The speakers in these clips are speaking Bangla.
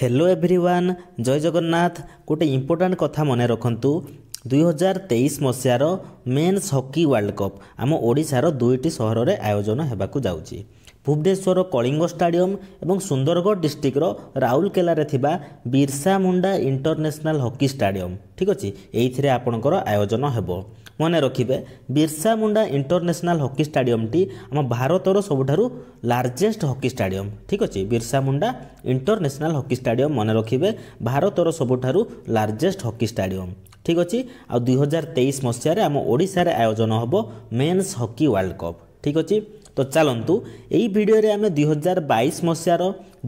ହ୍ୟାଲୋ ଏଭ୍ରିୱାନ୍ ଜୟ ଜଗନ୍ନାଥ ଗୋଟେ ଇମ୍ପୋର୍ଟାଣ୍ଟ କଥା ମନେ ରଖନ୍ତୁ ଦୁଇହଜାର ତେଇଶ ମସିହାର ମେନ୍ସ ହକି ୱାର୍ଲଡ଼ କପ୍ ଆମ ଓଡ଼ିଶାର ଦୁଇଟି ସହରରେ ଆୟୋଜନ ହେବାକୁ ଯାଉଛି ଭୁବନେଶ୍ୱର କଳିଙ୍ଗ ଷ୍ଟାଡିୟମ୍ ଏବଂ ସୁନ୍ଦରଗଡ଼ ଡିଷ୍ଟ୍ରିକ୍ଟର ରାଉରକେଲାରେ ଥିବା Birsa Munda international hockey stadium ଠିକ୍ ଅଛି ଏଇଥିରେ ଆପଣଙ୍କର ଆୟୋଜନ ହେବ মনে রখিবে বিরসা মুন্ডা ইন্টরন্যাশনাল হকি স্টাডিয়মটি আম ভারতর সবুঠার লার্জেস্ট হকি স্টাডিয়ম ঠিক আছে Birsa Munda international hockey stadium মনে রখিবে ভারতর সবুঠার লার্জেস্ট হকি স্টাডিয়ম ঠিক আছে আউ দুই হাজার তেইশ মশায় আম ওড়শার আয়োজন হব মেন্স হকি ওয়ার্ল্ড কপ ঠিক আছে ତ ଚାଲନ୍ତୁ ଏହି ଭିଡ଼ିଓରେ ଆମେ ଦୁଇହଜାର ବାଇଶ ମସିହାର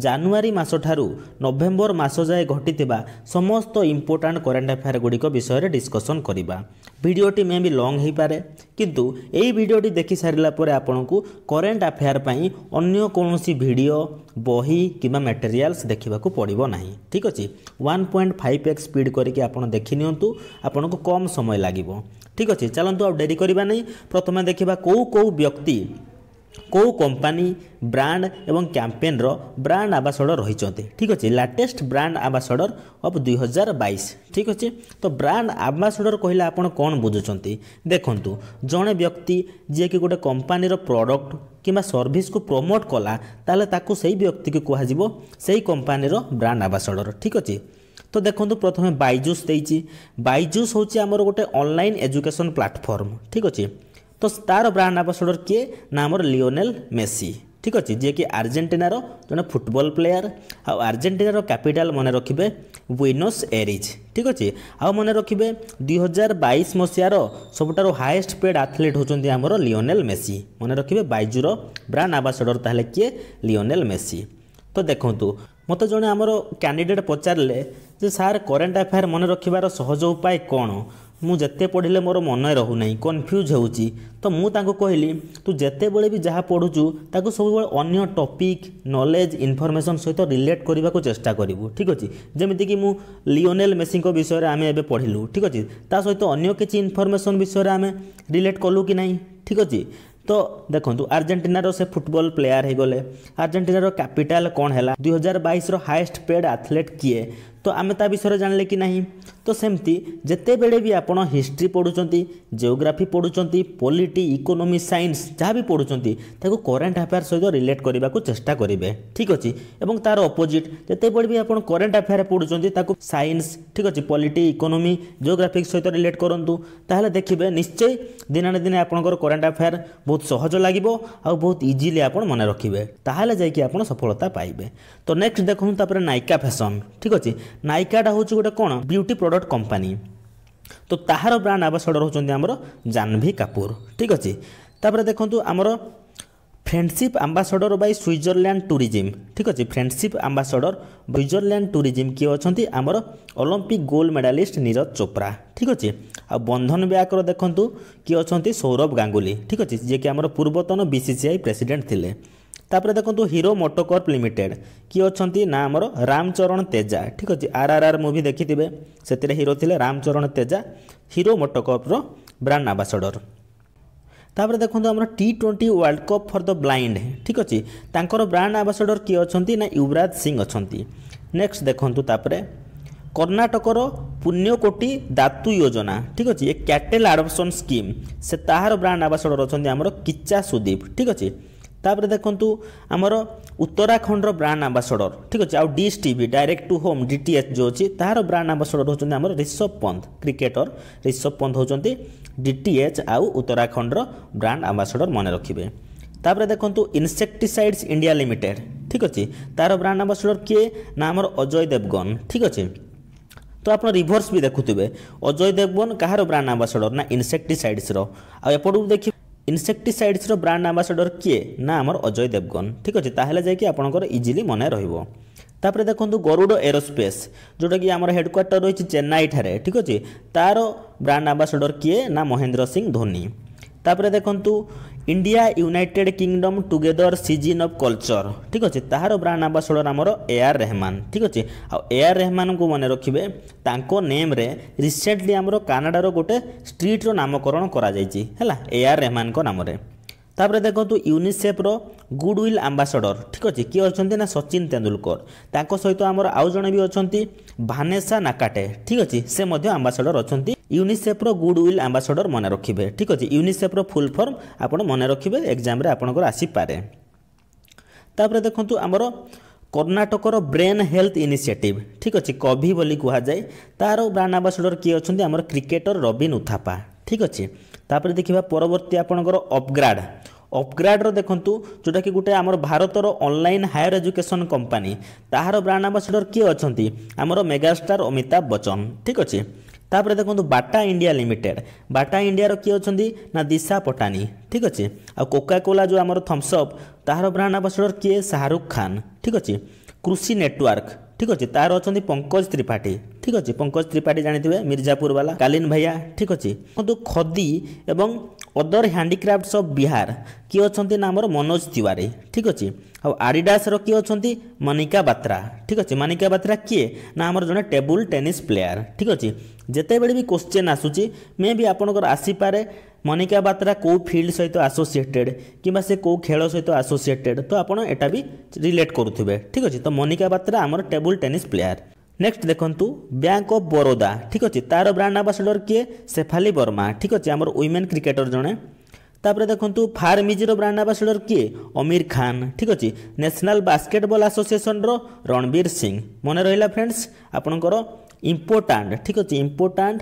ଜାନୁଆରୀ ମାସଠାରୁ ନଭେମ୍ବର ମାସ ଯାଏ ଘଟିଥିବା ସମସ୍ତ ଇମ୍ପୋର୍ଟାଣ୍ଟ କରେଣ୍ଟ ଆଫେୟାରଗୁଡ଼ିକ ବିଷୟରେ ଡିସ୍କସନ୍ କରିବା ଭିଡ଼ିଓଟି ମେ ବି ଲଙ୍ଗ୍ ହୋଇପାରେ କିନ୍ତୁ ଏହି ଭିଡ଼ିଓଟି ଦେଖି ସାରିଲା ପରେ ଆପଣଙ୍କୁ କରେଣ୍ଟ ଆଫେୟାର ପାଇଁ ଅନ୍ୟ କୌଣସି ଭିଡ଼ିଓ ବହି କିମ୍ବା ମେଟେରିଆଲ୍ସ ଦେଖିବାକୁ ପଡ଼ିବ ନାହିଁ ଠିକ୍ ଅଛି one point five X speed କରିକି ଆପଣ ଦେଖିନିଅନ୍ତୁ ଆପଣଙ୍କୁ କମ୍ ସମୟ ଲାଗିବ ଠିକ୍ ଅଛି ଚାଲନ୍ତୁ ଆଉ ଡେରି କରିବା ନାହିଁ ପ୍ରଥମେ ଦେଖିବା କେଉଁ କେଉଁ ବ୍ୟକ୍ତି କେଉଁ କମ୍ପାନୀ ବ୍ରାଣ୍ଡ ଏବଂ କ୍ୟାମ୍ପେନ୍ର ବ୍ରାଣ୍ଡ ଆମ୍ବାସଡ଼ର ରହିଛନ୍ତି ଠିକ୍ ଅଛି ଲାଟେଷ୍ଟ ବ୍ରାଣ୍ଡ ଆମ୍ବାସଡ଼ର ଅଫ୍ ଦୁଇ ହଜାର ବାଇଶ ଠିକ୍ ଅଛି ତ ବ୍ରାଣ୍ଡ ଆମ୍ବାସଡ଼ର କହିଲେ ଆପଣ କ'ଣ ବୁଝୁଛନ୍ତି ଦେଖନ୍ତୁ ଜଣେ ବ୍ୟକ୍ତି ଯିଏକି ଗୋଟେ କମ୍ପାନୀର ପ୍ରଡ଼କ୍ଟ କିମ୍ବା ସର୍ଭିସକୁ ପ୍ରମୋଟ୍ କଲା ତାହେଲେ ତାକୁ ସେଇ ବ୍ୟକ୍ତିକୁ କୁହାଯିବ ସେଇ କମ୍ପାନୀର ବ୍ରାଣ୍ଡ ଆମ୍ବାସଡ଼ର ଠିକ୍ ଅଛି ତ ଦେଖନ୍ତୁ ପ୍ରଥମେ ବାଇଜୁସ୍ ଦେଇଛି ବାଇଜୁସ୍ ହେଉଛି ଆମର ଗୋଟେ ଅନଲାଇନ୍ ଏଜୁକେସନ୍ ପ୍ଲାଟଫର୍ମ ଠିକ୍ ଅଛି তো তার ବ୍ରାଣ୍ଡ ଆମ୍ବାସଡ଼ର କିଏ ନା ଆମର ଲିଓନେଲ୍ ମେସି ଠିକ୍ ଅଛି ଯିଏକି ଆର୍ଜେଣ୍ଟିନାର ଜଣେ ଫୁଟବଲ୍ ପ୍ଲେୟାର ଆଉ ଆର୍ଜେଣ୍ଟିନାର କ୍ୟାପିଟାଲ୍ ମନେ ରଖିବେ ୱିନୋସ୍ ଏରିଜ୍ ଠିକ୍ ଅଛି ଆଉ ମନେ ରଖିବେ ଦୁଇହଜାର ବାଇଶ ମସିହାର ସବୁଠାରୁ ହାଏଷ୍ଟ ପେଡ୍ ଆଥଲେଟ୍ ହେଉଛନ୍ତି ଆମର ଲିଓନେଲ୍ ମେସି ମନେ ରଖିବେ ବାଇଜୁର ବ୍ରାଣ୍ଡ ଆମ୍ବାସଡ଼ର ତାହେଲେ କିଏ ଲିଓନେଲ୍ ମେସି ତ ଦେଖନ୍ତୁ ମୋତେ ଜଣେ ଆମର କ୍ୟାଣ୍ଡିଡେଟ୍ ପଚାରିଲେ ଯେ ସାର୍ କରେଣ୍ଟ ଆଫେୟାର୍ ମନେ ରଖିବାର ସହଜ ଉପାୟ କ'ଣ ମୁଁ ଯେତେ ପଢ଼ିଲେ ମୋର ମନେ ରହୁନାହିଁ କନଫ୍ୟୁଜ୍ ହେଉଛି ତ ମୁଁ ତାଙ୍କୁ କହିଲି ତୁ ଯେତେବେଳେ ବି ଯାହା ପଢ଼ୁଛୁ ତାକୁ ସବୁବେଳେ ଅନ୍ୟ ଟପିକ୍ ନଲେଜ୍ ଇନଫର୍ମେସନ୍ ସହିତ ରିଲେଟ୍ କରିବାକୁ ଚେଷ୍ଟା କରିବୁ ଠିକ୍ ଅଛି ଯେମିତିକି ମୁଁ ଲିଓନେଲ୍ ମେସିଙ୍କ ବିଷୟରେ ଆମେ ଏବେ ପଢ଼ିଲୁ ଠିକ୍ ଅଛି ତା ସହିତ ଅନ୍ୟ କିଛି ଇନଫର୍ମେସନ୍ ବିଷୟରେ ଆମେ ରିଲେଟ୍ କଲୁ କି ନାହିଁ ଠିକ୍ ଅଛି ତ ଦେଖନ୍ତୁ ଆର୍ଜେଣ୍ଟିନାର ସେ ଫୁଟବଲ୍ ପ୍ଲେୟାର ହୋଇଗଲେ ଆର୍ଜେଣ୍ଟିନାର କ୍ୟାପିଟାଲ୍ କ'ଣ ହେଲା ଦୁଇହଜାର ବାଇଶର ହାଏଷ୍ଟ ପେଡ଼୍ ଆଥଲେଟ୍ କିଏ ତ ଆମେ ତା ବିଷୟରେ ଜାଣିଲେ କି ନାହିଁ ତ ସେମିତି ଯେତେବେଳେ ବି ଆପଣ ହିଷ୍ଟ୍ରି ପଢ଼ୁଛନ୍ତି ଜିଓଗ୍ରାଫି ପଢ଼ୁଛନ୍ତି ପଲିଟି ଇକୋନୋମି ସାଇନ୍ସ ଯାହା ବି ପଢ଼ୁଛନ୍ତି ତାକୁ କରେଣ୍ଟ ଆଫେୟାର୍ ସହିତ ରିଲେଟ୍ କରିବାକୁ ଚେଷ୍ଟା କରିବେ ଠିକ୍ ଅଛି ଏବଂ ତା'ର ଅପୋଜିଟ୍ ଯେତେବେଳେ ବି ଆପଣ କରେଣ୍ଟ ଆଫେୟାର୍ ପଢ଼ୁଛନ୍ତି ତାକୁ ସାଇନ୍ସ ଠିକ୍ ଅଛି ପଲିଟି ଇକୋନୋମି ଜିଓଗ୍ରାଫିକ୍ ସହିତ ରିଲେଟ୍ କରନ୍ତୁ ତାହେଲେ ଦେଖିବେ ନିଶ୍ଚୟ ଦିନେ ନା ଦିନେ ଆପଣଙ୍କର କରେଣ୍ଟ ଆଫେୟାର୍ ବହୁତ ସହଜ ଲାଗିବ ଆଉ ବହୁତ ଇଜିଲି ଆପଣ ମନେ ରଖିବେ ତାହେଲେ ଯାଇକି ଆପଣ ସଫଳତା ପାଇବେ ତ ନେକ୍ସଟ ଦେଖନ୍ତୁ ତାପରେ ନାଇକା ଫ୍ୟାସନ୍ ଠିକ୍ ଅଛି ନାଇକାଟା ହେଉଛି ଗୋଟେ କ'ଣ ବିୟୁଟି ପ୍ରଡ଼କ୍ଟ ପ୍ରଡ଼କ୍ଟ କମ୍ପାନୀ ତ ତାହାର ବ୍ରାଣ୍ଡ ଆମ୍ବାସଡ଼ର ହେଉଛନ୍ତି ଆମର ଜାହ୍ନଭୀ କାପୁର ଠିକ୍ ଅଛି ତାପରେ ଦେଖନ୍ତୁ ଆମର friendship ambassador by Switzerland tourism ଠିକ୍ ଅଛି ଫ୍ରେଣ୍ଡସିପ୍ ଆମ୍ବାସଡ଼ର ସୁଇଜରଲ୍ୟାଣ୍ଡ ଟୁରିଜିମ୍ କିଏ ଅଛନ୍ତି ଆମର Olympic gold medallist Neeraj Chopra ଠିକ୍ ଅଛି ଆଉ ବନ୍ଧନ ବ୍ୟାଙ୍କର ଦେଖନ୍ତୁ କିଏ ଅଛନ୍ତି ସୌରଭ ଗାଙ୍ଗୁଲି ଠିକ୍ ଅଛି ଯିଏକି ଆମର ପୂର୍ବତନ ବିସିସିଆଇ ପ୍ରେସିଡେଣ୍ଟ ଥିଲେ ତାପରେ ଦେଖନ୍ତୁ ହିରୋ ମୋଟୋକର୍ପ ଲିମିଟେଡ୍ କିଏ ଅଛନ୍ତି ନା ଆମର ରାମଚରଣ ତେଜା ଠିକ୍ ଅଛି ଆର୍ ଆର୍ ଆର୍ ମୁଭି ଦେଖିଥିବେ ସେଥିରେ ହିରୋ ଥିଲେ ରାମଚରଣ ତେଜା ହିରୋ ମୋଟୋକର୍ପର ବ୍ରାଣ୍ଡ ଆମ୍ବାସଡ଼ର ତାପରେ ଦେଖନ୍ତୁ ଆମର T twenty world cup for the blind ଠିକ୍ ଅଛି ତାଙ୍କର ବ୍ରାଣ୍ଡ ଆମ୍ବାସଡ଼ର କିଏ ଅଛନ୍ତି ନା ୟୁବରାଜ ସିଂ ଅଛନ୍ତି ନେକ୍ସଟ ଦେଖନ୍ତୁ ତାପରେ କର୍ଣ୍ଣାଟକର ପୁଣ୍ୟକୋଟି ଦାତୁ ଯୋଜନା ଠିକ୍ ଅଛି ଏ କ୍ୟାଟେଲ ଆଡପସନ୍ ସ୍କିମ୍ ସେ ତାହାର ବ୍ରାଣ୍ଡ ଆମ୍ବାସଡ଼ର ଅଛନ୍ତି ଆମର କିଚା ସୁଦୀପ ଠିକ୍ ଅଛି ତାପରେ ଦେଖନ୍ତୁ ଆମର ଉତ୍ତରାଖଣ୍ଡର ବ୍ରାଣ୍ଡ ଆମ୍ବାସଡ଼ର ଠିକ୍ ଅଛି ଆଉ dish TV direct to home D T H ଯେଉଁ ଅଛି ତାହାର ବ୍ରାଣ୍ଡ ଆମ୍ବାସଡ଼ର ହେଉଛନ୍ତି ଆମର ରିଷଭ ପନ୍ଥ କ୍ରିକେଟର ରିଷଭ ପନ୍ଥ ହେଉଛନ୍ତି ଡି ଟି ଏଚ୍ ଆଉ ଉତ୍ତରାଖଣ୍ଡର ବ୍ରାଣ୍ଡ ଆମ୍ବାସଡ଼ର ମନେ ରଖିବେ ତାପରେ ଦେଖନ୍ତୁ ଇନସେକ୍ଟିସାଇଡ୍ସ ଇଣ୍ଡିଆ ଲିମିଟେଡ୍ ଠିକ୍ ଅଛି ତାର ବ୍ରାଣ୍ଡ ଆମ୍ବାସଡ଼ର କିଏ ନା ଆମର ଅଜୟ ଦେବଗନ ଠିକ୍ ଅଛି ତ ଆପଣ ରିଭର୍ସ ବି ଦେଖୁଥିବେ ଅଜୟ ଦେବଗନ କାହାର ବ୍ରାଣ୍ଡ ଆମ୍ବାସଡ଼ର ନା ଇନସେକ୍ଟିସାଇଡ୍ସର ଆଉ ଏପଟକୁ ଦେଖିବେ ইনসেকটিসাইডসর ব্রাଣ୍ଡ আম্বাসাডর কিয়ে না আমার অজয় দেবগন ঠিক আছে তাহলে যাইকি আপনার ইজিলি মনে রহব তাপরে দেখুন গরুড এরোস্পেস যেটা কি আমার হেডকোয়ার্টার রয়েছে চেন্নাই ঠারে ঠিক আছে তার ব্রান্ড আম্বাসাডর কিয়ে না মহেন্দ্র সিং ধোনি তাপরে দেখুন India United Kingdom together season of culture ঠিক আছে তাহার ব্রাଣ୍ଡ আম্বাসডর আমার এ আর রেহমান ঠিক আছে এ আর রেহমানকে মনে রাখবে তাঁক নেম্রে রিসেন্টলি আমার কানাডার গোটে স্ট্রিট্র নামকরণ করা যাই হ্যাঁ এ আর রেহমানক নামরে তাপরে দেখন্তু ইউনিসেফ্র গুডউইল আম্বাসডর ঠিক আছে কি অনেক না সচিন তেন্দুলকর তাঁক সহ আমার আউ জন বি অনেক ভানেসা নাকাটে ঠিক আছে সে আম্বাসডর অনেক ইউনিসেফ্র গুড ୱିଲ୍ ଆମ୍ବାସଡ଼ର ମନେ ରଖିବେ ଠିକ୍ ଅଛି ୟୁନିସେଫ୍ର ଫୁଲ୍ ଫର୍ମ ଆପଣ ମନେ ରଖିବେ ଏକ୍ଜାମ୍ରେ ଆପଣଙ୍କର ଆସିପାରେ ତାପରେ ଦେଖନ୍ତୁ ଆମର କର୍ଣ୍ଣାଟକର ବ୍ରେନ୍ ହେଲ୍ଥ ଇନିସିଏଟିଭ୍ ଠିକ୍ ଅଛି କଭି ବୋଲି କୁହାଯାଏ ତା'ର ବ୍ରାଣ୍ଡ ଆମ୍ବାସଡ଼ର କିଏ ଅଛନ୍ତି ଆମର କ୍ରିକେଟର ରବିନ୍ ଉଥାପା ଠିକ୍ ଅଛି ତାପରେ ଦେଖିବା ପରବର୍ତ୍ତୀ ଆପଣଙ୍କର ଅପଗ୍ରାଡ଼ ଅପଗ୍ରାଡ଼ର ଦେଖନ୍ତୁ ଯେଉଁଟାକି ଗୋଟେ ଆମର ଭାରତର ଅନଲାଇନ୍ ହାୟର ଏଜୁକେସନ୍ କମ୍ପାନୀ ତାହାର ବ୍ରାଣ୍ଡ ଆମ୍ବାସଡ଼ର କିଏ ଅଛନ୍ତି ଆମର ମେଗାଷ୍ଟାର ଅମିତାଭ ବଚ୍ଚନ ଠିକ୍ ଅଛି ତାପରେ ଦେଖନ୍ତୁ ବାଟା ଇଣ୍ଡିଆ ଲିମିଟେଡ୍ ବାଟା ଇଣ୍ଡିଆର କିଏ ଅଛନ୍ତି ନା ଦିଶା ପଟାନୀ ଠିକ୍ ଅଛି ଆଉ କୋକାକୋଲା ଯେଉଁ ଆମର ଥମ୍ସଅପ୍ ତାହାର ବ୍ରାଣ୍ଡ ଆମ୍ବାସଡ଼ର କିଏ ଶାହରୁଖ ଖାନ୍ ଠିକ୍ ଅଛି କୃଷି ନେଟୱାର୍କ ঠিক আছে তার অনেক পঙ্কজ ত্রিপাঠী ঠিক আছে পঙ্কজ ত্রিপাঠী জাঁথিবে মির্জাপুরবালা কালিন ভাইয়া ঠিক আছে দেখুন খদি এবং অদর হ্যান্ডিক্রাফ্টস অফ বিহার কি অনেক না আমার মনোজ তিওয়ারি ঠিক আছে আডিডাসর কি অনেক মনিকা বাত্রা ঠিক আছে মনিকা বাত্রা কি না আমার জন টেবুল টেনিস প্লেয়ার ঠিক আছে যেতবে বি কোশ্চেন আসুচি মে বি আপনার আসিপারে মনিকা বাত্রা কেউ ফিল্ড সহ আসোসিয়েটেড কিংবা সে কেউ খেল সহ আসোসিয়েটেড তো আপনার এটা বি রিলেট করুবে ঠিক আছে তো মনিকা বাত্রা আমার টেবুল টেনিস প্লেয়ার নেক্সট দেখুন ব্যাঙ্ক অফ বরোদা ঠিক আছে তার ব্রাণ্ড আম্বাসাডর কি সেফালি বর্মা ঠিক আছে আমার উইমেন ক্রিকেটর জনে তাপরে দেখুন ফার্মিজির ব্রাণ্ড আম্বাসাডর কি অমির খান ঠিক আছে ন্যাশনাল বাস্কেটবল আসোসিয়েসনর রণবীর সিং মনে রহিলা ফ্রেন্ডস আপনার ইম্পোর্টাট ঠিক আছে ইম্পোর্টাট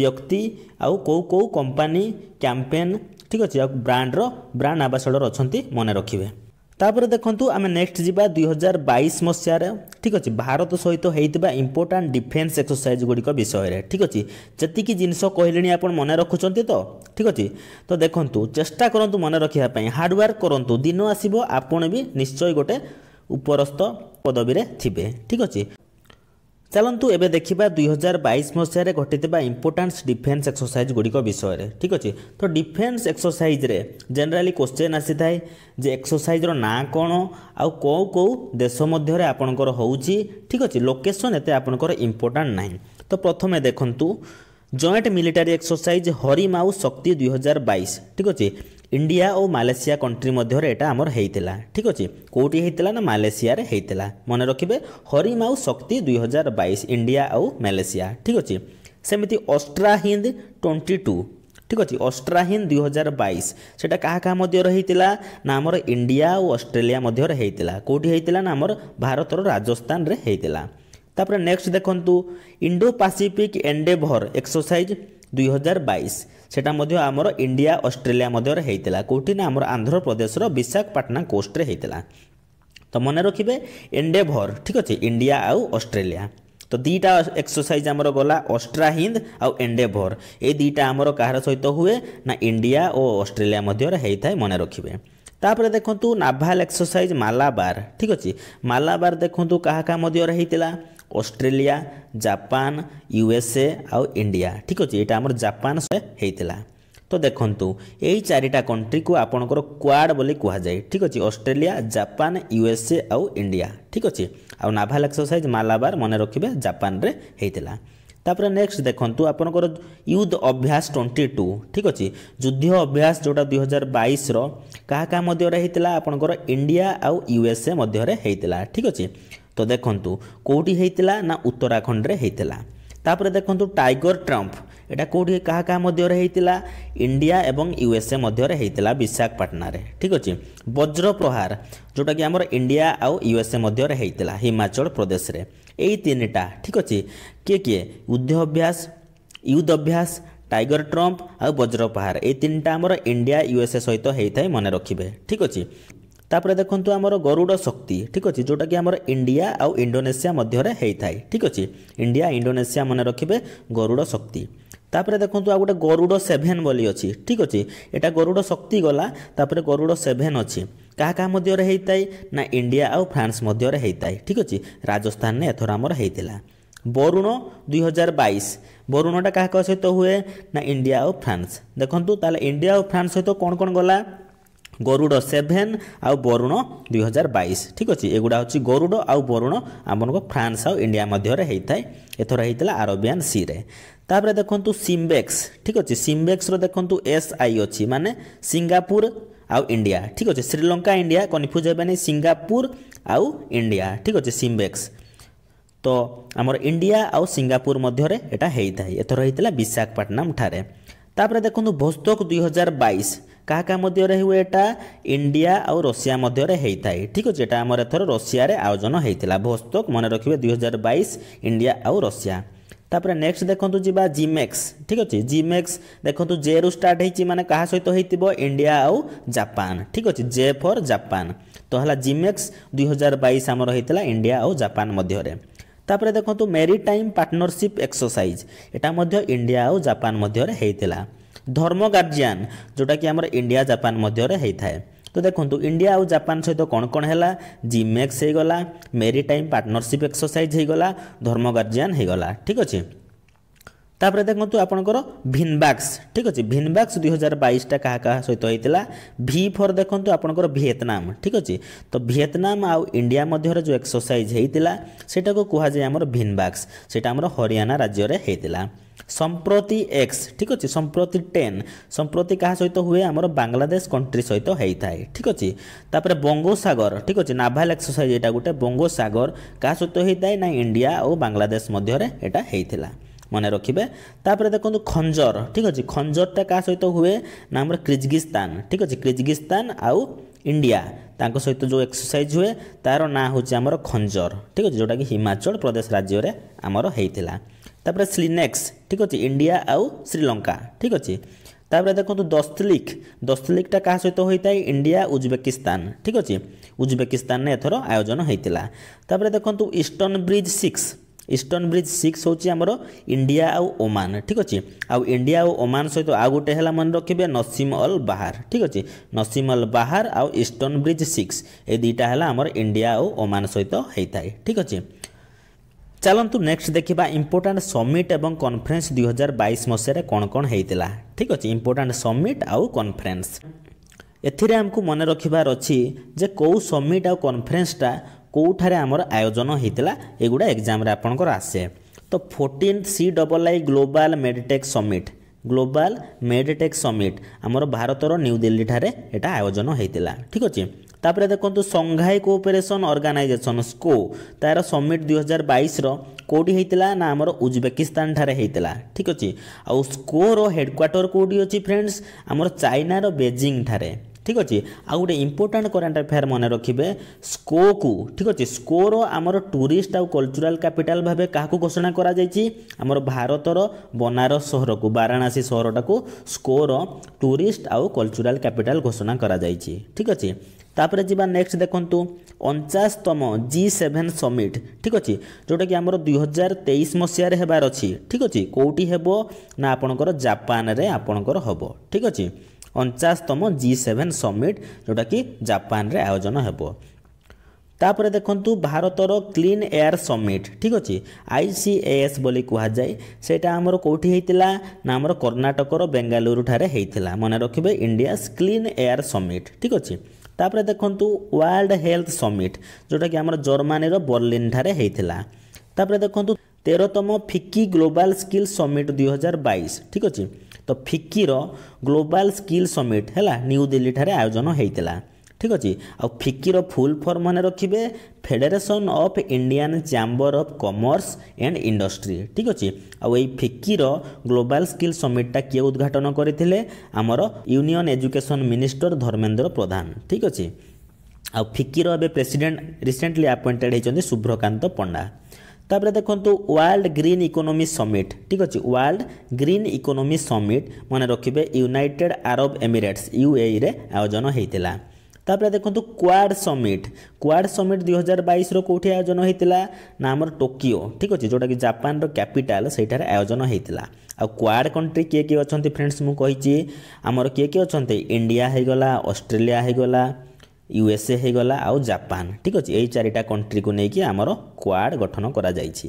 ବ୍ୟକ୍ତି ଆଉ କେଉଁ କେଉଁ କମ୍ପାନୀ କ୍ୟାମ୍ପେନ୍ ଠିକ୍ ଅଛି ଆଉ ବ୍ରାଣ୍ଡର ବ୍ରାଣ୍ଡ ଆମ୍ବାସଡ଼ର ଅଛନ୍ତି ମନେ ରଖିବେ ତାପରେ ଦେଖନ୍ତୁ ଆମେ ନେକ୍ସଟ ଯିବା ଦୁଇହଜାର ବାଇଶ ମସିହାରେ ଠିକ୍ ଅଛି ଭାରତ ସହିତ ହେଇଥିବା ଇମ୍ପୋର୍ଟାଣ୍ଟ ଡିଫେନ୍ସ ଏକ୍ସରସାଇଜ୍ ଗୁଡ଼ିକ ବିଷୟରେ ଠିକ୍ ଅଛି ଯେତିକି ଜିନିଷ କହିଲେଣି ଆପଣ ମନେ ରଖୁଛନ୍ତି ତ ଠିକ୍ ଅଛି ତ ଦେଖନ୍ତୁ ଚେଷ୍ଟା କରନ୍ତୁ ମନେ ରଖିବା ପାଇଁ ହାର୍ଡ଼ୱାର୍କ କରନ୍ତୁ ଦିନ ଆସିବ ଆପଣ ବି ନିଶ୍ଚୟ ଗୋଟେ ଉପରସ୍ଥ ପଦବୀରେ ଥିବେ ଠିକ୍ ଅଛି ଚାଲନ୍ତୁ ଏବେ ଦେଖିବା ଦୁଇ ହଜାର ବାଇଶ ମସିହାରେ ଘଟିଥିବା ଇମ୍ପୋର୍ଟାନ୍ସ ଡିଫେନ୍ସ ଏକ୍ସରସାଇଜ୍ ଗୁଡ଼ିକ ବିଷୟରେ ଠିକ୍ ଅଛି ତ ଡିଫେନ୍ସ ଏକ୍ସରସାଇଜ୍ରେ ଜେନେରାଲି କୋଶ୍ଚେନ୍ ଆସିଥାଏ ଯେ ଏକ୍ସରସାଇଜ୍ର ନାଁ କ'ଣ ଆଉ କେଉଁ କେଉଁ ଦେଶ ମଧ୍ୟରେ ଆପଣଙ୍କର ହେଉଛି ଠିକ୍ ଅଛି ଲୋକେସନ୍ ଏତେ ଆପଣଙ୍କର ଇମ୍ପୋର୍ଟାଣ୍ଟ ନାହିଁ ତ ପ୍ରଥମେ ଦେଖନ୍ତୁ joint military exercise Harimau Shakti ଦୁଇ ହଜାର ବାଇଶ ଠିକ୍ ଅଛି ইন্ডিয়া ও মালয়েসিয়া কন্ট্রি মধ্যে এটা আমার হয়েছিল ঠিক আছে কোটি হয়েছিল না মালয়েসিয়ার হয়েছিল মনে রাখবে হরিম আউ শক্তি দুই হাজার বাইশ ইন্ডিয়া আউ মালয়েসিয়া ঠিক আছে সেমিতি অস্ট্রা হিন্দ টোয়েন্টি টু ঠিক আছে অস্ট্রা হিন্দ দুই হাজার বাইশ সেটা কাহা কাহা মধ্যে হয়েছিল না আমার ইন্ডিয়া ও অস্ট্রেলিয়া মধ্যে হয়েছিল কোটি হয়েছিল না আমার ভারতর রাজস্থানের হয়েছিল তাপরে নেক্সট দেখুন ইন্ডো পাসিফিক এন্ডেভর এক্সরসাইজ দুই হাজার বাইশ সেটা মধ্যে আমার ইন্ডিয়া অস্ট্রেলিয়া মধ্যে হয়েছিল কোটি না আমার আন্ধ্রপ্রদেশর বিশাখাপাটনা কোষ্টে হয়েছিল তো মনে রাখবে এন্ডেভর ঠিক আছে ইন্ডিয়া আউ অস্ট্রেলিয়া তো দুইটা এক্সরসাইজ আমার গলা অস্ট্রা হিন্দ আউ এন্ডেভর এই দুইটা আমার কাহার সহ হুয়ে না ইন্ডিয়া ও অস্ট্রেলিয়া মধ্যে হয়ে থাকে মনে রাখবে তাপরে দেখুন নাভাল এক্সরসাইজ মালাবার ঠিক আছে মালাবার দেখুন কাহা কাহা মধ্যে হয়েছিল অস্ট্রেলিয়া জাপান ইউএসএ আউ ইন্ডিয়া ঠিক আছে এটা আমার জাপান হয়েছিল তো দেখন্তু এই চারিটা কন্ট্রিকু আপনার কোয়াড বলে কুহযায় ঠিক আছে অস্ট্রেলিয়া জাপান ইউএসএ আউ ইন্ডিয়া ঠিক আছে আউ নাভাল এক্সরসাইজ মালাবার মনে রাখবে জাপানরে হয়েছিল তাপরে নেক্সট দেখন্তু আপনার ইউথ অভ্যাস টোয়েন্টি টু ঠিক আছে যুদ্ধ অভ্যাস যেটা দুই হাজার বাইশর কাহা কাহা মধ্যে হয়েছিল আপনার ইন্ডিয়া আউ ইউএসএ মধ্যে হয়েছিল ঠিক আছে তো দেখন্তু কোটি হয়েছিল না উত্তরাখণ্ডে হয়েছিল তাপরে দেখন্তু টাইগর ট্রম্প এটা কোটি কাহা কাহা মধ্যে হয়েছিল ইন্ডিয়া এবং ইউএসএ মধ্যে হয়েছিল বিশাখাপাটনার ঠিক আছে বজ্র প্রহার যেটা কি আমার ইন্ডিয়া আউ ইউএসএ মধ্যে হয়েছিল হিমাচল প্রদেশে এই তিনটা ঠিক আছে কিয়ে কিয়ে যুদ্ধ অভ্যাস ইউথ অভ্যাস টাইগর ট্রম্প ଆଉ ବଜ୍ରପାହାର ଏଇ ତିନିଟା ଆମର ଇଣ୍ଡିଆ ୟୁଏସ୍ଏ ସହିତ ହେଇଥାଏ ମନେ ରଖିବେ ଠିକ୍ ଅଛି তাপরে দেখুন আমার গরুড় শক্তি ঠিক আছে যেটা কি আমার ইন্ডিয়া আউ ইন্ডোনেসিয়া মধ্যে হয়ে থাকে ঠিক আছে ইন্ডিয়া ইন্ডোনেসিয়া মনে রাখবে গরুড় শক্তি তাপরে দেখুন আউ গোটে গরুড় সেভেন বলে অছি ঠিক আছে এটা গরুড় শক্তি গলা তাপরে গরুড় সেভেন অছি কাহা কাহা মধ্যে হয়ে থাকে না ইন্ডিয়া আউ ফ্রান্স মধ্যে হয়ে থাকে ঠিক আছে রাজস্থান এথর আমার হয়েছিল বরুণ দুই হাজার বাইশ বরুণটা কাহ কাহা সহ হুয়ে না ইন্ডিয়া আউ ফ্রান্স দেখুন তাহলে ইন্ডিয়া আউ ফ্রান্স সহ কোণ কোণ গলা গরুড় সেভেন আউ বরুণ দুই হাজার বাইশ ঠিক আছে এগুড়া হচ্ছে গরুড় আউ বরুণ আমার ফ্রান্স আউ ইন্ডিয়া মধ্যে হয়ে থাকে এথর হয়েছিল আরবিয়ান সিরে তাপরে দেখুন সিমবেক্স ঠিক আছে সিমবেক্সর দেখুন এস আই অছি মানে সিঙ্গাপুর আউ ইন্ডিয়া ঠিক আছে শ্রীলঙ্কা ইন্ডিয়া কনফ্ୟୁଜ୍ ହେବେନି সিঙ্গাপুর আউ ইন্ডিয়া ঠিক আছে সিমবেক্স তো আমার ইন্ডিয়া আউ সিঙ্গাপুর মধ্যে এটা হয়ে থাকে এথর হয়েছিল বিশাখাপাটনাম ঠারে তাপরে দেখুন ভোস্তক দুই হাজার বাইশ କାହା କାହା ମଧ୍ୟରେ ହୁଏ ଏଇଟା ଇଣ୍ଡିଆ ଆଉ ରଷିଆ ମଧ୍ୟରେ ହେଇଥାଏ ଠିକ୍ ଅଛି ଏଇଟା ଆମର ଏଥର ରଷିଆରେ ଆୟୋଜନ ହେଇଥିଲା ଭୋସ୍ତକ ମନେ ରଖିବେ ଦୁଇହଜାର ବାଇଶ ଇଣ୍ଡିଆ ଆଉ ରଷିଆ ତାପରେ ନେକ୍ସଟ ଦେଖନ୍ତୁ ଯିବା ଜିମେକ୍ସ ଠିକ୍ ଅଛି ଜିମେକ୍ସ ଦେଖନ୍ତୁ ଜେରୁ ଷ୍ଟାର୍ଟ ହେଇଛି ମାନେ କାହା ସହିତ ହେଇଥିବ ଇଣ୍ଡିଆ ଆଉ ଜାପାନ ଠିକ୍ ଅଛି ଜେ ଫର୍ ଜାପାନ ତ ହେଲା ଜିମେକ୍ସ ଦୁଇହଜାର ବାଇଶ ଆମର ହେଇଥିଲା ଇଣ୍ଡିଆ ଆଉ ଜାପାନ ମଧ୍ୟରେ ତାପରେ ଦେଖନ୍ତୁ ମେରିଟାଇମ୍ ପାର୍ଟନରସିପ୍ ଏକ୍ସରସାଇଜ୍ ଏଇଟା ମଧ୍ୟ ଇଣ୍ଡିଆ ଆଉ ଜାପାନ ମଧ୍ୟରେ ହେଇଥିଲା ধর্ম গার্জিয়ান ଯେଉଁଟାକି ଆମର ଇଣ୍ଡିଆ ଜାପାନ ମଧ୍ୟରେ ହେଇଥାଏ তো দেখুন ইন্ডিয়া আউ জাপান সহ কোণ কোণ হল জিমেক্স হয়ে গলা মেরিটাইম পার্টনরশিপ এক্সরসাইজ হয়ে গলা ধর্ম গার্জিয়ান হয়ে গলা ঠিক আছে তাপরে দেখুন আপনার ভিনবাক্স ঠিক আছে ভিনবাক্স দুই হাজার বাইশটা কাহা কাহা সহ হয়েছিল ভি ফর দেখুন আপনার ভিয়েতনাম ঠিক আছে তো ভিয়েতনাম আউ ইন্ডিয়া মধ্যে যে এক্সরসাইজ হয়েছিল সেটা কুহযায় আমার ভিনবাক্স সেটা আমার হরিয়ানা রাজ্যের হয়েছিল সম্প্রতি এক্স ঠিক আছে সম্প্রতি টেন সম্প্রতি কাহা সহিত হুয়ে আমার বাংলাদেশ কন্ট্রি সহিত হয়ে ঠিক আছে তাপরে বঙ্গোসাগর ঠিক আছে নাভাল এক্সরসাইজ এটা গোটে বঙ্গোসাগর কাহা সহিত হয়ে না ইন্ডিয়া ও বাংলাদেশ মধ্যে এটা হয়েছিল মনে রখিবে তাপরে দেখুন খঞ্জর ঠিক আছে খঞ্জরটা কাহা সহিত হুয়ে না আমার ক্রিজগিস্তান ঠিক আছে ক্রিজগিস্তান আউ ইন্ডিয়া ତାଙ୍କ ସହିତ ଯେଉଁ ଏକ୍ସରସାଇଜ୍ ହୁଏ ତା'ର ନାଁ ହେଉଛି ଆମର ଖଞ୍ଜର ଠିକ୍ ଅଛି ଯେଉଁଟାକି ହିମାଚଳ ପ୍ରଦେଶ ରାଜ୍ୟରେ ଆମର ହେଇଥିଲା ତାପରେ ସ୍ଲିନେକ୍ସ ଠିକ୍ ଅଛି ଇଣ୍ଡିଆ ଆଉ ଶ୍ରୀଲଙ୍କା ଠିକ୍ ଅଛି ତାପରେ ଦେଖନ୍ତୁ ଦସ୍ତଲିକ୍ ଦସ୍ତଲିକ୍ଟା କାହା ସହିତ ହୋଇଥାଏ ଇଣ୍ଡିଆ ଉଜବେକିସ୍ତାନ ଠିକ୍ ଅଛି ଉଜବେକିସ୍ତାନରେ ଏଥର ଆୟୋଜନ ହୋଇଥିଲା ତାପରେ ଦେଖନ୍ତୁ eastern bridge six eastern bridge six ହେଉଛି ଆମର ଇଣ୍ଡିଆ ଆଉ ଓମାନ ଠିକ୍ ଅଛି ଆଉ ଇଣ୍ଡିଆ ଆଉ ଓମାନ ସହିତ ଆଉ ଗୋଟେ ହେଲା ମନେ ରଖିବେ ନସିମ ଅଲ୍ ବାହାର ଠିକ୍ ଅଛି ନସିମ ଅଲ୍ ବାହାର ଆଉ ଇଷ୍ଟର୍ଣ୍ଣ ବ୍ରିଜ୍ ସିକ୍ସ ଏ ଦୁଇଟା ହେଲା ଆମର ଇଣ୍ଡିଆ ଆଉ ଓମାନ ସହିତ ହୋଇଥାଏ ଠିକ୍ ଅଛି ଚାଲନ୍ତୁ ନେକ୍ସଟ ଦେଖିବା ଇମ୍ପୋର୍ଟାଣ୍ଟ ସମିଟ୍ ଏବଂ କନଫରେନ୍ସ ଦୁଇହଜାର ବାଇଶ ମସିହାରେ କ'ଣ କ'ଣ ହେଇଥିଲା ଠିକ୍ ଅଛି ଇମ୍ପୋର୍ଟାଣ୍ଟ ସମିଟ୍ ଆଉ କନଫରେନ୍ସ ଏଥିରେ ଆମକୁ ମନେ ରଖିବାର ଅଛି ଯେ କେଉଁ ସମିଟ୍ ଆଉ କନଫରେନ୍ସଟା କେଉଁଠାରେ ଆମର ଆୟୋଜନ ହେଇଥିଲା ଏଗୁଡ଼ା ଏକ୍ଜାମ୍ରେ ଆପଣଙ୍କର ଆସେ ତ fourteen C double I global meditech summit global meditech summit ଆମର ଭାରତର ନ୍ୟୁ ଦିଲ୍ଲୀଠାରେ ଏଇଟା ଆୟୋଜନ ହେଇଥିଲା ଠିକ୍ ଅଛି ତାପରେ ଦେଖନ୍ତୁ ସଂଘାଇ କୋଅପରେସନ୍ ଅର୍ଗାନାଇଜେସନ୍ ସ୍କୋ ତାର ସମିଟ୍ ଦୁଇହଜାର ବାଇଶର କେଉଁଠି ହେଇଥିଲା ନା ଆମର ଉଜବେକିସ୍ତାନ ଠାରେ ହେଇଥିଲା ଠିକ୍ ଅଛି ଆଉ ସ୍କୋର ହେଡ଼କ୍ୱାର୍ଟର କେଉଁଠି ଅଛି ଫ୍ରେଣ୍ଡସ୍ ଆମର ଚାଇନାର ବେଜିଂ ଠାରେ ঠিক ଅଛି ଆଉ ଗୋଟେ ଇମ୍ପୋର୍ଟାଣ୍ଟ କରେଣ୍ଟ ଆଫେୟାର୍ ମନେ ରଖିବେ ସ୍କୋକୁ ଠିକ୍ ଅଛି ସ୍କୋର ଆମର ଟୁରିଷ୍ଟ ଆଉ କଲଚରାଲ୍ କ୍ୟାପିଟାଲ୍ ଭାବେ କାହାକୁ ଘୋଷଣା କରାଯାଇଛି ଆମର ଭାରତର ବନାରସ ସହରକୁ ବାରାଣାସୀ ସହରଟାକୁ ସ୍କୋର ଟୁରିଷ୍ଟ ଆଉ କଲଚରାଲ୍ କ୍ୟାପିଟାଲ୍ ଘୋଷଣା କରାଯାଇଛି ଠିକ୍ ଅଛି ତାପରେ ଯିବା ନେକ୍ସଟ ଦେଖନ୍ତୁ ଅଣଚାଶତମ ଜି ସେଭେନ୍ ସମିଟ୍ ଠିକ୍ ଅଛି ଯେଉଁଟାକି ଆମର ଦୁଇହଜାର ତେଇଶ ମସିହାରେ ହେବାର ଅଛି ଠିକ୍ ଅଛି କେଉଁଠି ହେବ ନା ଆପଣଙ୍କର ଜାପାନରେ ଆପଣଙ୍କର ହେବ ଠିକ୍ ଅଛି ଅଣଚାଶତମ ଜି ସେଭେନ୍ ସମିଟ୍ ଯେଉଁଟାକି ଜାପାନରେ ଆୟୋଜନ ହେବ ତାପରେ ଦେଖନ୍ତୁ ଭାରତର କ୍ଲିନ୍ ଏୟାର ସମିଟ୍ ଠିକ୍ ଅଛି ଆଇ ସି ଏ ଏସ୍ ବୋଲି କୁହାଯାଏ ସେଇଟା ଆମର କେଉଁଠି ହେଇଥିଲା ନା ଆମର କର୍ଣ୍ଣାଟକର ବେଙ୍ଗାଲୁରୁଠାରେ ହେଇଥିଲା ମନେ ରଖିବେ ଇଣ୍ଡିଆସ୍ କ୍ଲିନ୍ ଏୟାର ସମିଟ୍ ଠିକ୍ ଅଛି ତାପରେ ଦେଖନ୍ତୁ ୱାର୍ଲଡ ହେଲ୍ଥ ସମିଟ୍ ଯେଉଁଟାକି ଆମର ଜର୍ମାନୀର ବର୍ଲିନ୍ଠାରେ ହେଇଥିଲା ତାପରେ ଦେଖନ୍ତୁ ତେରତମ ଫିକି ଗ୍ଲୋବାଲ୍ ସ୍କିଲ୍ ସମିଟ୍ ଦୁଇହଜାର ବାଇଶ ଠିକ୍ ଅଛି ତ ଫିକିର ଗ୍ଲୋବାଲ୍ ସ୍କିଲ୍ ସମିଟ୍ ହେଲା ନ୍ୟୁ ଦିଲ୍ଲୀଠାରେ ଆୟୋଜନ ହୋଇଥିଲା ଠିକ୍ ଅଛି ଆଉ ଫିକିର ଫୁଲ୍ ଫର୍ମ ମାନେ ରଖିବେ federation of Indian chamber of commerce and industry ଠିକ୍ ଅଛି ଆଉ ଏଇ ଫିକିର ଗ୍ଲୋବାଲ୍ ସ୍କିଲ୍ ସମିଟ୍ଟା କିଏ ଉଦ୍ଘାଟନ କରିଥିଲେ ଆମର union education minister Dharmendra Pradhan ଠିକ୍ ଅଛି ଆଉ ଫିକିର ଏବେ ପ୍ରେସିଡେଣ୍ଟ ରିସେଣ୍ଟଲି ଆପଏଣ୍ଟେଡ଼ ହୋଇଛନ୍ତି ଶୁଭ୍ରକାନ୍ତ ପଣ୍ଡା ତାପରେ ଦେଖନ୍ତୁ ୱାର୍ଲଡ ଗ୍ରୀନ୍ ଇକୋନୋମି ସମିଟ୍ ଠିକ୍ ଅଛି ୱାର୍ଲଡ ଗ୍ରୀନ୍ ଇକୋନୋମି ସମିଟ୍ ମନେ ରଖିବେ ୟୁନାଇଟେଡ୍ ଆରବ ଏମିରେଟ୍ସ ୟୁଏଇରେ ଆୟୋଜନ ହୋଇଥିଲା ତାପରେ ଦେଖନ୍ତୁ କ୍ୱାଡ୍ ସମିଟ୍ କ୍ୱାଡ୍ ସମିଟ୍ ଦୁଇ ହଜାର ବାଇଶର କେଉଁଠି ଆୟୋଜନ ହୋଇଥିଲା ନା ଆମର ଟୋକିଓ ଠିକ୍ ଅଛି ଯେଉଁଟାକି ଜାପାନର କ୍ୟାପିଟାଲ୍ ସେଇଠାରେ ଆୟୋଜନ ହୋଇଥିଲା ଆଉ କ୍ୱାଡ୍ କଣ୍ଟ୍ରି କିଏ କିଏ ଅଛନ୍ତି ଫ୍ରେଣ୍ଡସ୍ ମୁଁ କହିଛି ଆମର କିଏ କିଏ ଅଛନ୍ତି ଇଣ୍ଡିଆ ହୋଇଗଲା ଅଷ୍ଟ୍ରେଲିଆ ହୋଇଗଲା ୟୁଏସ୍ଏ ହୋଇଗଲା ଆଉ ଜାପାନ ଠିକ୍ ଅଛି ଏଇ ଚାରିଟା କଣ୍ଟ୍ରିକୁ ନେଇକି ଆମର କ୍ୱାଡ଼ ଗଠନ କରାଯାଇଛି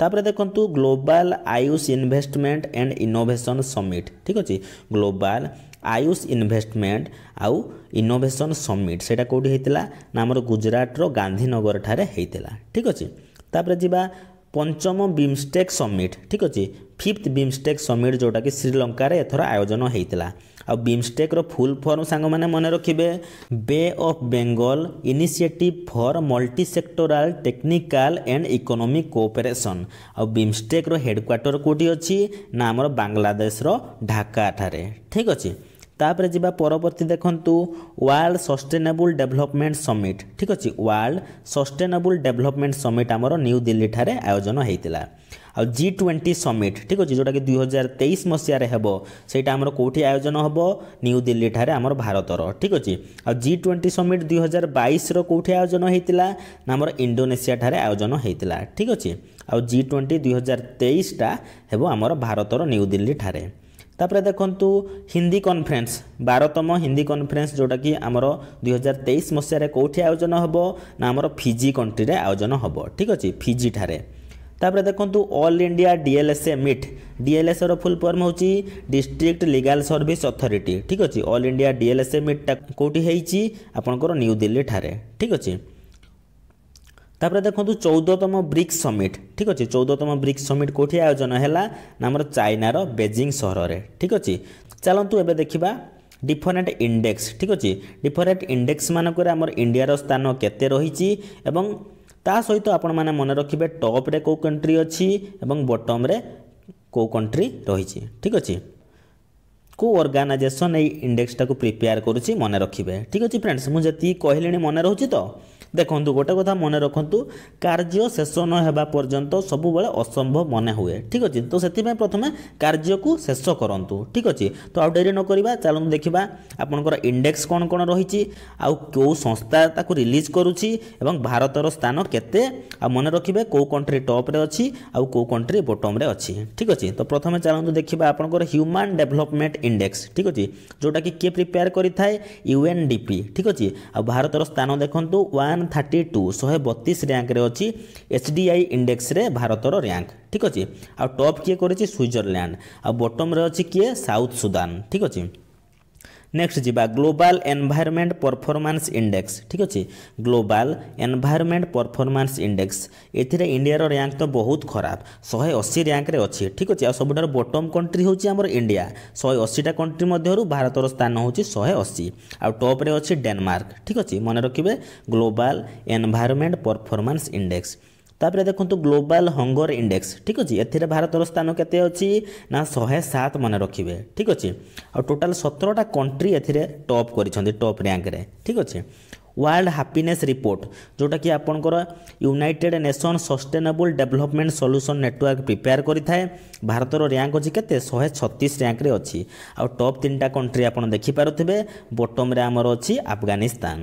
ତାପରେ ଦେଖନ୍ତୁ global Ayush investment and innovation summit ଠିକ୍ ଅଛି ଗ୍ଲୋବାଲ ଆୟୁଷ ଇନଭେଷ୍ଟମେଣ୍ଟ ଆଉ ଇନୋଭେସନ୍ ସମିଟ୍ ସେଇଟା କେଉଁଠି ହୋଇଥିଲା ନା ଆମର ଗୁଜୁରାଟର ଗାନ୍ଧୀନଗରଠାରେ ହୋଇଥିଲା ଠିକ୍ ଅଛି ତାପରେ ଯିବା ପଞ୍ଚମ ବିମ୍ଷ୍ଟେକ୍ ସମିଟ୍ ଠିକ୍ ଅଛି ଫିଫ୍ଥ ବିମ୍ଷ୍ଟେକ୍ ସମିଟ୍ ଯେଉଁଟାକି ଶ୍ରୀଲଙ୍କାରେ ଏଥର ଆୟୋଜନ ହୋଇଥିଲା ଆଉ ବିମ୍ଷ୍ଟେକ୍ର ଫୁଲ୍ ଫର୍ମ ସାଙ୍ଗମାନେ ମନେ ରଖିବେ bay of Bengal initiative for multi sectoral technical and economic cooperation ଆଉ ବିମ୍ଷ୍ଟେକ୍ର ହେଡ଼କ୍ୱାର୍ଟର କେଉଁଠି ଅଛି ନା ଆମର ବାଂଲାଦେଶର ଢାକାଠାରେ ଠିକ୍ ଅଛି ତାପରେ ଯିବା ପରବର୍ତ୍ତୀ ଦେଖନ୍ତୁ ୱାର୍ଲଡ ସଷ୍ଟେନେବୁଲ୍ ଡେଭଲପମେଣ୍ଟ ସମିଟ୍ ଠିକ୍ ଅଛି ୱାର୍ଲଡ ସଷ୍ଟେନେବୁଲ୍ ଡେଭଲପମେଣ୍ଟ ସମିଟ୍ ଆମର ନ୍ୟୁ ଦିଲ୍ଲୀଠାରେ ଆୟୋଜନ ହୋଇଥିଲା ଆଉ ଜି ଟ୍ୱେଣ୍ଟି ସମିଟ୍ ଠିକ୍ ଅଛି ଯେଉଁଟାକି ଦୁଇ ହଜାର ତେଇଶ ମସିହାରେ ହେବ ସେଇଟା ଆମର କେଉଁଠି ଆୟୋଜନ ହେବ ନ୍ୟୁ ଦିଲ୍ଲୀଠାରେ ଆମର ଭାରତର ଠିକ୍ ଅଛି ଆଉ ଜି ଟ୍ୱେଣ୍ଟି ସମିଟ୍ ଦୁଇ ହଜାର ବାଇଶର କେଉଁଠି ଆୟୋଜନ ହୋଇଥିଲା ନା ଆମର ଇଣ୍ଡୋନେସିଆଠାରେ ଆୟୋଜନ ହୋଇଥିଲା ଠିକ୍ ଅଛି ଆଉ ଜି ଟ୍ୱେଣ୍ଟି ଦୁଇ ହଜାର ତେଇଶଟା ହେବ ଆମର ଭାରତର ନ୍ୟୁ ଦିଲ୍ଲୀଠାରେ ତାପରେ ଦେଖନ୍ତୁ ହିନ୍ଦୀ କନଫରେନ୍ସ ବାରତମ ହିନ୍ଦୀ କନଫରେନ୍ସ ଯେଉଁଟାକି ଆମର ଦୁଇହଜାର ତେଇଶ ମସିହାରେ କେଉଁଠି ଆୟୋଜନ ହେବ ନା ଆମର ଫିଜି କଣ୍ଟ୍ରିରେ ଆୟୋଜନ ହେବ ଠିକ୍ ଅଛି ଫିଜିଠାରେ ତାପରେ ଦେଖନ୍ତୁ ଅଲ୍ ଇଣ୍ଡିଆ ଡିଏଲ୍ଏସ୍ଏ ମିଟ୍ ଡିଏଲ୍ଏସ୍ଏର ଫୁଲ୍ ଫର୍ମ ହେଉଛି ଡିଷ୍ଟ୍ରିକ୍ଟ ଲିଗାଲ୍ ସର୍ଭିସ୍ ଅଥରିଟି ଠିକ୍ ଅଛି ଅଲ୍ ଇଣ୍ଡିଆ ଡିଏଲ୍ଏସ୍ଏ ମିଟ୍ଟା କେଉଁଠି ହେଇଛି ଆପଣଙ୍କର ନ୍ୟୁ ଦିଲ୍ଲୀଠାରେ ଠିକ୍ ଅଛି ତାପରେ ଦେଖନ୍ତୁ ଚଉଦତମ ବ୍ରିକ୍ସ ସମିଟ୍ ଠିକ୍ ଅଛି ଚଉଦତମ ବ୍ରିକ୍ସ ସମିଟ୍ କେଉଁଠି ଆୟୋଜନ ହେଲା ନା ଆମର ଚାଇନାର ବେଜିଂ ସହରରେ ଠିକ୍ ଅଛି ଚାଲନ୍ତୁ ଏବେ ଦେଖିବା ডিফরেন্ট ইন্ডেক্স ঠিক আছে ডিফরেন্ট ইন্ডেক্স মানকরে আমার ইন্ডিয়ার স্থান কেতে রয়েছে এবং তা সহিত আপন মানে মনে রাখবে টপরে কেউ কন্ট্রি অছি এবং বটমরে কেউ কন্ট্রি রয়েছে ঠিক আছে কেউ অর্গানাইজেসন এই ইন্ডেক্সটা প্রিপেয়ার করছি মনে রাখবে ঠিক আছে ফ্রেন্ডস মু যেত কহিলি মনে রয়েছে তো ଦେଖନ୍ତୁ ଗୋଟେ କଥା ମନେ ରଖନ୍ତୁ କାର୍ଯ୍ୟ ଶେଷ ନ ହେବା ପର୍ଯ୍ୟନ୍ତ ସବୁବେଳେ ଅସମ୍ଭବ ମନେ ହୁଏ ଠିକ୍ ଅଛି ତ ସେଥିପାଇଁ ପ୍ରଥମେ କାର୍ଯ୍ୟକୁ ଶେଷ କରନ୍ତୁ ଠିକ୍ ଅଛି ତ ଆଉ ଡେରି ନ କରିବା ଚାଲନ୍ତୁ ଦେଖିବା ଆପଣଙ୍କର ଇଣ୍ଡେକ୍ସ କ'ଣ କ'ଣ ରହିଛି ଆଉ କେଉଁ ସଂସ୍ଥା ତାକୁ ରିଲିଜ୍ କରୁଛି ଏବଂ ଭାରତର ସ୍ଥାନ କେତେ ଆଉ ମନେ ରଖିବେ କେଉଁ କଣ୍ଟ୍ରି ଟପ୍ରେ ଅଛି ଆଉ କେଉଁ କଣ୍ଟ୍ରି ବୋଟମ୍ରେ ଅଛି ଠିକ୍ ଅଛି ତ ପ୍ରଥମେ ଚାଲନ୍ତୁ ଦେଖିବା ଆପଣଙ୍କର ହ୍ୟୁମାନ୍ ଡେଭଲପମେଣ୍ଟ ଇଣ୍ଡେକ୍ସ ଠିକ୍ ଅଛି ଯେଉଁଟାକି କିଏ ପ୍ରିପେୟାର କରିଥାଏ ୟୁଏନ୍ଡିପି ଠିକ୍ ଅଛି ଆଉ ଭାରତର ସ୍ଥାନ ଦେଖନ୍ତୁ ୱାନ୍ ওয়ান থার্টি টু শহে বତିশ র্যাঙ্করে অছি এসডিআই ইন্ডেক্সরে ভারতর র্যাঙ্ক ঠিক আছে আপ টপ কিয়ে করেছে সুইজরল্যান্ড আপ বটমরে অছি কিয়ে সাউথ সুদান ঠিক আছে নেক্সট যা গ্লোবাল এনভায়রনমেন্ট পরফরমান্স ইন্ডেক্স ঠিক আছে গ্লোবাল এনভায়রনমেন্ট পরফরমান্স ইন্ডেক্স এতে ইন্ডিয়ার র্যাঙ্ক তো বহুত খারাপ শহে অশী র্যাঙ্করে অছি ঠিক আছে সবুঠার বটম কন্ট্রি হচ্ছে আমার ইন্ডিয়া শহে অশীটা কন্ট্রি মধ্যে ভারতর স্থান হচ্ছে শহে অশী আপরে অছি ডেনমার্ক ঠিক আছে মনে রাখবে গ্লোবাল এনভায়রনমেন্ট পরফরমান্স ইন্ডেক্স ତାପରେ ଦେଖନ୍ତୁ ଗ୍ଲୋବାଲ ହଙ୍ଗର ଇଣ୍ଡେକ୍ସ ଠିକ୍ ଅଛି ଏଥିରେ ଭାରତର ସ୍ଥାନ କେତେ ଅଛି ନା ଶହେ ସାତ ମନେ ରଖିବେ ଠିକ୍ ଅଛି ଆଉ ଟୋଟାଲ ସତରଟା କଣ୍ଟ୍ରି ଏଥିରେ ଟପ୍ କରିଛନ୍ତି ଟପ୍ ର୍ୟାଙ୍କରେ ଠିକ୍ ଅଛି ୱାର୍ଲଡ ହାପିନେସ୍ ରିପୋର୍ଟ ଯେଉଁଟାକି ଆପଣଙ୍କର United Nation sustainable development solution network prepare କରିଥାଏ ଭାରତର ର୍ୟାଙ୍କ ଅଛି କେତେ ଶହେ ଛତିଶ ର୍ୟାଙ୍କରେ ଅଛି ଆଉ ଟପ୍ ତିନିଟା କଣ୍ଟ୍ରି ଆପଣ ଦେଖିପାରୁଥିବେ ବଟମ୍ରେ ଆମର ଅଛି Afghanistan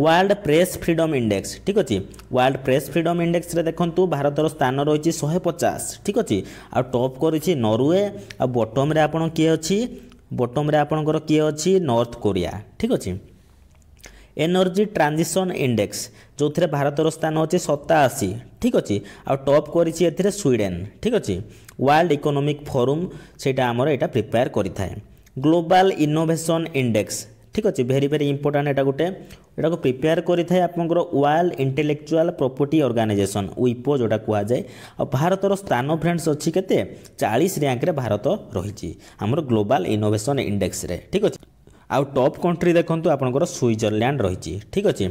world press freedom index ଠିକ୍ ଅଛି ୱାର୍ଲଡ ପ୍ରେସ୍ ଫ୍ରିଡମ୍ ଇଣ୍ଡେକ୍ସରେ ଦେଖନ୍ତୁ ଭାରତର ସ୍ଥାନ ରହିଛି ଶହେ ପଚାଶ ଠିକ୍ ଅଛି ଆଉ ଟପ୍ କରିଛି ନରୱେ ଆଉ ବଟମ୍ରେ ଆପଣ କିଏ ଅଛି ବଟମ୍ରେ ଆପଣଙ୍କର କିଏ ଅଛି ନର୍ଥ କୋରିଆ ଠିକ୍ ଅଛି ଏନର୍ଜି ଟ୍ରାଞ୍ଜିସନ୍ ଇଣ୍ଡେକ୍ସ ଯେଉଁଥିରେ ଭାରତର ସ୍ଥାନ ଅଛି ସତାଅଶୀ ଠିକ୍ ଅଛି ଆଉ ଟପ୍ କରିଛି ଏଥିରେ ସ୍ୱିଡ଼େନ୍ ଠିକ୍ ଅଛି ୱାର୍ଲଡ ଇକୋନୋମିକ୍ ଫୋରମ୍ ସେଇଟା ଆମର ଏଇଟା ପ୍ରିପେୟାର କରିଥାଏ ଗ୍ଲୋବାଲ୍ ଇନୋଭେସନ୍ ଇଣ୍ଡେକ୍ସ ঠিক ଅଛି ଭେରି ଭେରି ଇମ୍ପୋର୍ଟାଣ୍ଟ ଏଇଟା ଗୋଟେ ଏଇଟାକୁ ପ୍ରିପେୟାର କରିଥାଏ ଆପଣଙ୍କର ୱାର୍ଲଡ ଇଣ୍ଟେଲେକ୍ଚୁଆଲ ପ୍ରପର୍ଟି ଅର୍ଗାନାଇଜେସନ୍ ୱିପୋ ଯେଉଁଟା କୁହାଯାଏ ଆଉ ଭାରତର ସ୍ଥାନ ଫ୍ରେଣ୍ଡସ୍ ଅଛି କେତେ ଚାଳିଶ ର୍ୟାଙ୍କରେ ଭାରତ ରହିଛି ଆମର ଗ୍ଲୋବାଲ ଇନୋଭେସନ୍ ଇଣ୍ଡେକ୍ସରେ ଠିକ୍ ଅଛି ଆଉ ଟପ୍ କଣ୍ଟ୍ରି ଦେଖନ୍ତୁ ଆପଣଙ୍କର ସୁଇଜରଲ୍ୟାଣ୍ଡ ରହିଛି ଠିକ୍ ଅଛି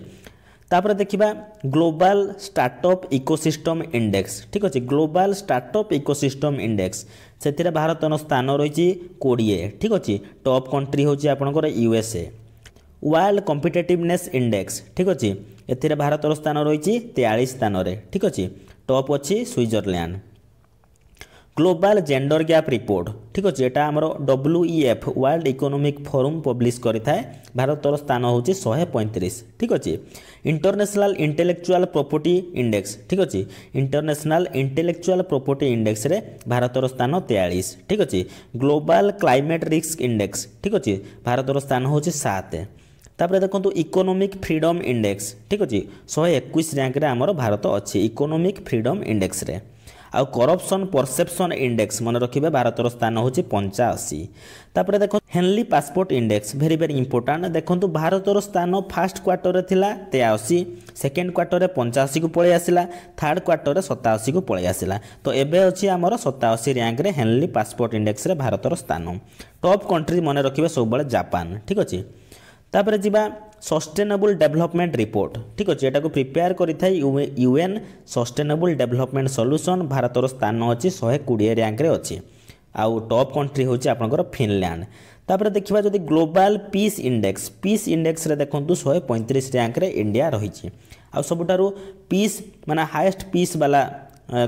ତାପରେ ଦେଖିବା ଗ୍ଲୋବାଲ ଷ୍ଟାର୍ଟଅପ୍ ଇକୋସିଷ୍ଟମ୍ ଇଣ୍ଡେକ୍ସ ଠିକ୍ ଅଛି ଗ୍ଲୋବାଲ ଷ୍ଟାର୍ଟଅପ୍ ଇକୋସିଷ୍ଟମ୍ ଇଣ୍ଡେକ୍ସ ସେଥିରେ ଭାରତର ସ୍ଥାନ ରହିଛି କୋଡ଼ିଏ ଠିକ୍ ଅଛି ଟପ୍ କଣ୍ଟ୍ରି ହେଉଛି ଆପଣଙ୍କର ୟୁଏସ୍ଏ ୱାର୍ଲଡ କମ୍ପିଟେଟିଭନେସ୍ ଇଣ୍ଡେକ୍ସ ଠିକ୍ ଅଛି ଏଥିରେ ଭାରତର ସ୍ଥାନ ରହିଛି ତେୟାଳିଶ ସ୍ଥାନରେ ଠିକ୍ ଅଛି ଟପ୍ ଅଛି Switzerland global gender gap report ঠিক আছে এটা আমার WEF world economic forum publish করে থাকে ভারতর স্থান হচ্ছে শহে পঁয়ত্রিশ ঠিক আছে ইন্টরন্যাশনাল ইন্টেলেকচুয়াল প্রপর্টি ইন্ডেক্স ঠিক আছে ইন্টরন্যাশনাল ইন্টেলেকচুয়াল প্রপর্টি ইন্ডেক্সরে ভারতর স্থান তেয়াশ ঠিক আছে গ্লোবাল ক্লাইমেট রিস্ক ইন্ডেক্স ঠিক আছে ভারতর স্থান হচ্ছে সাত তাপরে দেখুন ইকোনোমিক ফ্রিডম ইন্ডেক্স ঠিক আছে শহে একুশ র্যাঙ্করে আমার ভারত অছে ইকোনোমিক ফ্রিডম ইন্ডেক্সরে ଆଉ କରପ୍ସନ୍ ପରସେପ୍ସନ୍ ଇଣ୍ଡେକ୍ସ ମନେ ରଖିବେ ଭାରତର ସ୍ଥାନ ହେଉଛି ପଞ୍ଚାଅଶୀ ତାପରେ ଦେଖ Henley passport index very very important ଦେଖନ୍ତୁ ଭାରତର ସ୍ଥାନ ଫାର୍ଷ୍ଟ କ୍ୱାର୍ଟରରେ ଥିଲା ତେୟାଅଶୀ ସେକେଣ୍ଡ କ୍ୱାର୍ଟରରେ ପଞ୍ଚାଅଶୀକୁ ପଳେଇ ଆସିଲା ଥାର୍ଡ଼ କ୍ୱାର୍ଟରରେ ସତାଅଶୀକୁ ପଳେଇ ଆସିଲା ତ ଏବେ ଅଛି ଆମର ସତାଅଶୀ ର୍ୟାଙ୍କରେ ହେନ୍ଲି ପାସପୋର୍ଟ ଇଣ୍ଡେକ୍ସରେ ଭାରତର ସ୍ଥାନ ଟପ୍ କଣ୍ଟ୍ରି ମନେ ରଖିବେ ସବୁବେଳେ ଜାପାନ ଠିକ୍ ଅଛି ତାପରେ ଯିବା ସଷ୍ଟେନେବୁଲ୍ ଡେଭଲପମେଣ୍ଟ ରିପୋର୍ଟ ଠିକ୍ ଅଛି ଏଟାକୁ ପ୍ରିପେୟାର କରିଥାଏ ୟୁଏନ୍ ସଷ୍ଟେନେବୁଲ୍ ଡେଭଲପମେଣ୍ଟ ସଲ୍ୟୁସନ୍ ଭାରତର ସ୍ଥାନ ଅଛି ଶହେ କୋଡ଼ିଏ ର୍ୟାଙ୍କରେ ଅଛି ଆଉ ଟପ୍ କଣ୍ଟ୍ରି ହେଉଛି ଆପଣଙ୍କର ଫିନଲ୍ୟାଣ୍ଡ ତାପରେ ଦେଖିବା ଯଦି ଗ୍ଲୋବାଲ୍ ପିସ୍ ଇଣ୍ଡେକ୍ସ ପିସ୍ ଇଣ୍ଡେକ୍ସରେ ଦେଖନ୍ତୁ ଶହେ ପଇଁତିରିଶ ର୍ୟାଙ୍କରେ ଇଣ୍ଡିଆ ରହିଛି ଆଉ ସବୁଠାରୁ ପିସ୍ ମାନେ ହାଏଷ୍ଟ ପିସ୍ ବାଲା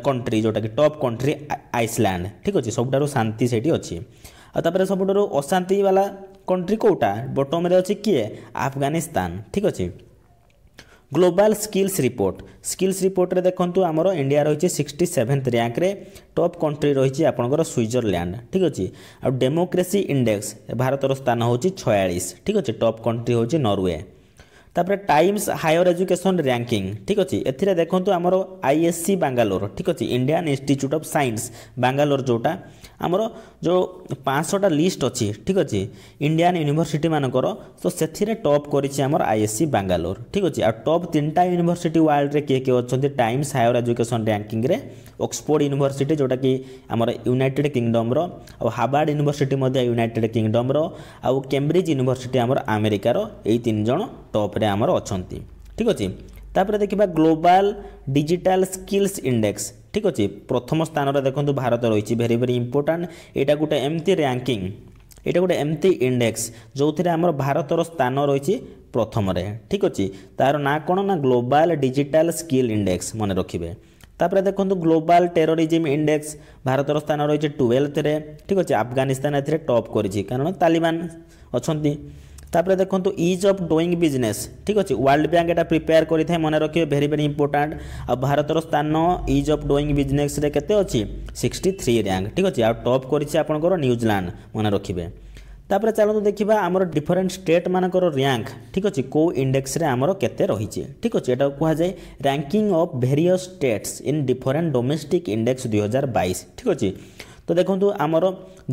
କଣ୍ଟ୍ରି ଯେଉଁଟାକି ଟପ୍ କଣ୍ଟ୍ରି ଆଇସଲ୍ୟାଣ୍ଡ ଠିକ୍ ଅଛି ସବୁଠାରୁ ଶାନ୍ତି ସେଇଠି ଅଛି ଆଉ ତାପରେ ସବୁଠାରୁ ଅଶାନ୍ତି ବାଲା କଣ୍ଟ୍ରି କେଉଁଟା ବଟମ୍ରେ ଅଛି କିଏ ଆଫଗାନିସ୍ତାନ ଠିକ୍ ଅଛି ଗ୍ଲୋବାଲ୍ ସ୍କିଲ୍ସ ରିପୋର୍ଟ ସ୍କିଲ୍ସ ରିପୋର୍ଟରେ ଦେଖନ୍ତୁ ଆମର ଇଣ୍ଡିଆ ରହିଛି ସିକ୍ସଟି ସେଭେନ୍ଥ ର୍ୟାଙ୍କରେ ଟପ୍ କଣ୍ଟ୍ରି ରହିଛି ଆପଣଙ୍କର ସୁଇଜରଲ୍ୟାଣ୍ଡ ଠିକ୍ ଅଛି ଆଉ ଡେମୋକ୍ରେସି ଇଣ୍ଡେକ୍ସ ଭାରତର ସ୍ଥାନ ହେଉଛି ଛୟାଳିଶ ଠିକ୍ ଅଛି ଟପ୍ କଣ୍ଟ୍ରି ହେଉଛି ନରୱେ ତାପରେ ଟାଇମ୍ସ ହାୟର ଏଜୁକେସନ୍ ର୍ୟାଙ୍କିଂ ଠିକ୍ ଅଛି ଏଥିରେ ଦେଖନ୍ତୁ ଆମର ଆଇଏସ୍ସି ବାଙ୍ଗାଲୋର ଠିକ୍ ଅଛି Indian institute of science Bangalore ଯେଉଁଟା আমার যে পাঁচশটা লিষ্ট অছি ঠিক আছে ইন্ডিয়ান ইউনিভর্সিটি মানকর তো সেথিরে টপ করেছে আমার আইএসসি বাঙ্গালোর ঠিক আছে আর টপ তিনটা ইউনিভর্সিটি ওয়ার্ল্ডরে কে কে অনেক টাইমস হায়র এজুকেশন র্যাঙ্কিংরে অক্সফোর্ড ইউনিভর্সিটি ଯେଉଁଟାକି ଆମର ୟୁନାଇଟେଡ଼୍ କିଙ୍ଗଡ଼ମ୍ର ଆଉ ହାର୍ବାର୍ଡ଼ ୟୁନିଭର୍ସିଟି ମଧ୍ୟ ୟୁନାଇଟେଡ଼୍ କିଙ୍ଗଡ଼ମ୍ର ଆଉ କେମ୍ବ୍ରିଜ୍ ୟୁନିଭର୍ସିଟି ଆମର ଆମେରିକାର ଏଇ ତିନି ଜଣ ଟପ୍ରେ ଆମର ଅଛନ୍ତି ଠିକ୍ ଅଛି ତାପରେ ଦେଖିବା ଗ୍ଲୋବାଲ୍ ଡିଜିଟାଲ୍ ସ୍କିଲ୍ସ ଇଣ୍ଡେକ୍ସ ঠিক আছে প্রথম স্থানরে দেখুন ভারত রয়েছে ভেরি ভেরি ইম্পর্টাট এটা গোটে এমতি র্যাঙ্কিং এটা গোটে এমতি ইন্ডেক্স যে আমার ভারতর স্থান রয়েছে প্রথমরে ঠিক আছে তার না কোণ না গ্লোবাল ডিজিটাল স্কিল ইন্ডেক্স মনে রাখবে তাপরে দেখুন গ্লোবাল টেরোরিজম ইন্ডেক্স ভারতর স্থান রয়েছে টুয়েলথরে ঠিক আছে আফগানিস্তান এতে টপ করেছি কারণ তালিবান অনেক তাপরে দেখুন ইজ অফ ডুইং বিজনেস ঠিক আছে ওয়ার্ল্ড ব্যাঙ্ক এটা প্রিপেয়ার করে থাকে মনে রাখবে ভেরি ভেরি ইম্পর্টাট আর ভারতর স্থান ইজ অফ ডুইং বিজনেসরে কেতে অছি সিক্সটি থ্রি র্যাঙ্ক ঠিক আছে আর টপ করেছে আপনার নিউজিল্যান্ড মনে রাখবে তাপরে চালু দেখা আমার ডিফরেন্ট স্টেট মানকর র্যাঙ্ক ঠিক আছে কেউ ইন্ডেক্সরে আমার কেতে রয়েছে ঠিক আছে এটা কুহযায় ranking of various states in different domestic index দুই হাজার বাইশ ঠিক আছে তো দেখন্তু আমার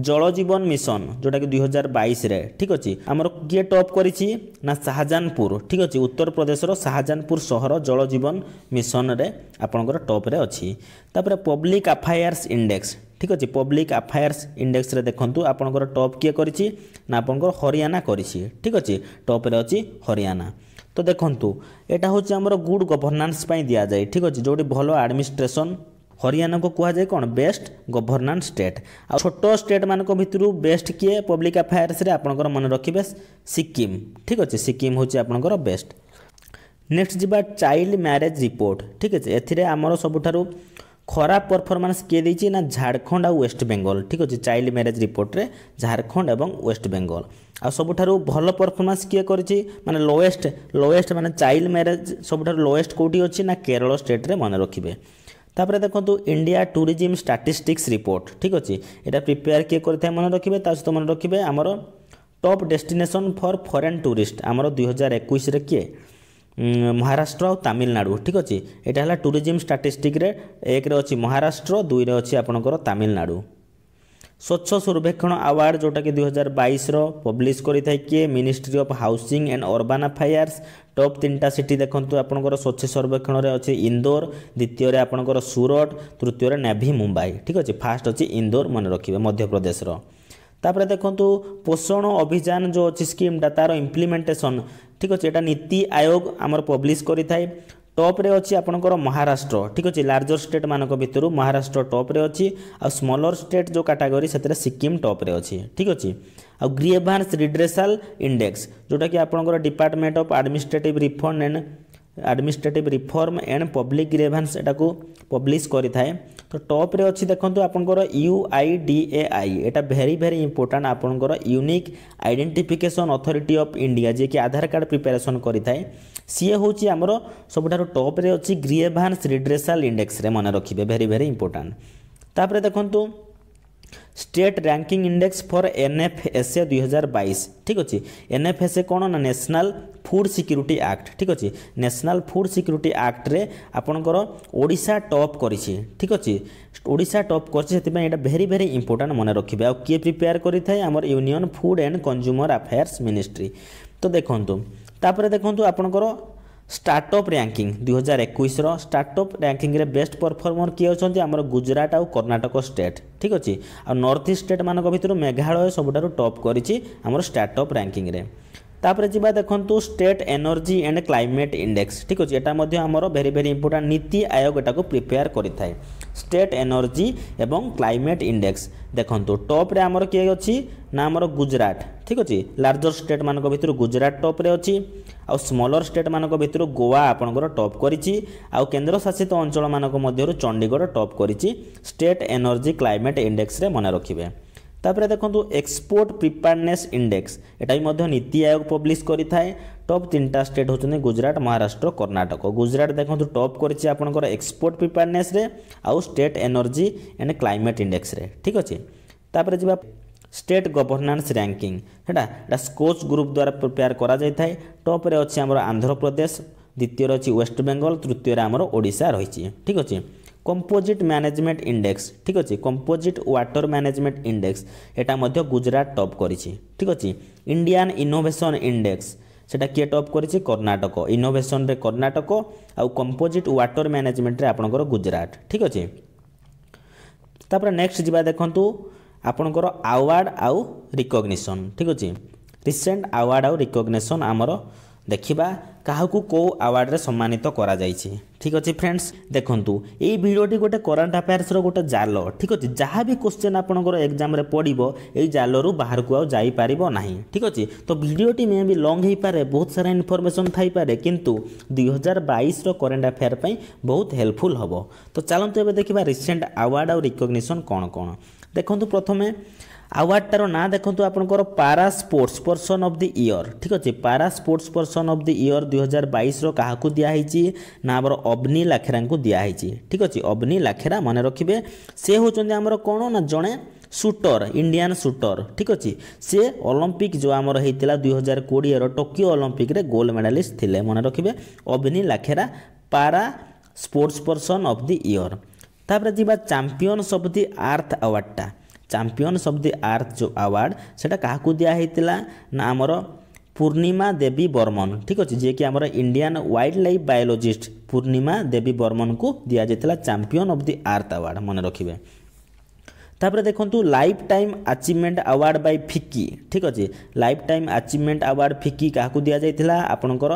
জল জীবন মিশন যেটা কি দুই হাজার বাইশে ঠিক আছে আমার কিয়ে টপ করেছি না শাহজাহানপুর ঠিক আছে উত্তরপ্রদেশর শাহজাহানপুর সহর জল জীবন মিশনরে আপনার টপরে অছি তাপরে পব্লিক আফায়ার্স ইন্ডেক্স ঠিক আছে পব্লিক আফায়ার্স ইন্ডেক্সরে দেখুন আপনার টপ কিয়ে করেছি না আপনার হরিয়ানা করেছি ঠিক আছে টপরে অছি হরিয়ানা তো দেখুন এটা হচ্ছে আমার গুড গভর্নান্স দিয়া যায় ঠিক আছে যেটি ভালো আডমিনিস্ট্রেসন হরিয়ানাকে কুহযায় কোণ বেস্ট গভর্নান্স স্টেট আোট স্টেট মান ভিতর বেস্ট কিয়ে পব্লিক আফেয়ার্সে আপনার মনে রাখবে সিকিম ঠিক আছে সিকিম হচ্ছে আপনার বেস্ট নেক্সট যা চাইল্ড ম্যারেজ রিপোর্ট ঠিক আছে এতে আমার সবুঠার ଖରାପ ପରଫର୍ମାନ୍ସ କିଏ ଦେଇଛି ନା ଝାଡ଼ଖଣ୍ଡ ଆଉ ୱେଷ୍ଟବେଙ୍ଗଲ ଠିକ୍ ଅଛି ଚାଇଲ୍ଡ ମ୍ୟାରେଜ୍ ରିପୋର୍ଟରେ ଝାଡ଼ଖଣ୍ଡ ଏବଂ ୱେଷ୍ଟବେଙ୍ଗଲ ଆଉ ସବୁଠାରୁ ଭଲ ପରଫର୍ମାନ୍ସ କିଏ କରିଛି ମାନେ ଲୋଏଷ୍ଟ ଲୋଏଷ୍ଟ ମାନେ ଚାଇଲ୍ଡ ମ୍ୟାରେଜ୍ ସବୁଠାରୁ ଲୋଏଷ୍ଟ କେଉଁଠି ଅଛି ନା କେରଳ ଷ୍ଟେଟ୍ରେ ମନେ ରଖିବେ তাপরে দেখন্তু ইন্ডিয়া ট্যুরিজম স্টাটিস্টিক্স রিপোর্ট ঠিক আছে এটা প্রিপেয়ার কিয়ে করে মনে রাখবে তা সহ মনে রাখবে আমার top destination for foreign tourist আমার দুই হাজার একুশে কিয়ে মহারাষ্ট্র আর তামিলনাড়ু ঠিক আছে এটা হল ট্যুরিজম স্টাটিস্টিক্রে একরে অ মহারাষ্ট্র দুইরে অ আপনার তামিলনাড়ু ସ୍ୱଚ୍ଛ ସର୍ବେକ୍ଷଣ ଆୱାର୍ଡ଼ ଯେଉଁଟାକି ଦୁଇହଜାର ବାଇଶର ପବ୍ଲିଶ୍ କରିଥାଏ କିଏ ministry of housing and urban affairs top ତିନିଟା ସିଟି ଦେଖନ୍ତୁ ଆପଣଙ୍କର ସ୍ୱଚ୍ଛ ସର୍ବେକ୍ଷଣରେ ଅଛି ଇନ୍ଦୋର ଦ୍ୱିତୀୟରେ ଆପଣଙ୍କର ସୁରଟ ତୃତୀୟରେ ନେଭି ମୁମ୍ବାଇ ଠିକ୍ ଅଛି ଫାର୍ଷ୍ଟ ଅଛି ଇନ୍ଦୋର ମନେ ରଖିବେ ମଧ୍ୟପ୍ରଦେଶର ତାପରେ ଦେଖନ୍ତୁ ପୋଷଣ ଅଭିଯାନ ଯେଉଁ ଅଛି ସ୍କିମ୍ଟା ତା'ର ଇମ୍ପ୍ଲିମେଣ୍ଟେସନ୍ ଠିକ୍ ଅଛି ଏଇଟା ନୀତି ଆୟୋଗ ଆମର ପବ୍ଲିଶ୍ କରିଥାଏ ଟପ୍ରେ ଅଛି ଆପଣଙ୍କର ମହାରାଷ୍ଟ୍ର ଠିକ୍ ଅଛି ଲାର୍ଜର ଷ୍ଟେଟ୍ମାନଙ୍କ ଭିତରୁ ମହାରାଷ୍ଟ୍ର ଟପ୍ରେ ଅଛି ଆଉ ସ୍ମଲର ଷ୍ଟେଟ୍ ଯେଉଁ କାଟାଗୋରୀ ସେଥିରେ ସିକିମ୍ ଟପ୍ରେ ଅଛି ଠିକ୍ ଅଛି ଆଉ ଗ୍ରିଏଭାନ୍ସ ରିଡ୍ରେସାଲ୍ ଇଣ୍ଡେକ୍ସ ଯେଉଁଟାକି ଆପଣଙ୍କର department of administrative reform and administrative reform and public grievance ଏଟାକୁ ପବ୍ଲିଶ କରିଥାଏ ତ ଟପ୍ରେ ଅଛି ଦେଖନ୍ତୁ ଆପଣଙ୍କର U I D A I ଏଇଟା ଭେରି ଭେରି ଇମ୍ପୋର୍ଟାଣ୍ଟ ଆପଣଙ୍କର unique identification authority of India ଯିଏକି ଆଧାର କାର୍ଡ଼ ପ୍ରିପାରେସନ୍ କରିଥାଏ ସିଏ ହେଉଛି ଆମର ସବୁଠାରୁ ଟପ୍ରେ ଅଛି ଗ୍ରିଏଭାନ୍ସ ରିଡ୍ରେସାଲ୍ ଇଣ୍ଡେକ୍ସରେ ମନେ ରଖିବେ ଭେରି ଭେରି ଇମ୍ପୋର୍ଟାଣ୍ଟ ତାପରେ ଦେଖନ୍ତୁ state ranking index for NFSA ଦୁଇହଜାର ବାଇଶ ଠିକ୍ ଅଛି ଏନ୍ଏଫ୍ଏସ୍ଏ କ'ଣ ନା ନ୍ୟାସନାଲ୍ ଫୁଡ୍ ସିକ୍ୟୁରିଟି ଆକ୍ଟ ଠିକ୍ ଅଛି ନ୍ୟାସନାଲ୍ ଫୁଡ୍ ସିକ୍ୟୁରିଟି ଆକ୍ଟରେ ଆପଣଙ୍କର ଓଡ଼ିଶା ଟପ୍ କରିଛି ଠିକ୍ ଅଛି ଓଡ଼ିଶା ଟପ୍ କରିଛି ସେଥିପାଇଁ ଏଇଟା ଭେରି ଭେରି ଇମ୍ପୋର୍ଟାଣ୍ଟ ମନେ ରଖିବେ ଆଉ କିଏ ପ୍ରିପେୟାର କରିଥାଏ ଆମର union food and consumer affairs ministry ତ ଦେଖନ୍ତୁ ତାପରେ ଦେଖନ୍ତୁ ଆପଣଙ୍କର ଷ୍ଟାର୍ଟଅପ୍ ର୍ୟାଙ୍କିଂ ଦୁଇହଜାର ଏକୋଇଶର ଷ୍ଟାର୍ଟଅପ୍ ର୍ୟାଙ୍କିଂରେ ବେଷ୍ଟ ପରଫର୍ମର କିଏ ଅଛନ୍ତି ଆମର ଗୁଜରାଟ ଆଉ କର୍ଣ୍ଣାଟକ ଷ୍ଟେଟ୍ ଠିକ୍ ଅଛି ଆଉ ନର୍ଥ ଇଷ୍ଟ ଷ୍ଟେଟ୍ମାନଙ୍କ ଭିତରୁ ମେଘାଳୟ ସବୁଠାରୁ ଟପ୍ କରିଛି ଆମର ଷ୍ଟାର୍ଟଅପ୍ ର୍ୟାଙ୍କିଂରେ তাপরে যা দেখন্তু state energy and climate index ঠিক আছে এটা মধ্যে আমার ভেরি ভেরি ইম্পর্টাট নীতি আয়োগ এটা প্রিপেয়ার করে থাকে স্টেট এনর্জি এবং ক্লাইমেট ইন্ডেক্স দেখন্তু টপরে আমার কি অছি না আমার গুজরাট ঠিক আছে লার্জর স্টেট মানক ভিতর গুজরাট টপরে অছি ଆଉ ସ୍ମଲର୍ ଷ୍ଟେଟ୍ମାନଙ୍କ ଭିତରୁ ଗୋଆ ଆପଣଙ୍କର ଟପ୍ କରିଛି ଆଉ କେନ୍ଦ୍ରଶାସିତ ଅଞ୍ଚଳମାନଙ୍କ ମଧ୍ୟରୁ ଚଣ୍ଡିଗଡ଼ ଟପ୍ କରିଛି ଷ୍ଟେଟ୍ ଏନର୍ଜି କ୍ଲାଇମେଟ୍ ଇଣ୍ଡେକ୍ସରେ ମନେ ରଖିବେ তাপরে দেখুন এক্সপোর্ট প্রিপেয়ারনেস ইন্ডেক্স এটা বি নীতি আয়োগ পব্লিশ করে থাকে টপ তিনটা স্টেট হচ্ছে গুজরাট মহারাষ্ট্র কর্ণাটক গুজরাট দেখুন টপ করেছে আপনার এক্সপোর্ট প্রিপেয়ারনেসে আটেট এনর্জি এন্ড ক্লাইমেট ইন্ডেক্সরে ঠিক আছে তাপরে যা স্টেট গভর্নান্স র্যাঙ্কিং সেটা এটা স্কোচ গ্রুপ দ্বারা প্রিপেয়ার করা যাই থাকে টপরে অছি আমার আন্ধ্রপ্রদেশ দ্বিতীয় অছি ওয়েস্ট বেঙ্গল তৃতীয় আমার ওড়শা রয়েছে ঠিক আছে কম্পোজিট ম্যানেজমেন্ট ইন্ডেক্স ঠিক আছে কম্পোজিট ওয়াটর ম্যানেজমেন্ট ইন্ডেক্স এটা মধ্যে গুজরাট টপ করেছে ঠিক আছে ইন্ডিয়ান ইনোভেশন ইন্ডেক্স সেটা কিয়ে টপ করেছে কর্ণাটক ইনোভেশনরে কর্ণাটক আউ কম্পোজিট ওয়াটর ম্যানেজমেন্টরে আপনার গুজরাট ঠিক আছে তাপরে নেক্সট যা দেখুন আপনার আওয়ার্ড আউ রিকগনিশন ঠিক আছে রিসেন্ট আওয়ার্ড আউ রিকগনিশন আমার ଦେଖିବା কাহকু কো আওয়ার্ডে সম্মানিত করা କରାଯାଇଛି ঠিক আছে ফ্রেন্ডস দেখন্তু এই ভিডিওটি গোটে করেন্ট আফেয়ার্সর গোটে জাল ঠিক আছে যা বি কোশ্চেন আপনার এক্সামে পড়ব এই জালর বাহারকু যাই পারিব না ঠিক আছে তো ভিডিওটি মে বি লং হয়ে হয়েপরে বহুত সারা ইনফরমেসন থাইপরে কিন্তু দুই হাজার বাইশর করেন্ট আফেয়ার পাই বহুত হেল্পফুল হব তো চালু এবার দেখা রিসেন্ট আওয়ার্ড আউ রিকগনিশন কোণ কোণ দেখুন প্রথমে আওয়ার্ডটার না দেখুন আপনার para sports person of the year ঠিক আছে para sports person of the year দুই হাজার বাইশর কাহকু দিয়াহৈছি না আমার অবনি লাখেরা দিয়াহৈছি ঠিক আছে অবনি লাখেরা মনে রাখবে সে হচ্ছেন আমার কোণ না জনে ସୁଟର୍ ଇଣ୍ଡିଆନ୍ ସୁଟର୍ ଠିକ୍ ଅଛି ସେ ଅଲମ୍ପିକ୍ ଯେଉଁ ଆମର ହେଇଥିଲା ଦୁଇ ହଜାର କୋଡ଼ିଏର ଟୋକିଓ ଅଲମ୍ପିକ୍ରେ ଗୋଲ୍ଡ ମେଡ଼ାଲିଷ୍ଟ ଥିଲେ ମନେ ରଖିବେ Avani Lekhara para sports person of the year ତାପରେ ଯିବା ଚାମ୍ପିଅନ୍ସ ଅଫ୍ ଦି ଆର୍ଥ ଆୱାର୍ଡ଼ଟା ଚାମ୍ପିଅନ୍ସ ଅଫ୍ ଦି ଆର୍ଥ ଯେଉଁ ଆୱାର୍ଡ଼ ସେଇଟା କାହାକୁ ଦିଆହେଇଥିଲା ନା ଆମର ପୂର୍ଣ୍ଣିମା ଦେବୀ ବର୍ମନ ଠିକ୍ ଅଛି ଯିଏକି ଆମର Indian wildlife biologist Purnima Devi ବର୍ମନଙ୍କୁ ଦିଆଯାଇଥିଲା champion of the earth award ମନେ ରଖିବେ ତାପରେ ଦେଖନ୍ତୁ lifetime achievement award by FICCI ଠିକ୍ ଅଛି lifetime achievement award FICCI କାହାକୁ ଦିଆଯାଇଥିଲା ଆପଣଙ୍କର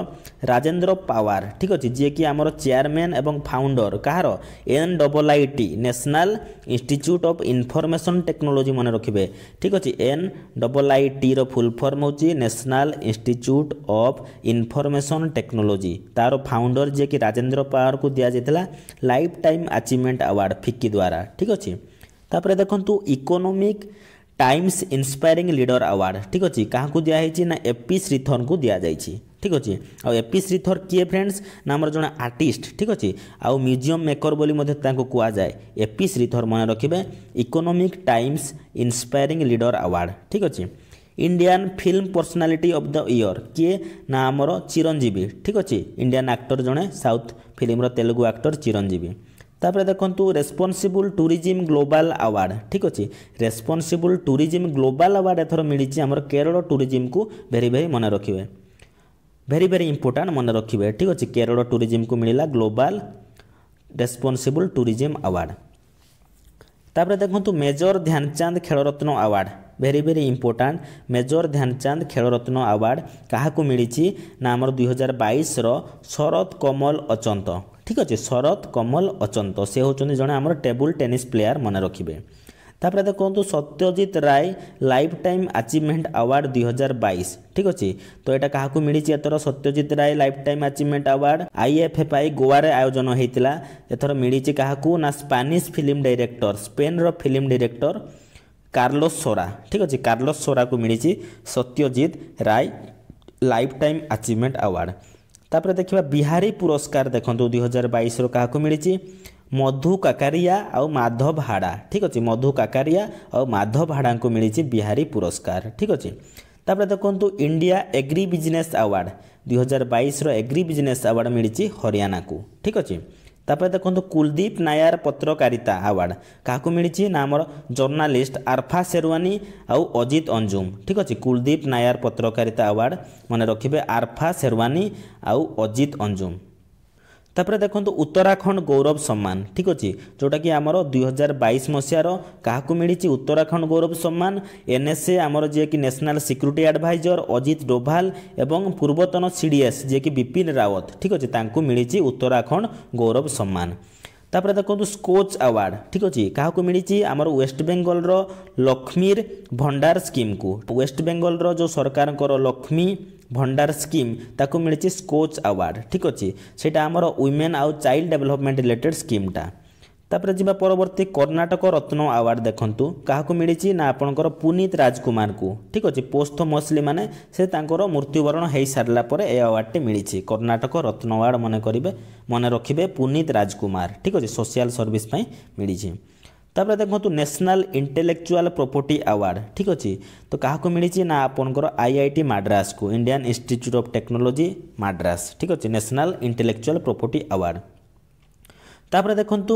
ରାଜେନ୍ଦ୍ର ପାୱାର ଠିକ୍ ଅଛି ଯିଏକି ଆମର ଚେୟାରମ୍ୟାନ୍ ଏବଂ ଫାଉଣ୍ଡର କାହାର N double I T national institute of information technology ମନେ ରଖିବେ ଠିକ୍ ଅଛି ଏନ୍ ଡବଲ୍ ଆଇ ଟିର ଫୁଲ୍ ଫର୍ମ ହେଉଛି national institute of information technology ତା'ର ଫାଉଣ୍ଡର ଯିଏକି ରାଜେନ୍ଦ୍ର ପାୱାରକୁ ଦିଆଯାଇଥିଲା lifetime achievement award FICCI ଦ୍ୱାରା ଠିକ୍ ଅଛି তাপরে দেখন্তু Economic Times inspiring leader award ঠিক আছে কাহকু দিয়া হয়েছি না এপি শ্রীথর কু দিয়া যাইছি ঠিক আছে আউ এপি শ্রীথর কিয়ে ফ্রেন্ডস না আমার জন আর্টিস্ট ঠিক আছে আউ মিউজিয়াম মেকর বলি মধ্যে তাঁকু কুযায় এপি শ্রীথর মনে রাখবে Economic Times inspiring leader award ঠিক আছে Indian film personality of the year কিয়ে না আমার চিরঞ্জীবী ঠিক আছে ইন্ডিয়ান আক্টর জনে সাউথ ফিল্মর তেলুগু আক্টর চিরঞ্জীবী তাপরে দেখন্তু রেসপন্সিবল ট্যুরিজম গ্লোবাল আওয়ার্ড ঠিক আছে রেসপন্সিবল ট্যুরিজম গ্লোবাল আওয়ার্ড এথর মিছে আমার কেরল ট্যুরিজম কু ভেরি ভেরি মনে রাখবে ভেরি ভেরি ইম্পর্টাট মনে রাখবে ঠিক আছে কেরল ট্যুরিজম কু মিলা গ্লোবাল রেসপন্সিবল ট্যুরিজম আওয়ার্ড তাপরে দেখুন major Dhyan Chand Khel Ratna award very very important major Dhyan Chand Khel Ratna award কাহকু মিছে না আমার দুই হাজার বাইশর শরৎ কমল অচন্ত ঠিক আছে শরৎ কমল অচন্ত সে হচ্ছেন জন আমার টেবুল টেনিস প্লেয়ার মনে রাখবে তাপরে দেখুন Satyajit Ray lifetime achievement award দুই হাজার বাইশ ঠিক আছে তো এটা কাহকু মিছে এথর Satyajit Ray lifetime achievement award IFFI গোয়ারে আয়োজন হয়েছিল এথর মিছে কাহকু না স্পানিশ ফিল্ম ডাইরেক্টর স্পেনর ফিল্ম ডাইরেক্টর কার্লোস সোরা ঠিক আছে কার্লোস সোরা কু মিছে Satyajit Ray lifetime achievement award ତାପରେ ଦେଖିବା ବିହାରୀ ପୁରସ୍କାର ଦେଖନ୍ତୁ ଦୁଇ ହଜାର ବାଇଶର କାହାକୁ ମିଳିଛି ମଧୁ କାକାରିଆ ଆଉ ମାଧବ ହାଡ଼ା ଠିକ୍ ଅଛି ମଧୁ କାକାରିଆ ଆଉ ମାଧବ ହାଡ଼ାଙ୍କୁ ମିଳିଛି ବିହାରୀ ପୁରସ୍କାର ଠିକ୍ ଅଛି ତାପରେ ଦେଖନ୍ତୁ ଇଣ୍ଡିଆ ଏଗ୍ରି ବିଜନେସ୍ ଆୱାର୍ଡ଼ ଦୁଇହଜାର ବାଇଶର ଏଗ୍ରି ବିଜନେସ୍ ଆୱାର୍ଡ଼ ମିଳିଛି ହରିୟାଣାକୁ ଠିକ୍ ଅଛି ତାପରେ ଦେଖନ୍ତୁ କୁଲଦୀପ ନାୟାର ପତ୍ରକାରିତା ଆୱାର୍ଡ଼ କାହାକୁ ମିଳିଛି ନା ଆମର ଜର୍ଣ୍ଣାଲିଷ୍ଟ ଆର୍ଫା ଶେରୱାନି ଆଉ ଅଜିତ ଅଞ୍ଜୁମ ଠିକ୍ ଅଛି କୁଲଦୀପ ନାୟାର ପତ୍ରକାରିତା ଆୱାର୍ଡ଼ ମନେ ରଖିବେ ଆର୍ଫା ଶେରୱାନି ଆଉ ଅଜିତ ଅଞ୍ଜୁମ ତାପରେ ଦେଖନ୍ତୁ ଉତ୍ତରାଖଣ୍ଡ ଗୌରବ ସମ୍ମାନ ଠିକ୍ ଅଛି ଯେଉଁଟାକି ଆମର ଦୁଇ ହଜାର ବାଇଶ ମସିହାର କାହାକୁ ମିଳିଛି ଉତ୍ତରାଖଣ୍ଡ ଗୌରବ ସମ୍ମାନ ଏନ୍ଏସ୍ଏ ଆମର ଯିଏକି national security adviser Ajit Doval ଏବଂ ପୂର୍ବତନ ସି ଡି ଏସ୍ ଯିଏକି ବିପିନ ରାୱତ ଠିକ୍ ଅଛି ତାଙ୍କୁ ମିଳିଛି ଉତ୍ତରାଖଣ୍ଡ ଗୌରବ ସମ୍ମାନ তাপরে দেখুন স্কোচ আওয়ার্ড ঠিক আছে কাহকু মিছি আমার ওয়েস্ট বেঙ্গলর লক্ষ্মীর ভণ্ডার স্কিমকু ওয়েস্ট বেঙ্গলর যে সরকারঙ্কর লক্ষ্মী ভণ্ডার স্কিম তাকে মিছি স্কোচ আওয়ার্ড ঠিক আছে সেটা আমার উইমেন আউ চাইল্ড ডেভেলপমেন্ট রিলেটেড স্কিমটা ତାପରେ ଯିବା ପରବର୍ତ୍ତୀ କର୍ଣ୍ଣାଟକ ରତ୍ନ ଆୱାର୍ଡ଼ ଦେଖନ୍ତୁ କାହାକୁ ମିଳିଛି ନା ଆପଣଙ୍କର ପୁନିତ ରାଜକୁମାରଙ୍କୁ ଠିକ୍ ଅଛି ପୋସ୍ଥ ମସଲିମାନେ ସେ ତାଙ୍କର ମୃତ୍ୟୁବରଣ ହୋଇସାରିଲା ପରେ ଏ ଆୱାର୍ଡ଼ଟି ମିଳିଛି କର୍ଣ୍ଣାଟକ ରତ୍ନ ଆୱାର୍ଡ଼ ମନେ କରିବେ ମନେ ରଖିବେ ପୁନିତ ରାଜକୁମାର ଠିକ୍ ଅଛି ସୋସିଆଲ ସର୍ଭିସ୍ ପାଇଁ ମିଳିଛି ତାପରେ ଦେଖନ୍ତୁ ନ୍ୟାସନାଲ୍ ଇଣ୍ଟେଲେକ୍ଚୁଆଲ୍ ପ୍ରପର୍ଟି ଆୱାର୍ଡ଼ ଠିକ୍ ଅଛି ତ କାହାକୁ ମିଳିଛି ନା ଆପଣଙ୍କର ଆଇ ଆଇ ଟି ମାଡ୍ରାସକୁ Indian institute of technology Madras ଠିକ୍ ଅଛି ନ୍ୟାସନାଲ୍ ଇଣ୍ଟେଲେକ୍ଚୁଆଲ୍ ପ୍ରପର୍ଟି ଆୱାର୍ଡ଼ ତାପରେ ଦେଖନ୍ତୁ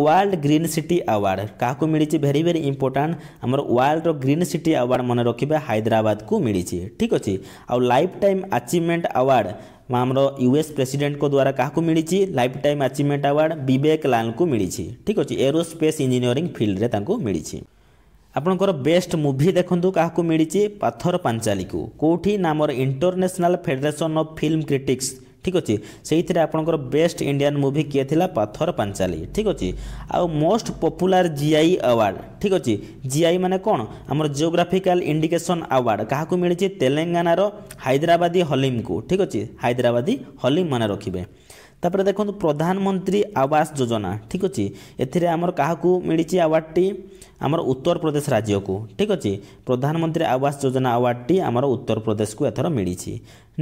ওয়ার্ল্ড গ্রিন সিটি আওয়ার্ড কাহকু মিছে ভেরি ভেরি ইম্পর্টাট আমার ওয়ার্ল্ডর গ্রিন সিটি আওয়ার্ড মনে রাখবে হাইদ্রাবাদ কু মিছে ঠিক আছে আইফ টাইম আচিভমেন্ট আওয়ার্ড আমার ইউএস প্রেসিডেন্ট দ্বারা কাহকু মিছে lifetime achievement award Vivek Lal কু মিছে ঠিক আছে এরোস্পেস ইঞ্জিনিয়রিং ফিল্ডে তাঁকু মিছে ଆପଣଙ୍କର ବେଷ୍ଟ ମୁଭି ଦେଖନ୍ତୁ କାହାକୁ ମିଳିଛି ପାଥର ପାଞ୍ଚାଲିକୁ କେଉଁଠି ନା ଆମର international federation of film critics ঠিক ଅଛି ସେଇଥିରେ ଆପଣଙ୍କର ବେଷ୍ଟ ଇଣ୍ଡିଆନ୍ ମୁଭି କିଏ ଥିଲା ପାଥର ପାଞ୍ଚାଲି ଠିକ୍ ଅଛି ଆଉ ମୋଷ୍ଟ ପପୁଲାର ଜିଆଇ ଆୱାର୍ଡ଼ ଠିକ୍ ଅଛି ଜିଆଇ ମାନେ କ'ଣ ଆମର ଜିଓଗ୍ରାଫିକାଲ ଇଣ୍ଡିକେସନ୍ ଆୱାର୍ଡ଼ କାହାକୁ ମିଳିଛି ତେଲେଙ୍ଗାନାର ହାଇଦ୍ରାବାଦୀ ହଲିମ୍କୁ ଠିକ୍ ଅଛି ହାଇଦ୍ରାବାଦୀ ହଲିମ୍ ମାନେ ରଖିବେ ତାପରେ ଦେଖନ୍ତୁ ପ୍ରଧାନମନ୍ତ୍ରୀ ଆବାସ ଯୋଜନା ଠିକ୍ ଅଛି ଏଥିରେ ଆମର କାହାକୁ ମିଳିଛି ଆୱାର୍ଡ଼ଟି ଆମର ଉତ୍ତରପ୍ରଦେଶ ରାଜ୍ୟକୁ ଠିକ୍ ଅଛି ପ୍ରଧାନମନ୍ତ୍ରୀ ଆବାସ ଯୋଜନା ଆୱାର୍ଡ଼ଟି ଆମର ଉତ୍ତରପ୍ରଦେଶକୁ ଏଥର ମିଳିଛି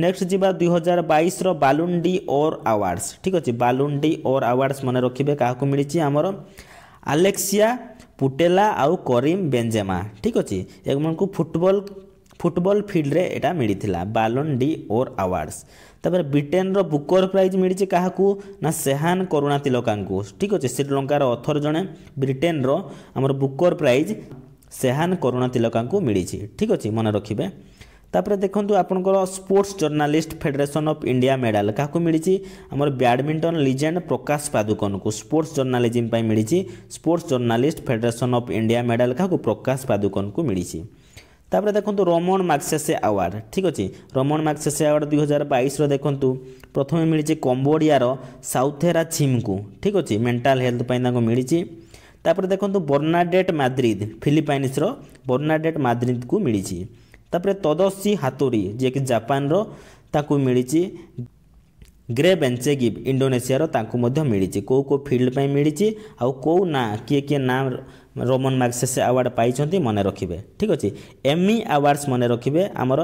ନେକ୍ସଟ ଯିବା ଦୁଇହଜାର ବାଇଶର ବାଲୁଣ୍ଡି ଓର୍ ଆୱାର୍ଡ଼ସ୍ ଠିକ୍ ଅଛି ବାଲୁଣ୍ଡି ଓର୍ ଆୱାର୍ଡ଼ସ୍ ମନେ ରଖିବେ କାହାକୁ ମିଳିଛି ଆମର ଆଲେକ୍ସିଆ ପୁଟେଲା ଆଉ କରିମ୍ ବେଞ୍ଜେମା ଠିକ୍ ଅଛି ଏମାନଙ୍କୁ ଫୁଟବଲ ଫୁଟବଲ ଫିଲ୍ଡରେ ଏଇଟା ମିଳିଥିଲା ବାଲନ୍ ଡି ଓର୍ ଆୱାର୍ଡ଼ସ୍ ତାପରେ ବ୍ରିଟେନର ବୁକର ପ୍ରାଇଜ୍ ମିଳିଛି କାହାକୁ ନା ସେହାନ କରୁଣା ତିଲକାଙ୍କୁ ଠିକ୍ ଅଛି ଶ୍ରୀଲଙ୍କାର ଅଥର ଜଣେ ବ୍ରିଟେନର ଆମର ବୁକର ପ୍ରାଇଜ୍ ସେହାନ କରୁଣା ତିଲକାଙ୍କୁ ମିଳିଛି ଠିକ୍ ଅଛି ମନେ ରଖିବେ ତାପରେ ଦେଖନ୍ତୁ ଆପଣଙ୍କର sports journalist federation of India medal କାହାକୁ ମିଳିଛି ଆମର ବ୍ୟାଡ଼ମିଣ୍ଟନ ଲିଜେଣ୍ଡ ପ୍ରକାଶ ପାଦୁକନକୁ ସ୍ପୋର୍ଟସ୍ ଜର୍ଣ୍ଣାଲିଜିମ୍ ପାଇଁ ମିଳିଛି sports journalist federation of India medal କାହାକୁ ପ୍ରକାଶ ପାଦୁକନକୁ ମିଳିଛି তাপরে দেখন্তু রমণ মাক্সেসে আওয়ার্ড ঠিক আছে রমণ মাক্সেসে আওয়ার্ড দুই হাজার বাইশর দেখন্তু প্রথমে মিলিছে কম্বোডিয়ার সাউথেরা ছিমকু ঠিক আছে মেন্টাল হেলথ পাই তাঁকু মিলিছে তাপরে দেখন্তু বর্নাডেট মাদ্রিদ ফিলিপাইন্সর বর্নাডেট মাদ্রিদকু মিলিছে তাপরে তদস্যি হাতুরি যিয়েকি জাপানর তাঁকু মিলিছে ଗ୍ରେ ବେଞ୍ଚେଗିବ୍ ଇଣ୍ଡୋନେସିଆର ତାଙ୍କୁ ମଧ୍ୟ ମିଳିଛି କେଉଁ କେଉଁ ଫିଲ୍ଡ ପାଇଁ ମିଳିଛି ଆଉ କେଉଁ ନାଁ କିଏ କିଏ ନାଁ ରୋମନ୍ ମାଗ୍ସେସ୍ ଆୱାର୍ଡ଼ ପାଇଛନ୍ତି ମନେ ରଖିବେ ଠିକ୍ ଅଛି ଏମି ଆୱାର୍ଡ଼ସ୍ ମନେ ରଖିବେ ଆମର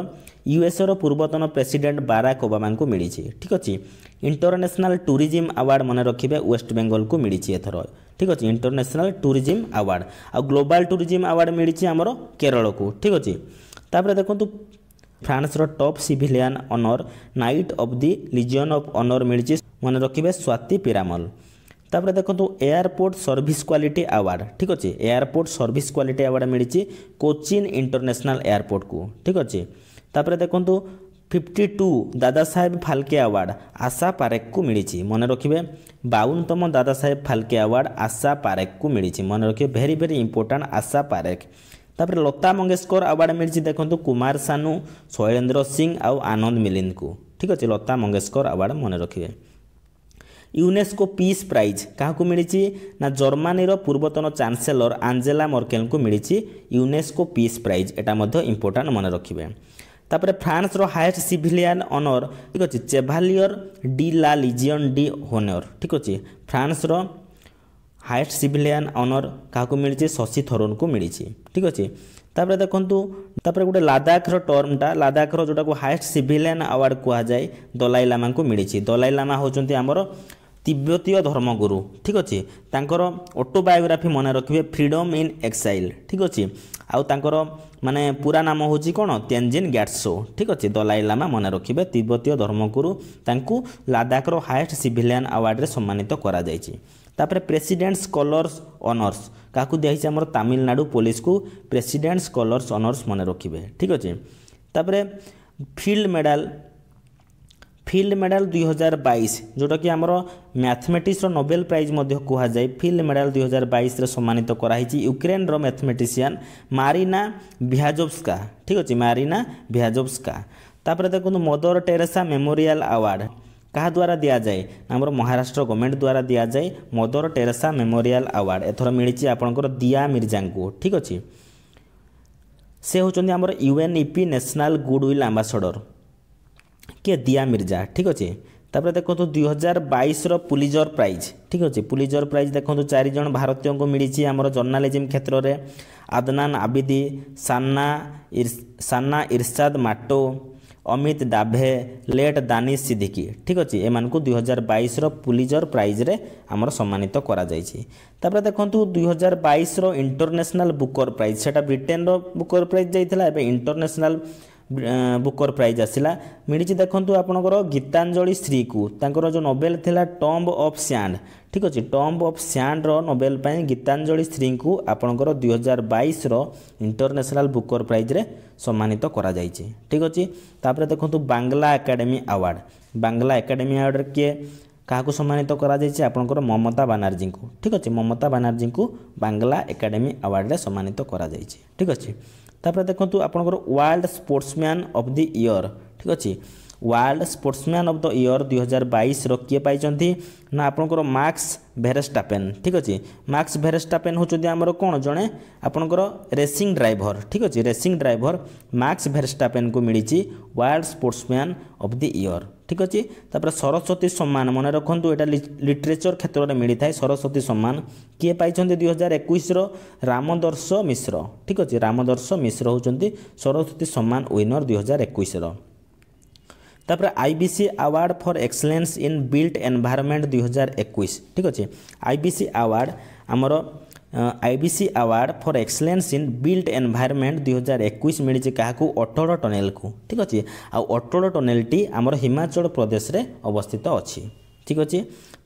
ୟୁଏସ୍ଏର ପୂର୍ବତନ ପ୍ରେସିଡେଣ୍ଟ ବାରାକ ଓବାମାଙ୍କୁ ମିଳିଛି ଠିକ୍ ଅଛି ଇଣ୍ଟରନ୍ୟାସନାଲ୍ ଟୁରିଜିମ୍ ଆୱାର୍ଡ଼ ମନେ ରଖିବେ ୱେଷ୍ଟବେଙ୍ଗଲକୁ ମିଳିଛି ଏଥର ଠିକ୍ ଅଛି ଇଣ୍ଟରନ୍ୟାସନାଲ୍ ଟୁରିଜିମ୍ ଆୱାର୍ଡ଼ ଆଉ ଗ୍ଲୋବାଲ୍ ଟୁରିଜିମ୍ ଆୱାର୍ଡ଼ ମିଳିଛି ଆମର କେରଳକୁ ଠିକ୍ ଅଛି ତାପରେ ଦେଖନ୍ତୁ ଫ୍ରାନ୍ସର top civilian honour knight of the legion of honour ମିଳିଛି ମନେ ରଖିବେ ସ୍ୱାତି ପିରାମଲ୍ তাপরে দেখুন এয়ারপোর্ট সর্ভিস কোয়ালিটি আওয়ার্ড ঠিক আছে এয়ারপোর্ট সর্ভিস কোয়ালিটি আওয়ার্ড মিছে কোচিন ইন্টরন্যাশনাল এয়ারপোর্ট কু ঠিক আছে তাপরে দেখুন ফিফটি টু দাদা সাহেব ফালকে আওয়ার্ড আশা পারেখু মিছে মনে রাখবে বাউনতম দাদা সাহেব ফালকে আওয়ার্ড আশা পারেখু মিছে মনে রাখবে very very important Asha Parekh ତାପରେ ଲତା ମଙ୍ଗେସକର ଆୱାର୍ଡ଼ ମିଳିଛି ଦେଖନ୍ତୁ କୁମାର ସାନୁ ଶୈଳେନ୍ଦ୍ର ସିଂ ଆଉ ଆନନ୍ଦ ମିଲିନ୍ଦଙ୍କୁ ଠିକ୍ ଅଛି ଲତା ମଙ୍ଗେସକର ଆୱାର୍ଡ଼ ମନେ ରଖିବେ ୟୁନେସ୍କୋ ପିସ୍ ପ୍ରାଇଜ୍ କାହାକୁ ମିଳିଛି ନା ଜର୍ମାନୀର ପୂର୍ବତନ ଚାନ୍ସେଲର ଆଞ୍ଜେଲା ମର୍କେଲଙ୍କୁ ମିଳିଛି ୟୁନେସ୍କୋ ପିସ୍ ପ୍ରାଇଜ୍ ଏଇଟା ମଧ୍ୟ ଇମ୍ପୋର୍ଟାଣ୍ଟ ମନେ ରଖିବେ ତାପରେ ଫ୍ରାନ୍ସର ହାଏଷ୍ଟ ସିଭିଲିଆନ୍ ଅନର ଠିକ୍ ଅଛି chevalier de la legion de honour ଠିକ୍ ଅଛି ଫ୍ରାନ୍ସର ହାଏଷ୍ଟ ସିଭିଲିଆନ୍ ଅନର କାହାକୁ ମିଳିଛି ଶଶି ଥରୁନକୁ ମିଳିଛି ଠିକ୍ ଅଛି ତାପରେ ଦେଖନ୍ତୁ ତାପରେ ଗୋଟେ ଲାଦାଖର ଟର୍ମଟା ଲାଦାଖର ଯେଉଁଟାକୁ ହାଏଷ୍ଟ ସିଭିଲିଆନ୍ ଆୱାର୍ଡ଼ କୁହାଯାଏ ଦଲାଇ ଲାମାଙ୍କୁ ମିଳିଛି ଦଲାଇ ଲାମା ହେଉଛନ୍ତି ଆମର তিব্বতীয় ধর্মগুরু ঠিক আছে তাঁকর অটোবায়োগ্রাফি মনে রাখবে ফ্রিডম ইন এক্সাইল ঠিক আছে আঙ্কর মানে পুরা নাম হচ্ছে কোণ তেনজিন গ্যাটসো ঠিক আছে দলাই লামা মনে রাখবে তিব্বতীয় ধর্মগুরু তাঁকু লাদাখর হায়েস্ট সিভিলিয়ান আওয়ার্ডে সম্মানিত করা যাই তাপরে প্রেসিডেন্ট স্কলর্স অনর্স କାହାକୁ ଦିଆହେଇଛି ଆମର ତାମିଲନାଡ଼ୁ ପୋଲିସକୁ ପ୍ରେସିଡେଣ୍ଟ ସ୍କଲର୍ସ ଅନର୍ସ ମନେ ରଖିବେ ଠିକ୍ ଅଛି ତାପରେ ଫିଲ୍ଡ ମେଡ଼ାଲ ଫିଲ୍ଡ ମେଡ଼ାଲ ଦୁଇହଜାର ବାଇଶ ଯେଉଁଟାକି ଆମର ମ୍ୟାଥମେଟିକ୍ସର ନୋବେଲ ପ୍ରାଇଜ୍ ମଧ୍ୟ କୁହାଯାଏ ଫିଲ୍ଡ ମେଡ଼ାଲ ଦୁଇହଜାର ବାଇଶରେ ସମ୍ମାନିତ କରାହେଇଛି ୟୁକ୍ରେନର ମ୍ୟାଥମେଟିସିଆନ୍ ମାରିନା ଭିଆଜୋଭସ୍କା ଠିକ୍ ଅଛି ମାରିନା ଭିଆଜୋଭସ୍କା ତାପରେ ଦେଖନ୍ତୁ ମଦର ଟେରେସା ମେମୋରିଆଲ ଆୱାର୍ଡ଼ କାହା ଦ୍ୱାରା ଦିଆଯାଏ ଆମର ମହାରାଷ୍ଟ୍ର ଗଭର୍ଣ୍ଣମେଣ୍ଟ ଦ୍ୱାରା ଦିଆଯାଏ ମଦର ଟେରେସା ମେମୋରିଆଲ୍ ଆୱାର୍ଡ଼ ଏଥର ମିଳିଛି ଆପଣଙ୍କର ଦିଆ ମିର୍ଜାଙ୍କୁ ଠିକ୍ ଅଛି ସେ ହେଉଛନ୍ତି ଆମର ୟୁଏନ୍ଇପି ନ୍ୟାସନାଲ୍ ଗୁଡ଼୍ୱିଲ୍ ଆମ୍ବାସଡ଼ର କିଏ ଦିଆ ମିର୍ଜା ଠିକ୍ ଅଛି ତାପରେ ଦେଖନ୍ତୁ ଦୁଇ ହଜାର ବାଇଶର ପୁଲିଜର ପ୍ରାଇଜ୍ ଠିକ୍ ଅଛି ପୁଲିଜର ପ୍ରାଇଜ୍ ଦେଖନ୍ତୁ ଚାରିଜଣ ଭାରତୀୟଙ୍କୁ ମିଳିଛି ଆମର ଜର୍ଣ୍ଣାଲିଜିମ୍ କ୍ଷେତ୍ରରେ ଆଦନାନ ଆବିଦି ସାନ୍ନା ସାନ୍ନା ଇର୍ସାଦ ମାଟୋ অমিত ডাভে লেট দানিশ সিদ্দিকি ঠিক আছে এমানকু দুই হাজার বাইশর পুলিজর প্রাইজরে আমার সম্মানিত করা যাইছি তাপরে দেখুন দুই হাজার বাইশর ইন্টরন্যাশনাল বুকর প্রাইজ সেটা ব্রিটেনর বুকর প্রাইজ যাইছিলা এবে ইন্টরন্যাশনাল বুকর প্রাইজ আসিলা মিলিছি দেখুন আপনার গীতাঞ্জলি শ্রীকু তাঁর যে নোবেল লা টম্ব অফ স্যান্ড ঠিক ଅଛି ଟମ୍ପ ଅଫ୍ ସ୍ୟାଣ୍ଡର ନୋବେଲ ପାଇଁ ଗୀତାଞ୍ଜଳି ଶ୍ରୀଙ୍କୁ ଆପଣଙ୍କର ଦୁଇହଜାର ବାଇଶର ଇଣ୍ଟରନ୍ୟାସନାଲ୍ ବୁକର ପ୍ରାଇଜ୍ରେ ସମ୍ମାନିତ କରାଯାଇଛି ଠିକ୍ ଅଛି ତାପରେ ଦେଖନ୍ତୁ Bangla academy award Bangla academy ଆୱାର୍ଡ଼ରେ କିଏ କାହାକୁ ସମ୍ମାନିତ କରାଯାଇଛି ଆପଣଙ୍କର ମମତା ବାନାର୍ଜୀଙ୍କୁ ଠିକ୍ ଅଛି ମମତା ବାନାର୍ଜୀଙ୍କୁ ବାଙ୍ଗଲା ଏକାଡେମୀ ଆୱାର୍ଡ଼ରେ ସମ୍ମାନିତ କରାଯାଇଛି ଠିକ୍ ଅଛି ତାପରେ ଦେଖନ୍ତୁ ଆପଣଙ୍କର world sportsman of the year ଠିକ୍ ଅଛି world sportsman of the year ଦୁଇହଜାର ବାଇଶର କିଏ ପାଇଛନ୍ତି ନା ଆପଣଙ୍କର ମାର୍କସ୍ ଭେରେଷ୍ଟାପେନ୍ ଠିକ୍ ଅଛି ମାର୍କସ୍ ଭେରେଷ୍ଟାପେନ୍ ହେଉଛନ୍ତି ଆମର କ'ଣ ଜଣେ ଆପଣଙ୍କର ରେସିଂ ଡ୍ରାଇଭର ଠିକ୍ ଅଛି ରେସିଂ ଡ୍ରାଇଭର ମାର୍କସ୍ ଭେରେଷ୍ଟାପେନ୍କୁ ମିଳିଛି world sportsman of the year ঠিক আছে তারপরে সরস্বতী সম্মান মনে রাখতু এটা লিটরেচর ক্ষেত্রে মিলি থাকে সরস্বতী সম্মান কি পাই দুই হাজার একুশর রামদর্শ মিশ্র ঠিক আছে রামদর্শ মিশ্র হচ্ছেন সরস্বতী সম্মান উইনর দুই হাজার একুশর তাপরে IBC award for excellence in built environment দুই হাজার একুশ ঠিক আছে আইবিসি আওয়ার্ড আমার IBC award for excellence in built environment দুই হাজার একুশ মিছে কাহকু অটল টনেলকু ঠিক আছে আটল টনেলটি আমার হিমাচল প্রদেশে অবস্থিত অছি ঠিক আছে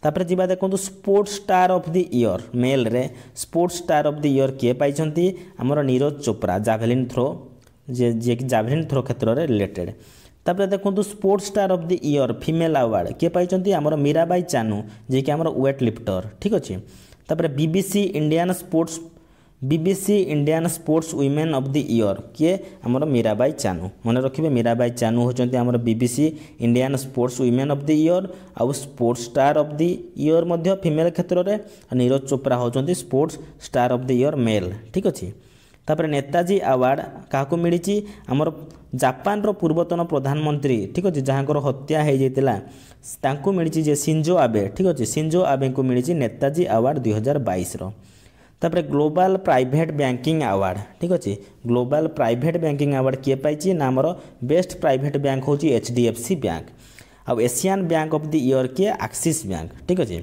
তাপরে যা দেখুন sport star of the year মেলরে sport star of the year কিয়ে পাইছেন আমার নীরজ চোপড়া জাভেলিন থ্রো যে যে জাভেলিন থ্রো ক্ষেত্রে রিলেটেড ତାପରେ ଦେଖନ୍ତୁ sports star of the year female award କିଏ ପାଇଛନ୍ତି ଆମର ମୀରାବାଇ ଚାନୁ ଯିଏକି ଆମର ୱେଟ୍ ଲିଫ୍ଟର ଠିକ୍ ଅଛି ତାପରେ BBC Indian sports BBC Indian sports women of the year কিয়ে আমার মীরাবাই চানু মনে রাখবে মীরাবাই চানু হচ্ছেন আমার BBC Indian sports women of the year আউ sports star of the year মধ্য ফিমেল ক্ষেত্রে নীরজ চোপড়া হচ্ছেন sports star of the year male ঠিক আছে ତାପରେ ନେତାଜୀ ଆୱାର୍ଡ଼ କାହାକୁ ମିଳିଛି ଆମର ଜାପାନର ପୂର୍ବତନ ପ୍ରଧାନମନ୍ତ୍ରୀ ଠିକ୍ ଅଛି ଯାହାଙ୍କର ହତ୍ୟା ହୋଇଯାଇଥିଲା ତାଙ୍କୁ ମିଳିଛି ଯେ ସିଞ୍ଜୋ ଆବେ ଠିକ୍ ଅଛି ସିଞ୍ଜୋ ଆବେଙ୍କୁ ମିଳିଛି ନେତାଜୀ ଆୱାର୍ଡ଼ ଦୁଇହଜାର ବାଇଶର ତାପରେ ଗ୍ଲୋବାଲ୍ ପ୍ରାଇଭେଟ୍ ବ୍ୟାଙ୍କିଂ ଆୱାର୍ଡ଼ ଠିକ୍ ଅଛି ଗ୍ଲୋବାଲ୍ ପ୍ରାଇଭେଟ୍ ବ୍ୟାଙ୍କିଂ ଆୱାର୍ଡ଼ କିଏ ପାଇଛି ନା ଆମର ବେଷ୍ଟ ପ୍ରାଇଭେଟ୍ ବ୍ୟାଙ୍କ ହେଉଛି H D F C bank ଆଉ Asian bank of the year କିଏ ଆକ୍ସିସ୍ ବ୍ୟାଙ୍କ ଠିକ୍ ଅଛି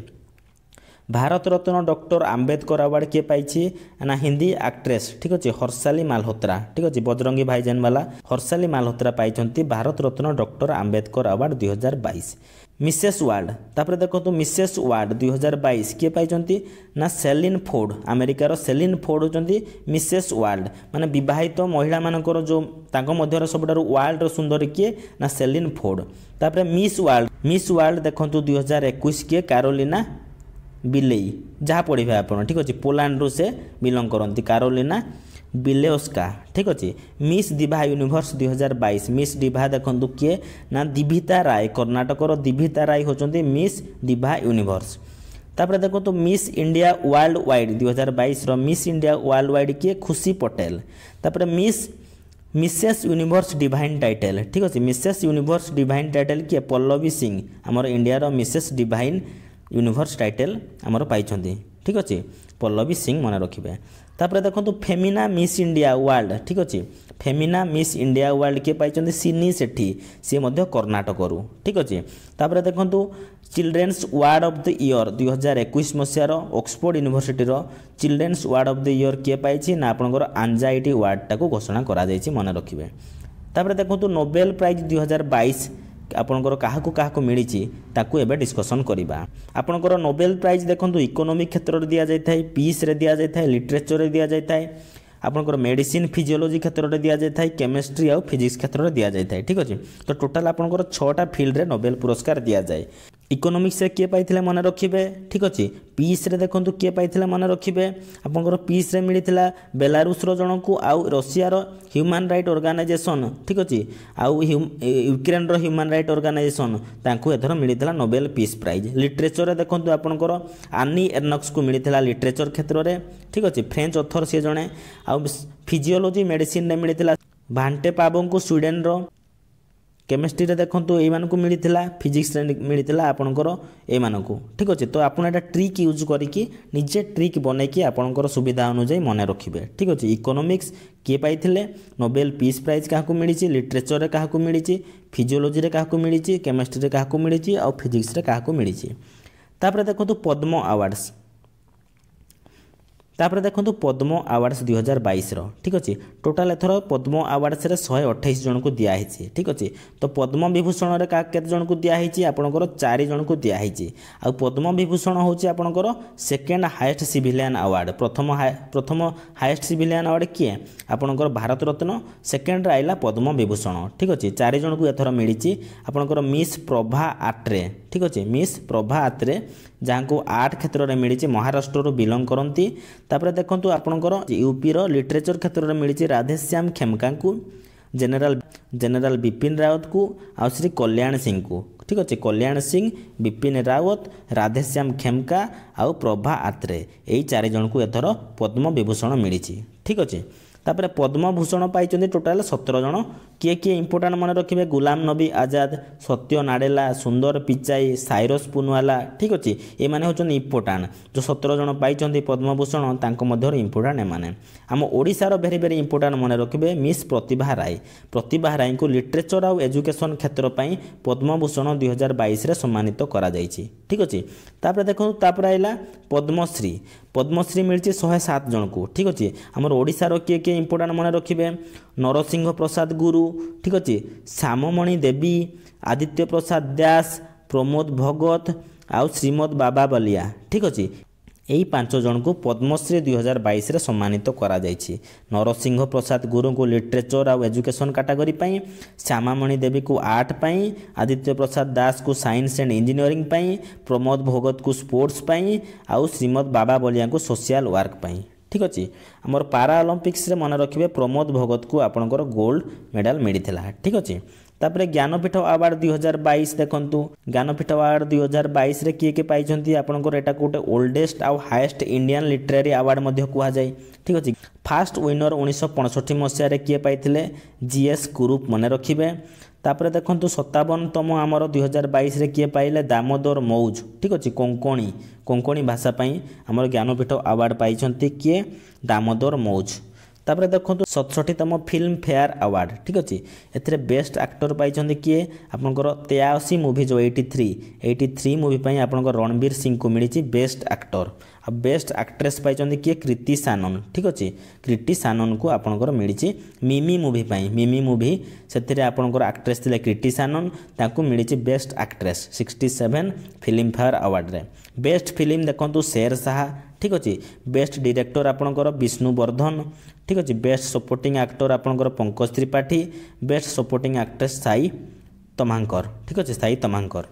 ଭାରତରତ୍ନ ଡକ୍ଟର ଆମ୍ବେଦକର ଆୱାର୍ଡ଼ କିଏ ପାଇଛି ନା ହିନ୍ଦୀ ଆକ୍ଟ୍ରେସ୍ ଠିକ୍ ଅଛି ହର୍ଷାଲି ମାଲହୋତ୍ରା ଠିକ୍ ଅଛି ବଜରଙ୍ଗୀ ଭାଇଜାନବାଲା ହର୍ଷାଲି ମାଲହୋତ୍ରା ପାଇଛନ୍ତି ଭାରତରତ୍ନ ଡକ୍ଟର ଆମ୍ବେଦକର ଆୱାର୍ଡ଼ ଦୁଇହଜାର ବାଇଶ ମିସେସ୍ ୱାର୍ଡ଼ ତାପରେ ଦେଖନ୍ତୁ ମିସେସ୍ ୱାର୍ଡ଼ ଦୁଇହଜାର ବାଇଶ କିଏ ପାଇଛନ୍ତି ନା ସେଲିନ୍ ଫୋର୍ଡ଼ ଆମେରିକାର ସେଲିନ୍ ଫୋର୍ଡ଼ ହେଉଛନ୍ତି ମିସେସ୍ ୱାର୍ଲଡ ମାନେ ବିବାହିତ ମହିଳାମାନଙ୍କର ଯେଉଁ ତାଙ୍କ ମଧ୍ୟରେ ସବୁଠାରୁ ୱାର୍ଲଡର ସୁନ୍ଦରୀ କିଏ ନା ସେଲିନ୍ ଫୋର୍ଡ଼ ତାପରେ ମିସ୍ ୱାର୍ଲଡ ମିସ୍ ୱାର୍ଲଡ ଦେଖନ୍ତୁ ଦୁଇହଜାର ଏକୋଇଶ କିଏ କାରୋଲିନା ବିଲେଇ ଯାହା ପଢ଼ିବେ ଆପଣ ଠିକ୍ ଅଛି ପୋଲାଣ୍ଡରୁ ସେ ବିଲଙ୍ଗ କରନ୍ତି କାରୋଲିନା ବିଲେଓସ୍କା ଠିକ୍ ଅଛି ମିସ୍ ଦିଭା ୟୁନିଭର୍ସ ଦୁଇହଜାର ବାଇଶ ମିସ୍ ଦିଭା ଦେଖନ୍ତୁ କିଏ ନା ଦିଭିତା ରାୟ କର୍ଣ୍ଣାଟକର ଦିଭିତା ରାୟ ହେଉଛନ୍ତି ମିସ୍ ଦିଭା ୟୁନିଭର୍ସ ତାପରେ ଦେଖନ୍ତୁ ମିସ୍ ଇଣ୍ଡିଆ ୱାର୍ଲଡ ୱାଇଡ୍ ଦୁଇହଜାର ବାଇଶର ମିସ୍ ଇଣ୍ଡିଆ ୱାର୍ଲଡ ୱାଇଡ୍ କିଏ ଖୁସି ପଟେଲ ତାପରେ Miss Mrs universe divine title ଠିକ୍ ଅଛି ମିସେସ୍ ୟୁନିଭର୍ସ ଡିଭାଇନ୍ ଟାଇଟେଲ୍ କିଏ ପଲ୍ଲବୀ ସିଂ ଆମର ଇଣ୍ଡିଆର ମିସେସ୍ ଡିଭାଇନ୍ ୟୁନିଭର୍ସ ଟାଇଟେଲ୍ ଆମର ପାଇଛନ୍ତି ଠିକ୍ ଅଛି ପଲ୍ଲବୀ ସିଂ ମନେ ରଖିବେ ତାପରେ ଦେଖନ୍ତୁ ଫେମିନା ମିସ୍ ଇଣ୍ଡିଆ ୱାର୍ଲଡ ଠିକ୍ ଅଛି ଫେମିନା ମିସ୍ ଇଣ୍ଡିଆ ୱାର୍ଲଡ କିଏ ପାଇଛନ୍ତି ସିନି ସେଠି ସିଏ ମଧ୍ୟ କର୍ଣ୍ଣାଟକରୁ ଠିକ୍ ଅଛି ତାପରେ ଦେଖନ୍ତୁ children's word of the year ଦୁଇ ହଜାର ଏକୋଇଶ ମସିହାର ଅକ୍ସଫୋର୍ଡ଼ ୟୁନିଭର୍ସିଟିର children's word of the year କିଏ ପାଇଛି ନା ଆପଣଙ୍କର ଆଞ୍ଜାଇଟି ୱାର୍ଡଟାକୁ ଘୋଷଣା କରାଯାଇଛି ମନେ ରଖିବେ ତାପରେ ଦେଖନ୍ତୁ ନୋବେଲ ପ୍ରାଇଜ୍ ଦୁଇ ହଜାର ବାଇଶ ଆପଣଙ୍କର କାହାକୁ କାହାକୁ ମିଳିଛି ତାକୁ ଏବେ ଡିସ୍କସନ୍ କରିବା ଆପଣଙ୍କର ନୋବେଲ ପ୍ରାଇଜ୍ ଦେଖନ୍ତୁ ଇକୋନୋମିକ୍ କ୍ଷେତ୍ରରେ ଦିଆଯାଇଥାଏ ପିସ୍ରେ ଦିଆଯାଇଥାଏ ଲିଟରେଚର୍ରେ ଦିଆଯାଇଥାଏ ଆପଣଙ୍କର ମେଡ଼ିସିନ୍ ଫିଜିଓଲୋଜି କ୍ଷେତ୍ରରେ ଦିଆଯାଇଥାଏ କେମିଷ୍ଟ୍ରି ଆଉ ଫିଜିକ୍ସ କ୍ଷେତ୍ରରେ ଦିଆଯାଇଥାଏ ଠିକ୍ ଅଛି ତ ଟୋଟାଲ୍ ଆପଣଙ୍କର ଛଅଟା ଫିଲ୍ଡରେ ନୋବେଲ ପୁରସ୍କାର ଦିଆଯାଏ ইকোনোমিক্সরে কিয়ে পাইলে মনে রাখবে ঠিক আছে পিস্রে দেখুন কিয়ে পাইলে মনে রাখবে আপনার পিস্রে মিলিলা বেলারুসর জনকু আউ রষিয়ার হ্যুমান রাইট অর্গানাইজেসন ঠিক আছে আউ ইউক্রেনর হ্যুমান রাইট অর্গানাইজেসন তাঁকু এথর মিলিলা নোবেল পিস প্রাইজ লিটরেচর দেখুন আপনার আনি এর্নক্সকু মিলিলা লিটরেচর ক্ষেত্রে ঠিক আছে ফ্রেঞ্চ অথর সি জনে আউ ফিজিওলোজি মেডিসিনে মিলিলা ভান্টে পাবঙ্কু সুইডেনর କେମିଷ୍ଟ୍ରିରେ ଦେଖନ୍ତୁ ଏଇମାନଙ୍କୁ ମିଳିଥିଲା ଫିଜିକ୍ସରେ ମିଳିଥିଲା ଆପଣଙ୍କର ଏଇମାନଙ୍କୁ ଠିକ୍ ଅଛି ତ ଆପଣ ଏଇଟା ଟ୍ରିକ୍ ୟୁଜ୍ କରିକି ନିଜେ ଟ୍ରିକ୍ ବନେଇକି ଆପଣଙ୍କର ସୁବିଧା ଅନୁଯାୟୀ ମନେ ରଖିବେ ଠିକ୍ ଅଛି ଇକୋନୋମିକ୍ସ କିଏ ପାଇଥିଲେ ନୋବେଲ ପିସ୍ ପ୍ରାଇଜ୍ କାହାକୁ ମିଳିଛି ଲିଟ୍ରେଚରରେ କାହାକୁ ମିଳିଛି ଫିଜିଓଲୋଜିରେ କାହାକୁ ମିଳିଛି କେମିଷ୍ଟ୍ରିରେ କାହାକୁ ମିଳିଛି ଆଉ ଫିଜିକ୍ସରେ କାହାକୁ ମିଳିଛି ତାପରେ ଦେଖନ୍ତୁ ପଦ୍ମ ଆୱାର୍ଡ଼ସ୍ ତାପରେ ଦେଖନ୍ତୁ ପଦ୍ମ ଆୱାର୍ଡ଼ସ୍ ଦୁଇ ହଜାର ବାଇଶର ଠିକ୍ ଅଛି ଟୋଟାଲ୍ ଏଥର ପଦ୍ମ ଆୱାର୍ଡ଼ସ୍ରେ ଶହେ ଅଠେଇଶ ଜଣଙ୍କୁ ଦିଆହେଇଛି ଠିକ୍ ଅଛି ତ ପଦ୍ମ ବିଭୂଷଣରେ କାହା କେତେ ଜଣଙ୍କୁ ଦିଆହେଇଛି ଆପଣଙ୍କର ଚାରି ଜଣଙ୍କୁ ଦିଆହେଇଛି ଆଉ ପଦ୍ମ ବିଭୂଷଣ ହେଉଛି ଆପଣଙ୍କର ସେକେଣ୍ଡ ହାଏଷ୍ଟ ସିଭିଲିଆନ୍ ଆୱାର୍ଡ଼ ପ୍ରଥମ ପ୍ରଥମ ହାଏଷ୍ଟ ସିଭିଲିଆନ୍ ଆୱାର୍ଡ଼ କିଏ ଆପଣଙ୍କର ଭାରତ ରତ୍ନ ସେକେଣ୍ଡରେ ଆଇଲା ପଦ୍ମ ବିଭୂଷଣ ଠିକ୍ ଅଛି ଚାରି ଜଣଙ୍କୁ ଏଥର ମିଳିଛି ଆପଣଙ୍କର ମିସ୍ ପ୍ରଭା ଆଟ୍ରେ ଠିକ୍ ଅଛି ମିସ୍ ପ୍ରଭା ଆତ୍ରେ ଯାହାଙ୍କୁ ଆର୍ଟ କ୍ଷେତ୍ରରେ ମିଳିଛି ମହାରାଷ୍ଟ୍ରରୁ ବିଲଙ୍ଗ କରନ୍ତି ତାପରେ ଦେଖନ୍ତୁ ଆପଣଙ୍କର ୟୁପିର ଲିଟରେଚର କ୍ଷେତ୍ରରେ ମିଳିଛି ରାଧେଶ୍ୟାମ ଖେମକାଙ୍କୁ ଜେନେରାଲ ଜେନେରାଲ ବିପିନ ରାୱତଙ୍କୁ ଆଉ ଶ୍ରୀ କଲ୍ୟାଣ ସିଂଙ୍କୁ ଠିକ୍ ଅଛି କଲ୍ୟାଣ ସିଂ ବିପିନ ରାୱତ ରାଧେଶ୍ୟାମ ଖେମକା ଆଉ ପ୍ରଭା ଆତ୍ରେ ଏଇ ଚାରିଜଣଙ୍କୁ ଏଥର ପଦ୍ମ ବିଭୂଷଣ ମିଳିଛି ଠିକ୍ ଅଛି তাপরে পদ্মভূষণ পাইছেন টোটাল সতের জন কি কি ইম্পর্টাট মনে রাখবে গুলাম নবী আজাদ সত্য নাডেলা সুন্দর পিচাই সাইরস পুনওয়ালা ঠিক আছে এমানে হচ্ছেন ইম্পর্টাট যে সতের জন পাইছেন পদ্মভূষণ তাঙ্ক মধ্যে ইম্পর্টাট এমানে আম ওড়শার ভেরি ভেরি ইম্পর্টাট মনে রাখবে মিস প্রতিভা রায় প্রতিভা রায়ঙ্কু লিটরেচর আউ এজুকেশন ক্ষেত্রপাই পদ্মভূষণ দুই হাজার বাইশে সম্মানিত করা যাইছি ঠিক আছে তাপরে দেখুন তাপরে আইলা পদ্মশ্রী ପଦ୍ମଶ୍ରୀ ମିଳିଛି ଶହେ ସାତ ଜଣଙ୍କୁ ଠିକ୍ ଅଛି ଆମର ଓଡ଼ିଶାର କିଏ କିଏ ଇମ୍ପୋର୍ଟାଣ୍ଟ ମନେ ରଖିବେ ନରସିଂହ ପ୍ରସାଦ ଗୁରୁ ଠିକ୍ ଅଛି ଶ୍ୟାମମଣି ଦେବୀ ଆଦିତ୍ୟ ପ୍ରସାଦ ଦାସ ପ୍ରମୋଦ ଭଗତ ଆଉ ଶ୍ରୀମଦ ବାବା ବାଲିଆ ଠିକ୍ ଅଛି ଏହି ପାଞ୍ଚ ଜଣଙ୍କୁ ପଦ୍ମଶ୍ରୀ ଦୁଇ ହଜାର ବାଇଶରେ ସମ୍ମାନିତ କରାଯାଇଛି ନରସିଂହ ପ୍ରସାଦ ଗୁରୁଙ୍କୁ ଲିଟରେଚର ଆଉ ଏଜୁକେସନ୍ କାଟାଗୋରୀ ପାଇଁ ଶ୍ୟାମାମଣି ଦେବୀକୁ ଆର୍ଟ ପାଇଁ ଆଦିତ୍ୟ ପ୍ରସାଦ ଦାସକୁ ସାଇନ୍ସ ଆଣ୍ଡ ଇଞ୍ଜିନିୟରିଂ ପାଇଁ ପ୍ରମୋଦ ଭଗତକୁ ସ୍ପୋର୍ଟସ୍ ପାଇଁ ଆଉ ଶ୍ରୀମଦ ବାବା ବଳିଆଙ୍କୁ ସୋସିଆଲ ୱାର୍କ ପାଇଁ ଠିକ୍ ଅଛି ଆମର ପାରାଅଲମ୍ପିକ୍ସରେ ମନେ ରଖିବେ ପ୍ରମୋଦ ଭଗତକୁ ଆପଣଙ୍କର ଗୋଲ୍ଡ ମେଡ଼ାଲ ମିଳିଥିଲା ଠିକ୍ ଅଛି ତାପରେ ଜ୍ଞାନପୀଠ ଆୱାର୍ଡ଼ ଦୁଇ ହଜାର ବାଇଶ ଦେଖନ୍ତୁ ଜ୍ଞାନପୀଠ ଆୱାର୍ଡ଼ ଦୁଇ ହଜାର ବାଇଶରେ କିଏ କିଏ ପାଇଛନ୍ତି ଆପଣଙ୍କର ଏଟାକୁ ଗୋଟେ ଓଲ୍ଡେଷ୍ଟ ଆଉ ହାଏଷ୍ଟ ଇଣ୍ଡିଆନ୍ ଲିଟେରାରୀ ଆୱାର୍ଡ଼ ମଧ୍ୟ କୁହାଯାଏ ଠିକ୍ ଅଛି ଫାଷ୍ଟ ୱିନର ଉଣେଇଶହ ପଞ୍ଚଷଠି ମସିହାରେ କିଏ ପାଇଥିଲେ ଜିଏସ୍ କୁରୁପ ମନେ ରଖିବେ ତାପରେ ଦେଖନ୍ତୁ ସତାବନତମ ଆମର ଦୁଇ ହଜାର ବାଇଶରେ କିଏ ପାଇଲେ ଦାମୋଦର ମୌଜ ଠିକ୍ ଅଛି କୋଙ୍କଣୀ କୋଙ୍କଣୀ ଭାଷା ପାଇଁ ଆମର ଜ୍ଞାନପୀଠ ଆୱାର୍ଡ଼ ପାଇଛନ୍ତି କିଏ ଦାମୋଦର ମୌଜ ତାପରେ ଦେଖନ୍ତୁ ସତଷଠିତମ ଫିଲ୍ମ ଫେୟାର ଆୱାର୍ଡ଼ ଠିକ୍ ଅଛି ଏଥିରେ ବେଷ୍ଟ ଆକ୍ଟର ପାଇଛନ୍ତି କିଏ ଆପଣଙ୍କର ତେୟାଅଶୀ ମୁଭି ଯେଉଁ eighty three eighty three movie ପାଇଁ ଆପଣଙ୍କର ରଣବୀର ସିଂଙ୍କୁ ମିଳିଛି ବେଷ୍ଟ ଆକ୍ଟର ଆଉ ବେଷ୍ଟ ଆକ୍ଟ୍ରେସ୍ ପାଇଛନ୍ତି କିଏ କ୍ରିତି ସାନନ ଠିକ୍ ଅଛି କ୍ରିତି ସାନନକୁ ଆପଣଙ୍କର ମିଳିଛି ମିମି ମୁଭି ପାଇଁ ମିମି ମୁଭି ସେଥିରେ ଆପଣଙ୍କର ଆକ୍ଟ୍ରେସ୍ ଥିଲେ କ୍ରିତି ସାନନ ତାଙ୍କୁ ମିଳିଛି best actress sixty seven Filmfare ଆୱାର୍ଡ଼ରେ ବେଷ୍ଟ ଫିଲ୍ମ ଦେଖନ୍ତୁ ଶେର ଶାହା ঠিক ଅଛି ବେଷ୍ଟ ଡିରେକ୍ଟର ଆପଣଙ୍କର ବିଷ୍ଣୁ ବର୍ଦ୍ଧନ ଠିକ୍ ଅଛି ବେଷ୍ଟ ସପୋର୍ଟିଂ ଆକ୍ଟର ଆପଣଙ୍କର Pankaj Tripathi best supporting actress Sai ତମାଙ୍କର ଠିକ୍ ଅଛି ସାଇ ତମାଙ୍କର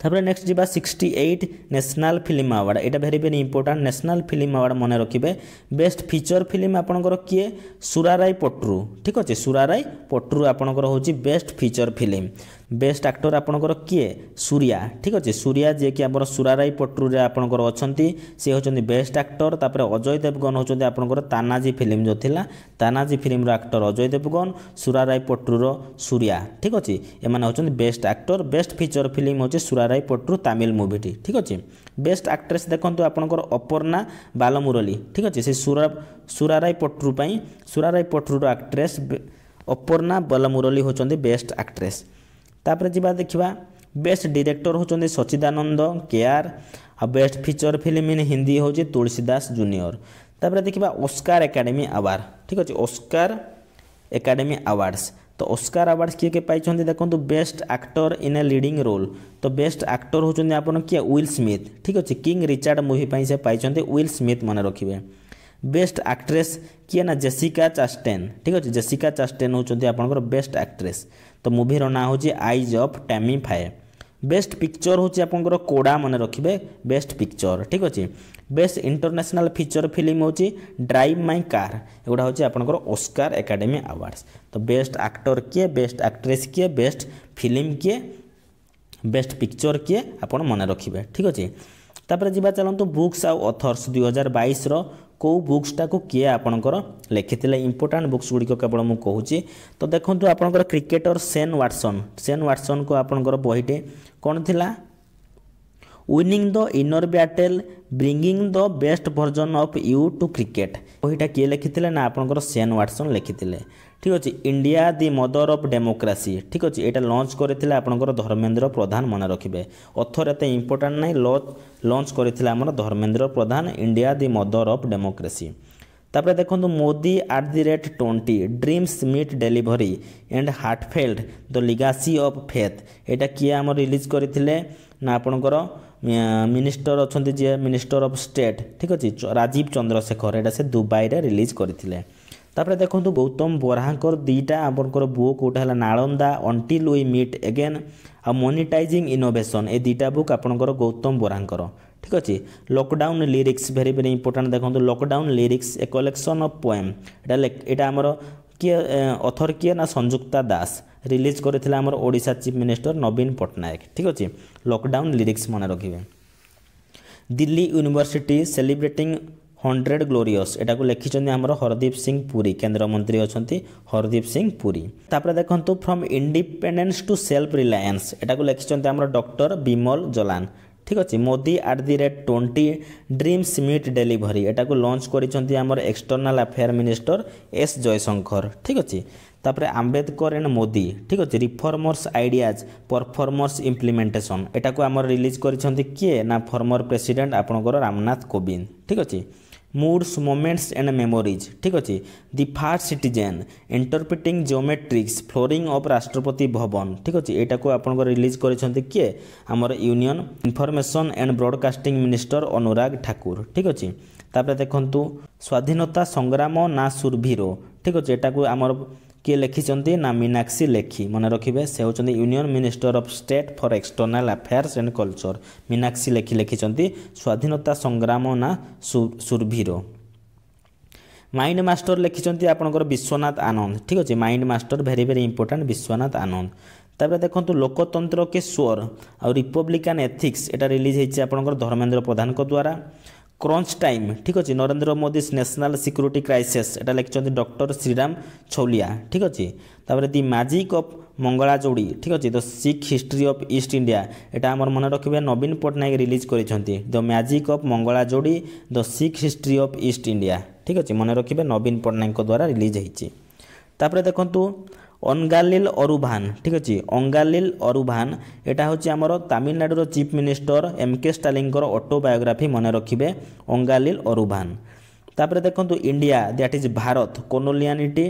তারপরে নেক্সট যা sixty eight national film award এটা very very important national film award মনে রাখবে বেস্ট ফিচর ফিল্ম আপনার কি সুরারাই পট্রু ঠিক আছে সুরারাই পট্রু আপনার হচ্ছে best feature film best actor ଆପଣଙ୍କର କିଏ ସୂର୍ୟା ଠିକ୍ ଅଛି ସୂର୍ୟା ଯିଏକି ଆମର ସୁରାରାଇ ପଟ୍ରୁରେ ଆପଣଙ୍କର ଅଛନ୍ତି ସେ ହେଉଛନ୍ତି ବେଷ୍ଟ ଆକ୍ଟର ତାପରେ ଅଜୟ ଦେବଗନ ହେଉଛନ୍ତି ଆପଣଙ୍କର ତାନାଜୀ ଫିଲ୍ମ ଯେଉଁ ଥିଲା ତାନାଜୀ ଫିଲ୍ମର ଆକ୍ଟର ଅଜୟ ଦେବଗନ ସୁରାରାଇ ପଟ୍ରୁର ସୂର୍ୟା ଠିକ୍ ଅଛି ଏମାନେ ହେଉଛନ୍ତି best actor best feature film ହେଉଛି ସୁରାରାଇ ପଟ୍ରୁ ତାମିଲ ମୁଭିଟି ଠିକ୍ ଅଛି ବେଷ୍ଟ ଆକ୍ଟ୍ରେସ୍ ଦେଖନ୍ତୁ ଆପଣଙ୍କର ଅପର୍ଣ୍ଣା ବାଲମୁରଲୀ ଠିକ୍ ଅଛି ସେ ସୁରା ସୁରାରାଇ ପଟ୍ରୁ ପାଇଁ ସୁରାରାଇ ପଟ୍ରୁର ଆକ୍ଟ୍ରେସ୍ ଅପର୍ଣ୍ଣା ବାଲମୁରଲୀ ହେଉଛନ୍ତି ବେଷ୍ଟ ଆକ୍ଟ୍ରେସ୍ तापर जा देखा बेस्ट डायरेक्टर होंगे सचिदानंद के आर आ best feature film in Hindi हूँ तुलसीदास जूनियर तापर देखा ओस्कार एकाडेमी अवार्ड ठीक अच्छे ओस्कार एकाडेमी अवार्ड्स तो ओस्कार आवार्डस किए किए पाई देखते best actor in a leading role तो बेस्ट आक्टर होंगे आप विल स्मिथ ठीक अच्छे किंग रिचार्ड मुवीपाई से पाई विल स्मिथ मन रखिए बेस्ट आक्ट्रेस किए ना जेसिका चास्टेन ठीक अच्छे जेसिका चास्टेन हो बेस्ट आक्ट्रेस ତ ମୁଭିର ନାଁ ହେଉଛି eyes of Tammy Faye best picture ହେଉଛି ଆପଣଙ୍କର କୋଡ଼ା ମନେ ରଖିବେ ବେଷ୍ଟ ପିକ୍ଚର ଠିକ୍ ଅଛି ବେଷ୍ଟ ଇଣ୍ଟରନ୍ୟାସନାଲ ଫିଚର ଫିଲ୍ମ ହେଉଛି ଡ୍ରାଇଭ୍ ମାଇ କାର୍ ଏଗୁଡ଼ା ହେଉଛି ଆପଣଙ୍କର ଓସ୍କାର ଏକାଡେମୀ ଆୱାର୍ଡ଼ସ୍ ତ ବେଷ୍ଟ ଆକ୍ଟର କିଏ ବେଷ୍ଟ ଆକ୍ଟ୍ରେସ୍ କିଏ ବେଷ୍ଟ ଫିଲ୍ମ କିଏ ବେଷ୍ଟ ପିକ୍ଚର କିଏ ଆପଣ ମନେ ରଖିବେ ଠିକ୍ ଅଛି ତାପରେ ଯିବା ଚାଲନ୍ତୁ ବୁକ୍ସ ଆଉ ଅଥର୍ସ ଦୁଇହଜାର ବାଇଶର କେଉଁ ବୁକ୍ସଟାକୁ କିଏ ଆପଣଙ୍କର ଲେଖିଥିଲେ ଇମ୍ପୋର୍ଟାଣ୍ଟ ବୁକ୍ସ ଗୁଡ଼ିକ କେବଳ ମୁଁ କହୁଛି ତ ଦେଖନ୍ତୁ ଆପଣଙ୍କର କ୍ରିକେଟର୍ ସେନ୍ ୱାଟସନ୍ ସେନ୍ ୱାଟସନ୍କୁ ଆପଣଙ୍କର ବହିଟି କ'ଣ ଥିଲା winning the inner battle bringing the best version of you to cricket ବହିଟା କିଏ ଲେଖିଥିଲେ ନା ଆପଣଙ୍କର ସେନ୍ ୱାଟସନ୍ ଲେଖିଥିଲେ ঠিক আছে India the mother of democracy ঠিক আছে এটা লঞ্চ করে আপনার ধর্মেন্দ্র প্রধান মনে রাখবে অথর এত ইম্পর্টাট নাই লঞ্চ করে আমার Dharmendra Pradhan India the mother of democracy তাপরে দেখুন Modi at the rate twenty dreams meet delivery and heartfelt the legacy of faith এটা কি আমার রিলিজ করে না আপনার মিনিষ্টর অনেক যে মিনিষ্টর অফ স্টেট ঠিক আছে রাজীব চন্দ্রশেখর এটা সে দুবাইরে রিলিজ করে ତାପରେ ଦେଖନ୍ତୁ ଗୌତମ ବରାହଙ୍କର ଦୁଇଟା ଆପଣଙ୍କର ବୁକ୍ ଗୋଟେ ହେଲା Nalanda until we meet again ଆଉ ମନିଟାଇଜିଂ ଇନୋଭେସନ୍ ଏ ଦୁଇଟା ବୁକ୍ ଆପଣଙ୍କର ଗୌତମ ବରାହଙ୍କର ଠିକ୍ ଅଛି lockdown lyrics very very important ଦେଖନ୍ତୁ lockdown lyrics a collection of poem ଏଇଟା ଏଇଟା ଆମର କିଏ ଅଥର କିଏ ନା ସଂଯୁକ୍ତା ଦାସ ରିଲିଜ୍ କରିଥିଲା ଆମର ଓଡ଼ିଶା ଚିଫ୍ ମିନିଷ୍ଟର ନବୀନ ପଟ୍ଟନାୟକ ଠିକ୍ ଅଛି ଲକଡାଉନ୍ ଲିରିକ୍ସ ମନେ ରଖିବେ Delhi university celebrating hundred glorious ଏଟାକୁ ଲେଖିଛନ୍ତି ଆମର ହରଦୀପ ସିଂ ପୁରୀ କେନ୍ଦ୍ରମନ୍ତ୍ରୀ ଅଛନ୍ତି ହରଦୀପ ସିଂ ପୁରୀ ତାପରେ ଦେଖନ୍ତୁ from independence to self reliance ଏଟାକୁ ଲେଖିଛନ୍ତି ଆମର ଡକ୍ଟର ବିମଲ ଜଲାନ ঠিক আছে Modi at the rate twenty dreams meet delivery এটা লঞ্চ করেছেন আমার external affair minister S Jaishankar ঠিক আছে তাপরে আম্বেদকর এন্ড মোদি ঠিক আছে রিফর্মর্স আইডিয়াজ পরফর্মর্স ইমপ্লিমেন্টেসন এটা আমার রিলিজ করেছেন কি না ফর্মর প্রেসিডেন্ট আপনার রামনাথ কোবিন্দ ঠিক আছে মুডস মোমেন্টস অ্যান্ড মেমোরিজ ঠিক আছে the first citizen interpreting geometrics flooring of Rashtrapati Bhavan ঠিক আছে এটাকে আপনার রিলিজ করেছেন কিয়ে আমার union information and broadcasting minister Anurag Thakur ঠিক আছে তাপরে দেখুন স্বাধীনতা সংগ্রাম না সুরভিরো ঠিক আছে এটা আমার କିଏ ଲେଖିଛନ୍ତି ନା ମୀନାକ୍ଷୀ ଲେଖି ମନେ ରଖିବେ ସେ ହେଉଛନ୍ତି union minister of state for external affairs and culture Meenakshi Lekhi ଲେଖିଛନ୍ତି ସ୍ୱାଧୀନତା ସଂଗ୍ରାମ ନା ସୁରଭିର ମାଇଣ୍ଡ ମାଷ୍ଟର ଲେଖିଛନ୍ତି ଆପଣଙ୍କର ବିଶ୍ୱନାଥ ଆନନ୍ଦ ଠିକ୍ ଅଛି mind master very very important Vishwanath Anand ତାପରେ ଦେଖନ୍ତୁ ଲୋକତନ୍ତ୍ର କେ ସ୍ୱର ଆଉ ରିପବ୍ଲିକାନ୍ ଏଥିକ୍ସ ଏଇଟା ରିଲିଜ୍ ହେଇଛି ଆପଣଙ୍କର ଧର୍ମେନ୍ଦ୍ର ପ୍ରଧାନଙ୍କ ଦ୍ୱାରା ক্রঞ্চ টাইম ঠিক আছে Narendra Modi national security crisis এটা লিখছেন ডক্টর শ্রীরাম ছৌলিয়া ঠিক আছে তাপরে the magic of Mangala Jodi ঠিক আছে তো Sikh history of east India এটা আমার মনে রাখবে নবীন পট্টনাক রিলিজ করেছেন the magic of Mangala Jodi the Sikh history of east India ঠিক আছে মনে রাখবে নবীন পট্টনাক দ্বারা রিলিজ হয়েছে তাপরে দেখুন অনগালিল অরুভান ঠিক আছে অঙ্গালিল অরুভান এটা হচ্ছে আমার তামিলনাড়ুর চিফ মিনিষ্টর এম কে স্টালিঙ্কর অটোবায়োগ্রাফি মনে রাখবে অঙ্গালিল অরুভান তাপরে দেখুন India that is Bharat coloniality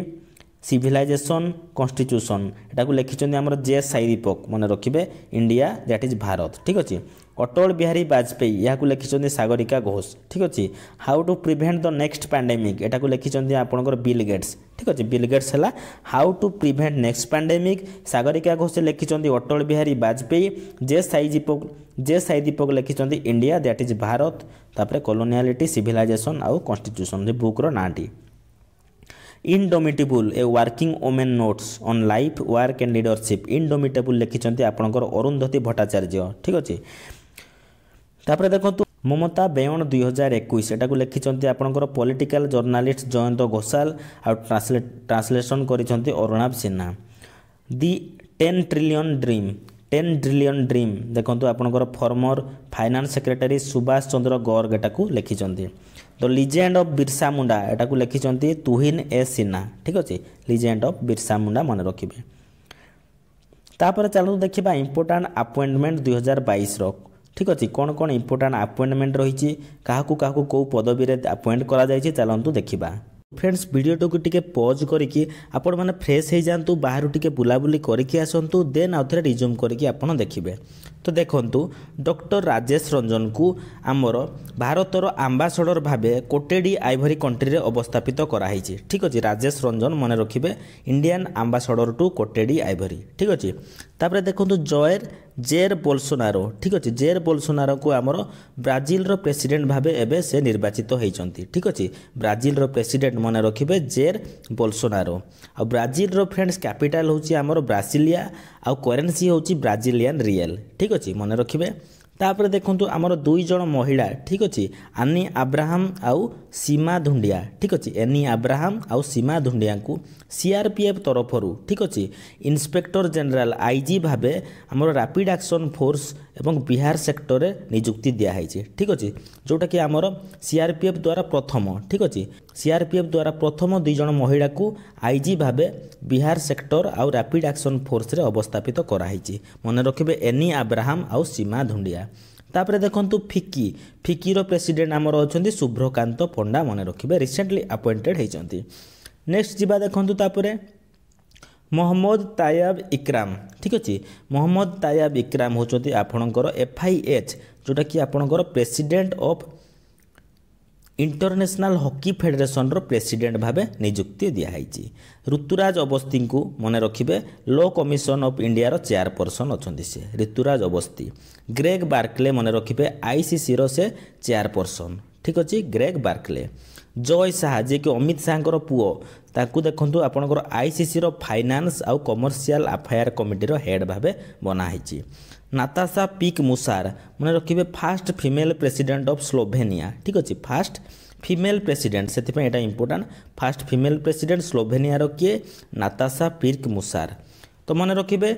civilisation constitution ଏଟାକୁ ଲେଖିଛନ୍ତି ଆମର ଜେ ସାଇ ଦୀପକ ମନେ ରଖିବେ ଇଣ୍ଡିଆ ଦ୍ୟାଟ୍ ଇଜ୍ ଭାରତ ଠିକ୍ ଅଛି অটল বিহারী বাজপেয়ী ইয়াকু লিখিছেন সাগরিকা ঘোষ ঠিক আছে how to prevent the next pandemic এটা লিখিছেন আপনার বিল গেটস ঠিক আছে বিল গেটস হল how to prevent next pandemic Sagarika Ghose লিখিছেন অটল বিহারী বাজপেয়ী জে সাই দীপক জে সাই দীপক লিখিছেন ইন্ডিয়া দ্যাট ইজ ভারত তাপরে কলোনিয়ালিটি সিভিলাইজেসন আউ কনস্টিট্ୟୁସନ যে বুকর নাটি indomitable a working women notes on life work and leadership indomitable লিখিছেন আপনার অরুন্ধতী ভট্টাচার্য ঠিক আছে ତାପରେ ଦେଖନ୍ତୁ ମମତା ବେୟଣ ଦୁଇ ହଜାର ଏକୋଇଶ ଏଟାକୁ ଲେଖିଛନ୍ତି ଆପଣଙ୍କର ପଲିଟିକାଲ ଜର୍ଣ୍ଣାଲିଷ୍ଟ ଜୟନ୍ତ ଘୋଷାଲ ଆଉ ଟ୍ରାନ୍ସଲେସନ୍ କରିଛନ୍ତି Arunava Sinha the ten trillion dream ten trillion dream ଦେଖନ୍ତୁ ଆପଣଙ୍କର former finance secretary Subhash Chandra Garg ଏଟାକୁ ଲେଖିଛନ୍ତି ତ ଲିଜେଣ୍ଡ ଅଫ୍ ବିର୍ସା ମୁଣ୍ଡା ଏଟାକୁ ଲେଖିଛନ୍ତି ତୁହିନ୍ ଏ ସିହ୍ନା ଠିକ୍ ଅଛି ଲିଜେଣ୍ଡ ଅଫ୍ ବିର୍ସା ମୁଣ୍ଡା ମନେ ରଖିବେ ତାପରେ ଚାଲନ୍ତୁ ଦେଖିବା ଇମ୍ପୋର୍ଟାଣ୍ଟ ଆପଏଣ୍ଟମେଣ୍ଟ ଦୁଇହଜାର ବାଇଶର ঠিক আছে কোণ কোণ ইম্পর্টাট আপয়েন্টমেন্ট রয়েছে কাহকু কাহকু কেউ পদবীরে আপয়েন্ট করা যাইছে চলতু দেখিবা ফ্রেন্ডস ভিডিওটাকে টিকে পজ করিকি আপন মানে ফ্রেশ হয়ে যাতে বাহার টিকে বুলাবুলি করিকি আসন্তু দেন আউথরে রিজুম করিকি আপন দেখিবে ତ ଦେଖନ୍ତୁ ଡକ୍ଟର ରାଜେଶ ରଞ୍ଜନଙ୍କୁ ଆମର ଭାରତର ଆମ୍ବାସଡ଼ର ଭାବେ କୋଟେଡ଼ି ଆଇଭରି କଣ୍ଟ୍ରିରେ ଅବସ୍ଥାପିତ କରାହେଇଛି ଠିକ୍ ଅଛି ରାଜେଶ ରଞ୍ଜନ ମନେ ରଖିବେ Indian ambassador to Cote d'Ivoire ଠିକ୍ ଅଛି ତାପରେ ଦେଖନ୍ତୁ ଜୟର ଜେର୍ ବୋଲସୋନାରୋ ଠିକ୍ ଅଛି ଜେର୍ ବୋଲସୋନାରୋକୁ ଆମର ବ୍ରାଜିଲର ପ୍ରେସିଡେଣ୍ଟ ଭାବେ ଏବେ ସେ ନିର୍ବାଚିତ ହୋଇଛନ୍ତି ଠିକ୍ ଅଛି ବ୍ରାଜିଲର ପ୍ରେସିଡେଣ୍ଟ ମନେ ରଖିବେ ଜେର୍ ବୋଲସୋନାରୋ ଆଉ ବ୍ରାଜିଲର ଫ୍ରେଣ୍ଡସ୍ କ୍ୟାପିଟାଲ୍ ହେଉଛି ଆମର ବ୍ରାସିଲିଆ ଆଉ କରେନ୍ସି ହେଉଛି ବ୍ରାଜିଲିଆନ୍ ରିଏଲ୍ ଠିକ୍ ଅଛି ମନେ ରଖିବେ ତାପରେ ଦେଖନ୍ତୁ ଆମର ଦୁଇ ଜଣ ମହିଳା ଠିକ୍ ଅଛି ଆନି ଆବ୍ରାହମ୍ ଆଉ ସୀମା ଧୁଣ୍ଡିଆ ଠିକ୍ ଅଛି ଏନି ଆବ୍ରାହମ୍ ଆଉ ସୀମା ଧୁଣ୍ଡିଆଙ୍କୁ ସିଆର୍ପିଏଫ୍ ତରଫରୁ ଠିକ୍ ଅଛି ଇନ୍ସପେକ୍ଟର ଜେନେରାଲ୍ ଆଇଜି ଭାବେ ଆମର ରାପିଡ୍ ଆକ୍ସନ୍ ଫୋର୍ସ এবং বিহার সেক্টরে নিযুক্তি হয়েছে ঠিক আছে যেটা কি আমার সিআরপিএফ দ্বারা প্রথম ঠিক আছে সিআরপিএফ দ্বারা প্রথম দুইজন মহিলা আইজি ভাবে বিহার সেক্টর আউ র্যাপিড আকশন ফোর্সরে অবস্থাপিত করা হয়েছে মনে রাখবে এনি আব্রাহাম আউ সীমা ধুন্ডিয়া তাপরে ଦେଖନ୍ତୁ ফিকি ଫିକିର প্রেসিডেন্ট আমার অনেক শুভ্রকান্ত পণ্ডা মনে ରଖିବେ ରିସେଣ୍ଟଲି আপয়েন্টেড হয়েছেন নেক্সট যা দেখুন তাপরে ମହମ୍ମଦ ତାୟାବ ଇକ୍ରାମ ଠିକ୍ ଅଛି ମହମ୍ମଦ ତାୟାବ ଇକ୍ରାମ ହେଉଛନ୍ତି ଆପଣଙ୍କର ଏଫ୍ଆଇଏଚ୍ ଯେଉଁଟାକି ଆପଣଙ୍କର ପ୍ରେସିଡେଣ୍ଟ ଅଫ୍ ଇଣ୍ଟରନ୍ୟାସନାଲ୍ ହକି ଫେଡେରେସନ୍ର ପ୍ରେସିଡେଣ୍ଟ ଭାବେ ନିଯୁକ୍ତି ଦିଆହେଇଛି ଋତୁରାଜ ଅବସ୍ଥିଙ୍କୁ ମନେ ରଖିବେ ଲୋ କମିଶନ ଅଫ୍ ଇଣ୍ଡିଆର ଚେୟାରପର୍ସନ୍ ଅଛନ୍ତି ସେ ଋତୁରାଜ ଅବସ୍ଥି ଗ୍ରେଗ୍ ବାର୍କଲେ ମନେ ରଖିବେ ଆଇସିସିର ସେ ଚେୟାରପର୍ସନ୍ ଠିକ୍ ଅଛି ଗ୍ରେଗ୍ ବାର୍କଲେ ଜୟ ଶାହା ଯିଏକି ଅମିତ ଶାହାଙ୍କର ପୁଅ ତାଙ୍କୁ ଦେଖନ୍ତୁ ଆପଣଙ୍କର ଆଇସିସିର ଫାଇନାନ୍ସ ଆଉ କମର୍ସିଆଲ ଆଫାୟାର କମିଟିର ହେଡ୍ ଭାବେ ବନାହେଇଛି ନାତାସା ପିକ୍ ମୁସାର ମନେ ରଖିବେ first female president of Slovenia ଠିକ୍ ଅଛି ଫାଷ୍ଟ ফিমেল প্রেসিডেন্ট সেপাই এটা ইম্পর্টাট ফার্স্ট ফিমেল প্রেসিডেন্ট স্লোভেনিয়ার কি নাতাসা পির্ক মুসার তো মনে রাখবে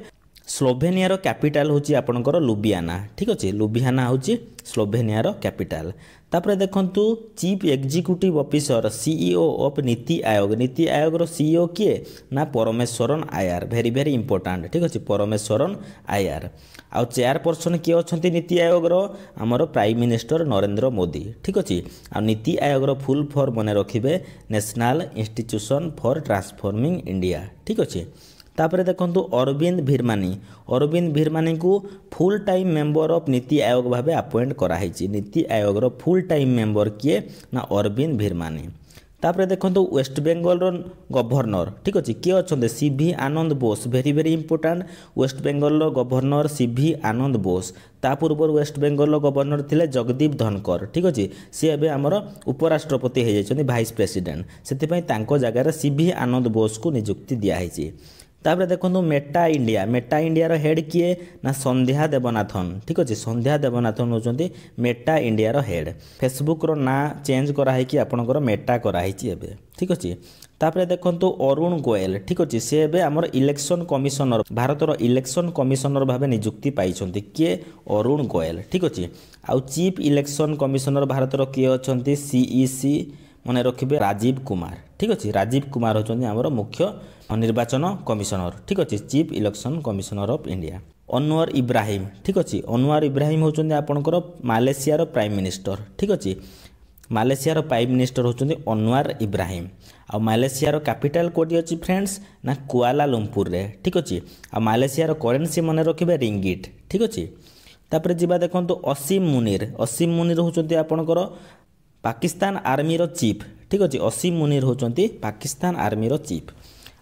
ସ୍ଲୋଭେନିଆର କ୍ୟାପିଟାଲ ହେଉଛି ଆପଣଙ୍କର ଲୁବିଆନା ଠିକ୍ ଅଛି ଲୁବିଆନା ହେଉଛି ସ୍ଲୋଭେନିଆର କ୍ୟାପିଟାଲ ତାପରେ ଦେଖନ୍ତୁ chief executive officer CEO of NITI Aayog NITI ଆୟୋଗର ସିଇଓ କିଏ ନା Parameswaran Iyer very very important ଠିକ୍ ଅଛି ପରମେଶ୍ୱରନ ଆୟାର ଆଉ ଚେୟାରପର୍ସନ କିଏ ଅଛନ୍ତି ନୀତି ଆୟୋଗର ଆମର ପ୍ରାଇମ୍ ମିନିଷ୍ଟର ନରେନ୍ଦ୍ର ମୋଦି ଠିକ୍ ଅଛି ଆଉ ନୀତି ଆୟୋଗର ଫୁଲ୍ ଫର୍ମ ମନେ ରଖିବେ national institution for transforming India ଠିକ୍ ଅଛି ତାପରେ ଦେଖନ୍ତୁ ଅରବିନ୍ଦ ଭିର୍ମାନୀ ଅରବିନ୍ଦ ଭିର୍ମାନୀଙ୍କୁ full time member of NITI Aayog ଭାବେ ଆପଏଣ୍ଟ କରାହେଇଛି ନୀତି ଆୟୋଗର ଫୁଲ୍ ଟାଇମ୍ ମେମ୍ବର କିଏ ନା ଅରବିନ୍ଦ ଭିର୍ମାନୀ ତାପରେ ଦେଖନ୍ତୁ ୱେଷ୍ଟ ବେଙ୍ଗଲର ଗଭର୍ଣ୍ଣର ଠିକ୍ ଅଛି କିଏ ଅଛନ୍ତି C V Ananda Bose very very important West ବେଙ୍ଗଲର governor C V Ananda Bose ତା ପୂର୍ବରୁ ୱେଷ୍ଟ ବେଙ୍ଗଲର ଗଭର୍ଣ୍ଣର ଥିଲେ ଜଗଦୀପ ଧନକର ଠିକ୍ ଅଛି ସିଏ ଏବେ ଆମର ଉପରାଷ୍ଟ୍ରପତି ହୋଇଯାଇଛନ୍ତି ଭାଇସ୍ ପ୍ରେସିଡେଣ୍ଟ ସେଥିପାଇଁ ତାଙ୍କ ଜାଗାରେ ସି ଭି ଆନନ୍ଦ ବୋଷଙ୍କୁ ନିଯୁକ୍ତି ଦିଆହେଇଛି ତାପରେ ଦେଖନ୍ତୁ ମେଟା ଇଣ୍ଡିଆ ମେଟା ଇଣ୍ଡିଆର ହେଡ୍ କିଏ ନା ସନ୍ଧ୍ୟା ଦେବନାଥନ ଠିକ୍ ଅଛି ସନ୍ଧ୍ୟା ଦେବନାଥନ ହେଉଛନ୍ତି ମେଟା ଇଣ୍ଡିଆର ହେଡ୍ ଫେସବୁକ୍ର ନାଁ ଚେଞ୍ଜ କରାହେଇକି ଆପଣଙ୍କର ମେଟା କରାହେଇଛି ଏବେ ଠିକ୍ ଅଛି ତାପରେ ଦେଖନ୍ତୁ ଅରୁଣ ଗୋଏଲ ଠିକ୍ ଅଛି ସେ ଏବେ ଆମର ଇଲେକ୍ସନ କମିଶନର ଭାରତର ଇଲେକ୍ସନ କମିଶନର ଭାବେ ନିଯୁକ୍ତି ପାଇଛନ୍ତି କିଏ ଅରୁଣ ଗୋଏଲ ଠିକ୍ ଅଛି ଆଉ ଚିଫ୍ ଇଲେକ୍ସନ କମିଶନର ଭାରତର କିଏ ଅଛନ୍ତି ସିଇସି মনে রাখিবে রাজীব কুমার ঠিক আছে রাজীব কুমার হচনি আমরো মুখ্য নির্বাচন কমিশনার ঠিক আছে chief election commissioner of India Anwar Ibrahim ঠিক আছে অনওয়ার ইব্রাহিম হচনি আপনক মালয়েশিয়ার প্রাইম মিনিস্টার ঠিক আছে মালয়েশিয়ার প্রাইম মিনিস্টার হচনি অনওয়ার ইব্রাহিম আর মালয়েশিয়ার ক্যাপিটাল কোড হচি फ्रेंड्स না কুয়ালালামপুর রে ঠিক আছে আর মালয়েশিয়ার কারেন্সি মনে রাখিবে রিঙ্গিট ঠিক আছে তারপর জিবা দেখন্ত 80 মুনির 80 মুনির হচতি আপনক ପାକିସ୍ତାନ ଆର୍ମିର ଚିଫ୍ ଠିକ୍ ଅଛି ଅସୀମ ମୁନିର ହେଉଛନ୍ତି ପାକିସ୍ତାନ ଆର୍ମିର ଚିଫ୍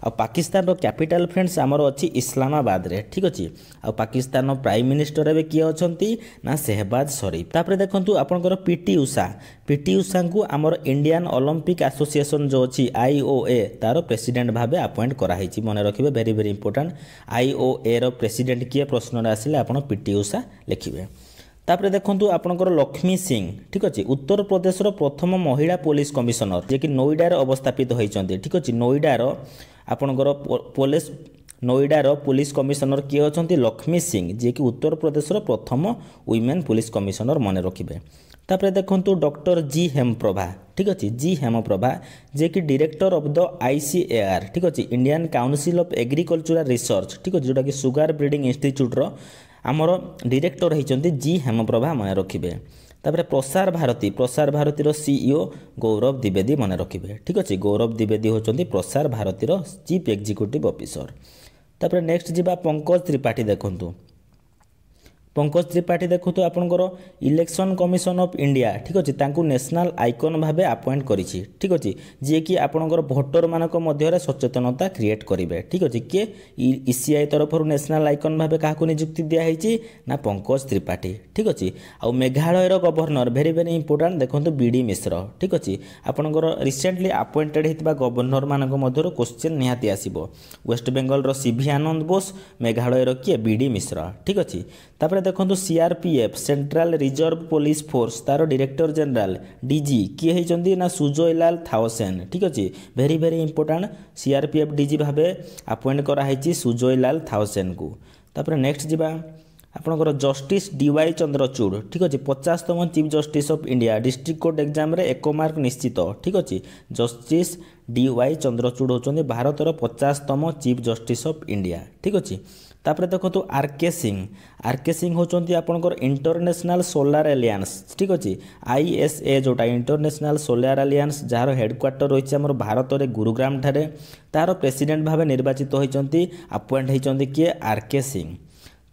ଆଉ ପାକିସ୍ତାନର କ୍ୟାପିଟାଲ ଫ୍ରେଣ୍ଡସ୍ ଆମର ଅଛି ଇସ୍ଲାମାବାଦରେ ଠିକ୍ ଅଛି ଆଉ ପାକିସ୍ତାନର ପ୍ରାଇମ୍ ମିନିଷ୍ଟର ଏବେ କିଏ ଅଛନ୍ତି ନା ସେହବାଜ ସରିଫ ତାପରେ ଦେଖନ୍ତୁ ଆପଣଙ୍କର ପିଟି ଉଷା ପିଟି ଉଷାଙ୍କୁ ଆମର ଇଣ୍ଡିଆନ୍ ଅଲମ୍ପିକ୍ ଆସୋସିଏସନ୍ ଯେଉଁ ଅଛି ଆଇ ଏ ତା'ର ପ୍ରେସିଡେଣ୍ଟ ଭାବେ ଆପଏଣ୍ଟ କରାହେଇଛି ମନେ ରଖିବେ ଭେରି ଭେରି ଇମ୍ପୋର୍ଟାଣ୍ଟ ଆଇଓଏର ପ୍ରେସିଡେଣ୍ଟ କିଏ ପ୍ରଶ୍ନରେ ଆସିଲେ ଆପଣ ପିଟି ଉଷା ଲେଖିବେ ତାପରେ ଦେଖନ୍ତୁ ଆପଣଙ୍କର ଲକ୍ଷ୍ମୀ ସିଂ ଠିକ୍ ଅଛି ଉତ୍ତରପ୍ରଦେଶର ପ୍ରଥମ ମହିଳା ପୋଲିସ କମିଶନର ଯିଏକି ନୋଇଡ଼ାରେ ଅବସ୍ଥାପିତ ହୋଇଛନ୍ତି ଠିକ୍ ଅଛି ନୋଇଡ଼ାର ଆପଣଙ୍କର ପୋଲିସ ନୋଇଡ଼ାର ପୋଲିସ କମିଶନର କିଏ ଅଛନ୍ତି ଲକ୍ଷ୍ମୀ ସିଂ ଯିଏକି ଉତ୍ତରପ୍ରଦେଶର ପ୍ରଥମ ୱିମେନ୍ ପୋଲିସ କମିଶନର ମନେ ରଖିବେ ତାପରେ ଦେଖନ୍ତୁ ଡକ୍ଟର ଜି ହେମପ୍ରଭା ଠିକ୍ ଅଛି ଜି ହେମପ୍ରଭା ଯିଏକି director of the I C A R ଠିକ୍ ଅଛି Indian council of agricultural research ଠିକ୍ ଅଛି ଯେଉଁଟାକି ସୁଗାର ବ୍ରିଡ଼ିଂ ଇନଷ୍ଟିଚ୍ୟୁଟ୍ର ଆମର ଡିରେକ୍ଟର ହୋଇଛନ୍ତି ଜି ହେମପ୍ରଭା ମନେ ରଖିବେ ତାପରେ ପ୍ରସାର ଭାରତୀ ପ୍ରସାର ଭାରତୀର ସିଇଓ ଗୌରବ ଦ୍ୱିବେଦୀ ମନେ ରଖିବେ ଠିକ୍ ଅଛି ଗୌରବ ଦ୍ୱିବେଦୀ ହେଉଛନ୍ତି ପ୍ରସାର ଭାରତୀର ଚିଫ୍ ଏକ୍ଜିକ୍ୟୁଟିଭ୍ ଅଫିସର ତାପରେ ନେକ୍ସଟ ଯିବା ପଙ୍କଜ ତ୍ରିପାଠୀ ଦେଖନ୍ତୁ ପଙ୍କଜ ତ୍ରିପାଠୀ ଦେଖନ୍ତୁ ଆପଣଙ୍କର ଇଲେକ୍ସନ୍ କମିଶନ୍ ଅଫ୍ ଇଣ୍ଡିଆ ଠିକ୍ ଅଛି ତାଙ୍କୁ ନ୍ୟାସନାଲ୍ ଆଇକନ୍ ଭାବେ ଆପଏଣ୍ଟ କରିଛି ଠିକ୍ ଅଛି ଯିଏକି ଆପଣଙ୍କର ଭୋଟରମାନଙ୍କ ମଧ୍ୟରେ ସଚେତନତା କ୍ରିଏଟ୍ କରିବେ ଠିକ୍ ଅଛି କିଏ ଇ ସି ଆଇ ତରଫରୁ ନ୍ୟାସନାଲ୍ ଆଇକନ୍ ଭାବେ କାହାକୁ ନିଯୁକ୍ତି ଦିଆହେଇଛି ନା ପଙ୍କଜ ତ୍ରିପାଠୀ ଠିକ୍ ଅଛି ଆଉ ମେଘାଳୟର ଗଭର୍ଣ୍ଣର ଭେରି ଭେରି ଇମ୍ପୋର୍ଟାଣ୍ଟ ଦେଖନ୍ତୁ ବି ଡି ମିଶ୍ର ଠିକ୍ ଅଛି ଆପଣଙ୍କର ରିସେଣ୍ଟଲି ଆପଏଣ୍ଟେଡ଼୍ ହେଇଥିବା ଗଭର୍ଣ୍ଣରମାନଙ୍କ ମଧ୍ୟରୁ କୋଶ୍ଚିନ୍ ନିହାତି ଆସିବ ୱେଷ୍ଟବେଙ୍ଗଲର ସି ଭି ଆନନ୍ଦ ବୋଷ ମେଘାଳୟର କିଏ ବି ଡି ମିଶ୍ର ଠିକ୍ ଅଛି তাপরে দেখুন CRPF central reserve police force তার ডিরেক্টর জেনারেল ডিজি কিয়ে হয়েছেন না সুজয়লাল থাওসেন ঠিক আছে very very important CRPF DG ভাবে আপয়েন্ট করা হয়েছে সুজয়লাল থাওসেন কু তাপরে নেক্সট যা ଆପଣଙ୍କର ଜଷ୍ଟିସ୍ ଡି ୱାଇ ଚନ୍ଦ୍ରଚୂଡ଼ ଠିକ୍ ଅଛି ପଚାଶତମ chief justice of India district court ଏକ୍ଜାମ୍ରେ ଏକ ମାର୍କ ନିଶ୍ଚିତ ଠିକ୍ ଅଛି ଜଷ୍ଟିସ୍ ଡି ୱାଇ ଚନ୍ଦ୍ରଚୂଡ଼ ହେଉଛନ୍ତି ଭାରତର ପଚାଶତମ ଚିଫ୍ ଜଷ୍ଟିସ୍ ଅଫ୍ ଇଣ୍ଡିଆ ଠିକ୍ ଅଛି ତାପରେ ଦେଖନ୍ତୁ ଆର୍ କେ ସିଂ ଆର୍ କେ ସିଂ ହେଉଛନ୍ତି ଆପଣଙ୍କର ଇଣ୍ଟରନ୍ୟାସନାଲ୍ ସୋଲାର ଆଲିଆନ୍ସ ଠିକ୍ ଅଛି ଆଇ ଏସ୍ ଏ ଯେଉଁଟା ଇଣ୍ଟରନ୍ୟାସନାଲ୍ ସୋଲାର ଆଲିଆନ୍ସ ଯାହାର ହେଡ଼କ୍ୱାର୍ଟର ରହିଛି ଆମର ଭାରତରେ ଗୁରୁଗ୍ରାମଠାରେ ତାହାର ପ୍ରେସିଡେଣ୍ଟ ଭାବେ ନିର୍ବାଚିତ ହୋଇଛନ୍ତି ଆପଏଣ୍ଟ ହୋଇଛନ୍ତି କିଏ ଆର୍ କେ ସିଂ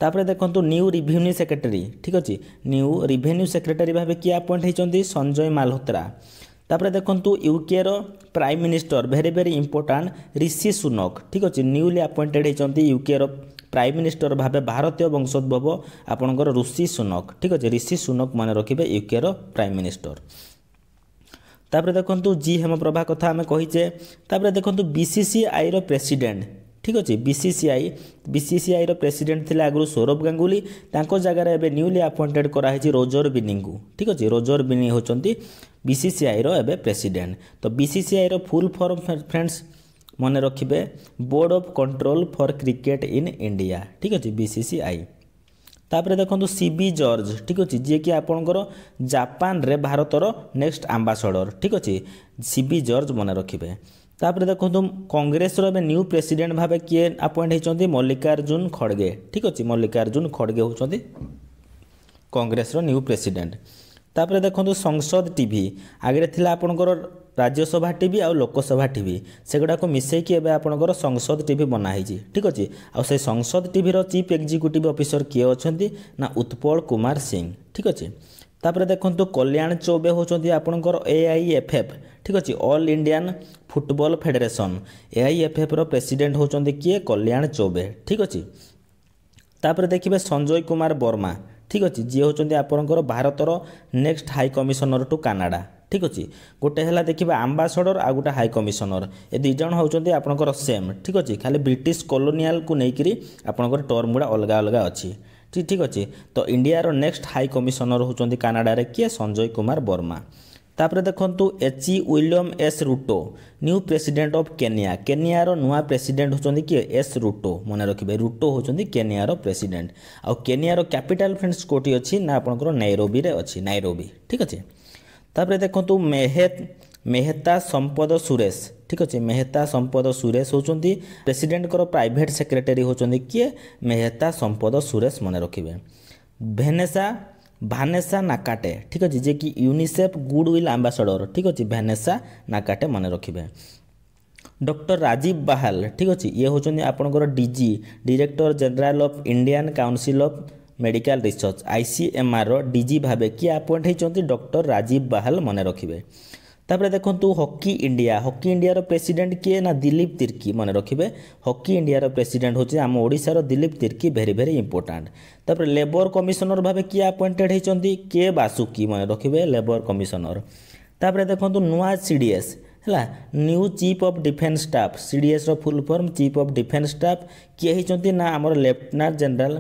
ତାପରେ ଦେଖନ୍ତୁ ନ୍ୟୁ ରିଭିନ୍ୟୁ ସେକ୍ରେଟାରୀ ଠିକ୍ ଅଛି ନ୍ୟୁ ରିଭେନ୍ୟୁ ସେକ୍ରେଟାରୀ ଭାବେ କିଏ ଆପଏଣ୍ଟ ହୋଇଛନ୍ତି ସଞ୍ଜୟ ମାଲହୋତ୍ରା ତାପରେ ଦେଖନ୍ତୁ ୟୁକେର prime minister very very important Rishi Sunak ଠିକ୍ ଅଛି ନ୍ୟୁଲି ଆପଏଣ୍ଟେଡ଼୍ ହୋଇଛନ୍ତି ୟୁକେର ପ୍ରାଇମ୍ ମିନିଷ୍ଟର ଭାବେ ଭାରତୀୟ ବଂଶୋଦ୍ଭବ ଆପଣଙ୍କର ଋଷି ସୁନକ ଠିକ୍ ଅଛି ଋଷି ସୁନକ ମନେ ରଖିବେ ୟୁକେର ପ୍ରାଇମ୍ ମିନିଷ୍ଟର ତାପରେ ଦେଖନ୍ତୁ ଜି ହେମପ୍ରଭା କଥା ଆମେ କହିଛେ ତାପରେ ଦେଖନ୍ତୁ ବିସିସିଆଇର ପ୍ରେସିଡେଣ୍ଟ ঠিক আছে বিসিসিআই বিসিসিআইর প্রেসিডেন্ট লা আগর সৌরভ গাঙ্গুলি তাঁর জায়গায় এবে নিউলি আপয়েন্টেড করা হয়েছে রোজর বিনিঙ্কু ঠিক আছে রোজর বিনি হচ্ছেন বিসিসিআইর এবে প্রেসিডেন্ট তো বিসিসিআইর ফুল ফর্ম ফ্রেন্ডস ମନେ ରଖିବେ board of control for cricket in India ଠିକ୍ ଅଛି ବି ସି ସି ଆଇ ତାପରେ ଦେଖନ୍ତୁ ସି ବି ଜର୍ଜ ଠିକ୍ ଅଛି ଯିଏକି ଆପଣଙ୍କର ଜାପାନରେ ଭାରତର ନେକ୍ସଟ ଆମ୍ବାସଡ଼ର ଠିକ୍ ଅଛି ସି ବି ଜର୍ଜ ମନେ ରଖିବେ ତାପରେ ଦେଖନ୍ତୁ କଂଗ୍ରେସର ଏବେ ନ୍ୟୁ ପ୍ରେସିଡେଣ୍ଟ ଭାବେ କିଏ ଆପଏଣ୍ଟ ହୋଇଛନ୍ତି ମଲ୍ଲିକାର୍ଜୁନ ଖଡ଼ଗେ ଠିକ୍ ଅଛି ମଲ୍ଲିକାର୍ଜୁନ ଖଡ଼ଗେ ହେଉଛନ୍ତି କଂଗ୍ରେସର ନ୍ୟୁ ପ୍ରେସିଡେଣ୍ଟ ତାପରେ ଦେଖନ୍ତୁ ସଂସଦ ଟିଭି ଆଗରେ ଥିଲା ଆପଣଙ୍କର ରାଜ୍ୟସଭା ଟିଭି ଆଉ ଲୋକସଭା ଟିଭି ସେଗୁଡ଼ାକୁ ମିଶାଇକି ଏବେ ଆପଣଙ୍କର ସଂସଦ ଟିଭି ବନାହେଇଛି ଠିକ୍ ଅଛି ଆଉ ସେ ସଂସଦ ଟିଭିର ଚିଫ୍ ଏକ୍ଜିକ୍ୟୁଟିଭ୍ ଅଫିସର କିଏ ଅଛନ୍ତି ନା ଉତ୍ପଳ କୁମାର ସିଂ ଠିକ୍ ଅଛି ତାପରେ ଦେଖନ୍ତୁ କଲ୍ୟାଣ ଚୌବେ ହେଉଛନ୍ତି ଆପଣଙ୍କର ଏ ଆଇ ଏଫ୍ ଏଫ୍ ଠିକ୍ ଅଛି all Indian football federation A I F ଏଫ୍ର ପ୍ରେସିଡେଣ୍ଟ ହେଉଛନ୍ତି କିଏ କଲ୍ୟାଣ ଚୌବେ ଠିକ୍ ଅଛି ତାପରେ ଦେଖିବେ ସଞ୍ଜୟ କୁମାର ବର୍ମା ঠিক ଅଛି ଯିଏ ହେଉଛନ୍ତି ଆପଣଙ୍କର ଭାରତର next high commissioner to Canada ଠିକ୍ ଅଛି ଗୋଟେ ହେଲା ଦେଖିବା ଆମ୍ବାସଡ଼ର ଆଉ ଗୋଟେ ହାଇ କମିଶନର ଏ ଦୁଇ ଜଣ ହେଉଛନ୍ତି ଆପଣଙ୍କର ସେମ୍ ଠିକ୍ ଅଛି ଖାଲି ବ୍ରିଟିଶ କଲୋନିଆଲକୁ ନେଇକରି ଆପଣଙ୍କର ଟର୍ମ ଗୁଡ଼ା ଅଲଗା ଅଲଗା ଅଛି ଠିକ୍ ଅଛି ତ ଇଣ୍ଡିଆର ନେକ୍ସଟ ହାଇ କମିଶନର ହେଉଛନ୍ତି କାନାଡ଼ାରେ କିଏ ସଞ୍ଜୟ କୁମାର ବର୍ମା ତାପରେ ଦେଖନ୍ତୁ ଏଚି William S Ruto new president of Kenya କେନିଆର ନୂଆ ପ୍ରେସିଡେଣ୍ଟ ହେଉଛନ୍ତି କିଏ ଏସ୍ ରୁଟୋ ମନେ ରଖିବେ ରୁଟୋ ହେଉଛନ୍ତି କେନିଆର ପ୍ରେସିଡେଣ୍ଟ ଆଉ କେନିଆର କ୍ୟାପିଟାଲ ଫ୍ରେଣ୍ଡସ୍ କେଉଁଠି ଅଛି ନା ଆପଣଙ୍କର ନାଇରୋବିରେ ଅଛି ନାଇରୋବି ଠିକ୍ ଅଛି ତାପରେ ଦେଖନ୍ତୁ ମେହେତ ମେହେତା ସମ୍ପଦ ସୁରେଶ ଠିକ୍ ଅଛି ମେହେତା ସମ୍ପଦ ସୁରେଶ ହେଉଛନ୍ତି ପ୍ରେସିଡେଣ୍ଟଙ୍କର ପ୍ରାଇଭେଟ୍ ସେକ୍ରେଟାରୀ ହେଉଛନ୍ତି କିଏ ମେହେତା ସମ୍ପଦ ସୁରେଶ ମନେ ରଖିବେ ଭେନେସା ଭାନେସା ନାକାଟେ ଠିକ୍ ଅଛି ଯିଏକି ୟୁନିସେଫ୍ ଗୁଡ୍ ୱିଲ୍ ଆମ୍ବାସଡ଼ର ଠିକ୍ ଅଛି ଭାନେସା ନାକାଟେ ମନେ ରଖିବେ ଡକ୍ଟର ରାଜୀବ ବାହାଲ ଠିକ୍ ଅଛି ଇଏ ହେଉଛନ୍ତି ଆପଣଙ୍କର DG director general of Indian council of medical research ଆଇସିଏମ୍ଆର୍ର ଡିଜି ଭାବେ କିଏ ଆପଏଣ୍ଟ ହୋଇଛନ୍ତି ଡକ୍ଟର ରାଜୀବ ବାହାଲ ମନେ ରଖିବେ ତାପରେ ଦେଖନ୍ତୁ ହକି ଇଣ୍ଡିଆ ହକି ଇଣ୍ଡିଆର ପ୍ରେସିଡେଣ୍ଟ କିଏ ନା ଦିଲ୍ଲୀପ ତିର୍କି ମନେ ରଖିବେ ହକି ଇଣ୍ଡିଆର ପ୍ରେସିଡେଣ୍ଟ ହେଉଛି ଆମ ଓଡ଼ିଶାର Dilip Tirkey very very important ତାପରେ ଲେବର କମିଶନର ଭାବେ କିଏ ଆପଏଣ୍ଟେଡ଼ ହୋଇଛନ୍ତି କେ ବାସୁକି ମନେ ରଖିବେ ଲେବର କମିଶନର ତାପରେ ଦେଖନ୍ତୁ ନୂଆ ସି ଡି ଏସ୍ ହେଲା new chief of defence staff ସିଡିଏସ୍ର full form chief of defence staff କିଏ ହୋଇଛନ୍ତି ନା ଆମର lieutenant general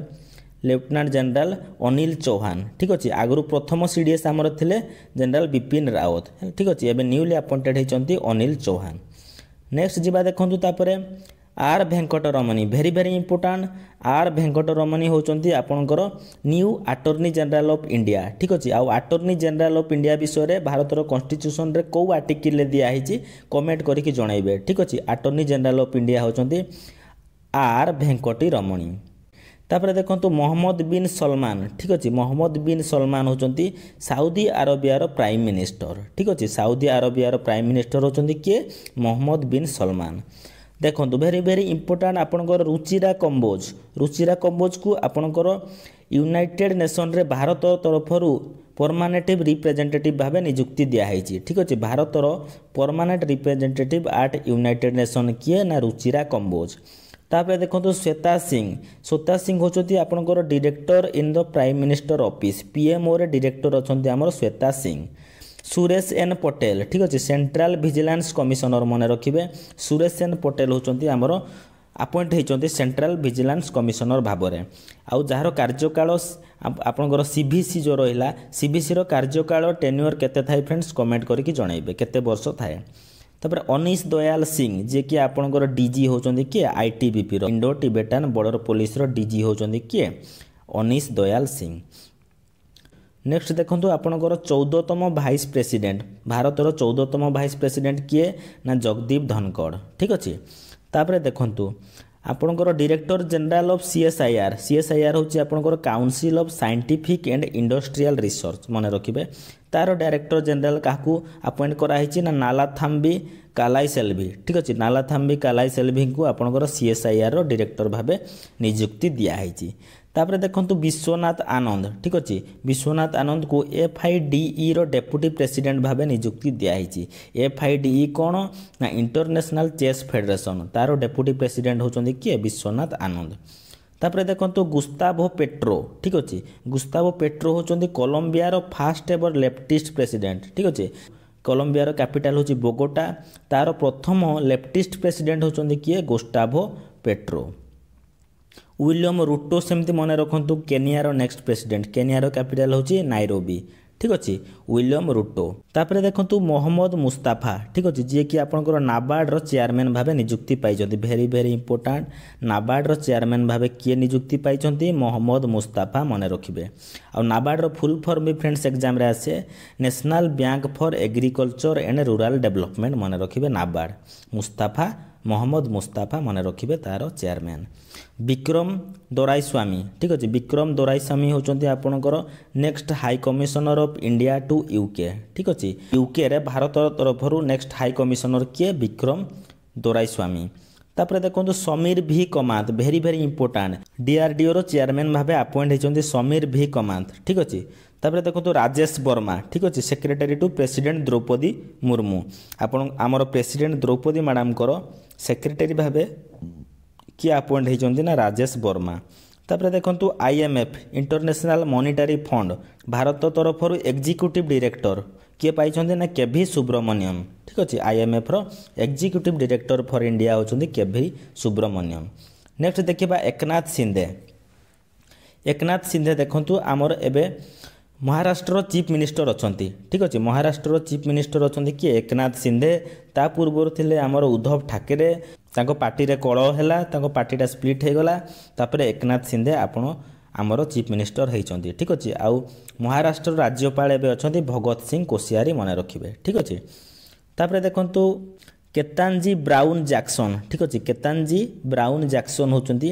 lieutenant general Anil Chauhan ଠିକ୍ ଅଛି ଆଗରୁ ପ୍ରଥମ ସି ଡି ଏସ୍ ଆମର ଥିଲେ ଜେନେରାଲ ବିପିନ ରାୱତ ଠିକ୍ ଅଛି ଏବେ ନ୍ୟୁଲି ଆପଏଣ୍ଟେଡ଼ ହୋଇଛନ୍ତି ଅନିଲ ଚୌହାନ ନେକ୍ସଟ ଯିବା ଦେଖନ୍ତୁ ତାପରେ R Venkataramani very very important R Venkataramani ହେଉଛନ୍ତି ଆପଣଙ୍କର new attorney general of India ଠିକ୍ ଅଛି ଆଉ ଆଟର୍ଣ୍ଣି ଜେନେରାଲ ଅଫ୍ ଇଣ୍ଡିଆ ବିଷୟରେ ଭାରତର କନଷ୍ଟିଚ୍ୟୁସନରେ କେଉଁ ଆର୍ଟିକିଲରେ ଦିଆହେଇଛି କମେଣ୍ଟ କରିକି ଜଣାଇବେ ଠିକ୍ ଅଛି ଆଟର୍ଣ୍ଣି ଜେନେରାଲ ଅଫ୍ ଇଣ୍ଡିଆ ହେଉଛନ୍ତି ଆର୍ ଭେଙ୍କଟି ରମଣୀ ତାପରେ ଦେଖନ୍ତୁ ମହମ୍ମଦ ବିନ୍ ସଲମାନ ଠିକ୍ ଅଛି ମହମ୍ମଦ ବିନ୍ ସଲମାନ ହେଉଛନ୍ତି ସାଉଦି ଆରବିଆର ପ୍ରାଇମ୍ ମିନିଷ୍ଟର ଠିକ୍ ଅଛି ସାଉଦି ଆରବିଆର ପ୍ରାଇମ୍ ମିନିଷ୍ଟର ହେଉଛନ୍ତି କିଏ ମହମ୍ମଦ ବିନ୍ ସଲମାନ ଦେଖନ୍ତୁ ଭେରି ଭେରି ଇମ୍ପୋର୍ଟାଣ୍ଟ ଆପଣଙ୍କର ରୁଚିରା କମ୍ବୋଜ ରୁଚିରା କମ୍ବୋଜକୁ ଆପଣଙ୍କର ୟୁନାଇଟେଡ୍ ନେସନରେ ଭାରତ ତରଫରୁ ପରମାନେଣ୍ଟ ରିପ୍ରେଜେଣ୍ଟେଟିଭ୍ ଭାବେ ନିଯୁକ୍ତି ଦିଆହେଇଛି ଠିକ୍ ଅଛି ଭାରତର permanent representative at United Nation କିଏ ନା ରୁଚିରା କମ୍ବୋଜ ତାପରେ ଦେଖନ୍ତୁ ଶ୍ୱେତା ସିଂ ଶ୍ୱେତା ସିଂ ହେଉଛନ୍ତି ଆପଣଙ୍କର director in the prime minister office ପିଏମ୍ଓରେ ଡିରେକ୍ଟର ଅଛନ୍ତି ଆମର ଶ୍ୱେତା ସିଂ ସୁରେଶ ଏନ୍ ପଟେଲ ଠିକ୍ ଅଛି ସେଣ୍ଟ୍ରାଲ ଭିଜିଲାନ୍ସ କମିଶନର ମନେ ରଖିବେ ସୁରେଶ ଏନ୍ ପଟେଲ ହେଉଛନ୍ତି ଆମର ଆପଏଣ୍ଟ ହୋଇଛନ୍ତି ସେଣ୍ଟ୍ରାଲ ଭିଜିଲାନ୍ସ କମିଶନର ଭାବରେ ଆଉ ଯାହାର କାର୍ଯ୍ୟକାଳ ଆପଣଙ୍କର ସିଭିସି ଯେଉଁ ରହିଲା ସିଭିସିର କାର୍ଯ୍ୟକାଳ ଟେନ୍ୟୁଅର୍ କେତେ ଥାଏ ଫ୍ରେଣ୍ଡସ୍ କମେଣ୍ଟ କରିକି ଜଣାଇବେ କେତେ ବର୍ଷ ଥାଏ ତାପରେ ଅନିଶ ଦୟାଲ ସିଂ ଯିଏକି ଆପଣଙ୍କର ଡିଜି ହେଉଛନ୍ତି କିଏ ଆଇଟିବିପିର ଇଣ୍ଡୋ ଟିବେଟାନ୍ ବର୍ଡ଼ର ପୋଲିସର ଡିଜି ହେଉଛନ୍ତି କିଏ ଅନିଶ ଦୟାଲ ସିଂ ନେକ୍ସଟ ଦେଖନ୍ତୁ ଆପଣଙ୍କର ଚଉଦତମ ଭାଇସ୍ ପ୍ରେସିଡେଣ୍ଟ ଭାରତର ଚଉଦତମ ଭାଇସ୍ ପ୍ରେସିଡେଣ୍ଟ କିଏ ନା ଜଗଦୀପ ଧନକଡ଼ ଠିକ୍ ଅଛି ତାପରେ ଦେଖନ୍ତୁ ଆପଣଙ୍କର director general of CSIR CSIR ହେଉଛି ଆପଣଙ୍କର council of scientific and industrial research ମନେ ରଖିବେ ତାର ଡାଇରେକ୍ଟର ଜେନେରାଲ କାହାକୁ ଆପଏଣ୍ଟ କରାହେଇଛି ନା ନାଲାଥାମ୍ବି କାଲାଇ ସେଲ୍ଭି ଠିକ୍ ଅଛି ନାଲାଥାମ୍ବି କାଲାଇ ସେଲ୍ଭିଙ୍କୁ ଆପଣଙ୍କର ସିଏସ୍ଆଇଆର୍ର ଡିରେକ୍ଟର ଭାବେ ନିଯୁକ୍ତି ଦିଆହେଇଛି ତାପରେ ଦେଖନ୍ତୁ ବିଶ୍ୱନାଥ ଆନନ୍ଦ ଠିକ୍ ଅଛି ବିଶ୍ୱନାଥ ଆନନ୍ଦଙ୍କୁ ଏଫ୍ ଆଇ ଡି ଇର ଡେପୁଟି ପ୍ରେସିଡେଣ୍ଟ ଭାବେ ନିଯୁକ୍ତି ଦିଆହେଇଛି ଏଫ୍ ଆଇ ଡି ଇ କ'ଣ ନା ଇଣ୍ଟରନ୍ୟାସନାଲ୍ ଚେସ୍ ଫେଡେରେସନ୍ ତାର ଡେପୁଟି ପ୍ରେସିଡେଣ୍ଟ ହେଉଛନ୍ତି କିଏ ବିଶ୍ୱନାଥ ଆନନ୍ଦ ତାପରେ ଦେଖନ୍ତୁ ଗୁସ୍ତାଭୋ ପେଟ୍ରୋ ଠିକ୍ ଅଛି ଗୁସ୍ତାଭୋ ପେଟ୍ରୋ ହେଉଛନ୍ତି କଲମ୍ବିଆର ଫାଷ୍ଟ ଏଭର୍ ଲେଫ୍ଟିଷ୍ଟ ପ୍ରେସିଡେଣ୍ଟ ଠିକ୍ ଅଛି କଲମ୍ବିଆର କ୍ୟାପିଟାଲ ହେଉଛି ବୋଗୋଟା ତା'ର ପ୍ରଥମ ଲେଫ୍ଟିଷ୍ଟ ପ୍ରେସିଡେଣ୍ଟ ହେଉଛନ୍ତି କିଏ ଗୋଷ୍ଟାଭୋ ପେଟ୍ରୋ ୱିଲିୟମ୍ ରୁଟୋ ସେମିତି ମନେ ରଖନ୍ତୁ କେନିଆର ନେକ୍ସଟ ପ୍ରେସିଡେଣ୍ଟ କେନିଆର କ୍ୟାପିଟାଲ ହେଉଛି ନାଇରୋବି ঠিক ଅଛି ୱିଲିୟମ୍ ରୁଟୋ ତାପରେ ଦେଖନ୍ତୁ ମହମ୍ମଦ ମୁସ୍ତାଫା ଠିକ୍ ଅଛି ଯିଏକି ଆପଣଙ୍କର ନାବାର୍ଡ଼ର ଚେୟାରମ୍ୟାନ୍ ଭାବେ ନିଯୁକ୍ତି ପାଇଛନ୍ତି ଭେରି ଭେରି ଇମ୍ପୋର୍ଟାଣ୍ଟ ନାବାର୍ଡ଼ର ଚେୟାରମ୍ୟାନ୍ ଭାବେ କିଏ ନିଯୁକ୍ତି ପାଇଛନ୍ତି ମହମ୍ମଦ ମୁସ୍ତାଫା ମନେ ରଖିବେ ଆଉ ନାବାର୍ଡ଼ର ଫୁଲ୍ ଫର୍ମ ବି ଫ୍ରେଣ୍ଡସ୍ ଏକ୍ଜାମ୍ରେ ଆସେ national bank for agriculture and rural development ମନେ ରଖିବେ ନାବାର୍ଡ଼ ମୁସ୍ତାଫା ମହମ୍ମଦ ମୁସ୍ତାଫା ମନେ ରଖିବେ ତା'ର ଚେୟାରମ୍ୟାନ୍ ବିକ୍ରମ ଦୋରାଇସ୍ୱାମୀ ଠିକ୍ ଅଛି ବିକ୍ରମ ଦୋରାଇସ୍ୱାମୀ ହେଉଛନ୍ତି ଆପଣଙ୍କର next high commissioner of India to UK ଠିକ୍ ଅଛି ୟୁକେରେ ଭାରତ ତରଫରୁ ନେକ୍ସଟ ହାଇ କମିଶନର କିଏ ବିକ୍ରମ ଦୋରାଇସ୍ୱାମୀ ତାପରେ ଦେଖନ୍ତୁ Samir V Kamat very very important ଡିଆର୍ଡିଓର ଚେୟାରମ୍ୟାନ୍ ଭାବେ ଆପଏଣ୍ଟ ହୋଇଛନ୍ତି ସମୀର ଭି କମାନ୍ତ ଠିକ୍ ଅଛି ତାପରେ ଦେଖନ୍ତୁ ରାଜେଶ ବର୍ମା ଠିକ୍ ଅଛି secretary to president Droupadi Murmu ଆପଣ ଆମର ପ୍ରେସିଡେଣ୍ଟ ଦ୍ରୌପଦୀ ମ୍ୟାଡ଼ାମଙ୍କର ସେକ୍ରେଟାରୀ ଭାବେ କିଏ ଆପଏଣ୍ଟ ହୋଇଛନ୍ତି ନା ରାଜେଶ ବର୍ମା ତାପରେ ଦେଖନ୍ତୁ I M F international monetary fund Bharat ତରଫରୁ ଏକ୍ଜିକ୍ୟୁଟିଭ୍ ଡିରେକ୍ଟର କିଏ ପାଇଛନ୍ତି ନା କେଭି ସୁବ୍ରମଣ୍ୟମ୍ ଠିକ୍ ଅଛି ଆଇ ଆଇଏମ୍ଏଫ୍ର ଏକ୍ଜିକ୍ୟୁଟିଭ୍ ଡିରେକ୍ଟର ଫର୍ ଇଣ୍ଡିଆ ହେଉଛନ୍ତି କେଭି ସୁବ୍ରମଣ୍ୟମ୍ ନେକ୍ସଟ ଦେଖିବା ଏକନାଥ ସିନ୍ଦେ ଏକନାଥ ସିନ୍ଦେ ଦେଖନ୍ତୁ ଆମର ଏବେ ମହାରାଷ୍ଟ୍ରର ଚିଫ୍ ମିନିଷ୍ଟର ଅଛନ୍ତି ଠିକ୍ ଅଛି ମହାରାଷ୍ଟ୍ରର ଚିଫ୍ ମିନିଷ୍ଟର ଅଛନ୍ତି କିଏ ଏକନାଥ ସିନ୍ଦେ ତା ପୂର୍ବରୁ ଥିଲେ ଆମର ଉଦ୍ଧବ ଠାକରେ ତାଙ୍କ ପାର୍ଟିରେ କଳହ ହେଲା ତାଙ୍କ ପାର୍ଟିଟା ସ୍ପ୍ଲିଟ୍ ହୋଇଗଲା ତାପରେ ଏକନାଥ ସିନ୍ଧେ ଆପଣ ଆମର ଚିଫ୍ ମିନିଷ୍ଟର ହୋଇଛନ୍ତି ଠିକ୍ ଅଛି ଆଉ ମହାରାଷ୍ଟ୍ରର ରାଜ୍ୟପାଳ ଏବେ ଅଛନ୍ତି ଭଗତ ସିଂ କୋସିଆରୀ ମନେ ରଖିବେ ଠିକ୍ ଅଛି ତାପରେ ଦେଖନ୍ତୁ କେତାଞ୍ଜି ବ୍ରାଉନ୍ ଜ୍ୟାକ୍ସନ୍ ଠିକ୍ ଅଛି କେତାଞ୍ଜି ବ୍ରାଉନ୍ ଜ୍ୟାକ୍ସନ୍ ହେଉଛନ୍ତି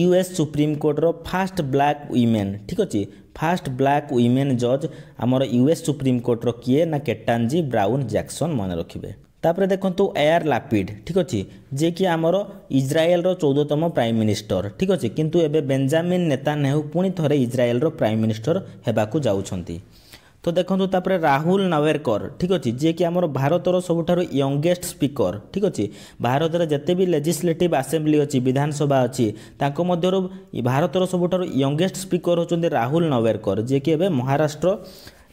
ୟୁଏସ୍ ସୁପ୍ରିମକୋର୍ଟର ଫାଷ୍ଟ ବ୍ଲାକ୍ ୱିମେନ୍ ଠିକ୍ ଅଛି ଫାଷ୍ଟ ବ୍ଲାକ୍ ୱିମେନ୍ ଜଜ୍ ଆମର ୟୁଏସ୍ ସୁପ୍ରିମକୋର୍ଟର କିଏ ନା କେଟାନଜୀ ବ୍ରାଉନ୍ ଜ୍ୟାକ୍ସନ୍ ମନେ ରଖିବେ ତାପରେ ଦେଖନ୍ତୁ ଏୟାର ଲାପିଡ୍ ଠିକ୍ ଅଛି ଯିଏକି ଆମର ଇସ୍ରାଏଲ୍ର ଚଉଦତମ ପ୍ରାଇମ୍ ମିନିଷ୍ଟର ଠିକ୍ ଅଛି କିନ୍ତୁ ଏବେ ବେଞ୍ଜାମିନ୍ ନେତାନ୍ୟାହୁ ପୁଣି ଥରେ ଇସ୍ରାଏଲ୍ର ପ୍ରାଇମ୍ ମିନିଷ୍ଟର ହେବାକୁ ଯାଉଛନ୍ତି ତ ଦେଖନ୍ତୁ ତାପରେ ରାହୁଲ ନାୱେରକର ଠିକ୍ ଅଛି ଯିଏକି ଆମର ଭାରତର ସବୁଠାରୁ ୟଙ୍ଗେଷ୍ଟ ସ୍ପିକର ଠିକ୍ ଅଛି ଭାରତରେ ଯେତେ ବି ଲେଜିସ୍ଲେଟିଭ୍ ଆସେମ୍ବ୍ଲି ଅଛି ବିଧାନସଭା ଅଛି ତାଙ୍କ ମଧ୍ୟରୁ ଭାରତର ସବୁଠାରୁ ୟଙ୍ଗେଷ୍ଟ ସ୍ପିକର ହେଉଛନ୍ତି ରାହୁଲ ନାୱେରକର ଯିଏକି ଏବେ ମହାରାଷ୍ଟ୍ର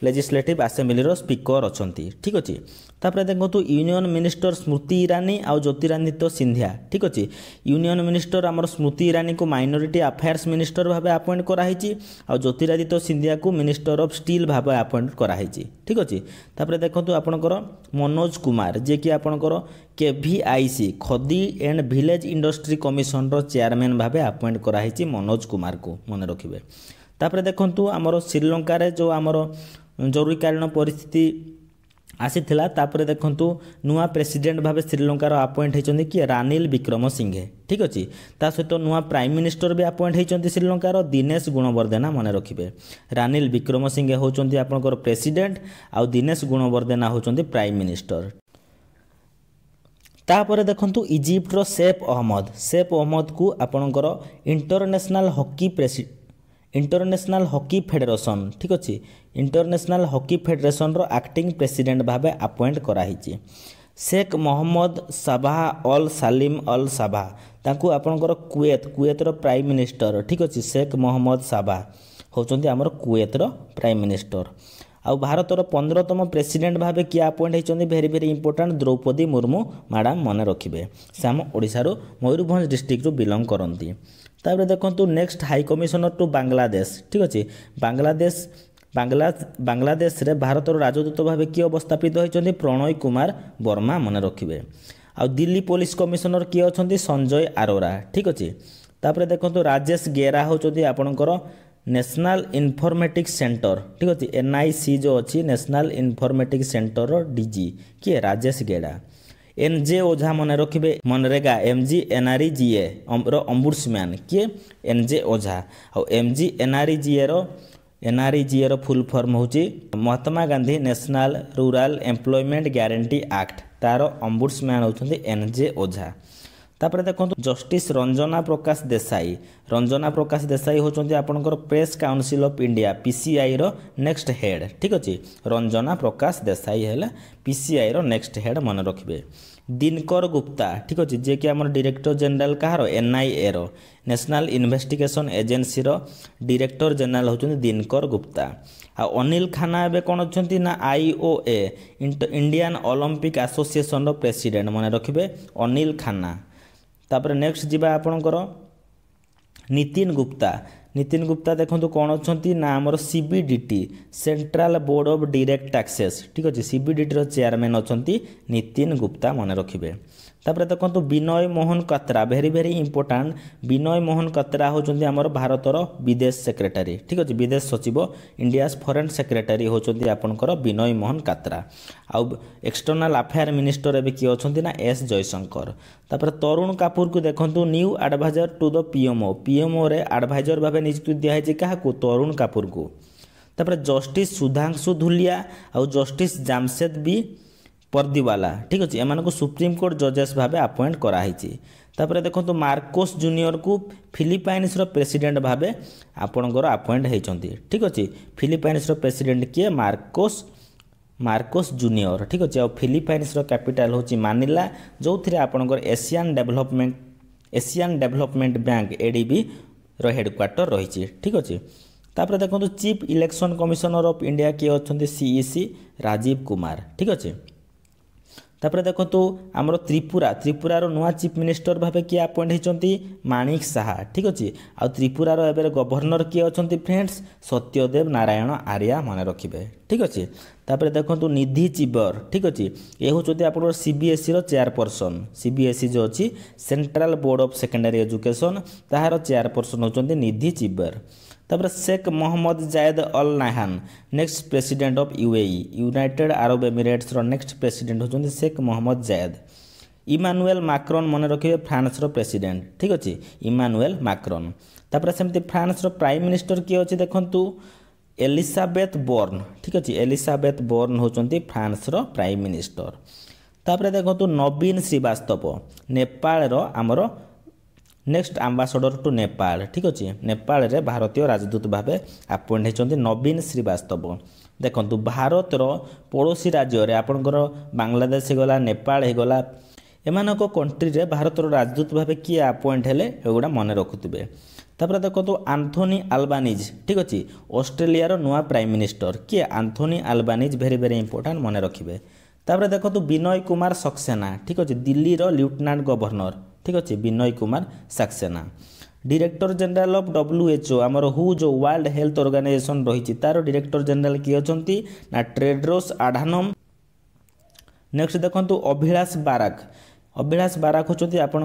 ଲେଜିସ୍ଲେଟିଭ୍ ଆସେମ୍ବ୍ଲିର ସ୍ପିକର ଅଛନ୍ତି ଠିକ୍ ଅଛି ତାପରେ ଦେଖନ୍ତୁ ୟୁନିୟନ ମିନିଷ୍ଟର ସ୍ମୃତି ଇରାନୀ ଆଉ ଜ୍ୟୋତିରାଦିତ୍ୟ ସିନ୍ଧିଆ ଠିକ୍ ଅଛି ୟୁନିୟନ ମିନିଷ୍ଟର ଆମର ସ୍ମୃତି ଇରାନୀଙ୍କୁ ମାଇନୋରିଟି ଆଫେୟାର୍ସ ମିନିଷ୍ଟର ଭାବେ ଆପଏଣ୍ଟ କରାହେଇଛି ଆଉ ଜ୍ୟୋତିରାଦିତ୍ୟ ସିନ୍ଧିଆକୁ ମିନିଷ୍ଟର ଅଫ୍ ଷ୍ଟିଲ୍ ଭାବେ ଆପଏଣ୍ଟ କରାହେଇଛି ଠିକ୍ ଅଛି ତାପରେ ଦେଖନ୍ତୁ ଆପଣଙ୍କର ମନୋଜ କୁମାର ଯିଏକି ଆପଣଙ୍କର KVIC Khadi and village industry commissioner chairman ଭାବେ ଆପଏଣ୍ଟ କରାହେଇଛି ମନୋଜ କୁମାରକୁ ମନେ ରଖିବେ ତାପରେ ଦେଖନ୍ତୁ ଆମର ଶ୍ରୀଲଙ୍କାରେ ଯେଉଁ ଆମର ଜରୁରୀକାଳୀନ ପରିସ୍ଥିତି ଆସିଥିଲା ତାପରେ ଦେଖନ୍ତୁ ନୂଆ ପ୍ରେସିଡେଣ୍ଟ ଭାବେ ଶ୍ରୀଲଙ୍କାର ଆପଏଣ୍ଟ ହୋଇଛନ୍ତି କିଏ ରାନିଲ ବିକ୍ରମସିଂହେ ଠିକ୍ ଅଛି ତା ସହିତ ନୂଆ ପ୍ରାଇମ୍ ମିନିଷ୍ଟର ବି ଆପଏଣ୍ଟ ହୋଇଛନ୍ତି ଶ୍ରୀଲଙ୍କାର ଦିନେଶ ଗୁଣବର୍ଦ୍ଧେନା ମନେ ରଖିବେ ରାନିଲ ବିକ୍ରମସିଂହେ ହେଉଛନ୍ତି ଆପଣଙ୍କର ପ୍ରେସିଡେଣ୍ଟ ଆଉ ଦିନେଶ ଗୁଣବର୍ଦ୍ଧେନା ହେଉଛନ୍ତି ପ୍ରାଇମ୍ ମିନିଷ୍ଟର ତାପରେ ଦେଖନ୍ତୁ ଇଜିପ୍ଟର ସେଫ୍ ଅହମ୍ମଦ ସେଫ୍ ଅହମ୍ମଦକୁ ଆପଣଙ୍କର ଇଣ୍ଟରନ୍ୟାସନାଲ୍ ହକି ପ୍ରେସି ইন্টরন্যাশনাল হকি ফেডেরেসন ঠিক আছে ইন্টরন্যাশনাল হকি ফেডেরেসনর আক্টিং প্রেসিডেন্ট ভাবে আপয়েন্ট করা হয়েছে Sheikh Mohammad Sabah Al Salem Al Sabah ତାଙ୍କୁ ଆପଣଙ୍କର କୁଏତ କୁଏତର ପ୍ରାଇମ୍ ମିନିଷ୍ଟର ଠିକ୍ ଅଛି ଶେଖ୍ ମହମ୍ମଦ ସାବା ହେଉଛନ୍ତି ଆମର କୁଏତର ପ୍ରାଇମ୍ ମିନିଷ୍ଟର ଆଉ ଭାରତର ପନ୍ଦରତମ ପ୍ରେସିଡେଣ୍ଟ ଭାବେ କିଏ ଆପଏଣ୍ଟ ହୋଇଛନ୍ତି very very important Droupadi Murmu madam ମନେ ରଖିବେ ସେ ଆମ ଓଡ଼ିଶାରୁ ମୟୂରଭଞ୍ଜ ଡିଷ୍ଟ୍ରିକ୍ଟରୁ ବିଲଙ୍ଗ କରନ୍ତି ତାପରେ ଦେଖନ୍ତୁ next high commissioner to Bangladesh ଠିକ୍ ଅଛି ବାଂଲାଦେଶ ବାଂଲା ବାଂଲାଦେଶରେ ଭାରତର ରାଜଦୂତ ଭାବେ କିଏ ଅବସ୍ଥାପିତ ହୋଇଛନ୍ତି ପ୍ରଣୟ କୁମାର ବର୍ମା ମନେ ରଖିବେ ଆଉ ଦିଲ୍ଲୀ ପୋଲିସ କମିଶନର କିଏ ଅଛନ୍ତି ସଞ୍ଜୟ ଆରୋରା ଠିକ୍ ଅଛି ତାପରେ ଦେଖନ୍ତୁ ରାଜେଶ ଗେରା ହେଉଛନ୍ତି ଆପଣଙ୍କର ନ୍ୟାସନାଲ୍ ଇନଫର୍ମେଟିକ୍ସ ସେଣ୍ଟର ଠିକ୍ ଅଛି ଏନ୍ଆଇସି ଯେଉଁ ଅଛି ନ୍ୟାସନାଲ୍ ଇନଫର୍ମେଟିକ୍ସ ସେଣ୍ଟରର ଡିଜି କିଏ ରାଜେଶ ଗେଡ଼ା ଏନ୍ଜେଓ ଯାହା ମନେ ରଖିବେ ମନରେଗା ଏମ୍ଜି ଏନ୍ଆର୍ଇଜିଏ ର ଅମ୍ବୁଡ୍ସମ୍ୟାନ୍ କିଏ ଏନ୍ଜେ ଓଝା ଆଉ ଏମ୍ଜି ଏନ୍ଆର୍ଇଜିଏର ଏନ୍ଆର୍ଇଜିଏର ଫୁଲ୍ ଫର୍ମ ହେଉଛି Mahatma Gandhi national rural employment guarantee act ତାର ଅମ୍ବୁଡ୍ସମ୍ୟାନ୍ ହେଉଛନ୍ତି ଏନ୍ଜେ ଓଝା ତାପରେ ଦେଖନ୍ତୁ ଜଷ୍ଟିସ୍ ରଞ୍ଜନା ପ୍ରକାଶ ଦେଶାଇ ରଞ୍ଜନା ପ୍ରକାଶ ଦେଶାଇ ହେଉଛନ୍ତି ଆପଣଙ୍କର ପ୍ରେସ୍ କାଉନସିଲ୍ ଅଫ୍ ଇଣ୍ଡିଆ ପିସିଆଇର ନେକ୍ସଟ ହେଡ୍ ଠିକ୍ ଅଛି ରଞ୍ଜନା ପ୍ରକାଶ ଦେଶାଇ ହେଲା ପିସିଆଇର ନେକ୍ସଟ ହେଡ୍ ମନେ ରଖିବେ ଦିନକର ଗୁପ୍ତା ଠିକ୍ ଅଛି ଯିଏକି ଆମର ଡିରେକ୍ଟର ଜେନେରାଲ କାହାର ଏନ୍ଆଇଏର ନ୍ୟାସନାଲ୍ ଇନଭେଷ୍ଟିଗେସନ୍ ଏଜେନ୍ସିର ଡିରେକ୍ଟର ଜେନେରାଲ ହେଉଛନ୍ତି ଦିନକର ଗୁପ୍ତା ଆଉ ଅନିଲ ଖାନା ଏବେ କ'ଣ ଅଛନ୍ତି ନା ଆଇଓଏ ଇଣ୍ଡିଆନ୍ ଅଲମ୍ପିକ୍ ଆସୋସିଏସନ୍ର ପ୍ରେସିଡେଣ୍ଟ ମନେ ରଖିବେ ଅନିଲ ଖାନା ତାପରେ ନେକ୍ସଟ ଯିବା ଆପଣଙ୍କର ନୀତିନ ଗୁପ୍ତା ନୀତିନ ଗୁପ୍ତା ଦେଖନ୍ତୁ କ'ଣ ଅଛନ୍ତି ନା ଆମର C B D T central board of direct taxes ଠିକ୍ ଅଛି ସିବିଡିଟିର ଚେୟାରମ୍ୟାନ୍ ଅଛନ୍ତି ନୀତିନ ଗୁପ୍ତା ମନେ ରଖିବେ তাপরে দেখুন Vinay Mohan Kwatra very very important Vinay Mohan Kwatra হচ্ছেন আমার ভারতর বিদেশ সেক্রেটারি ঠিক আছে বিদেশ সচিব ইন্ডিয়াস ফরেন সেক্রেটারি হচ্ছেন আপনার বিনয় মোহন কাত্রা আউ এক্সটর্নাল আফেয়ার মিনিষ্টর এবার কি অনেক না এস জয়শঙ্কর তাপরে তরুণ কাপুরকু দেখুন new adviser to the PMO PMO রে আডভাইজর ভাবে নিযুক্তি দিয়া হয়েছে কাহকু তরুণ কাপুরকু তাপরে জষ্টিস সুধাংশু ধুলিয়া আউ জষ্টিস জামশেদ বি ପର୍ଦିୱାଲା ଠିକ୍ ଅଛି ଏମାନଙ୍କୁ ସୁପ୍ରିମକୋର୍ଟ ଜଜେସ୍ ଭାବେ ଆପଏଣ୍ଟ କରାହେଇଛି ତାପରେ ଦେଖନ୍ତୁ ମାର୍କୋସ୍ ଜୁନିୟରକୁ ଫିଲିପାଇନ୍ସର ପ୍ରେସିଡେଣ୍ଟ ଭାବେ ଆପଣଙ୍କର ଆପଏଣ୍ଟ ହେଇଛନ୍ତି ଠିକ୍ ଅଛି ଫିଲିପାଇନ୍ସର ପ୍ରେସିଡେଣ୍ଟ କିଏ ମାର୍କୋସ୍ ମାର୍କୋସ୍ ଜୁନିୟର ଠିକ୍ ଅଛି ଆଉ ଫିଲିପାଇନ୍ସର କ୍ୟାପିଟାଲ ହେଉଛି ମାନିଲା ଯେଉଁଥିରେ ଆପଣଙ୍କର Asian development Asian development bank ଏଡ଼ିବିର ହେଡ଼କ୍ୱାର୍ଟର ରହିଛି ଠିକ୍ ଅଛି ତାପରେ ଦେଖନ୍ତୁ chief election commissioner of India କିଏ ଅଛନ୍ତି ସିଇସି ରାଜୀବ କୁମାର ଠିକ୍ ଅଛି ତାପରେ ଦେଖନ୍ତୁ ଆମର ତ୍ରିପୁରା ତ୍ରିପୁରାର ନୂଆ ଚିଫ୍ ମିନିଷ୍ଟର ଭାବେ କିଏ ଆପଏଣ୍ଟ ହୋଇଛନ୍ତି ମାଣିକ ଶାହା ଠିକ୍ ଅଛି ଆଉ ତ୍ରିପୁରାର ଏବେ ଗଭର୍ଣ୍ଣର କିଏ ଅଛନ୍ତି ଫ୍ରେଣ୍ଡସ୍ ସତ୍ୟଦେବ ନାରାୟଣ ଆରିଆ ମନେ ରଖିବେ ଠିକ୍ ଅଛି ତାପରେ ଦେଖନ୍ତୁ ନିଧି ଚିବର ଠିକ୍ ଅଛି ଏ ହେଉଛନ୍ତି ଆପଣଙ୍କର ସିବିଏସ୍ଇର ଚେୟାରପର୍ସନ୍ ସିବିଏସ୍ଇ ଯେଉଁ ଅଛି central board of secondary education ତାହାର ଚେୟାରପର୍ସନ୍ ହେଉଛନ୍ତି ନିଧି ଚିବର তারপরে Sheikh Mohammed Zayed Al Nahyan next president of UAE United Arab ଏମିରେଟ୍ସର ନେକ୍ସଟ ପ୍ରେସିଡେଣ୍ଟ ହେଉଛନ୍ତି Sheikh Mohammed Zayed Emmanuel Macron ମନେ ରଖିବେ ଫ୍ରାନ୍ସର ପ୍ରେସିଡେଣ୍ଟ ଠିକ୍ ଅଛି ଇମାନୁଏଲ୍ ମାକ୍ରନ୍ ତାପରେ ସେମିତି ଫ୍ରାନ୍ସର ପ୍ରାଇମ୍ ମିନିଷ୍ଟର କିଏ ଅଛି ଦେଖନ୍ତୁ ଏଲିସାବେଥ୍ ବର୍ନ ଠିକ୍ ଅଛି ଏଲିସାବେଥ୍ ବର୍ନ ହେଉଛନ୍ତି ଫ୍ରାନ୍ସର ପ୍ରାଇମ୍ ମିନିଷ୍ଟର ତାପରେ ଦେଖନ୍ତୁ ନବୀନ ଶ୍ରୀବାସ୍ତବ ନେପାଳର ଆମର ନେକ୍ସଟ ଆମ୍ବାସଡ଼ର ଟୁ ନେପାଳ ଠିକ୍ ଅଛି ନେପାଳରେ ଭାରତୀୟ ରାଜଦୂତ ଭାବେ ଆପଏଣ୍ଟ ହୋଇଛନ୍ତି ନବୀନ ଶ୍ରୀବାସ୍ତବ ଦେଖନ୍ତୁ ଭାରତର ପଡ଼ୋଶୀ ରାଜ୍ୟରେ ଆପଣଙ୍କର ବାଂଲାଦେଶ ହେଇଗଲା ନେପାଳ ହେଇଗଲା ଏମାନଙ୍କ କଣ୍ଟ୍ରିରେ ଭାରତର ରାଜଦୂତ ଭାବେ କିଏ ଆପଏଣ୍ଟ ହେଲେ ଏଗୁଡ଼ା ମନେ ରଖୁଥିବେ ତାପରେ ଦେଖନ୍ତୁ ଆନ୍ଥୋନି ଆଲବାନିଜ୍ ଠିକ୍ ଅଛି ଅଷ୍ଟ୍ରେଲିଆର ନୂଆ ପ୍ରାଇମ୍ ମିନିଷ୍ଟର କିଏ Anthony Albanese very very important ମନେ ରଖିବେ ତାପରେ ଦେଖନ୍ତୁ ବିନୟ କୁମାର ସକ୍ସେନା ଠିକ୍ ଅଛି ଦିଲ୍ଲୀର ଲେଫ୍ଟନାଣ୍ଟ ଗଭର୍ଣ୍ଣର ঠিক আছে Vinay Kumar Saxena director general of WHO আমার হু যে ওয়ার্ল্ড হেলথ অর্গানাইজেসন রয়েছে তার ডিরেক্টর জেনারেল কি অনেক না ট্রেড্রোস আঢানম নেক্সট দেখুন অভিলাষ বারাক অভিলাষ বারাক হচ্ছেন আপনার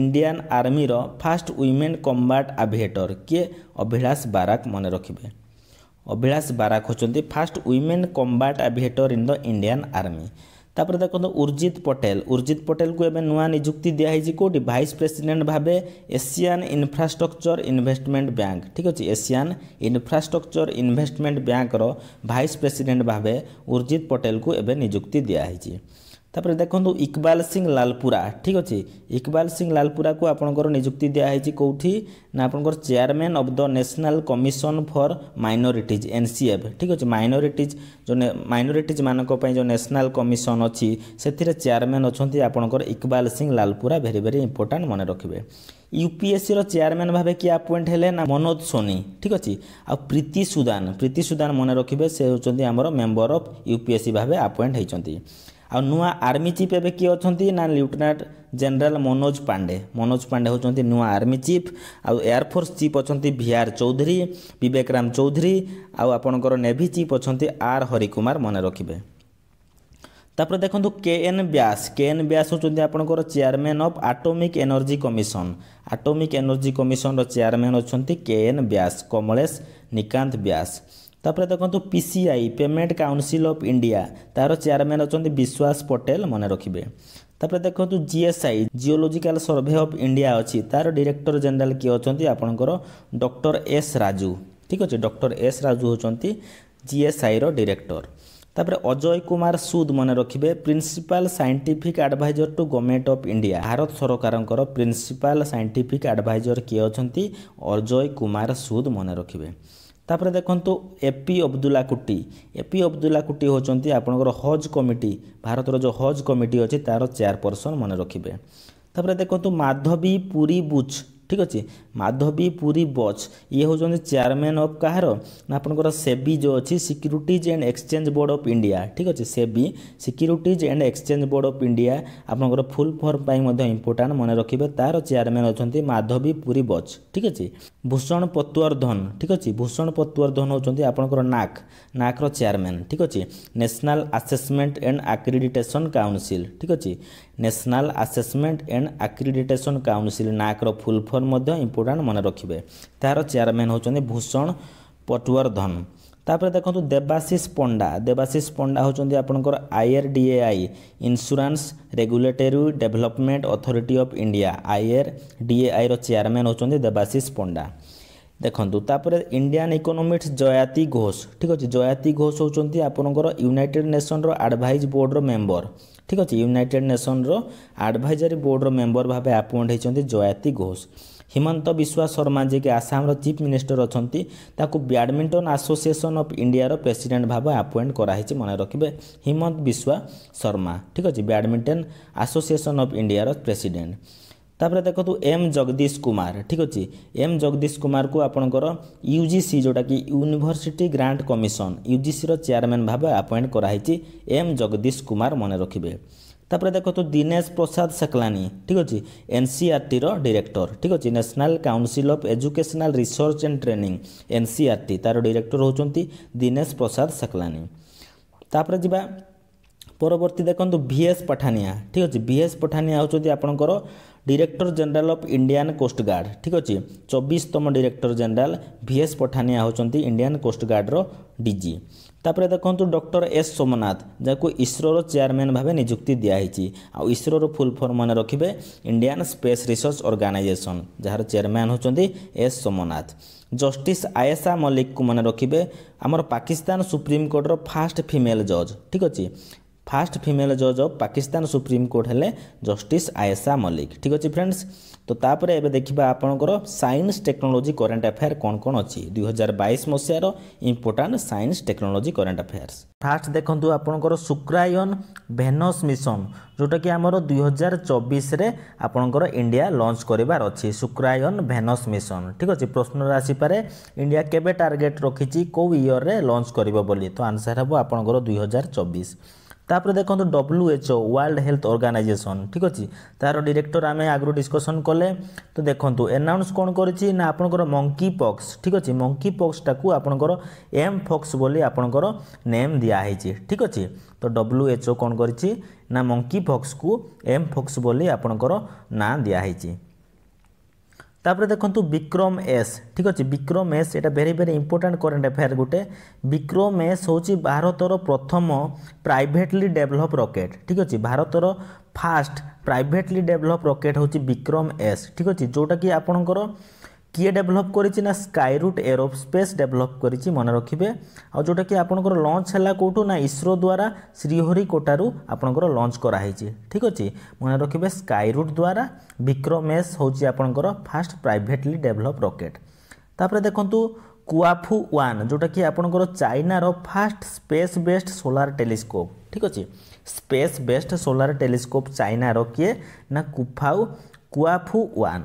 ইন্ডিয়ান আর্মির ফার্স্ট উইমেন কম্বাট আভিয়েটর কি অভিলাষ বারাক মনে রাখবে অভিলাষ বারাক হচ্ছেন first women combat aviator in the Indian army ତାପରେ ଦେଖନ୍ତୁ ଉର୍ଜିତ ପଟେଲ ଉର୍ଜିତ ପଟେଲକୁ ଏବେ ନୂଆ ନିଯୁକ୍ତି ଦିଆହେଇଛି କେଉଁଠି ଭାଇସ୍ ପ୍ରେସିଡେଣ୍ଟ ଭାବେ ଏସିଆନ୍ ଇନଫ୍ରାଷ୍ଟ୍ରକ୍ଚର ଇନଭେଷ୍ଟମେଣ୍ଟ ବ୍ୟାଙ୍କ ଠିକ୍ ଅଛି ଏସିଆନ୍ ଇନଫ୍ରାଷ୍ଟ୍ରକ୍ଚର ଇନଭେଷ୍ଟମେଣ୍ଟ ବ୍ୟାଙ୍କର ଭାଇସ୍ ପ୍ରେସିଡେଣ୍ଟ ଭାବେ ଉର୍ଜିତ ପଟେଲକୁ ଏବେ ନିଯୁକ୍ତି ଦିଆହେଇଛି ତାପରେ ଦେଖନ୍ତୁ ଇକବାଲ ସିଂ ଲାଲପୁରା ଠିକ୍ ଅଛି ଇକବାଲ ସିଂ ଲାଲପୁରାକୁ ଆପଣଙ୍କର ନିଯୁକ୍ତି ଦିଆହେଇଛି କେଉଁଠି ନା ଆପଣଙ୍କର chairman of the national commission for minorities N C F ଠିକ୍ ଅଛି ମାଇନୋରିଟିଜ୍ ଯେଉଁ ମାଇନୋରିଟିଜ୍ମାନଙ୍କ ପାଇଁ ଯେଉଁ ନ୍ୟାସନାଲ୍ କମିଶନ୍ ଅଛି ସେଥିରେ ଚେୟାରମ୍ୟାନ୍ ଅଛନ୍ତି ଆପଣଙ୍କର Iqbal Singh Lalpura very very important ମନେ ରଖିବେ ইউপিএসসির চেয়ারম্যান ভাবে কি আপয়েন্ট হলে না মনোজ সোনি ঠিক আছে আীতি সুদান প্রীতি সুদান মনে রাখবে সে হচ্ছেন আমার মেম্বর অফ ইউপিএসসি ভাবে আপয়েন্ট হয়েছেন ଆଉ ନୂଆ ଆର୍ମି ଚିଫ୍ ଏବେ କିଏ ଅଛନ୍ତି ନା ଲେଫ୍ଟନାଣ୍ଟ ଜେନେରାଲ ମନୋଜ ପାଣ୍ଡେ ମନୋଜ ପାଣ୍ଡେ ହେଉଛନ୍ତି ନୂଆ ଆର୍ମି ଚିଫ୍ ଆଉ ଏୟାରଫୋର୍ସ ଚିଫ୍ ଅଛନ୍ତି ଭି ଆର୍ ଚୌଧୁରୀ ବିବେକ ରାମ ଚୌଧୁରୀ ଆଉ ଆପଣଙ୍କର ନେଭି ଚିଫ୍ ଅଛନ୍ତି ଆର୍ ହରିକୁମାର ମନେ ରଖିବେ ତାପରେ ଦେଖନ୍ତୁ କେ ଏନ୍ ବ୍ୟାସ କେ ଏନ୍ ବ୍ୟାସ ହେଉଛନ୍ତି ଆପଣଙ୍କର chairman of atomic energy commission atomic energy କମିଶନର ଚେୟାରମ୍ୟାନ୍ ଅଛନ୍ତି କେ ଏନ୍ ବ୍ୟାସ କମଳେଶ ନିକାନ୍ତ ବ୍ୟାସ ତାପରେ ଦେଖନ୍ତୁ P C I payment council of India ତା'ର ଚେୟାରମ୍ୟାନ୍ ଅଛନ୍ତି ବିଶ୍ୱାସ ପଟେଲ ମନେ ରଖିବେ ତାପରେ ଦେଖନ୍ତୁ GSI geological survey of India ଅଛି ତା'ର ଡିରେକ୍ଟର ଜେନେରାଲ କିଏ ଅଛନ୍ତି ଆପଣଙ୍କର ଡକ୍ଟର ଏସ୍ ରାଜୁ ଠିକ୍ ଅଛି ଡକ୍ଟର ଏସ୍ ରାଜୁ ହେଉଛନ୍ତି ଜିଏସ୍ଆଇର ଡିରେକ୍ଟର ତାପରେ ଅଜୟ କୁମାର ସୁଦ୍ ମନେ ରଖିବେ principal scientific adviser to government of India Bharat ସରକାରଙ୍କର ପ୍ରିନ୍ସିପାଲ ସାଇଣ୍ଟିଫିକ୍ ଆଡ଼ଭାଇଜର କିଏ ଅଛନ୍ତି ଅଜୟ କୁମାର ସୁଦ୍ ମନେ ରଖିବେ ତାପରେ ଦେଖନ୍ତୁ ଏ ପି ଅବଦୁଲ୍ଲା କୁଟି ଏ ପି ଅବଦୁଲ୍ଲା କୁଟି ହେଉଛନ୍ତି ଆପଣଙ୍କର ହଜ୍ କମିଟି ଭାରତର ଯେଉଁ ହଜ୍ କମିଟି ଅଛି ତା'ର ଚେୟାରପର୍ସନ୍ ମନେ ରଖିବେ ତାପରେ ଦେଖନ୍ତୁ ମାଧବୀ ପୁରୀ ବୁଚ୍ ঠিক ଅଛି ମାଧବୀ ପୁରୀ ବଚ୍ ଇଏ ହେଉଛନ୍ତି ଚେୟାରମ୍ୟାନ୍ ଅଫ୍ କାହାର ନା ଆପଣଙ୍କର ସେବି ଯେଉଁ ଅଛି securities and exchange board of India ଠିକ୍ ଅଛି SEBI securities and exchange board of India ଆପଣଙ୍କର ଫୁଲ୍ ଫର୍ମ ପାଇଁ ମଧ୍ୟ ଇମ୍ପୋର୍ଟାଣ୍ଟ ମନେ ରଖିବେ ତା'ର ଚେୟାରମ୍ୟାନ୍ ଅଛନ୍ତି ମାଧବୀ ପୁରୀ ବଚ୍ ଠିକ୍ ଅଛି ଭୂଷଣ ପତୁଆର୍ଧନ ଠିକ୍ ଅଛି ଭୂଷଣ ପତୁଆର୍ଧନ ହେଉଛନ୍ତି ଆପଣଙ୍କର ନାକ୍ ନାକ୍ର ଚେୟାରମ୍ୟାନ୍ ଠିକ୍ ଅଛି national assessment and accreditation council ଠିକ୍ ଅଛି national assessment and accreditation council ନାକର ଫୁଲ୍ ଫର୍ମ ମଧ୍ୟ ଇମ୍ପୋର୍ଟାଣ୍ଟ ମନେ ରଖିବେ ତାହାର ଚେୟାରମ୍ୟାନ୍ ହେଉଛନ୍ତି ଭୂଷଣ ପଟୱର୍ଦ୍ଧନ ତାପରେ ଦେଖନ୍ତୁ ଦେବାଶିଷ ପଣ୍ଡା ଦେବାଶିଷ ପଣ୍ଡା ହେଉଛନ୍ତି ଆପଣଙ୍କର IRDAI insurance regulatory development authority of India ଆଇଆର୍ଡିଏଆଇର ଚେୟାରମ୍ୟାନ୍ ହେଉଛନ୍ତି ଦେବାଶିଷ ପଣ୍ଡା ଦେଖନ୍ତୁ ତାପରେ ଇଣ୍ଡିଆନ୍ ଇକୋନୋମିକ୍ସ ଜୟାତି ଘୋଷ ଠିକ୍ ଅଛି ଜୟାତି ଘୋଷ ହେଉଛନ୍ତି ଆପଣଙ୍କର ୟୁନାଇଟେଡ୍ ନେସନ୍ର ଆଡ଼ଭାଇଜ୍ ବୋର୍ଡ଼ର ମେମ୍ବର ঠিক আছে ୟୁନାଇଟେଡ୍ ନେସନ୍ର ଆଡ଼ଭାଇଜରୀ ବୋର୍ଡ଼ର ମେମ୍ବର ଭାବେ ଆପଏଣ୍ଟ ହୋଇଛନ୍ତି ଜୟାତି ଘୋଷ ହିମନ୍ତ ବିଶ୍ୱାସ ଶର୍ମା ଯିଏକି ଆସାମର ଚିଫ୍ ମିନିଷ୍ଟର ଅଛନ୍ତି ତାକୁ ବ୍ୟାଡ଼ମିଣ୍ଟନ ଆସୋସିଏସନ୍ ଅଫ୍ ଇଣ୍ଡିଆର ପ୍ରେସିଡେଣ୍ଟ ଭାବେ ଆପଏଣ୍ଟ କରାହେଇଛି ମନେ ରଖିବେ ହିମନ୍ତ ବିଶ୍ୱାସ ଶର୍ମା ଠିକ୍ ଅଛି ବ୍ୟାଡ଼ମିଣ୍ଟନ ଆସୋସିଏସନ୍ ଅଫ୍ ଇଣ୍ଡିଆର ପ୍ରେସିଡେଣ୍ଟ ତାପରେ ଦେଖନ୍ତୁ ଏମ୍ ଜଗଦୀଶ କୁମାର ଠିକ୍ ଅଛି ଏମ୍ ଜଗଦୀଶ କୁମାରକୁ ଆପଣଙ୍କର ୟୁ ଜି ସି ଯେଉଁଟାକି university grant commission U G ସିର ଚେୟାରମ୍ୟାନ୍ ଭାବେ ଆପଏଣ୍ଟ କରାହେଇଛି ଏମ୍ ଜଗଦୀଶ କୁମାର ମନେ ରଖିବେ ତାପରେ ଦେଖନ୍ତୁ ଦିନେଶ ପ୍ରସାଦ ସେକଲାନି ଠିକ୍ ଅଛି ଏନ୍ସିଆର୍ଟିର ଡିରେକ୍ଟର ଠିକ୍ ଅଛି national council of educational research and training NCERT ତା'ର ଡିରେକ୍ଟର ହେଉଛନ୍ତି ଦିନେଶ ପ୍ରସାଦ ସେକଲାନି ତାପରେ ଯିବା ପରବର୍ତ୍ତୀ ଦେଖନ୍ତୁ ଭିଏସ୍ ପଠାନିଆ ଠିକ୍ ଅଛି ଭିଏସ୍ ପଠାନିଆ ହେଉଛନ୍ତି ଆପଣଙ୍କର director general of Indian coastguard ঠিক আছে চবিশতম ডিরেক্টর জেনারেল ভিএস পঠানিয়া হচ্ছেন ইন্ডিয়ান কোষ্টগার্ডর ডিজি তাপরে দেখুন ডক্টর এস সোমনাথ যা ইসরোর চেয়ারম্যান ভাবে নিযুক্তি দিয়াহৈছি আশ্রোর ফুল ফর্ম মনে রাখবে ইন্ডিয়ান স্পেস রিসর্চ অর্গানাইজেসন যার চেয়ারম্যান হচ্ছেন এস সোমনাথ জষ্টিস আয়েসা মল্লিক মনে রাখবে আমার পাকিস্তান সুপ্রিমকোর্টর ফার্স্ট ফিমেল জজ ঠিক আছে ফার্স্ট ফিমেল জজ অফ পাকিস্তান সুপ্রিমকোর্ট হলে জষ্টিস আয়েসা মল্লিক ঠিক আছে ফ্রেন্ডস তো তাপরে এবে দেখিবা আপনার সাইন্স টেকনোলোজি করেন্ট আফেয়ার কোণ কোণ অছি দুই হাজার বাইশ মশার important science technology current affairs first দেখুন আপনার শুক্রায়ন ভেনস মিশন যেটাকি আমার দুই হাজার চবিশে আপনার ইন্ডিয়া লঞ্চ করবার অছি শুক্রায়ন ভেনস মিশন ঠিক আছে প্রশ্ন আসিপারে ইন্ডিয়া কেবে টার্গেট রকিছি কেউ ইয়র্রে লঞ্চ করব বলে তো আনসার হব আপনার দুই হাজার চবিশ তাপরে দেখন্তু ডବ୍ଲ୍ୟୁଏଚ୍ଓ ୱାର୍ଲଡ ହେଲ୍ଥ ଅର୍ଗାନାଇଜେସନ୍ ଠିକ୍ ଅଛି ତାର ଡିରେକ୍ଟର ଆମେ ଆଗରୁ ଡିସ୍କସନ୍ କଲେ ତ ଦେଖନ୍ତୁ ଆନାଉନ୍ସ କ'ଣ କରିଛି ନା ଆପଣଙ୍କର ମଙ୍କି ପକ୍ସ ଠିକ୍ ଅଛି ମଙ୍କି ପକ୍ସଟାକୁ ଆପଣଙ୍କର ଏମ୍ ଫକ୍ସ ବୋଲି ଆପଣଙ୍କର ନେମ୍ ଦିଆହେଇଛି ଠିକ୍ ଅଛି ତ ଡବ୍ଲ୍ୟୁଏଚ୍ଓ କ'ଣ କରିଛି ନା ମଙ୍କି ଫକ୍ସକୁ ଏମ୍ ଫକ୍ସ ବୋଲି ଆପଣଙ୍କର ନାଁ ଦିଆହେଇଛି তাপরে দেখুন বিক্রম এস ঠিক আছে বিক্রম এস এটা very very important current affair গোটে বিক্রম এস হচ্ছে ভারতর প্রথম প্রাইভেটলি ডেভেলপ রকেট ঠিক আছে ভারতর ফাষ্ট প্রাইভেটলি ডেভেলপ রকেট হচ্ছে বিক্রম এস ঠিক আছে যেটা কি আপনার কিয়ে ডেভেলপ করেছি না স্কাইরুট এরোস্পেস ডেভেলপ করেছি মনে রাখবে আউটাকি আপনার লঞ্চ হল কোটু না ইসরো দ্বারা শ্রীহরিকোটার আপনার লঞ্চ করা হয়েছে ঠিক আছে মনে রাখবে স্কাইরুট দ্বারা বিক্রম এস হচ্ছে আপনার ফার্স্ট প্রাইভেটলি ডেভেলপ রকেট তাপরে দেখুন কুয়াফু ওয়ান যেটাকি আপনার চাইনার first space best solar telescope ঠিক আছে স্পেস বেস্ট সোলার টেলিস্কোপ চাইনার কিয়ে না কুফাউ কুয়াফু ওয়ান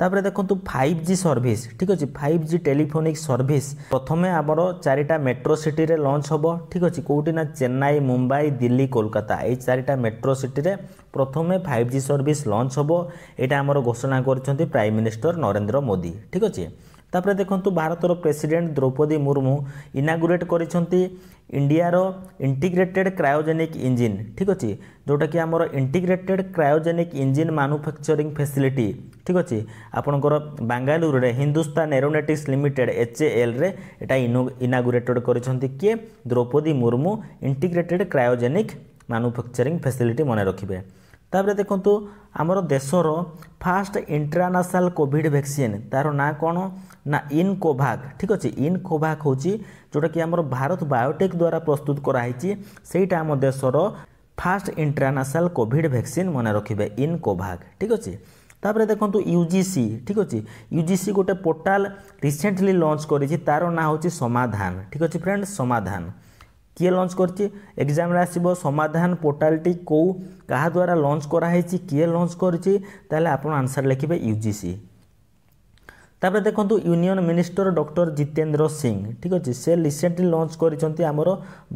তাপরে দেখুন ফাইভ জি সর্ভিস ঠিক আছে ফাইভ জি টেলিফোনিক সর্ভিস প্রথমে আমার চারিটা মেট্রো সিটিরে লঞ্চ হব ঠিক আছে কোটি না চেন্নাই মুম্বাই দিল্লি কলকাতা এই চারিটা মেট্রো সিটিরে প্রথমে ফাইভ জি সর্ভিস লঞ্চ হব এটা আমার ঘোষণা করছেন প্রাইম মিনিষ্টর নরেন্দ্র মোদি ঠিক আছে ତାପରେ ଦେଖନ୍ତୁ ଭାରତର ପ୍ରେସିଡେଣ୍ଟ ଦ୍ରୌପଦୀ ମୁର୍ମୁ ଇନାଗୁରେଟ୍ କରିଛନ୍ତି ଇଣ୍ଡିଆର ଇଣ୍ଟିଗ୍ରେଟେଡ୍ କ୍ରାୟୋଜେନିକ୍ ଇଞ୍ଜିନ୍ ଠିକ୍ ଅଛି ଯେଉଁଟାକି ଆମର integrated cryogenic engine manufacturing facility ଠିକ୍ ଅଛି ଆପଣଙ୍କର ବାଙ୍ଗାଲୁରୁରେ ହିନ୍ଦୁସ୍ତାନ ଏରୋନେଟିକ୍ସ ଲିମିଟେଡ୍ ଏଚ୍ଏଏଲ୍ରେ ଏଇଟା ଇନାଗୁରେଟେଡ୍ କରିଛନ୍ତି କିଏ Droupadi Murmu integrated cryogenic manufacturing facility ମନେ ରଖିବେ ତାପରେ ଦେଖନ୍ତୁ ଆମର ଦେଶର ଫାଷ୍ଟ ଇଣ୍ଟ୍ରାନ୍ୟାସନାଲ୍ କୋଭିଡ଼ ଭ୍ୟାକ୍ସିନ୍ ତା'ର ନାଁ କ'ଣ ନା ଇନ୍କୋଭାକ୍ ଠିକ୍ ଅଛି ଇନ୍କୋଭାକ୍ ହେଉଛି ଯେଉଁଟାକି ଆମର ଭାରତ ବାୟୋଟେକ୍ ଦ୍ୱାରା ପ୍ରସ୍ତୁତ କରାହେଇଛି ସେଇଟା ଆମ ଦେଶର ଫାଷ୍ଟ ଇଣ୍ଟରନ୍ୟାସନାଲ୍ କୋଭିଡ଼ ଭ୍ୟାକ୍ସିନ୍ ମନେ ରଖିବେ ଇନ୍କୋଭାକ୍ ଠିକ୍ ଅଛି ତାପରେ ଦେଖନ୍ତୁ ୟୁ ଜି ସି ଠିକ୍ ଅଛି ୟୁ ଜି ସି ଗୋଟେ ପୋର୍ଟାଲ ରିସେଣ୍ଟଲି ଲଞ୍ଚ କରିଛି ତା'ର ନାଁ ହେଉଛି ସମାଧାନ ଠିକ୍ ଅଛି ଫ୍ରେଣ୍ଡ ସମାଧାନ କିଏ ଲଞ୍ଚ କରିଛି ଏକ୍ଜାମ୍ରେ ଆସିବ ସମାଧାନ ପୋର୍ଟାଲଟି କେଉଁ କାହା ଦ୍ୱାରା ଲଞ୍ଚ କରାହେଇଛି କିଏ ଲଞ୍ଚ କରିଛି ତାହେଲେ ଆପଣ ଆନ୍ସର୍ ଲେଖିବେ ୟୁ ଜି ସି তাপরে দেখুন union minister doctor Jitendra Singh ঠিক আছে সে রিসেন্টলি লঞ্চ করেছেন আমার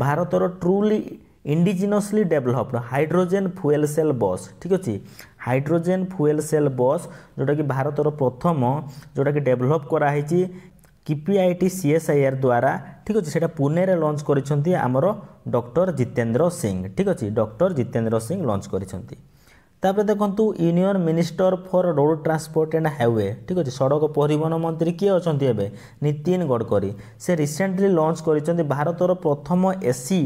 ভারতর truly indigenously developed hydrogen fuel cell bus ঠিক আছে হাইড্রোজেন ফুয়েল সেল বস যেটাকি ভারতর প্রথম যেটাকি ডেভেলপ করা হয়েছে কিপিআইটি সিএসআইআর দ্বারা ঠিক আছে সেটা পুনেরে লঞ্চ করেছেন আমার ডক্টর জিতেন্দ্র সিং ঠিক আছে ডক্টর জিতেন্দ্র সিং লঞ্চ করেছেন ତାପରେ ଦେଖନ୍ତୁ union minister for road transport and highway ଠିକ୍ ଅଛି ସଡ଼କ ପରିବହନ ମନ୍ତ୍ରୀ କିଏ ଅଛନ୍ତି ଏବେ ନିତିନ ଗଡ଼କରୀ ସେ ରିସେଣ୍ଟଲି ଲଞ୍ଚ କରିଛନ୍ତି ଭାରତର ପ୍ରଥମ AC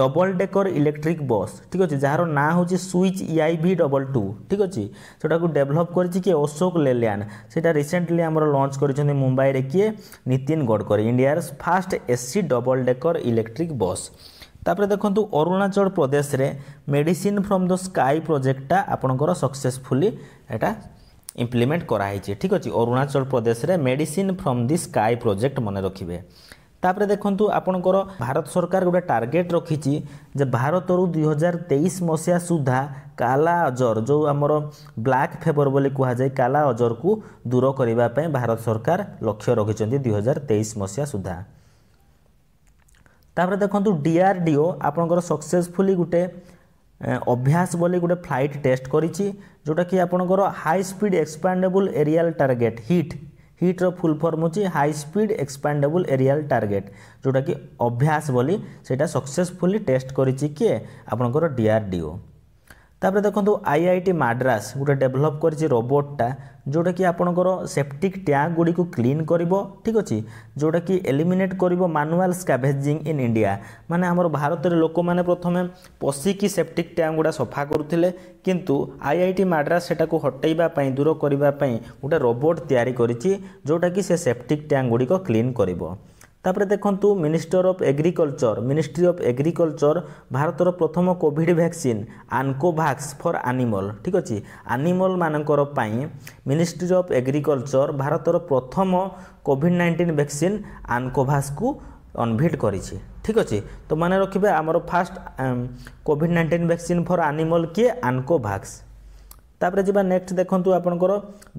double decker electric bus ଠିକ୍ ଅଛି ଯାହାର ନାଁ ହେଉଛି switch E I V double two ଠିକ୍ ଅଛି ସେଟାକୁ ଡେଭଲପ୍ କରିଛି କିଏ ଅଶୋକ ଲେଲ୍ୟାଣ୍ଡ ସେଇଟା ରିସେଣ୍ଟଲି ଆମର ଲଞ୍ଚ କରିଛନ୍ତି ମୁମ୍ବାଇରେ କିଏ ନିତିନ ଗଡ଼କରୀ ଇଣ୍ଡିଆର first AC double decker electric bus ତାପରେ ଦେଖନ୍ତୁ ଅରୁଣାଚଳ ପ୍ରଦେଶରେ ମେଡ଼ିସିନ୍ ଫ୍ରମ୍ ଦ ସ୍କାଇ ପ୍ରୋଜେକ୍ଟଟା ଆପଣଙ୍କର ସକ୍ସେସଫୁଲି ଏଇଟା ଇମ୍ପ୍ଲିମେଣ୍ଟ କରାହେଇଛି ଠିକ୍ ଅଛି ଅରୁଣାଚଳ ପ୍ରଦେଶରେ medicine from the sky project ମନେ ରଖିବେ ତାପରେ ଦେଖନ୍ତୁ ଆପଣଙ୍କର ଭାରତ ସରକାର ଗୋଟେ ଟାର୍ଗେଟ୍ ରଖିଛି ଯେ ଭାରତରୁ ଦୁଇହଜାର ତେଇଶ ମସିହା ସୁଦ୍ଧା କାଲା ଅଜର ଯେଉଁ ଆମର ବ୍ଲାକ୍ ଫେବର ବୋଲି କୁହାଯାଏ କାଲା ଅଜରକୁ ଦୂର କରିବା ପାଇଁ ଭାରତ ସରକାର ଲକ୍ଷ୍ୟ ରଖିଛନ୍ତି ଦୁଇହଜାର ତେଇଶ ମସିହା ସୁଦ୍ଧା ତାପରେ ଦେଖନ୍ତୁ ଡିଆର୍ଡିଓ ଆପଣଙ୍କର ସକ୍ସେସଫୁଲି ଗୋଟେ ଅଭ୍ୟାସ ବୋଲି ଗୋଟେ ଫ୍ଲାଇଟ୍ ଟେଷ୍ଟ କରିଛି ଯେଉଁଟାକି ଆପଣଙ୍କର high speed expendable aerial target HEAT ହିଟ୍ର ଫୁଲ୍ ଫର୍ମ ହେଉଛି high speed expendable aerial target ଯେଉଁଟାକି ଅଭ୍ୟାସ ବୋଲି ସେଇଟା ସକ୍ସେସଫୁଲି ଟେଷ୍ଟ କରିଛି କିଏ ଆପଣଙ୍କର ଡିଆର୍ଡିଓ ତାପରେ ଦେଖନ୍ତୁ ଆଇଆଇଟି ମାଡ୍ରାସ୍ ଗୋଟେ ଡେଭଲପ୍ କରିଛି ରୋବୋଟଟା ଯେଉଁଟାକି ଆପଣଙ୍କର ସେପ୍ଟିକ୍ ଟ୍ୟାଙ୍କ ଗୁଡ଼ିକୁ କ୍ଲିନ୍ କରିବ ଠିକ୍ ଅଛି ଯେଉଁଟାକି ଏଲିମିନେଟ୍ କରିବ ମାନୁଆଲ୍ ସ୍କାଭେଜିଂ ଇନ୍ ଇଣ୍ଡିଆ ମାନେ ଆମର ଭାରତରେ ଲୋକମାନେ ପ୍ରଥମେ ପଶିକି ସେପ୍ଟିକ୍ ଟ୍ୟାଙ୍କ ଗୁଡ଼ା ସଫା କରୁଥିଲେ କିନ୍ତୁ ଆଇଆଇଟି ମାଡ୍ରାସ୍ ସେଟାକୁ ହଟେଇବା ପାଇଁ ଦୂର କରିବା ପାଇଁ ଗୋଟେ ରୋବୋଟ୍ ତିଆରି କରିଛି ଯେଉଁଟାକି ସେ ସେପ୍ଟିକ୍ ଟ୍ୟାଙ୍କ ଗୁଡ଼ିକ କ୍ଲିନ୍ କରିବ ତାପରେ ଦେଖନ୍ତୁ minister of agriculture ministry of agriculture ଭାରତର ପ୍ରଥମ covid vaccine Anocovax for animal ଠିକ୍ ଅଛି ଆନିମଲ୍ମାନଙ୍କର ପାଇଁ ମିନିଷ୍ଟ୍ରି ଅଫ୍ ଏଗ୍ରିକଲଚର ଭାରତର ପ୍ରଥମ କୋଭିଡ଼ ନାଇଣ୍ଟିନ୍ ଭ୍ୟାକ୍ସିନ୍ ଆନକୋଭାକ୍ସକୁ ଅନଭିଟ୍ କରିଛି ଠିକ୍ ଅଛି ତ ମାନେ ରଖିବେ ଆମର first covid nineteen vaccine for animal କିଏ ଆନକୋଭାକ୍ସ ତାପରେ ଯିବା ନେକ୍ସଟ ଦେଖନ୍ତୁ ଆପଣଙ୍କର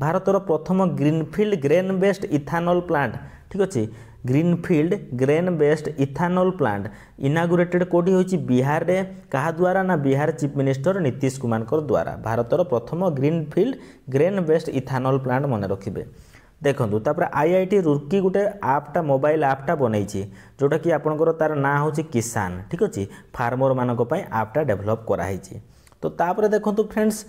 ଭାରତର ପ୍ରଥମ greenfield grain based ethanol plant ଠିକ୍ ଅଛି greenfield grain best ethanol plant inaugurated কোটি হচ্ছে বিহারে কাহা দ্বারা না বিহার চিফ মিনিষ্টর নীতিশ কুমারঙ্কর দ্বারা ভারতর প্রথম greenfield grain best ethanol plant মনে রাখবে ଦେଖନ୍ତୁ ତାପରେ ଆଇ ଆଇ ଟି ରୁର୍କି ଗୋଟେ ଆପ୍ଟା ମୋବାଇଲ୍ ଆପ୍ଟା ବନେଇଛି ଯେଉଁଟାକି ଆପଣଙ୍କର ତା'ର ନାଁ ହେଉଛି କିଷାନ ଠିକ୍ ଅଛି ଫାର୍ମରମାନଙ୍କ ପାଇଁ ଆପ୍ଟା ଡେଭଲପ୍ କରାହେଇଛି ତ ତାପରେ ଦେଖନ୍ତୁ ଫ୍ରେଣ୍ଡସ୍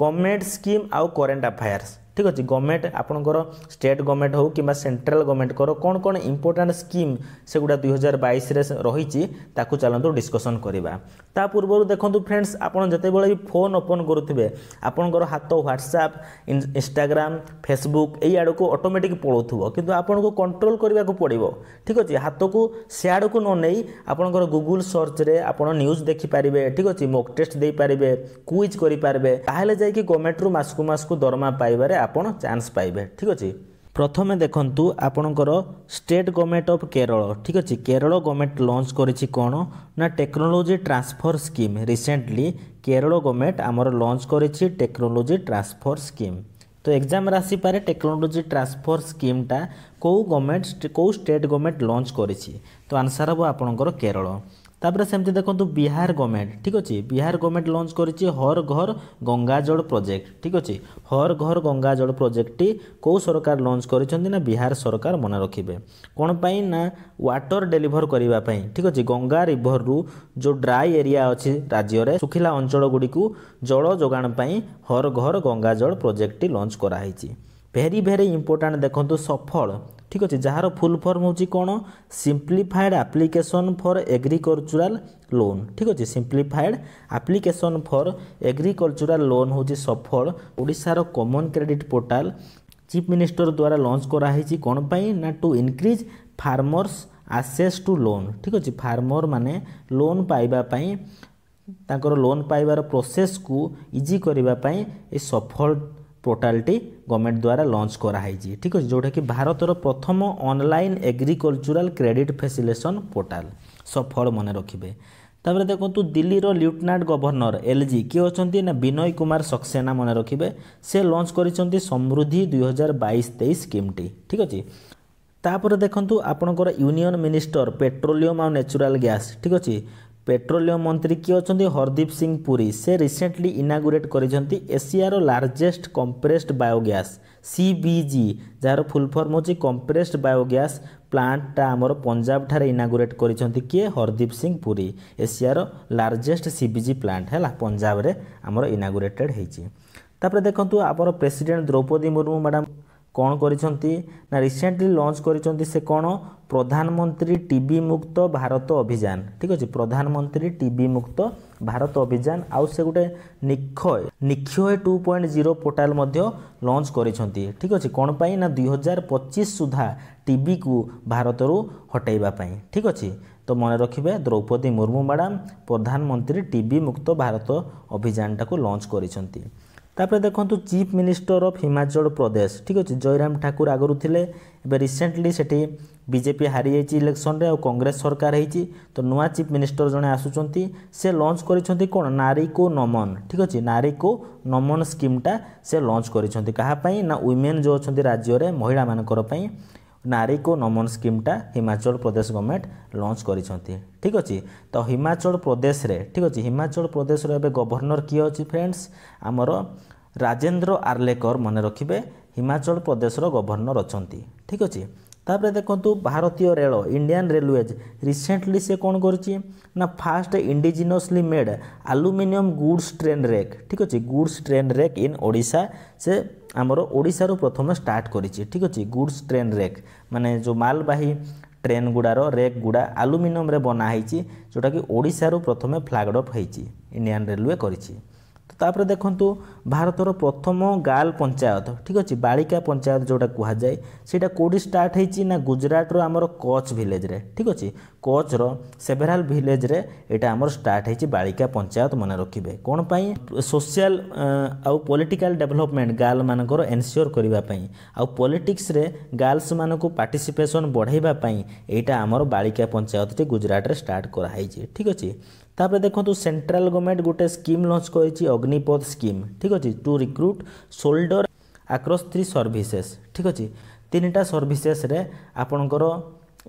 ଗଭର୍ଣ୍ଣମେଣ୍ଟ ସ୍କିମ୍ ଆଉ କରେଣ୍ଟ ଆଫାୟାର୍ସ ঠিক আছে গভর্ଣ୍ଣମେଣ୍ଟ ଆପଣଙ୍କର ଷ୍ଟେଟ୍ ଗଭର୍ଣ୍ଣମେଣ୍ଟ ହେଉ କିମ୍ବା ସେଣ୍ଟ୍ରାଲ ଗଭର୍ଣ୍ଣମେଣ୍ଟଙ୍କର କ'ଣ କ'ଣ ଇମ୍ପୋର୍ଟାଣ୍ଟ ସ୍କିମ୍ ସେଗୁଡ଼ା ଦୁଇ ହଜାର ବାଇଶରେ ରହିଛି ତାକୁ ଚାଲନ୍ତୁ ଡିସ୍କସନ୍ କରିବା ତା ପୂର୍ବରୁ ଦେଖନ୍ତୁ ଫ୍ରେଣ୍ଡସ୍ ଆପଣ ଯେତେବେଳେ ବି ଫୋନ୍ ଓପନ୍ କରୁଥିବେ ଆପଣଙ୍କର ହାତ ହ୍ୱାଟ୍ସଆପ୍ ଇନଷ୍ଟାଗ୍ରାମ ଫେସବୁକ୍ ଏଇ ଆଡ଼କୁ ଅଟୋମେଟିକ୍ ପଳାଉଥିବ କିନ୍ତୁ ଆପଣଙ୍କୁ କଣ୍ଟ୍ରୋଲ କରିବାକୁ ପଡ଼ିବ ଠିକ୍ ଅଛି ହାତକୁ ସିଆଡ଼କୁ ନ ନେଇ ଆପଣଙ୍କର ଗୁଗୁଲ ସର୍ଚ୍ଚରେ ଆପଣ ନ୍ୟୁଜ୍ ଦେଖିପାରିବେ ଠିକ୍ ଅଛି ମକ୍ ଟେଷ୍ଟ ଦେଇପାରିବେ କୁଇଜ୍ କରିପାରିବେ ତାହେଲେ ଯାଇକି ଗଭର୍ଣ୍ଣମେଣ୍ଟରୁ ମାସକୁ ମାସକୁ ଦରମା ପାଇବାରେ ଆପଣ ଚାନ୍ସ ପାଇବେ ଠିକ୍ ଅଛି ପ୍ରଥମେ ଦେଖନ୍ତୁ ଆପଣଙ୍କର ଷ୍ଟେଟ୍ ଗଭର୍ଣ୍ଣମେଣ୍ଟ ଅଫ୍ କେରଳ ଠିକ୍ ଅଛି କେରଳ ଗଭର୍ଣ୍ଣମେଣ୍ଟ ଲଞ୍ଚ କରିଛି କ'ଣ ନା technology transfer scheme recently Kerala government ଆମର ଲଞ୍ଚ କରିଛି ଟେକ୍ନୋଲୋଜି ଟ୍ରାନ୍ସଫର୍ ସ୍କିମ୍ ତ ଏକ୍ଜାମ୍ରେ ଆସିପାରେ ଟେକ୍ନୋଲୋଜି ଟ୍ରାନ୍ସଫର୍ ସ୍କିମ୍ଟା କେଉଁ ଗଭର୍ଣ୍ଣମେଣ୍ଟ କେଉଁ ଷ୍ଟେଟ୍ ଗଭର୍ଣ୍ଣମେଣ୍ଟ ଲଞ୍ଚ କରିଛି ତ ଆନ୍ସର୍ ହେବ ଆପଣଙ୍କର କେରଳ ତାପରେ ସେମିତି ଦେଖନ୍ତୁ ବିହାର ଗଭର୍ଣ୍ଣମେଣ୍ଟ ଠିକ୍ ଅଛି ବିହାର ଗଭର୍ଣ୍ଣମେଣ୍ଟ ଲଞ୍ଚ କରିଛି ହର ଘର ଗଙ୍ଗାଜଳ ପ୍ରୋଜେକ୍ଟ ଠିକ୍ ଅଛି ହର ଘର ଗଙ୍ଗାଜଳ ପ୍ରୋଜେକ୍ଟଟି କେଉଁ ସରକାର ଲଞ୍ଚ କରିଛନ୍ତି ନା ବିହାର ସରକାର ମନେ ରଖିବେ କ'ଣ ପାଇଁ ନା ୱାଟର ଡେଲିଭର କରିବା ପାଇଁ ଠିକ୍ ଅଛି ଗଙ୍ଗା ରିଭରରୁ ଯେଉଁ ଡ୍ରାଇ ଏରିଆ ଅଛି ରାଜ୍ୟରେ ଶୁଖିଲା ଅଞ୍ଚଳଗୁଡ଼ିକୁ ଜଳ ଯୋଗାଣ ପାଇଁ ହର ଘର ଗଙ୍ଗାଜଳ ପ୍ରୋଜେକ୍ଟଟି ଲଞ୍ଚ କରାହେଇଛି ভেরি ভেরি ইম্পর্টাট দেখুন সফল ঠিক আছে যার ফুল ফর্ম হচ্ছে কোণ simplified application for agricultural loan ঠিক আছে simplified application for agricultural loan হচ্ছে সফল ওড়িশার common credit portal chief minister দ্বারা লঞ্চ করা হয়েছে কোণ পাই না to increase farmers access to loan ଠିକ୍ ଅଛି ଫାର୍ମରମାନେ ଲୋନ୍ ପାଇବା ପାଇଁ ତାଙ୍କର ଲୋନ୍ ପାଇବାର ପ୍ରୋସେସ୍କୁ ଇଜି କରିବା ପାଇଁ ଏ ସଫଳ পোর্টালটি গভর্নমেন্ট দ্বারা লঞ্চ କରାହେଇଛି ঠিক আছে ଯେଉଁଟାକି ଭାରତର ପ୍ରଥମ online agricultural credit facilitation portal SAFAL ମନେ ରଖିବେ ତାପରେ ଦେଖନ୍ତୁ ଦିଲ୍ଲୀର ଲ୍ୟୁଟନାଣ୍ଟ ଗଭର୍ଣ୍ଣର ଏଲ୍ଜି କିଏ ଅଛନ୍ତି ନା ବିନୟ କୁମାର ସକ୍ସେନା ମନେ ରଖିବେ ସେ ଲଞ୍ଚ କରିଛନ୍ତି ସମୃଦ୍ଧି ଦୁଇହଜାର ବାଇଶ ତେଇଶ ସ୍କିମ୍ଟି ଠିକ୍ ଅଛି ତାପରେ ଦେଖନ୍ତୁ ଆପଣଙ୍କର ୟୁନିୟନ ମିନିଷ୍ଟର ପେଟ୍ରୋଲିୟମ ଆଉ ନ୍ୟାଚୁରାଲ ଗ୍ୟାସ୍ ଠିକ୍ ଅଛି পেট্রোলিয়ম মন্ত্রী কি অনেক হরদীপ সিং পুরী সে রিসেন্টলি ইনাগুরেট করেছেন এসিয়ার লার্জেস্ট কম্প্রেসড বায়োগ্যাস সিবিজি যার ফুল ফর্ম হচ্ছে কম্প্রেসড বায়োগ্যাস ପ୍ଲାଣ୍ଟଟା ଆମର ପଞ୍ଜାବଠାରେ ଇନାଗୁରେଟ୍ କରିଛନ୍ତି କିଏ ହରଦୀପ ସିଂ ପୁରୀ ଏସିଆର largest C B G plant ହେଲା ପଞ୍ଜାବରେ ଆମର ଇନାଗୁରେଟେଡ଼୍ ହେଇଛି ତାପରେ ଦେଖନ୍ତୁ ଆମର ପ୍ରେସିଡେଣ୍ଟ ଦ୍ରୌପଦୀ ମୁର୍ମୁ ମ୍ୟାଡ଼ାମ୍ କ'ଣ କରିଛନ୍ତି ନା ରିସେଣ୍ଟଲି ଲଞ୍ଚ କରିଛନ୍ତି ସେ କ'ଣ ପ୍ରଧାନମନ୍ତ୍ରୀ ଟିବି ମୁକ୍ତ ଭାରତ ଅଭିଯାନ ଠିକ୍ ଅଛି ପ୍ରଧାନମନ୍ତ୍ରୀ ଟିବି ମୁକ୍ତ ଭାରତ ଅଭିଯାନ ଆଉ ସେ ଗୋଟେ Nikshay Nikshay two point zero portal ମଧ୍ୟ ଲଞ୍ଚ କରିଛନ୍ତି ଠିକ୍ ଅଛି କ'ଣ ପାଇଁ ନା ଦୁଇହଜାର ପଚିଶ ସୁଦ୍ଧା ଟିବିକୁ ଭାରତରୁ ହଟାଇବା ପାଇଁ ଠିକ୍ ଅଛି ତ ମନେ ରଖିବେ ଦ୍ରୌପଦୀ ମୁର୍ମୁ ମ୍ୟାଡ଼ାମ୍ ପ୍ରଧାନମନ୍ତ୍ରୀ ଟିବି ମୁକ୍ତ ଭାରତ ଅଭିଯାନଟାକୁ ଲଞ୍ଚ କରିଛନ୍ତି তাপরে দেখন্তু chief minister of Himachal Pradesh ঠিক আছে জয়রাম ঠাকুর আগরু লে এবে রিসেন্টলি সেটি বিজেপি হারি যাইছি ইলেকশনরে আর কংগ্রেস সরকার হয়েছি তো নূয়া চিফ মিনিষ্টর জনে আসুচার সে লঞ্চ করেছেন কোণ নারীকো নমন ঠিক আছে নারীকো নমন স্কিমটা সে লঞ্চ করেছেন কাহাপাই না উইমেন যে অনেক রাজ্যের মহিলা মানকর ନାରୀକୁ ନମନ ସ୍କିମ୍ଟା ହିମାଚଳ ପ୍ରଦେଶ ଗଭର୍ଣ୍ଣମେଣ୍ଟ ଲଞ୍ଚ କରିଛନ୍ତି ଠିକ୍ ଅଛି ତ ହିମାଚଳ ପ୍ରଦେଶରେ ଠିକ୍ ଅଛି ହିମାଚଳ ପ୍ରଦେଶର ଏବେ ଗଭର୍ଣ୍ଣର କିଏ ଅଛି ଫ୍ରେଣ୍ଡସ୍ ଆମର ରାଜେନ୍ଦ୍ର ଆର୍ଲେକର ମନେ ରଖିବେ ହିମାଚଳ ପ୍ରଦେଶର ଗଭର୍ଣ୍ଣର ଅଛନ୍ତି ଠିକ୍ ଅଛି ତାପରେ ଦେଖନ୍ତୁ ଭାରତୀୟ ରେଳ ଇଣ୍ଡିଆନ୍ ରେଲୱେଜ୍ ରିସେଣ୍ଟଲି ସେ କ'ଣ କରିଛି ନା first indigenously made aluminium goods train rake ଠିକ୍ ଅଛି goods train rake in Odisha ସେ ଆମର ଓଡ଼ିଶାରୁ ପ୍ରଥମେ ଷ୍ଟାର୍ଟ କରିଛି ଠିକ୍ ଅଛି ଗୁଡ୍ସ ଟ୍ରେନ୍ ରେକ୍ ମାନେ ଯେଉଁ ମାଲବାହୀ ଟ୍ରେନ୍ ଗୁଡ଼ାର ରେକ୍ ଗୁଡ଼ା ଆଲୁମିନିୟମ୍ରେ ବନା ହେଇଛି ଯେଉଁଟାକି ଓଡ଼ିଶାରୁ ପ୍ରଥମେ ଫ୍ଲାଗ୍ ଅଫ୍ ହେଇଛି ଇଣ୍ଡିଆନ୍ ରେଲୱେ କରିଛି ତାପରେ ଦେଖନ୍ତୁ ଭାରତର ପ୍ରଥମ ଗାର୍ଲ ପଞ୍ଚାୟତ ଠିକ୍ ଅଛି ବାଳିକା ପଞ୍ଚାୟତ ଯେଉଁଟା କୁହାଯାଏ ସେଇଟା କେଉଁଠି ଷ୍ଟାର୍ଟ ହେଇଛି ନା ଗୁଜରାଟର ଆମର କଚ୍ଛ ଭିଲେଜରେ ଠିକ୍ ଅଛି କଚ୍ଛର ସେଭେରାଲ ଭିଲେଜରେ ଏଇଟା ଆମର ଷ୍ଟାର୍ଟ ହେଇଛି ବାଳିକା ପଞ୍ଚାୟତ ମନେ ରଖିବେ କ'ଣ ପାଇଁ ସୋସିଆଲ ଆଉ ପଲିଟିକାଲ ଡେଭଲପମେଣ୍ଟ ଗାର୍ଲମାନଙ୍କର ଏନସିଓର କରିବା ପାଇଁ ଆଉ ପଲିଟିକ୍ସରେ ଗାର୍ଲସମାନଙ୍କୁ ପାର୍ଟିସିପେସନ୍ ବଢ଼ାଇବା ପାଇଁ ଏଇଟା ଆମର ବାଳିକା ପଞ୍ଚାୟତଟି ଗୁଜରାଟରେ ଷ୍ଟାର୍ଟ କରାହେଇଛି ଠିକ୍ ଅଛି তাপরে দেখুন সেন্ট্রাল গভর্নমেন্ট গোটে স্কিম লঞ্চ করেছি অগ্নিপথ স্কিম ঠিক আছে to recruit soldier across three services ঠিক আছে তিনটা সর্ভিসেসরে আপনার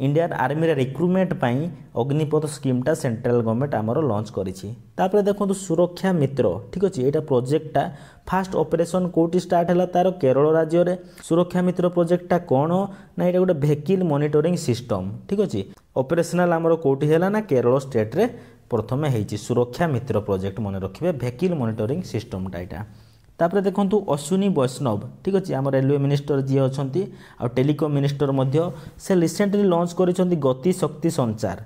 ইন্ডিয়ান আর্মির রিক্রুটমেন্ট পাই অগ্নিপথ স্কিমটা সেন্ট্রাল গভর্নমেন্ট আমার লঞ্চ করেছি তাপরে দেখুন সুরক্ষা মিত্র ঠিক আছে এটা প্রোজেক্টটা ফার্স্ট অপরেসন কোটি স্টার্ট হল তার কেরল রাজ্যের সুরক্ষা মিত্র প্রোজেক্টটা কোণ না এটা গোটে ভেহিকল মনিটরিং সিস্টম ঠিক আছে অপরেসনাল আমার কোটি হল না কেরল স্টেট্রে প্রথমে হয়েছি সুরক্ষা মিত্র প্রোজেক্ট মনে রাখবে ভেকিল মনিটরিং সিষ্টমটা এটা তাপরে দেখুন অশ্বিনী বৈষ্ণব ঠিক আছে আমার রেলওয়ে মিনিষ্টর যিয়ে অনেক আলিকম মিনিষ্টর মধ্যে সে রিসেন্টলি লঞ্চ করেছেন গতি শক্তি সঞ্চার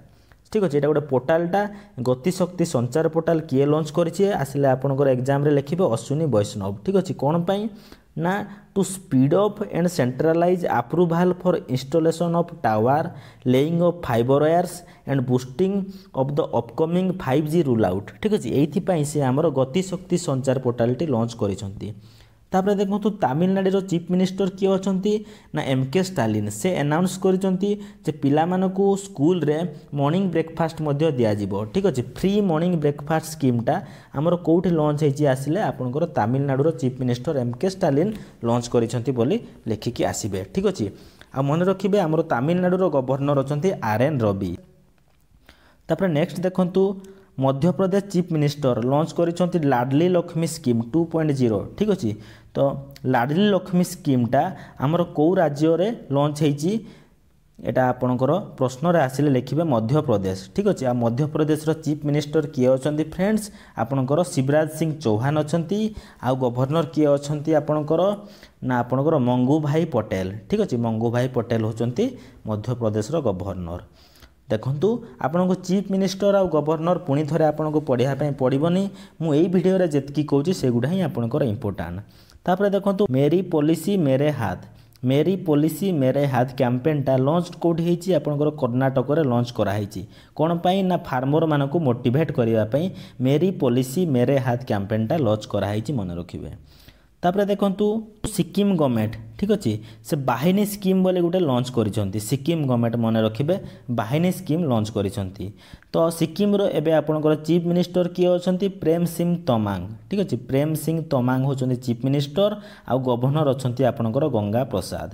ঠিক আছে এটা গোটে পোর্টালটা গতি শক্তি সঞ্চার পোর্টাল কিয়ে লঞ্চ করেছে আসলে আপনার এক্সামে লেখবে অশ্বিনী বৈষ্ণব ঠিক আছে কোণ পাই না to speed of and centralise approval for installation of tower laying of fibre wires and boosting of the upcoming five G roll out ঠিক আছে এইপাই সে আমার গতিশক্তি সঞ্চার পোর্টালটি লঞ্চ করেছেন ତାପରେ ଦେଖନ୍ତୁ ତାମିଲନାଡ଼ୁର ଚିଫ୍ ମିନିଷ୍ଟର କିଏ ଅଛନ୍ତି ନା ଏମ୍ କେ ଷ୍ଟାଲିନ୍ ସେ ଆନାଉନ୍ସ କରିଛନ୍ତି ଯେ ପିଲାମାନଙ୍କୁ ସ୍କୁଲରେ ମର୍ଣ୍ଣିଂ ବ୍ରେକଫାଷ୍ଟ ମଧ୍ୟ ଦିଆଯିବ ଠିକ୍ ଅଛି ଫ୍ରି ମର୍ଣ୍ଣିଂ ବ୍ରେକଫାଷ୍ଟ ସ୍କିମ୍ଟା ଆମର କେଉଁଠି ଲଞ୍ଚ ହେଇଛି ଆସିଲେ ଆପଣଙ୍କର ତାମିଲନାଡ଼ୁର chief minister M K Stalin launch କରିଛନ୍ତି ବୋଲି ଲେଖିକି ଆସିବେ ଠିକ୍ ଅଛି ଆଉ ମନେ ରଖିବେ ଆମର ତାମିଲନାଡ଼ୁର ଗଭର୍ଣ୍ଣର ଅଛନ୍ତି ଆର୍ ଏନ୍ ରବି ତାପରେ ନେକ୍ସଟ ଦେଖନ୍ତୁ ମଧ୍ୟପ୍ରଦେଶ ଚିଫ୍ ମିନିଷ୍ଟର ଲଞ୍ଚ କରିଛନ୍ତି Ladli Lakshmi scheme two point zero ଠିକ୍ ଅଛି ତ ଲାଡ଼ଲି ଲକ୍ଷ୍ମୀ ସ୍କିମ୍ଟା ଆମର କେଉଁ ରାଜ୍ୟରେ ଲଞ୍ଚ ହେଇଛି ଏଇଟା ଆପଣଙ୍କର ପ୍ରଶ୍ନରେ ଆସିଲେ ଲେଖିବେ ମଧ୍ୟପ୍ରଦେଶ ଠିକ୍ ଅଛି ଆଉ ମଧ୍ୟପ୍ରଦେଶର ଚିଫ୍ ମିନିଷ୍ଟର କିଏ ଅଛନ୍ତି ଫ୍ରେଣ୍ଡସ୍ ଆପଣଙ୍କର ଶିବରାଜ ସିଂ ଚୌହାନ ଅଛନ୍ତି ଆଉ ଗଭର୍ଣ୍ଣର କିଏ ଅଛନ୍ତି ଆପଣଙ୍କର ନା ଆପଣଙ୍କର ମଙ୍ଗୁଭାଇ ପଟେଲ ଠିକ୍ ଅଛି ମଙ୍ଗୁଭାଇ ପଟେଲ ହେଉଛନ୍ତି ମଧ୍ୟପ୍ରଦେଶର ଗଭର୍ଣ୍ଣର ଦେଖନ୍ତୁ ଆପଣଙ୍କୁ ଚିଫ୍ ମିନିଷ୍ଟର ଆଉ ଗଭର୍ଣ୍ଣର ପୁଣି ଥରେ ଆପଣଙ୍କୁ ପଢ଼ିବା ପାଇଁ ପଡ଼ିବନି ମୁଁ ଏଇ ଭିଡ଼ିଓରେ ଯେତିକି କହୁଛି ସେଗୁଡ଼ା ହିଁ ଆପଣଙ୍କର ଇମ୍ପୋର୍ଟାଣ୍ଟ ତାପରେ ଦେଖନ୍ତୁ ମେରି ପଲିସି ମେରେ ହାତ ମେରି ପଲିସି ମେରେ ହାତ କ୍ୟାମ୍ପେନ୍ଟା ଲଞ୍ଚ କେଉଁଠି ହେଇଛି ଆପଣଙ୍କର କର୍ଣ୍ଣାଟକରେ ଲଞ୍ଚ କରାହେଇଛି କ'ଣ ପାଇଁ ନା ଫାର୍ମରମାନଙ୍କୁ ମୋଟିଭେଟ୍ କରିବା ପାଇଁ ମେରି ପଲିସି ମେରେ ହାତ କ୍ୟାମ୍ପେନ୍ଟା ଲଞ୍ଚ କରାହେଇଛି ମନେ ରଖିବେ ତାପରେ ଦେଖନ୍ତୁ ସିକିମ୍ ଗଭର୍ଣ୍ଣମେଣ୍ଟ ঠিক ଅଛି সে বাহিনী স্কিম বলে গোটে লঞ্চ করেছেন সিকিম গভর্নমেন্ট মনে রাখবে বাহিনী স্কিম লঞ্চ করেছেন তো সিকিমর এবে আপনার চিফ মিনিষ্টর কি অনেক প্রেম সিং তমাং ঠিক আছে প্রেম সিং তমাং হচ্ছেন চিফ মিনিষ্টর আউ গভর্নর অনেক আপনার গঙ্গা প্রসাদ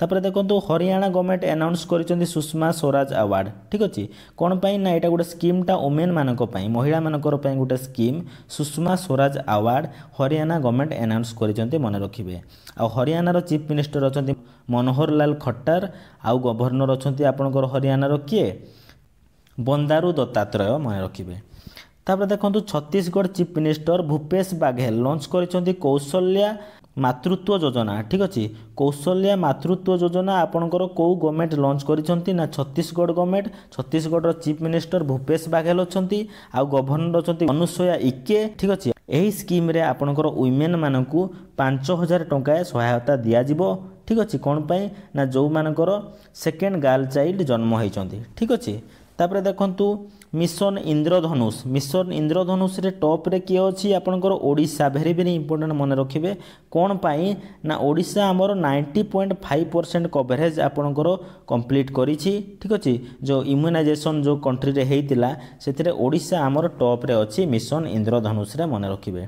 তাপরে দেখুন হরিয়ানা গভর্নমেন্ট আনাউন্স করেছেন সুষমা স্বরাজ আওয়ার্ড ঠিক আছে কোণ পাই না এটা গোটে স্কিমটা ওমেন মানক মহিলা মানকর গোটে scheme Sushma Swaraj award Haryana government announce করেছেন মনে রাখবে হরিয়ানার চিফ মিনিষ্টর অনেক মনোহর লাল খট্টার আউ গভর্নর অনেক আপনার হরিয়ানার কি বন্দারু দত্তাত্রয় মনে রাখবে তাপরে দেখুন Chhattisgarh chief minister Bhupesh Baghel launch করেছেন কৌশল্যা ମାତୃତ୍ୱ ଯୋଜନା ଠିକ୍ ଅଛି କୌଶଲ୍ୟା ମାତୃତ୍ୱ ଯୋଜନା ଆପଣଙ୍କର କେଉଁ ଗଭର୍ଣ୍ଣମେଣ୍ଟ ଲଞ୍ଚ କରିଛନ୍ତି ନା ଛତିଶଗଡ଼ ଗଭର୍ଣ୍ଣମେଣ୍ଟ ଛତିଶଗଡ଼ର ଚିଫ୍ ମିନିଷ୍ଟର ଭୂପେଶ ବାଘେଲ ଅଛନ୍ତି ଆଉ ଗଭର୍ଣ୍ଣର ଅଛନ୍ତି ଅନୁସୂୟା ଇକେ ଠିକ୍ ଅଛି ଏହି ସ୍କିମ୍ରେ ଆପଣଙ୍କର ୱିମେନ୍ମାନଙ୍କୁ ପାଞ୍ଚ ହଜାର ଟଙ୍କା ସହାୟତା ଦିଆଯିବ ଠିକ୍ ଅଛି କ'ଣ ପାଇଁ ନା ଯେଉଁମାନଙ୍କର ସେକେଣ୍ଡ ଗାର୍ଲ ଚାଇଲ୍ଡ ଜନ୍ମ ହୋଇଛନ୍ତି ଠିକ୍ ଅଛି ତାପରେ ଦେଖନ୍ତୁ ମିଶନ ଇନ୍ଦ୍ରଧନୁଷ ମିଶନ ଇନ୍ଦ୍ରଧନୁଷରେ ଟପ୍ରେ କିଏ ଅଛି ଆପଣଙ୍କର ଓଡ଼ିଶା ଭେରି ଭେରି ଇମ୍ପୋର୍ଟାଣ୍ଟ ମନେ ରଖିବେ କ'ଣ ପାଇଁ ନା ଓଡ଼ିଶା ଆମର ninety point five percent coverage ଆପଣଙ୍କର କମ୍ପ୍ଲିଟ୍ କରିଛି ଠିକ୍ ଅଛି ଯେଉଁ ଇମ୍ୟୁନାଇଜେସନ୍ ଯେଉଁ କଣ୍ଟ୍ରିରେ ହେଇଥିଲା ସେଥିରେ ଓଡ଼ିଶା ଆମର ଟପ୍ରେ ଅଛି ମିଶନ ଇନ୍ଦ୍ରଧନୁଷରେ ମନେ ରଖିବେ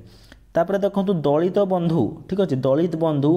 ତାପରେ ଦେଖନ୍ତୁ ଦଳିତ ବନ୍ଧୁ ଠିକ୍ ଅଛି ଦଳିତ ବନ୍ଧୁ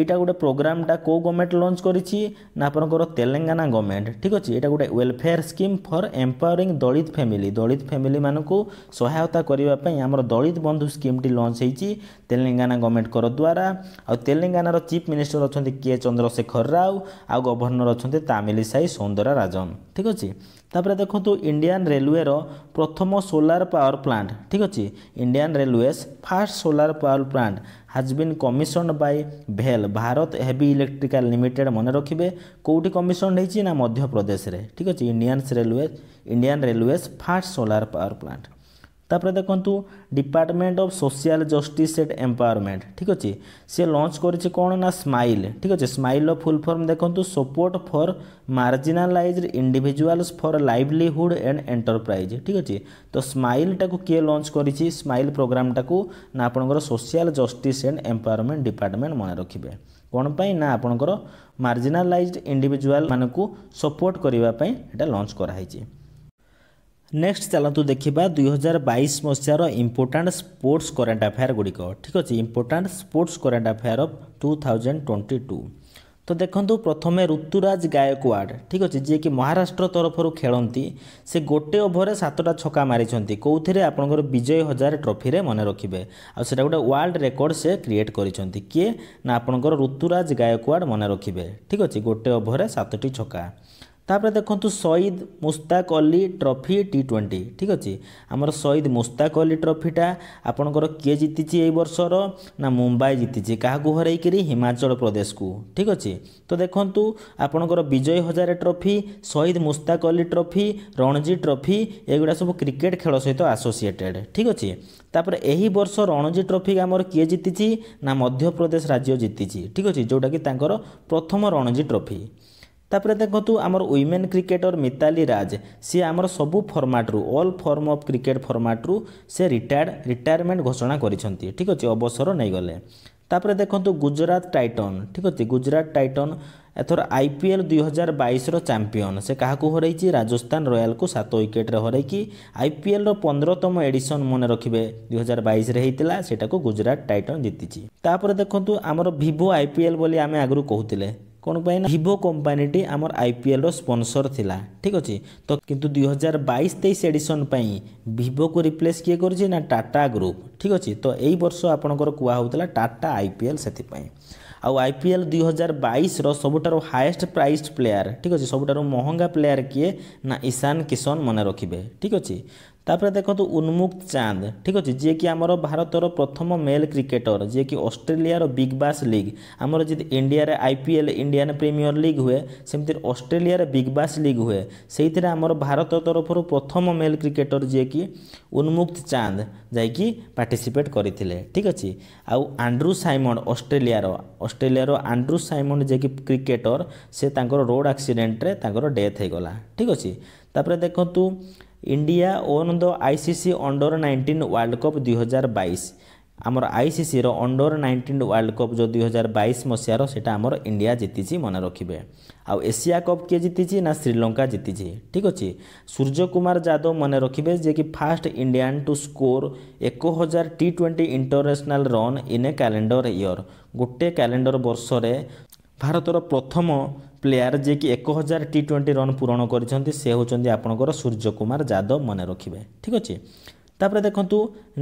ଏଇଟା ଗୋଟେ ପ୍ରୋଗ୍ରାମଟା କେଉଁ ଗଭର୍ଣ୍ଣମେଣ୍ଟ ଲଞ୍ଚ କରିଛି ନା ଆପଣଙ୍କର ତେଲେଙ୍ଗାନା ଗଭର୍ଣ୍ଣମେଣ୍ଟ ଠିକ୍ ଅଛି ଏଇଟା ଗୋଟେ welfare scheme for empowering Dalit family Dalit ଫ୍ୟାମିଲିମାନଙ୍କୁ ସହାୟତା କରିବା ପାଇଁ ଆମର ଦଳିତ ବନ୍ଧୁ ସ୍କିମ୍ଟି ଲଞ୍ଚ ହୋଇଛି ତେଲେଙ୍ଗାନା ଗଭର୍ଣ୍ଣମେଣ୍ଟଙ୍କର ଦ୍ୱାରା ଆଉ ତେଲେଙ୍ଗାନାର ଚିଫ୍ ମିନିଷ୍ଟର ଅଛନ୍ତି କେ ଚନ୍ଦ୍ରଶେଖର ରାଓ ଆଉ ଗଭର୍ଣ୍ଣର ଅଛନ୍ତି ତାମିଲିସାଇ ସୌନ୍ଦରା ରାଜନ ଠିକ୍ ଅଛି ତାପରେ ଦେଖନ୍ତୁ ଇଣ୍ଡିଆନ୍ ରେଲୱେର ପ୍ରଥମ ସୋଲାର ପାୱାର ପ୍ଲାଣ୍ଟ ଠିକ୍ ଅଛି Indian railways first solar power plant has been commission by ଭେଲ୍ ଭାରତ ହେଭି ଇଲେକ୍ଟ୍ରିକାଲ ଲିମିଟେଡ୍ ମନେ ରଖିବେ କେଉଁଠି କମିଶନ ହେଇଛି ନା ମଧ୍ୟପ୍ରଦେଶରେ ଠିକ୍ ଅଛି Indians railway Indian railways first solar power plant তাপরে দেখন্তু department of social justice and empowerment ঠিক আছে সে লঞ্চ করেছে কোণ না স্মাইল ঠিক আছে স্মাইল ফুল ফর্ম দেখন্তু support for marginalised individuals for livelihood and enterprise ঠিক আছে তো স্মাইলটাকে কে লঞ্চ করেছি স্মাইল প্রোগ্রামটাকে না আপনার social justice and empowerment department মনে রাখবে কোণ পাই না আপনার মার্জিনালাইজড ইন্ডিভিজুয়াল মানুষ সপোর্ট করা এটা লঞ্চ করা হয়েছে ନେକ୍ସଟ ଚାଲନ୍ତୁ ଦେଖିବା ଦୁଇହଜାର ବାଇଶ ମସିହାର ଇମ୍ପୋର୍ଟାଣ୍ଟ ସ୍ପୋର୍ଟସ୍ କରେଣ୍ଟ ଆଫେୟାର ଗୁଡ଼ିକ ଠିକ୍ ଅଛି important sports current affair of two thousand twenty two ତ ଦେଖନ୍ତୁ ପ୍ରଥମେ ଋତୁରାଜ ଗାୟକୱାଡ଼ ଠିକ୍ ଅଛି ଯିଏକି ମହାରାଷ୍ଟ୍ର ତରଫରୁ ଖେଳନ୍ତି ସେ ଗୋଟେ ଓଭରରେ ସାତଟା ଛକା ମାରିଛନ୍ତି କେଉଁଥିରେ ଆପଣଙ୍କର ବିଜୟ ହଜାରେ ଟ୍ରଫିରେ ମନେ ରଖିବେ ଆଉ ସେଇଟା ଗୋଟେ ୱାର୍ଲଡ଼ ରେକର୍ଡ଼ ସେ କ୍ରିଏଟ୍ କରିଛନ୍ତି କିଏ ନା ଆପଣଙ୍କର ଋତୁରାଜ ଗାୟକୱାଡ଼ ମନେ ରଖିବେ ଠିକ୍ ଅଛି ଗୋଟେ ଓଭରରେ ସାତଟି ଛକା তাপরে দেখুন শহীদ মুস্তাক অলি ট্রফি টি টোয়েন্টি ঠিক আছে আমার শহীদ মুস্তাক অলি ট্রফিটা আপনার কিয়ে জিতিছি এই বর্ষর না মুম্বাই জিতিছি কাহকু হরাইকি হিমাচল প্রদেশকু ঠিক আছে তো দেখুন আপনার বিজয় হজারে ট্রফি শহীদ মুস্তাক অলি ট্রফি রণজি ট্রফি এগুলা সব ক্রিকেট খেল সহ আসোসিয়েটেড ঠিক আছে তাপরে এই বর্ষ রণজি ট্রফি আমার কিয়ে জিতিছি না মধ্যপ্রদেশ রাজ্য জিতিছি ঠিক আছে যেটা কি তাঁর প্রথম রণজি ট্রফি ତାପରେ ଦେଖନ୍ତୁ ଆମର ୱିମେନ୍ କ୍ରିକେଟର ମିତାଲି ରାଜ ସିଏ ଆମର ସବୁ ଫର୍ମାଟ୍ରୁ ଅଲ୍ ଫର୍ମ ଅଫ୍ କ୍ରିକେଟ୍ ଫର୍ମାଟ୍ରୁ ସେ ରିଟାୟାର୍ଡ଼ ରିଟାୟାରମେଣ୍ଟ ଘୋଷଣା କରିଛନ୍ତି ଠିକ୍ ଅଛି ଅବସର ନେଇଗଲେ ତାପରେ ଦେଖନ୍ତୁ ଗୁଜରାଟ ଟାଇଟନ୍ ଠିକ୍ ଅଛି ଗୁଜରାଟ ଟାଇଟନ୍ ଏଥର ଆଇ ପି ଏଲ୍ ଦୁଇ ହଜାର ବାଇଶର ଚାମ୍ପିଅନ୍ ସେ କାହାକୁ ହରାଇଛି ରାଜସ୍ଥାନ ରୟାଲକୁ ସାତ ୱିକେଟ୍ରେ ହରାଇକି ଆଇ ପି ଏଲ୍ର ପନ୍ଦରତମ ଏଡ଼ିସନ୍ ମନେ ରଖିବେ ଦୁଇ ହଜାର ବାଇଶରେ ହେଇଥିଲା ସେଟାକୁ ଗୁଜରାଟ ଟାଇଟନ୍ ଜିତିଛି ତାପରେ ଦେଖନ୍ତୁ ଆମର ଭିଭୋ ଆଇ ପି ଏଲ୍ ବୋଲି ଆମେ ଆଗରୁ କହୁଥିଲେ କ'ଣ ପାଇଁ ନା ଭିଭୋ କମ୍ପାନୀଟି ଆମର ଆଇପିଏଲ୍ର ସ୍ପନ୍ସର୍ ଥିଲା ଠିକ୍ ଅଛି ତ କିନ୍ତୁ ଦୁଇ ହଜାର ବାଇଶ ତେଇଶ ଏଡ଼ିସନ୍ ପାଇଁ ଭିଭୋକୁ ରିପ୍ଲେସ୍ କିଏ କରିଛି ନା ଟାଟା ଗ୍ରୁପ୍ ଠିକ୍ ଅଛି ତ ଏଇ ବର୍ଷ ଆପଣଙ୍କର କୁହାହେଉଥିଲା ଟାଟା ଆଇପିଏଲ୍ ସେଥିପାଇଁ ଆଉ ଆଇ ପି ଏଲ୍ ଦୁଇ ହଜାର ବାଇଶର ସବୁଠାରୁ ହାଏଷ୍ଟ ପ୍ରାଇସ୍ଡ ପ୍ଲେୟାର ଠିକ୍ ଅଛି ସବୁଠାରୁ ମହଙ୍ଗା ପ୍ଲେୟାର କିଏ ନା ଇଶାନ କିଶନ ମନେ ରଖିବେ ଠିକ୍ ଅଛି ତାପରେ ଦେଖନ୍ତୁ ଉନ୍ମୁକ୍ତ ଚାନ୍ଦ ଠିକ୍ ଅଛି ଯିଏକି ଆମର ଭାରତର ପ୍ରଥମ ମେଲ୍ କ୍ରିକେଟର ଯିଏକି ଅଷ୍ଟ୍ରେଲିଆର ବିଗ୍ ବାସ୍ ଲିଗ୍ ଆମର ଯଦି ଇଣ୍ଡିଆରେ I P L Indian premier league ହୁଏ ସେମିତି ଅଷ୍ଟ୍ରେଲିଆରେ ବିଗ୍ ବାସ୍ ଲିଗ୍ ହୁଏ ସେଇଥିରେ ଆମର ଭାରତ ତରଫରୁ ପ୍ରଥମ ମେଲ୍ କ୍ରିକେଟର ଯିଏକି ଉନ୍ମୁକ୍ତ ଚାନ୍ଦ ଯାଇକି ପାର୍ଟିସିପେଟ୍ କରିଥିଲେ ଠିକ୍ ଅଛି ଆଉ ଆଣ୍ଡ୍ରୁ ସାଇମଣ୍ଡ ଅଷ୍ଟ୍ରେଲିଆର ଅଷ୍ଟ୍ରେଲିଆର ଆଣ୍ଡ୍ରୁ ସାଇମଣ୍ଡ ଯିଏକି କ୍ରିକେଟର ସେ ତାଙ୍କର ରୋଡ଼ ଆକ୍ସିଡେଣ୍ଟରେ ତାଙ୍କର ଡେଥ୍ ହୋଇଗଲା ଠିକ୍ ଅଛି ତାପରେ ଦେଖନ୍ତୁ India won the I C C under nineteen world cup ଦୁଇହଜାର ବାଇଶ ଆମର ଆଇସିସିର ଅଣ୍ଡର ନାଇଣ୍ଟିନ୍ ୱାର୍ଲଡ଼ କପ୍ ଯେଉଁ ଦୁଇହଜାର ବାଇଶ ମସିହାର ସେଇଟା ଆମର ଇଣ୍ଡିଆ ଜିତିଛି ମନେ ରଖିବେ ଆଉ ଏସିଆ କପ୍ କିଏ ଜିତିଛି ନା ଶ୍ରୀଲଙ୍କା ଜିତିଛି ଠିକ୍ ଅଛି ସୂର୍ଯ୍ୟକୁମାର ଯାଦବ ମନେ ରଖିବେ ଯିଏକି ଫାଷ୍ଟ ଇଣ୍ଡିଆନ୍ ଟୁ ସ୍କୋର ଏକ ହଜାର T twenty international run in a calendar year ଗୋଟେ କ୍ୟାଲେଣ୍ଡର ବର୍ଷରେ ଭାରତର ପ୍ରଥମ প্লেয়ার যিনি এক হাজার টি টোয়েন্টি রন পূরণ করেছেন সে হচ্ছেন আপনার সূর্যকুমার যাদব মনে রাখবে ঠিক আছে তাপরে দেখন্তু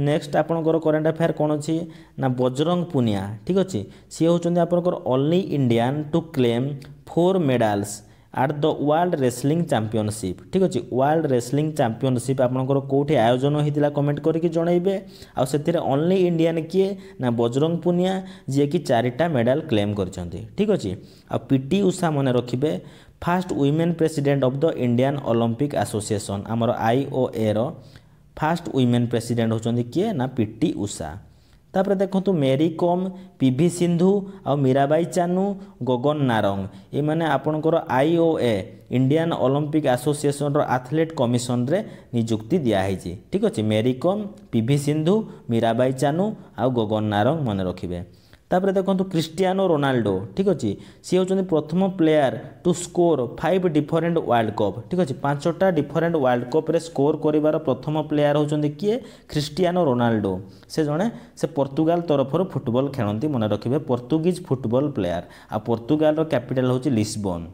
নেক্সট আপনার করেন্ট আফেয়ার কোণ অছি না বজরং পুনিয়া ঠিক আছে সি হচ্ছেন আপনার only Indian to claim four medals at the world wrestling championship ଠିକ୍ ଅଛି ୱାର୍ଲଡ଼ ରେସଲିଂ ଚାମ୍ପିଅନସିପ୍ ଆପଣଙ୍କର କେଉଁଠି ଆୟୋଜନ ହୋଇଥିଲା କମେଣ୍ଟ କରିକି ଜଣାଇବେ ଆଉ ସେଥିରେ ଅନ୍ଲି ଇଣ୍ଡିଆନ୍ କିଏ ନା ବଜରଙ୍ଗ ପୁନିଆ ଯିଏକି ଚାରିଟା ମେଡ଼ାଲ କ୍ଲେମ୍ କରିଛନ୍ତି ଠିକ୍ ଅଛି ଆଉ ପି ଟି ଉଷା ମନେ ରଖିବେ first women president of the Indian Olympic association ଆମର ଆଇଓଏର ଫାଷ୍ଟ ୱିମେନ୍ ପ୍ରେସିଡେଣ୍ଟ ହେଉଛନ୍ତି କିଏ ନା ପି ଟି ଉଷା ତାପରେ ଦେଖନ୍ତୁ ମେରି କମ୍ ପି ଭି ସିନ୍ଧୁ ଆଉ ମୀରାବାଇ ଚାନୁ ଗଗନ ନାରଙ୍ଗ ଏମାନେ ଆପଣଙ୍କର I O A Indian Olympic ଆସୋସିଏସନ୍ର ଆଥଲେଟ୍ କମିଶନରେ ନିଯୁକ୍ତି ଦିଆହେଇଛି ଠିକ୍ ଅଛି ମେରି କମ୍ ପି ଭି ସିନ୍ଧୁ ମୀରାବାଇ ଚାନୁ ଆଉ ଗଗନ ନାରଙ୍ଗ ମନେ ରଖିବେ ତାପରେ ଦେଖନ୍ତୁ କ୍ରିଷ୍ଟିଆନୋ ରୋନାଲ୍ଡୋ ଠିକ୍ ଅଛି ସିଏ ହେଉଛନ୍ତି ପ୍ରଥମ player to score five different world cup ଠିକ୍ ଅଛି ପାଞ୍ଚଟା ଡିଫରେଣ୍ଟ ୱାର୍ଲଡ କପ୍ରେ ସ୍କୋର କରିବାର ପ୍ରଥମ ପ୍ଲେୟାର ହେଉଛନ୍ତି କିଏ କ୍ରିଷ୍ଟିଆନୋ ରୋନାଲ୍ଡୋ ସେ ଜଣେ ସେ ପର୍ତ୍ତୁଗାଲ ତରଫରୁ ଫୁଟବଲ ଖେଳନ୍ତି ମନେ ରଖିବେ ପର୍ତ୍ତୁଗୀଜ ଫୁଟବଲ ପ୍ଲେୟାର ଆଉ ପର୍ତ୍ତୁଗାଲର କ୍ୟାପିଟାଲ ହେଉଛି ଲିସବନ୍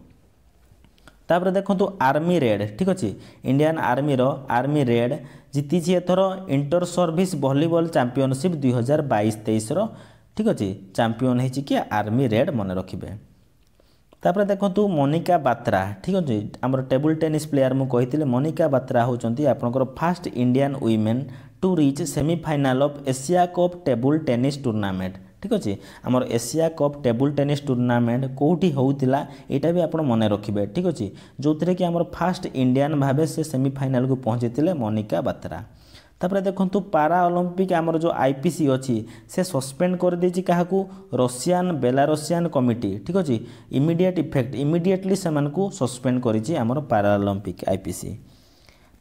ତାପରେ ଦେଖନ୍ତୁ ଆର୍ମି ରେଡ୍ ଠିକ୍ ଅଛି ଇଣ୍ଡିଆନ୍ ଆର୍ମିର ଆର୍ମି ରେଡ୍ ଜିତିଛି ଏଥର ଇଣ୍ଟର ସର୍ଭିସ୍ ଭଲିବଲ୍ ଚାମ୍ପିଅନସିପ୍ ଦୁଇହଜାର ବାଇଶ ତେଇଶର ঠিক ଅଛି ଚାମ୍ପିଅନ୍ ହେଇଛି କି ଆର୍ମି ରେଡ଼୍ ମନେ ରଖିବେ ତାପରେ ଦେଖନ୍ତୁ ମନିକା ବାତ୍ରା ଠିକ୍ ଅଛି ଆମର ଟେବୁଲ୍ ଟେନିସ୍ ପ୍ଲେୟାର୍ ମୁଁ କହିଥିଲି ମନିକା ବାତ୍ରା ହେଉଛନ୍ତି ଆପଣଙ୍କର first Indian women to reach semifinal of Asia cup table tennis tournament ঠিক ଅଛି ଆମର Asia cup table tennis tournament କେଉଁଠି ହେଉଥିଲା ଏଇଟା ବି ଆପଣ ମନେ ରଖିବେ ଠିକ୍ ଅଛି ଯେଉଁଥିରେ କି ଆମର ଫାଷ୍ଟ ଇଣ୍ଡିଆନ୍ ଭାବେ ସେ ସେମିଫାଇନାଲ୍କୁ ପହଞ୍ଚିଥିଲେ ମନିକା ବାତ୍ରା ତାପରେ ଦେଖନ୍ତୁ ପାରା ଅଲମ୍ପିକ୍ ଆମର ଯେଉଁ ଆଇ ପି ସି ଅଛି ସେ ସସ୍ପେଣ୍ଡ କରିଦେଇଛି କାହାକୁ ରଷିଆନ୍ ବେଲାରସିଆନ୍ କମିଟି ଠିକ୍ ଅଛି ଇମିଡ଼ିଏଟ୍ ଇଫେକ୍ଟ ଇମିଡ଼ିଏଟଲି ସେମାନଙ୍କୁ ସସ୍ପେଣ୍ଡ କରିଛି ଆମର ପାରା ଅଲମ୍ପିକ୍ ଆଇ ପି ସି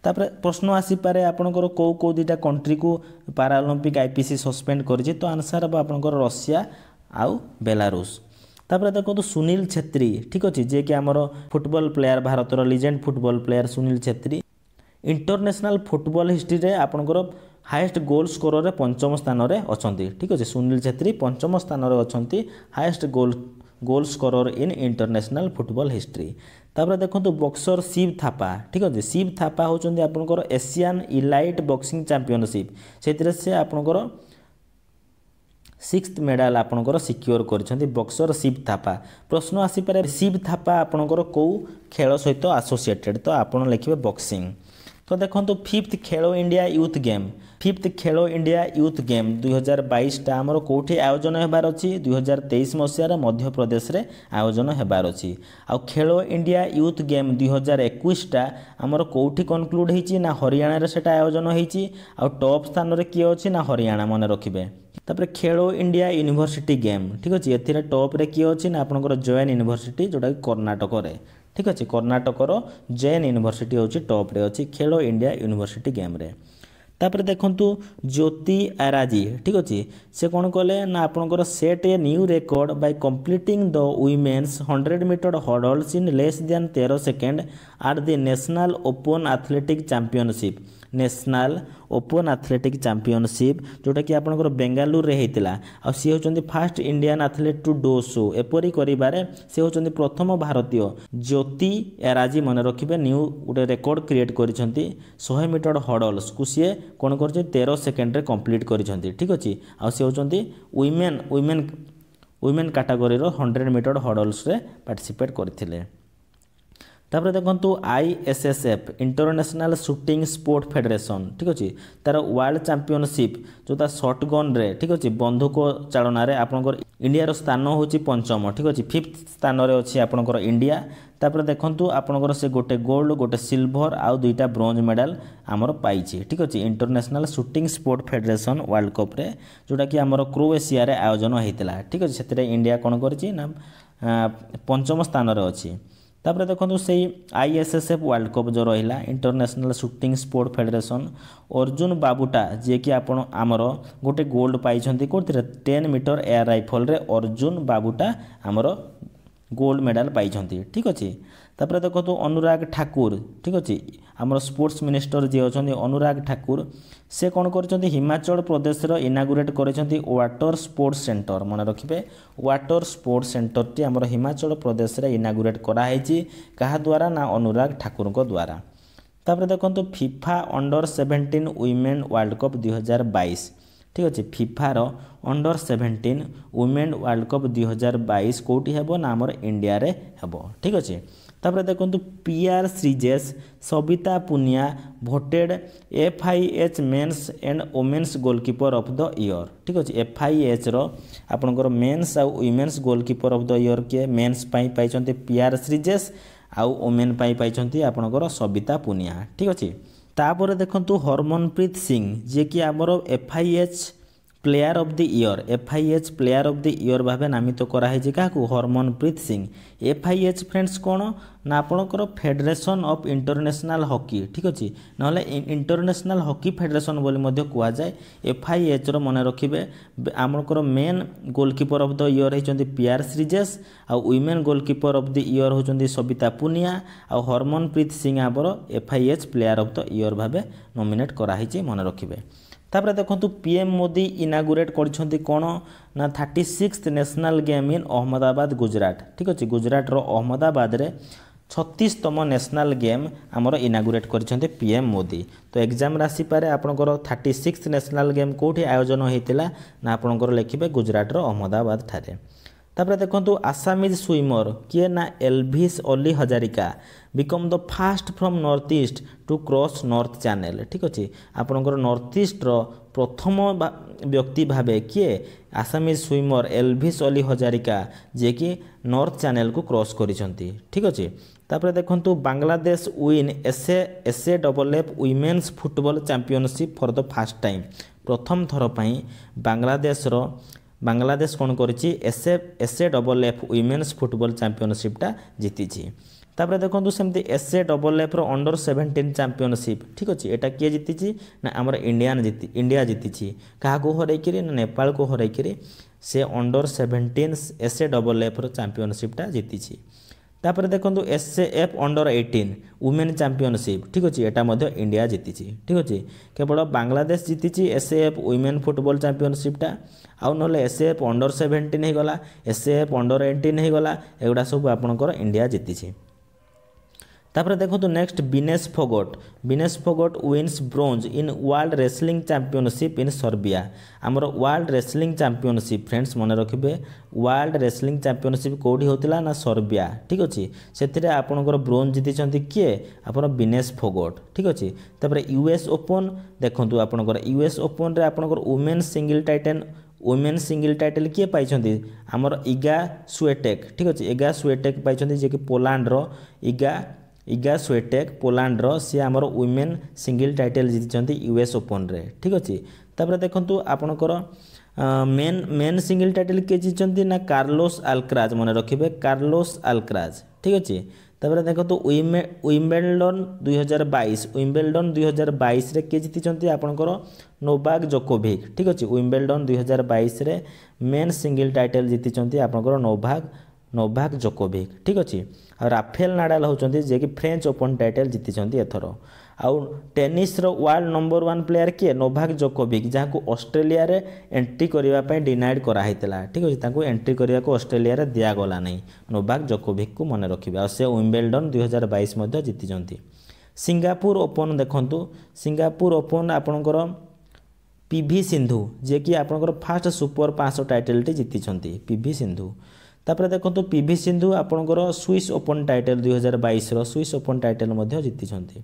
ତାପରେ ପ୍ରଶ୍ନ ଆସିପାରେ ଆପଣଙ୍କର କେଉଁ କେଉଁ ଦୁଇଟା କଣ୍ଟ୍ରିକୁ para Olympic I P C suspend କରିଛି ତ ଆନ୍ସର୍ ହେବ ଆପଣଙ୍କର ରଷିଆ ଆଉ ବେଲାରୁଷ ତାପରେ ଦେଖନ୍ତୁ ସୁନୀଲ ଛେତ୍ରୀ ଠିକ୍ ଅଛି ଯିଏକି ଆମର ଫୁଟବଲ୍ ପ୍ଲେୟାର ଭାରତର legend football player Sunil Chhetri international football হিস্ট্রিরে আপনার হাইয়েস্ট গোল স্কোরের পঞ্চম স্থানরে অনেক ঠিক আছে সুনীল ছেত্রী পঞ্চম স্থানরে অনেক highest goal goal scorer in international football history তাপরে দেখুন বক্সর শিব থাপা ঠিক আছে শিব থাপা হচ্ছেন আপনার এসিয়ান ইলাইট বক্সিং চাম্পিয়নশিপ সেতিরে সে আপনার সিক্সথ মেডাল আপনার সিকিওর করেছেন বক্সর শিব থাপা প্রশ্ন আসিপারে শিব থাপা আপনার কেউ খেল সহ আসোসিয়েটেড তো আপনার লিখবে বক্সিং তো দেখন্তু fifth Khelo India youth game fifth Khelo India youth game দুই হাজার বাইশটা আমার কোটি আয়োজন হবার অছি দুই হাজার তেইশ মশার মধ্যপ্রদেশে আয়োজন হবার অছি আেলো ইন্ডিয়া ইউথ গেম দুই হাজার একুশটা আমার কোটি কনক্লুড হয়েছি না হরিয়ানার সেটা আয়োজন হয়েছি আপ স্থানরে কি অছি না হরিয়ানা মনে রাখবে তাপরে খেলো ইন্ডিয়া ইউনিভর্সিটি গেম ঠিক আছে এতে টপরে কি অছি না আপনার জয়েন ইউনিভর্সিটি যেটা কি কর্ণাটকরে ঠিক ଅଛି କର୍ଣ୍ଣାଟକର ଜେଏନ୍ ୟୁନିଭର୍ସିଟି ହେଉଛି ଟପ୍ରେ ଅଛି ଖେଳ ଇଣ୍ଡିଆ ୟୁନିଭର୍ସିଟି ଗେମ୍ରେ ତାପରେ ଦେଖନ୍ତୁ ଜ୍ୟୋତି ଆରାଜି ଠିକ୍ ଅଛି ସେ କ'ଣ କଲେ ନା ଆପଣଙ୍କର set a new record by completing the women's hundred metre hurdles in less than ତେର second at the national open athletic championship national open athletic championship ଯେଉଁଟାକି ଆପଣଙ୍କର ବେଙ୍ଗାଲୁରୁରେ ହେଇଥିଲା ଆଉ ସିଏ ହେଉଛନ୍ତି first Indian athlete to do so ଏପରି କରିବାରେ ସେ ହେଉଛନ୍ତି ପ୍ରଥମ ଭାରତୀୟ ଜ୍ୟୋତି ଏରାଜି ମନେ ରଖିବେ ନ୍ୟୁ ଗୋଟେ ରେକର୍ଡ଼ କ୍ରିଏଟ୍ କରିଛନ୍ତି ଶହେ ମିଟର ହଡ଼ଲ୍ସକୁ ସିଏ କ'ଣ କରିଛନ୍ତି ତେର ସେକେଣ୍ଡରେ କମ୍ପ୍ଲିଟ୍ କରିଛନ୍ତି ଠିକ୍ ଅଛି ଆଉ ସେ ହେଉଛନ୍ତି ୱିମେନ୍ ୱିମେନ୍ ୱିମେନ୍ କାଟାଗୋରୀର ହଣ୍ଡ୍ରେଡ଼ ମିଟର ହଡ଼ଲ୍ସରେ ପାର୍ଟିସିପେଟ୍ କରିଥିଲେ তাপরে দেখন্তু ISSF international shooting sport federation ঠিক আছে তার ওয়ার্ল্ড চাম্পিয়নশিপ যেটা সটগনরে ঠিক আছে বন্ধুক চালনার আপনার ইন্ডিয়ার স্থান হচ্ছে পঞ্চম ঠিক আছে ফিফ্থ স্থানরে অছি আপনার ইন্ডিয়া তাপরে দেখন্তু আপনার সে গোটে গোল্ড গোটে সিলভর আউ দুইটা ব্রোঞ্জ মেডাল আমার পাইছে ঠিক আছে international shooting sport federation world কপ্রে যেটা কি আমার ক্রোয়েসিয়ার আয়োজন হয়েছিল ঠিক আছে সেতরে ইন্ডিয়া কোণ করেছি না পঞ্চম স্থানরে অছি ତାପରେ ଦେଖନ୍ତୁ ସେଇ I S S F world cup ଯେଉଁ ରହିଲା international shooting sport federation Arjun Babuta ଯିଏକି ଆପଣ ଆମର ଗୋଟେ ଗୋଲ୍ଡ ପାଇଛନ୍ତି କେଉଁଥିରେ ଟେନ୍ ମିଟର ଏୟାର ରାଇଫଲ୍ରେ ଅର୍ଜୁନ ବାବୁଟା ଆମର ଗୋଲ୍ଡ ମେଡ଼ାଲ୍ ପାଇଛନ୍ତି ଠିକ୍ ଅଛି ତାପରେ ଦେଖନ୍ତୁ ଅନୁରାଗ ଠାକୁର ଠିକ୍ ଅଛି ଆମର ସ୍ପୋର୍ଟସ୍ ମିନିଷ୍ଟର ଯିଏ ଅଛନ୍ତି ଅନୁରାଗ ଠାକୁର ସେ କ'ଣ କରିଛନ୍ତି ହିମାଚଳ ପ୍ରଦେଶର ଇନାଗୁରେଟ୍ କରିଛନ୍ତି ୱାଟର ସ୍ପୋର୍ଟସ୍ ସେଣ୍ଟର ମନେ ରଖିବେ ୱାଟର ସ୍ପୋର୍ଟସ୍ ସେଣ୍ଟରଟି ଆମର ହିମାଚଳ ପ୍ରଦେଶରେ ଇନାଗୁରେଟ୍ କରାହେଇଛି କାହା ଦ୍ୱାରା ନା ଅନୁରାଗ ଠାକୁରଙ୍କ ଦ୍ୱାରା ତାପରେ ଦେଖନ୍ତୁ FIFA under seventeen women world cup ଦୁଇହଜାର ବାଇଶ ঠিক আছে ফিফার under seventeen women world cup দুই হাজার বাইশ কোটি হব না আমার ইন্ডিয়ারে হব ঠিক আছে ତାପରେ ଦେଖନ୍ତୁ P R Sreejesh Savita Punia voted F I H men's and women's goalkeeper of the year ଠିକ୍ ଅଛି ଏଫ୍ ଆଇ ଏଚ୍ର ଆପଣଙ୍କର ମେନ୍ସ ଆଉ women's goalkeeper of the year କିଏ ମେନ୍ସ ପାଇଁ ପାଇଛନ୍ତି ପି ଆର୍ ଶ୍ରୀଜେଶ ଆଉ ଓମେନ୍ ପାଇଁ ପାଇଛନ୍ତି ଆପଣଙ୍କର ସବିତା ପୁନିଆ ଠିକ୍ ଅଛି ତାପରେ ଦେଖନ୍ତୁ ହରମନପ୍ରୀତ ସିଂ ଯିଏକି ଆମର F I H player of the year FIH player of the year ভাবে নামিত କରାହେଇଛି କାହାକୁ ହରମନପ୍ରୀତ ସିଂ ଏଫଆଇଏଚ୍ ଫ୍ରେଣ୍ଡସ୍ କ'ଣ ନା ଆପଣଙ୍କର ଫେଡେରେସନ୍ ଅଫ୍ ଇଣ୍ଟରନ୍ୟାସନାଲ୍ ହକି ଠିକ୍ ଅଛି ନହେଲେ ଇଣ୍ଟରନ୍ୟାସନାଲ୍ ହକି ଫେଡେରେସନ୍ ବୋଲି ମଧ୍ୟ କୁହାଯାଏ ଏଫଆଇଏଚ୍ର ମନେ ରଖିବେ ଆପଣଙ୍କର men goalkeeper of the year ହେଉଛନ୍ତି ପିଆର୍ ଶ୍ରୀଜେସ୍ ଆଉ women goalkeeper of the year ହେଉଛନ୍ତି ସବିତା ପୁନିଆ ଆଉ ହରମନପ୍ରୀତ ସିଂ ଆମର FIH player of the year ଭାବେ ନୋମିନେଟ୍ କରାହେଇଛି ମନେ ରଖିବେ ତାପରେ ଦେଖନ୍ତୁ ପି ଏମ୍ ମୋଦି ଇନାଗୁରେଟ୍ କରିଛନ୍ତି କ'ଣ ନା thirty six national game in Ahmedabad Gujarat ଠିକ୍ ଅଛି ଗୁଜରାଟର ଅହମ୍ମଦାବାଦରେ ଛତିଶତମ ନ୍ୟାସନାଲ୍ ଗେମ୍ ଆମର ଇନାଗୁରେଟ୍ କରିଛନ୍ତି ପି ଏମ୍ ମୋଦି ତ ଏକ୍ଜାମ୍ରେ ଆସିପାରେ ଆପଣଙ୍କର ଥାର୍ଟି ସିକ୍ସ ନ୍ୟାସନାଲ୍ ଗେମ୍ କେଉଁଠି ଆୟୋଜନ ହୋଇଥିଲା ନା ଆପଣଙ୍କର ଲେଖିବେ ଗୁଜରାଟର ଅହମ୍ମଦାବାଦ ଠାରେ ତାପରେ ଦେଖନ୍ତୁ ଆସାମିଜ୍ ସୁଇମର୍ କିଏ ନା Elvis Ali Hazarika become the first from north east to cross north channel ଠିକ୍ ଅଛି ଆପଣଙ୍କର ନର୍ଥ ଇଷ୍ଟର ପ୍ରଥମ ବ୍ୟକ୍ତି ଭାବେ କିଏ ଆସାମିଜ୍ ସୁଇମର୍ ଏଲଭିସ୍ ଅଲି ହଜାରିକା ଯିଏକି ନର୍ଥ ଚ୍ୟାନେଲ୍କୁ କ୍ରସ୍ କରିଛନ୍ତି ଠିକ୍ ଅଛି ତାପରେ ଦେଖନ୍ତୁ Bangladesh win SA SA double F women's football championship for the first time ପ୍ରଥମ ଥର ପାଇଁ ବାଂଲାଦେଶର বাংলাদেশ কোণ করেছি SA SA double F women's football চাম্পিয়নশিপটা জিতিছি তাপরে দেখুন সেমতি এসএ ডবল এফ্র অন্ডর সেভেন্টিন চাম্পিয়নশিপ ঠিক আছে এটা কিয়ে জিতিছি না আমার ইন্ডিয়ান জিতি ইন্ডিয়া জিতিছি কাহাকু হরাইকি না নেপালকু হরাইকি সে অন্ডর সেভেন্টিন এসএ ডবল এফ্র চাম্পিয়নশিপটা জিতিছি ତାପରେ ଦେଖନ୍ତୁ S A F under eighteen women championship ଠିକ୍ ଅଛି ଏଇଟା ମଧ୍ୟ ଇଣ୍ଡିଆ ଜିତିଛି ଠିକ୍ ଅଛି କେବଳ ବାଂଲାଦେଶ ଜିତିଛି S A F women football ଚାମ୍ପିଅନସିପ୍ଟା ଆଉ ନହେଲେ S A F under seventeen ହୋଇଗଲା S A F under eighteen ହୋଇଗଲା ଏଗୁଡ଼ା ସବୁ ଆପଣଙ୍କର ଇଣ୍ଡିଆ ଜିତିଛି তাপরে দেখন্তু next Vinesh Phogat Vinesh Phogat wins bronze in world wrestling championship in Serbia ଆମର ୱାର୍ଲଡ ରେସଲିଂ ଚାମ୍ପିଅନସିପ୍ ଫ୍ରେଣ୍ଡସ୍ ମନେ ରଖିବେ ୱାର୍ଲଡ ରେସଲିଂ ଚାମ୍ପିଅନସିପ୍ କେଉଁଠି ହେଉଥିଲା ନା ସର୍ବିଆ ଠିକ୍ ଅଛି ସେଥିରେ ଆପଣଙ୍କର ବ୍ରୋଞ୍ଜ ଜିତିଛନ୍ତି କିଏ ଆପଣ ବିନେଶ ଫୋଗଟ ଠିକ୍ ଅଛି ତାପରେ ୟୁ ଏସ୍ ଓପନ୍ ଦେଖନ୍ତୁ ଆପଣଙ୍କର ୟୁ ଏସ୍ ଓପନ୍ରେ ଆପଣଙ୍କର women single title women single title কিয়ে পাইছেন আমার ইগা সুয়েটেক ঠিক আছে ইগা সুয়েটেক পাইছেন যে কি পোলাণ্ডর ইগা ଇଗା ସ୍ୱେଟେକ୍ ପୋଲାଣ୍ଡର ସିଏ ଆମର ୱିମେନ୍ ସିଙ୍ଗିଲ୍ ଟାଇଟେଲ୍ ଜିତିଛନ୍ତି ୟୁଏସ୍ ଓପନ୍ରେ ଠିକ୍ ଅଛି ତାପରେ ଦେଖନ୍ତୁ ଆପଣଙ୍କର ମେନ୍ ମେନ୍ ସିଙ୍ଗିଲ୍ ଟାଇଟେଲ୍ କିଏ ଜିତିଛନ୍ତି ନା କାର୍ଲୋସ୍ ଆଲକ୍ରାଜ୍ ମନେ ରଖିବେ କାର୍ଲୋସ୍ ଆଲକ୍ରାଜ୍ ଠିକ୍ ଅଛି ତାପରେ ଦେଖନ୍ତୁ ୱିମେ ୱିମ୍ବେଲଡନ୍ ଦୁଇହଜାର ବାଇଶ ୱିମ୍ବେଲଡନ୍ ଦୁଇହଜାର ବାଇଶରେ କିଏ ଜିତିଛନ୍ତି ଆପଣଙ୍କର ନୋବାକ୍ ଜୋକୋଭିକ୍ ଠିକ୍ ଅଛି ୱିମ୍ବେଲଡନ୍ ଦୁଇହଜାର ବାଇଶରେ ମେନ୍ ସିଙ୍ଗିଲ୍ ଟାଇଟେଲ୍ ଜିତିଛନ୍ତି ଆପଣଙ୍କର ନୋଭାକ୍ ନୋଭାକ୍ ଜୋକୋଭିକ୍ ଠିକ୍ ଅଛି ଆଉ ରାଫେଲ ନାଡାଲ ହେଉଛନ୍ତି ଯିଏକି ଫ୍ରେଞ୍ଚ ଓପନ୍ ଟାଇଟେଲ୍ ଜିତିଛନ୍ତି ଏଥର ଆଉ ଟେନିସ୍ର ୱାର୍ଲଡ ନମ୍ବର ୱାନ୍ ପ୍ଲେୟାର କିଏ ନୋଭାକ୍ ଜୋକୋଭିକ୍ ଯାହାକୁ ଅଷ୍ଟ୍ରେଲିଆରେ ଏଣ୍ଟ୍ରି କରିବା ପାଇଁ ଡିନାଇଡ୍ କରାହେଇଥିଲା ଠିକ୍ ଅଛି ତାଙ୍କୁ ଏଣ୍ଟ୍ରି କରିବାକୁ ଅଷ୍ଟ୍ରେଲିଆରେ ଦିଆଗଲା ନାହିଁ ନୋଭାକ୍ ଜୋକୋଭିକ୍କୁ ମନେ ରଖିବେ ଆଉ ସେ ୱିମ୍ବେଲଡନ୍ ଦୁଇହଜାର ବାଇଶ ମଧ୍ୟ ଜିତିଛନ୍ତି ସିଙ୍ଗାପୁର ଓପନ୍ ଦେଖନ୍ତୁ ସିଙ୍ଗାପୁର ଓପନ୍ ଆପଣଙ୍କର ପି ଭି ସିନ୍ଧୁ ଯିଏକି ଆପଣଙ୍କର ଫାଷ୍ଟ ସୁପର ପାଞ୍ଚଶହ ଟାଇଟେଲ୍ଟି ଜିତିଛନ୍ତି ପି ଭି ସିନ୍ଧୁ ତାପରେ ଦେଖନ୍ତୁ ପି ଭି ସିନ୍ଧୁ ଆପଣଙ୍କର ସୁଇସ୍ ଓପନ୍ ଟାଇଟେଲ୍ ଦୁଇହଜାର ବାଇଶର ସୁଇସ୍ ଓପନ୍ ଟାଇଟେଲ୍ ମଧ୍ୟ ଜିତିଛନ୍ତି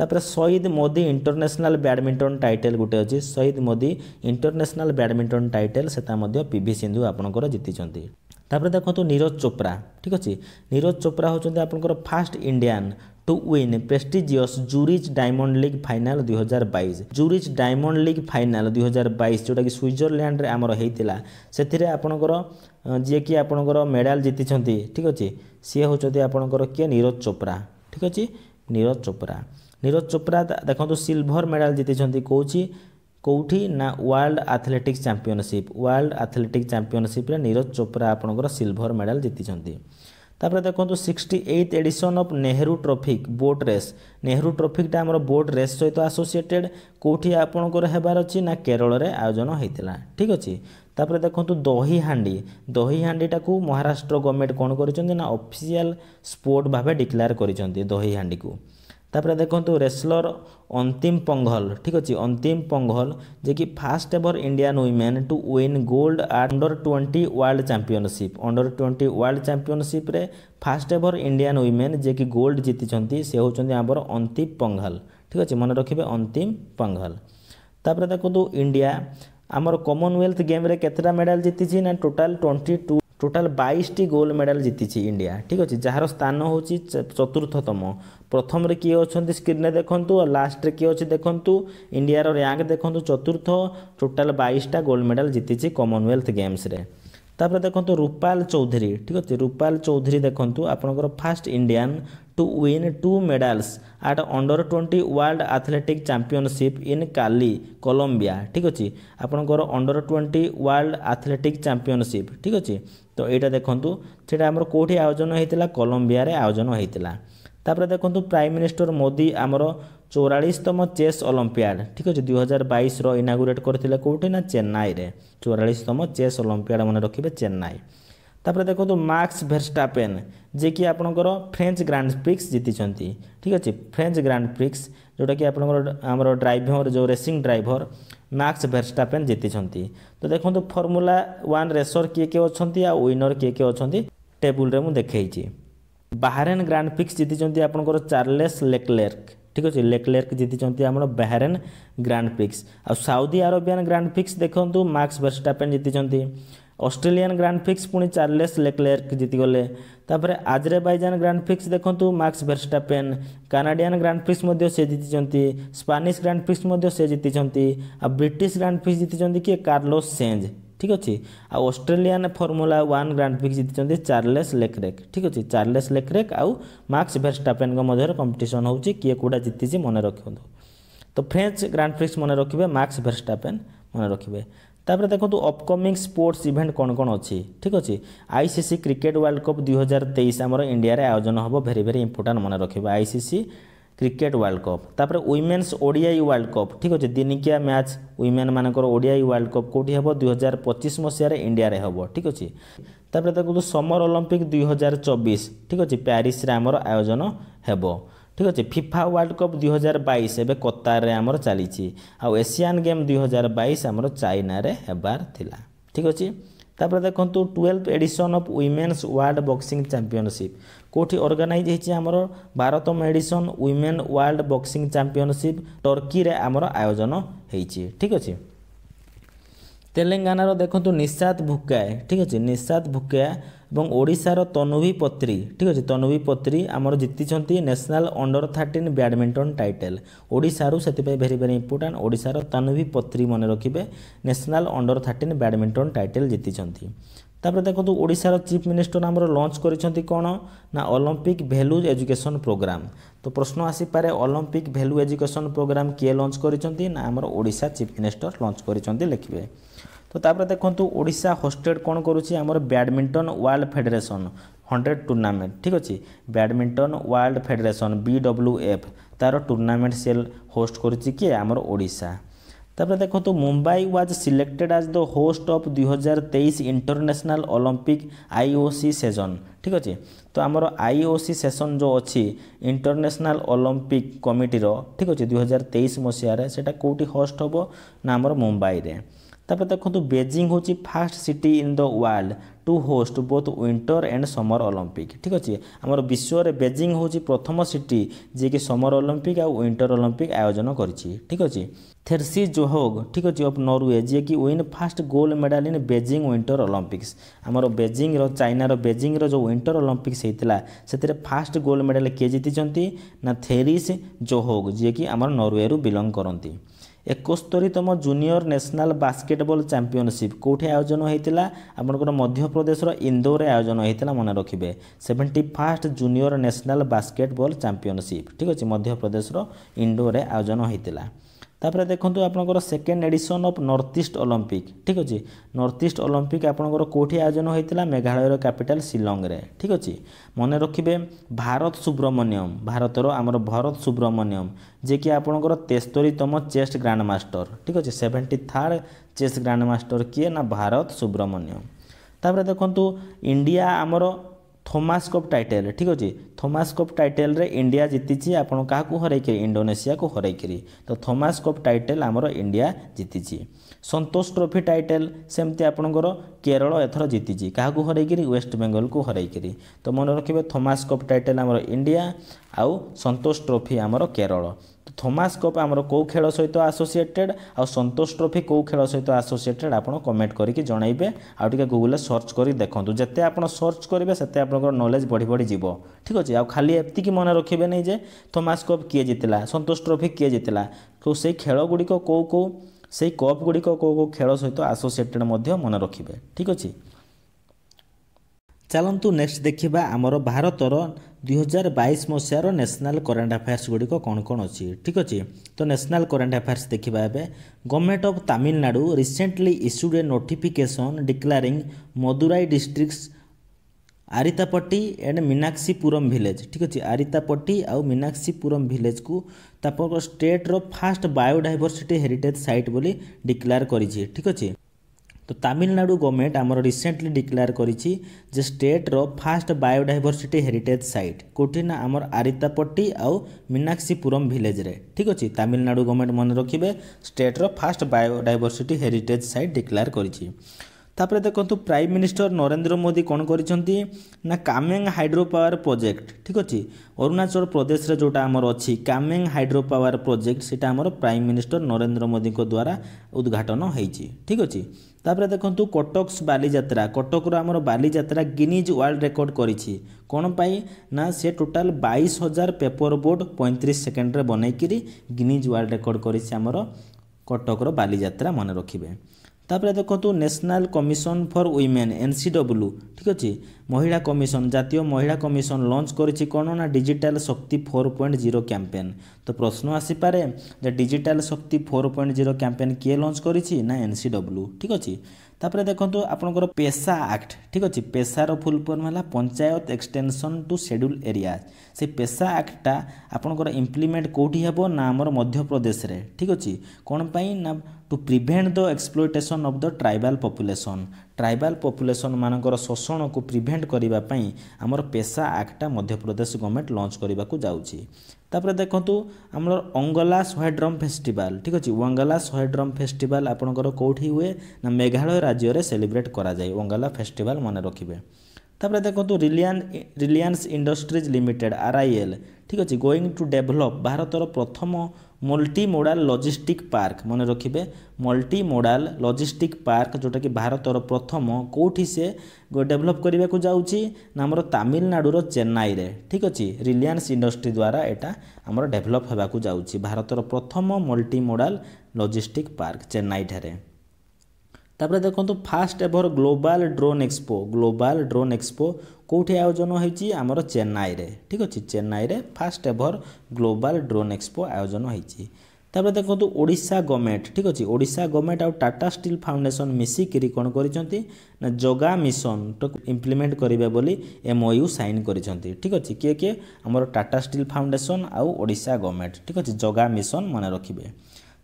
ତାପରେ ସହିଦ ମୋଦି ଇଣ୍ଟରନ୍ୟାସନାଲ୍ ବ୍ୟାଡ଼ମିଣ୍ଟନ ଟାଇଟେଲ୍ ଗୋଟେ ଅଛି ସହିଦ ମୋଦି ଇଣ୍ଟରନ୍ୟାସନାଲ୍ ବ୍ୟାଡ଼ମିଣ୍ଟନ ଟାଇଟେଲ୍ ସେଟା ମଧ୍ୟ ପି ଭି ସିନ୍ଧୁ ଆପଣଙ୍କର ଜିତିଛନ୍ତି ତାପରେ ଦେଖନ୍ତୁ ନିରଜ ଚୋପ୍ରା ଠିକ୍ ଅଛି ନିରଜ ଚୋପ୍ରା ହେଉଛନ୍ତି ଆପଣଙ୍କର first Indian to win prestigious Zurich diamond league final দুই হাজার বাইশ জুরিজ ডায়মন্ড লিগ ফাইনাল দুই হাজার বাইশ ଯେଉଁଟାକି ସୁଇଜରଲ୍ୟାଣ୍ଡରେ ଆମର ହେଇଥିଲା ସେଥିରେ ଆପଣଙ୍କର ଯିଏକି ଆପଣଙ୍କର ମେଡ଼ାଲ୍ ଜିତିଛନ୍ତି ଠିକ୍ ଅଛି ସିଏ ହେଉଛନ୍ତି ଆପଣଙ୍କର କିଏ ନିରଜ ଚୋପ୍ରା ଠିକ୍ ଅଛି ନିରଜ ଚୋପ୍ରା ନିରଜ ଚୋପ୍ରା ଦେଖନ୍ତୁ ସିଲଭର ମେଡ଼ାଲ୍ ଜିତିଛନ୍ତି କହୁଛି କେଉଁଠି ନା world athletics championship world athletic ଚାମ୍ପିଅନସିପ୍ରେ ନିରଜ ଚୋପ୍ରା ଆପଣଙ୍କର ସିଲଭର ମେଡ଼ାଲ୍ ଜିତିଛନ୍ତି তাপরে দেখন্তু sixty eighth edition of Nehru trophy boat race Nehru ট্রফিকটা আমার বোট রেস সহিত আসোসিয়েটেড কোটি আপনার হবার অছি না কেরলের আয়োজন হয়েছিল ঠিক আছে তাপরে দেখন্তু দহি হাঁডি দহি হাঁডিটাকে মহারাষ্ট্র গভর্নমেন্ট কোণ করেছেন না অফিসিয়াল স্পোর্ট ভাবে ডিক্লেয়ার করেছেন দহি হাঁডিকে ତାପରେ ଦେଖନ୍ତୁ ରେସ୍ଲର ଅନ୍ତିମ ପଙ୍ଘଲ ଠିକ୍ ଅଛି ଅନ୍ତିମ ପଙ୍ଘଲ ଯିଏକି first ever Indian women to win gold under twenty world championship under twenty world ଚାମ୍ପିଅନସିପ୍ରେ ଫାଷ୍ଟ ଏଭର୍ ଇଣ୍ଡିଆନ୍ ୱିମେନ୍ ଯିଏକି ଗୋଲ୍ଡ ଜିତିଛନ୍ତି ସେ ହେଉଛନ୍ତି ଆମର ଅନ୍ତିମ ପଙ୍ଘଲ ଠିକ୍ ଅଛି ମନେ ରଖିବେ ଅନ୍ତିମ ପଙ୍ଘଲ ତାପରେ ଦେଖନ୍ତୁ ଇଣ୍ଡିଆ ଆମର କମନୱେଲ୍ଥ ଗେମ୍ରେ କେତେଟା ମେଡ଼ାଲ ଜିତିଛି ନା ଟୋଟାଲ ଟ୍ୱେଣ୍ଟି ଟୁ টোটাল বাইশটি গোল্ড মেডাল জিতিছি ইন্ডিয়া ঠিক আছে যার স্থান হচ্ছে চতুর্থতম প্রথমে কি অনেক স্ক্রিনে দেখুন আর লাস্টে কি অনেক দেখুন ইন্ডিয়ার র্যাঙ্ক দেখুন চতুর্থ টোটাল বাইশটা গোল্ড মেডাল জিতিছি কমনওয়েলথ গেমসরে তাপরে দেখুন রূপাল চৌধুরী ঠিক আছে রূপাল চৌধুরী দেখুন আপনার first Indian to win two medals at under twenty world athletic championship in Cali Colombia ଠିକ୍ ଅଛି ଆପଣଙ୍କର under twenty world athletic championship ଠିକ୍ ଅଛି ତ ଏଇଟା ଦେଖନ୍ତୁ ସେଇଟା ଆମର କେଉଁଠି ଆୟୋଜନ ହୋଇଥିଲା କଲମ୍ବିଆରେ ଆୟୋଜନ ହୋଇଥିଲା ତାପରେ ଦେଖନ୍ତୁ ପ୍ରାଇମ୍ ମିନିଷ୍ଟର ମୋଦି ଆମର ଚଉରାଳିଶତମ ଚେସ୍ ଅଲମ୍ପିଆଡ଼ ଠିକ୍ ଅଛି ଦୁଇହଜାର ବାଇଶର ଇନାଗୁରେଟ୍ କରିଥିଲେ କେଉଁଠି ନା ଚେନ୍ନାଇରେ ଚଉରାଳିଶତମ ଚେସ୍ ଅଲମ୍ପିଆଡ଼ ମନେ ରଖିବେ ଚେନ୍ନାଇ ତାପରେ ଦେଖନ୍ତୁ ମାକ୍ସ ଭେର୍ଷ୍ଟାପେନ୍ ଯିଏକି ଆପଣଙ୍କର ଫ୍ରେଞ୍ଚ ଗ୍ରାଣ୍ଡ ପ୍ରିକ୍ସ ଜିତିଛନ୍ତି ଠିକ୍ ଅଛି ଫ୍ରେଞ୍ଚ ଗ୍ରାଣ୍ଡ ପ୍ରିକ୍ସ ଯେଉଁଟାକି ଆପଣଙ୍କର ଆମର ଡ୍ରାଇଭର ଯେଉଁ ରେସିଂ ଡ୍ରାଇଭର ମାକ୍ସ ଭେର୍ଷ୍ଟାପେନ୍ ଜିତିଛନ୍ତି ତ ଦେଖନ୍ତୁ ଫର୍ମୁଲା ୱାନ୍ ରେସର କିଏ କିଏ ଅଛନ୍ତି ଆଉ ୱିନର କିଏ କିଏ ଅଛନ୍ତି ଟେବୁଲରେ ମୁଁ ଦେଖେଇଛି ବାହାରେନ୍ ଗ୍ରାଣ୍ଡ ପ୍ରିକ୍ସ ଜିତିଛନ୍ତି ଆପଣଙ୍କର ଚାର୍ଲେସ୍ ଲେକ୍ଲେର୍କ ଠିକ୍ ଅଛି ଲେକ୍ଲେର୍କ ଜିତିଛନ୍ତି ଆମର ବାହାରେନ୍ ଗ୍ରାଣ୍ଡ ପ୍ରିକ୍ସ ଆଉ ସାଉଦି ଆରବିଆନ୍ ଗ୍ରାଣ୍ଡ ପ୍ରିକ୍ସ ଦେଖନ୍ତୁ ମାକ୍ସ ଭେର୍ଷ୍ଟାପେନ୍ ଜିତିଛନ୍ତି অস্ট্রেলিয়ান গ্রান্ড ফিক্স পুঁ চার্লেস লেকলেয়ার্ক জিতিগলে তাপরে বাইজান গ্রান্ড ফিক্স দেখন্তু Max Verstappen Canadian grand prix সে জিতিছন্তি স্পানিশ গ্রান্ড ফিক্স সে জিতিছন্তি আর ব্রিটিশ গ্রান্ড ফিক্স জিতিছন্তি কি কার্লোস সেঞ্জ ঠিক ଅଛି ଆଉ Australian formula one grand prix ଜିତିଛନ୍ତି ଚାର୍ଲେସ୍ ଲେକ୍ରେକ୍ ଠିକ୍ ଅଛି ଚାର୍ଲେସ୍ ଲେକ୍ରେକ୍ ଆଉ ମାର୍କସ୍ ଭେରଷ୍ଟାପେନ୍ଙ୍କ ମଧ୍ୟରେ କମ୍ପିଟିସନ୍ ହେଉଛି କିଏ କେଉଁଟା ଜିତିଛି ମନେ ରଖନ୍ତୁ ତ ଫ୍ରେଞ୍ଚ ଗ୍ରାଣ୍ଡ ପ୍ରିକ୍ସ ମନେ ରଖିବେ ମାର୍କସ୍ ଭେରଷ୍ଟାପେନ୍ ମନେ ରଖିବେ ତାପରେ ଦେଖନ୍ତୁ ଅପକମିଂ ସ୍ପୋର୍ଟସ୍ ଇଭେଣ୍ଟ କ'ଣ କ'ଣ ଅଛି ଠିକ୍ ଅଛି ଆଇସିସି କ୍ରିକେଟ୍ ୱାର୍ଲଡ କପ୍ ଦୁଇ ହଜାର ତେଇଶ ଆମର ଇଣ୍ଡିଆରେ ଆୟୋଜନ ହେବ ଭେରି ଭେରି ଇମ୍ପୋର୍ଟାଣ୍ଟ ମନେ ରଖିବ ଆଇସିସି କ୍ରିକେଟ୍ ୱାର୍ଲଡ କପ୍ ତାପରେ ୱିମେନ୍ସ ଓଡ଼ିଆଇ ୱାର୍ଲଡ କପ୍ ଠିକ୍ ଅଛି ଦିନିକିଆ ମ୍ୟାଚ୍ ମାନଙ୍କର ଓଡ଼ିଆଇ ୱାର୍ଲଡ କପ୍ କେଉଁଠି ହେବ ଦୁଇ ହଜାର ପଚିଶ ମସିହାରେ ଇଣ୍ଡିଆରେ ହେବ ଠିକ୍ ଅଛି ତାପରେ ଦେଖନ୍ତୁ ସମର ଅଲମ୍ପିକ୍ ଦୁଇ ହଜାର ଚବିଶ ଠିକ୍ ଅଛି ପ୍ୟାରିସରେ ଆମର ଆୟୋଜନ ହେବ ঠিক আছে ফিফা ওয়ার্ল্ড কপ দুই হাজার বাইশ এবে কতার আমার চালিছি আসিয়ান গেম দুই হাজার বাইশ আমার চাইনারে হবার লা ঠিক আছে তাপরে দেখুন twelve edition of women's world boxing championship কোটি অর্গানাইজ হয়েছে আমার বারতম edition women world boxing championship টর্কিরে আমার আয়োজন হয়েছে ঠিক আছে তেলেঙ্গানার দেখুন নিশাদ ভুকায় ঠিক আছে নিশাদ ভুকায় এবং ଓଡ଼ିଶାର ତନୁଭୀ ପତ୍ରୀ ଠିକ୍ ଅଛି ତନୁଭୀ ପତ୍ରୀ ଆମର ଜିତିଛନ୍ତି national under thirteen badminton title ଓଡ଼ିଶାରୁ ସେଥିପାଇଁ ଭେରି ଭେରି ଇମ୍ପୋର୍ଟାଣ୍ଟ ଓଡ଼ିଶାର ତନୁଭୀ ପତ୍ରୀ ମନେ ରଖିବେ national under thirteen badminton title ଜିତିଛନ୍ତି ତାପରେ ଦେଖନ୍ତୁ ଓଡ଼ିଶାର ଚିଫ୍ ମିନିଷ୍ଟର ଆମର ଲଞ୍ଚ କରିଛନ୍ତି କ'ଣ ନା ଅଲମ୍ପିକ୍ ଭ୍ୟାଲୁ ଏଜୁକେସନ୍ ପ୍ରୋଗ୍ରାମ୍ ତ ପ୍ରଶ୍ନ ଆସିପାରେ ଅଲମ୍ପିକ୍ ଭ୍ୟାଲୁ ଏଜୁକେସନ୍ ପ୍ରୋଗ୍ରାମ୍ କିଏ ଲଞ୍ଚ କରିଛନ୍ତି ନା ଆମର ଓଡ଼ିଶା ଚିଫ୍ ମିନିଷ୍ଟର ଲଞ୍ଚ କରିଛନ୍ତି ଲେଖିବେ তো তাপরে দেখন্তু ওড়িশা হোস্টেড কোণ করুছি আমার badminton world federation hundred tournament ঠিক আছে ব্যাডমিন্টন ওয়ার্ল্ড ফেডারেসন বিডব্লুএফ তার টুর্নামেন্ট সে হোস্ট করুছি কি আমার ওড়িশা তাপরে দেখন্তু মুম্বাই ওয়াজ সিলেক্টেড আজ দ হোস্ট অফ দুই হাজার তেইশ ইন্টরন্যাশনাল অলিম্পিক আইওসি সেজন ঠিক আছে তো আমার আইওসি সেসন যে অছি ইন্টরন্যাশনাল অলিম্পিক কমিটির ঠিক আছে দুই হাজার তেইশ মশিয়ার সেটা কোটি হোস্ট হব না আমার মুম্বাইরে ତାପରେ ଦେଖନ୍ତୁ ବେଜିଂ ହେଉଛି first city in the world to host both winter and summer Olympic ଠିକ୍ ଅଛି ଆମର ବିଶ୍ୱରେ ବେଜିଂ ହେଉଛି ପ୍ରଥମ ସିଟି ଯିଏକି ସମର ଅଲମ୍ପିକ୍ ଆଉ ୱିଣ୍ଟର ଅଲମ୍ପିକ୍ ଆୟୋଜନ କରିଛି ଠିକ୍ ଅଛି ଥେର୍ସି ଜୋହୋଗ ଠିକ୍ ଅଛି ଅଫ୍ ନରୱେ ଯିଏକି win first gold medal in Beijing winter Olympics ଆମର ବେଜିଂର ଚାଇନାର ବେଜିଂର ଯେଉଁ ୱିଣ୍ଟର ଅଲମ୍ପିକ୍ସ ହେଇଥିଲା ସେଥିରେ ଫାଷ୍ଟ ଗୋଲ୍ଡ ମେଡାଲ୍ କିଏ ଜିତିଛନ୍ତି ନା ଥେରିସ୍ ଜୋହୋଗ ଯିଏକି ଆମର ନରୱେରୁ ବିଲଙ୍ଗ କରନ୍ତି ଏକସ୍ତରୀତମ ଜୁନିୟର ନ୍ୟାସନାଲ୍ ବାସ୍କେଟବଲ୍ ଚାମ୍ପିଅନସିପ୍ କେଉଁଠି ଆୟୋଜନ ହୋଇଥିଲା ଆପଣଙ୍କର ମଧ୍ୟପ୍ରଦେଶର ଇନ୍ଦୋରରେ ଆୟୋଜନ ହୋଇଥିଲା ମନେ ରଖିବେ seventy first junior national basketball championship ଠିକ୍ ଅଛି ମଧ୍ୟପ୍ରଦେଶର ଇନ୍ଦୋରରେ ଆୟୋଜନ ହୋଇଥିଲା ତାପରେ ଦେଖନ୍ତୁ ଆପଣଙ୍କର second edition of north east Olympic ଠିକ୍ ଅଛି ନର୍ଥ ଇଷ୍ଟ ଅଲିମ୍ପିକ୍ ଆପଣଙ୍କର କେଉଁଠି ଆୟୋଜନ ହୋଇଥିଲା ମେଘାଳୟର କ୍ୟାପିଟାଲ୍ ଶିଲଂରେ ଠିକ୍ ଅଛି ମନେ ରଖିବେ ଭାରତ ସୁବ୍ରମଣ୍ୟମ୍ ଭାରତର ଆମର ଭରତ ସୁବ୍ରମଣ୍ୟମ୍ ଯିଏକି ଆପଣଙ୍କର ତେସ୍ତରୀତମ ଚେସ୍ ଗ୍ରାଣ୍ଡ ମାଷ୍ଟର ଠିକ୍ ଅଛି seventy third chess grand master କିଏ ନା ଭାରତ ସୁବ୍ରମଣ୍ୟମ୍ ତାପରେ ଦେଖନ୍ତୁ ଇଣ୍ଡିଆ ଆମର ଥୋମାସ କପ୍ ଟାଇଟେଲ୍ ଠିକ୍ ଅଛି ଥୋମାସ କପ୍ ଟାଇଟେଲ୍ରେ ଇଣ୍ଡିଆ ଜିତିଛି ଆପଣ କାହାକୁ ହରାଇକିରି ଇଣ୍ଡୋନେସିଆକୁ ହରାଇକିରି ତ ଥୋମାସ କପ୍ ଟାଇଟେଲ୍ ଆମର ଇଣ୍ଡିଆ ଜିତିଛି ସନ୍ତୋଷ ଟ୍ରଫି ଟାଇଟେଲ୍ ସେମିତି ଆପଣଙ୍କର କେରଳ ଏଥର ଜିତିଛି କାହାକୁ ହରାଇକିରି ୱେଷ୍ଟବେଙ୍ଗଲକୁ ହରାଇକିରି ତ ମନେ ରଖିବେ ଥୋମାସ କପ୍ ଟାଇଟେଲ୍ ଆମର ଇଣ୍ଡିଆ ଆଉ ସନ୍ତୋଷ ଟ୍ରଫି ଆମର କେରଳ ଥୋମାସ୍ କପ୍ ଆମର କେଉଁ ଖେଳ ସହିତ ଆସୋସିଏଟେଡ଼୍ ଆଉ ସନ୍ତୋଷ ଟ୍ରଫି କେଉଁ ଖେଳ ସହିତ ଆସୋସିଏଟେଡ଼୍ ଆପଣ କମେଣ୍ଟ କରିକି ଜଣାଇବେ ଆଉ ଟିକିଏ ଗୁଗୁଲରେ ସର୍ଚ୍ଚ କରି ଦେଖନ୍ତୁ ଯେତେ ଆପଣ ସର୍ଚ୍ଚ କରିବେ ସେତେ ଆପଣଙ୍କର ନଲେଜ୍ ବଢ଼ି ବଢ଼ି ଯିବ ଠିକ୍ ଅଛି ଆଉ ଖାଲି ଏତିକି ମନେ ରଖିବେ ନାହିଁ ଯେ ଥୋମାସ୍ କପ୍ କିଏ ଜିତିଲା ସନ୍ତୋଷ ଟ୍ରଫି କିଏ ଜିତିଲା କେଉଁ ସେଇ ଖେଳଗୁଡ଼ିକ କେଉଁ କେଉଁ ସେଇ କପ୍ଗୁଡ଼ିକ କେଉଁ କେଉଁ ଖେଳ ସହିତ ଆସୋସିଏଟେଡ଼୍ ମଧ୍ୟ ମନେ ରଖିବେ ଠିକ୍ ଅଛି ଚାଲନ୍ତୁ ନେକ୍ସଟ ଦେଖିବା ଆମର ଭାରତର ଦୁଇହଜାର ବାଇଶ ମସିହାର ନ୍ୟାସନାଲ୍ କରେଣ୍ଟ ଆଫେୟାର୍ସ ଗୁଡ଼ିକ କ'ଣ କ'ଣ ଅଛି ଠିକ୍ ଅଛି ତ ନ୍ୟାସନାଲ୍ କରେଣ୍ଟ ଆଫେୟାର୍ସ ଦେଖିବା ଏବେ government of Tamil Nadu recently issued a notification declaring Madurai district Arittapatti and Meenakshipuram village ଠିକ୍ ଅଛି ଆରିତାପଟି ଆଉ ମିନାକ୍ଷୀପୁରମ୍ ଭିଲେଜ୍କୁ ତାପରେ ଷ୍ଟେଟ୍ର ଫାଷ୍ଟ ବାୟୋଡାଇଭର୍ସିଟି ହେରିଟେଜ୍ ସାଇଟ୍ ବୋଲି ଡିକ୍ଲାର କରିଛି ଠିକ୍ ଅଛି তো ତାମିଲନାଡ଼ୁ ଗଭର୍ଣ୍ଣମେଣ୍ଟ ଆମର ରିସେଣ୍ଟଲି ଡିକ୍ଲେୟାର କରିଛି ଯେ ଷ୍ଟେଟ୍ର ଫାଷ୍ଟ ବାୟୋଡାଇଭର୍ସିଟି ହେରିଟେଜ୍ ସାଇଟ୍ କେଉଁଠି ନା ଆମର ଆରିତାପଟ୍ଟି ଆଉ ମିନାକ୍ଷୀପୁରମ୍ ଭିଲେଜ୍ରେ ଠିକ୍ ଅଛି ତାମିଲନାଡ଼ୁ ଗଭର୍ଣ୍ଣମେଣ୍ଟ ମନେ ରଖିବେ ଷ୍ଟେଟ୍ର first biodiversity heritage site declare କରିଛି ତାପରେ ଦେଖନ୍ତୁ ପ୍ରାଇମ୍ ମିନିଷ୍ଟର ନରେନ୍ଦ୍ର ମୋଦି କ'ଣ କରିଛନ୍ତି ନା କାମେଂ ହାଇଡ୍ରୋ ପାୱାର ପ୍ରୋଜେକ୍ଟ ଠିକ୍ ଅଛି ଅରୁଣାଚଳ ପ୍ରଦେଶରେ ଯେଉଁଟା ଆମର ଅଛି କାମେଂ ହାଇଡ୍ରୋ ପାୱାର ପ୍ରୋଜେକ୍ଟ ସେଇଟା ଆମର ପ୍ରାଇମ୍ ମିନିଷ୍ଟର ନରେନ୍ଦ୍ର ମୋଦିଙ୍କ ଦ୍ୱାରା ଉଦ୍ଘାଟନ ହୋଇଛି ଠିକ୍ ଅଛି ତାପରେ ଦେଖନ୍ତୁ କଟକ ବାଲିଯାତ୍ରା କଟକର ଆମର ବାଲିଯାତ୍ରା ଗିନିଜ୍ ୱାର୍ଲଡ ରେକର୍ଡ଼ କରିଛି କ'ଣ ପାଇଁ ନା ସେ ଟୋଟାଲ ବାଇଶ ହଜାର ପେପର ବୋଟ୍ ପଇଁତିରିଶ ସେକେଣ୍ଡରେ ବନେଇକିରି ଗିନିଜ୍ ୱାର୍ଲଡ ରେକର୍ଡ଼ କରିଛି ଆମର କଟକର ବାଲିଯାତ୍ରା ମନେ ରଖିବେ ତାପରେ ଦେଖନ୍ତୁ national commission for women N C W ଠିକ୍ ଅଛି ମହିଳା କମିଶନ ଜାତୀୟ ମହିଳା କମିଶନ ଲଞ୍ଚ କରିଛି କ'ଣ ନା digital Shakti four point zero campaign ତ ପ୍ରଶ୍ନ ଆସିପାରେ ଯେ digital Shakti four point zero campaign କିଏ ଲଞ୍ଚ କରିଛି ନା ଏନ୍ ସି ଡବ୍ଲ୍ୟୁ ଠିକ୍ ଅଛି ତାପରେ ଦେଖନ୍ତୁ ଆପଣଙ୍କର ପେସା ଆକ୍ଟ ଠିକ୍ ଅଛି ପେସାର ଫୁଲ୍ ଫର୍ମ ହେଲା panchayat extension to schedule area ସେ ପେସା ଆକ୍ଟଟା ଆପଣଙ୍କର ଇମ୍ପ୍ଲିମେଣ୍ଟ କେଉଁଠି ହେବ ନା ଆମର ମଧ୍ୟପ୍ରଦେଶରେ ଠିକ୍ ଅଛି କ'ଣ ପାଇଁ ନା to prevent the exploitation of the tribal population tribal population ମାନଙ୍କର ଶୋଷଣକୁ ପ୍ରିଭେଣ୍ଟ କରିବା ପାଇଁ ଆମର ପେସା ଆକ୍ଟଟା ମଧ୍ୟପ୍ରଦେଶ ଗଭର୍ଣ୍ଣମେଣ୍ଟ ଲଞ୍ଚ କରିବାକୁ ଯାଉଛି ତାପରେ ଦେଖନ୍ତୁ ଆମର ଅଙ୍ଗଲା ଶହେ ଡ୍ରମ୍ ଫେଷ୍ଟିଭାଲ ଠିକ୍ ଅଛି ୱାଙ୍ଗଲା ଶହେ ଡ୍ରମ୍ ଫେଷ୍ଟିଭାଲ ଆପଣଙ୍କର କେଉଁଠି ହୁଏ ନା ମେଘାଳୟ ରାଜ୍ୟରେ ସେଲିବ୍ରେଟ୍ କରାଯାଏ ୱାଙ୍ଗଲା ଫେଷ୍ଟିଭାଲ ମନେ ରଖିବେ ତାପରେ ଦେଖନ୍ତୁ Reliance Reliance industries limited R I L ଠିକ୍ ଅଛି ଗୋଇଂ ଟୁ ଡେଭଲପ୍ ଭାରତର ପ୍ରଥମ মল্টিমোডাল লজিস্টিক পার্ক মনে রাখবে মল্টিমোডাল লজিস্টিক পার্ক যেটাকি ভারতর প্রথম কোটি সে ডেভেলপ করা যাচ্ছি না আমার তামিলনাড়ুর চেন্নাইরে ঠিক আছে রিলায়েন্স ইন্ডস্ট্রি দ্বারা এটা আমার ডেভেলপ হওয়া যাচ্ছি ভারতর প্রথম মল্টিমোডাল লজিস্টিক পার্ক চেন্নাইঠারে ତାପରେ ଦେଖନ୍ତୁ first ever global drone expo global drone expo କେଉଁଠି ଆୟୋଜନ ହୋଇଛି ଆମର ଚେନ୍ନାଇରେ ଠିକ୍ ଅଛି ଚେନ୍ନାଇରେ first ever global drone expo ଆୟୋଜନ ହୋଇଛି ତାପରେ ଦେଖନ୍ତୁ ଓଡ଼ିଶା ଗଭର୍ଣ୍ଣମେଣ୍ଟ ଠିକ୍ ଅଛି ଓଡ଼ିଶା ଗଭର୍ଣ୍ଣମେଣ୍ଟ ଆଉ ଟାଟା ଷ୍ଟିଲ୍ ଫାଉଣ୍ଡେସନ୍ ମିଶିକିରି କ'ଣ କରିଛନ୍ତି ନା ଜଗା ମିଶନଟାକୁ ଇମ୍ପ୍ଲିମେଣ୍ଟ କରିବେ ବୋଲି ଏମ୍ଓୟୁ ସାଇନ୍ କରିଛନ୍ତି ଠିକ୍ ଅଛି କିଏ କିଏ ଆମର ଟାଟା ଷ୍ଟିଲ୍ ଫାଉଣ୍ଡେସନ୍ ଆଉ ଓଡ଼ିଶା ଗଭର୍ଣ୍ଣମେଣ୍ଟ ଠିକ୍ ଅଛି ଜଗା ମିଶନ ମନେ ରଖିବେ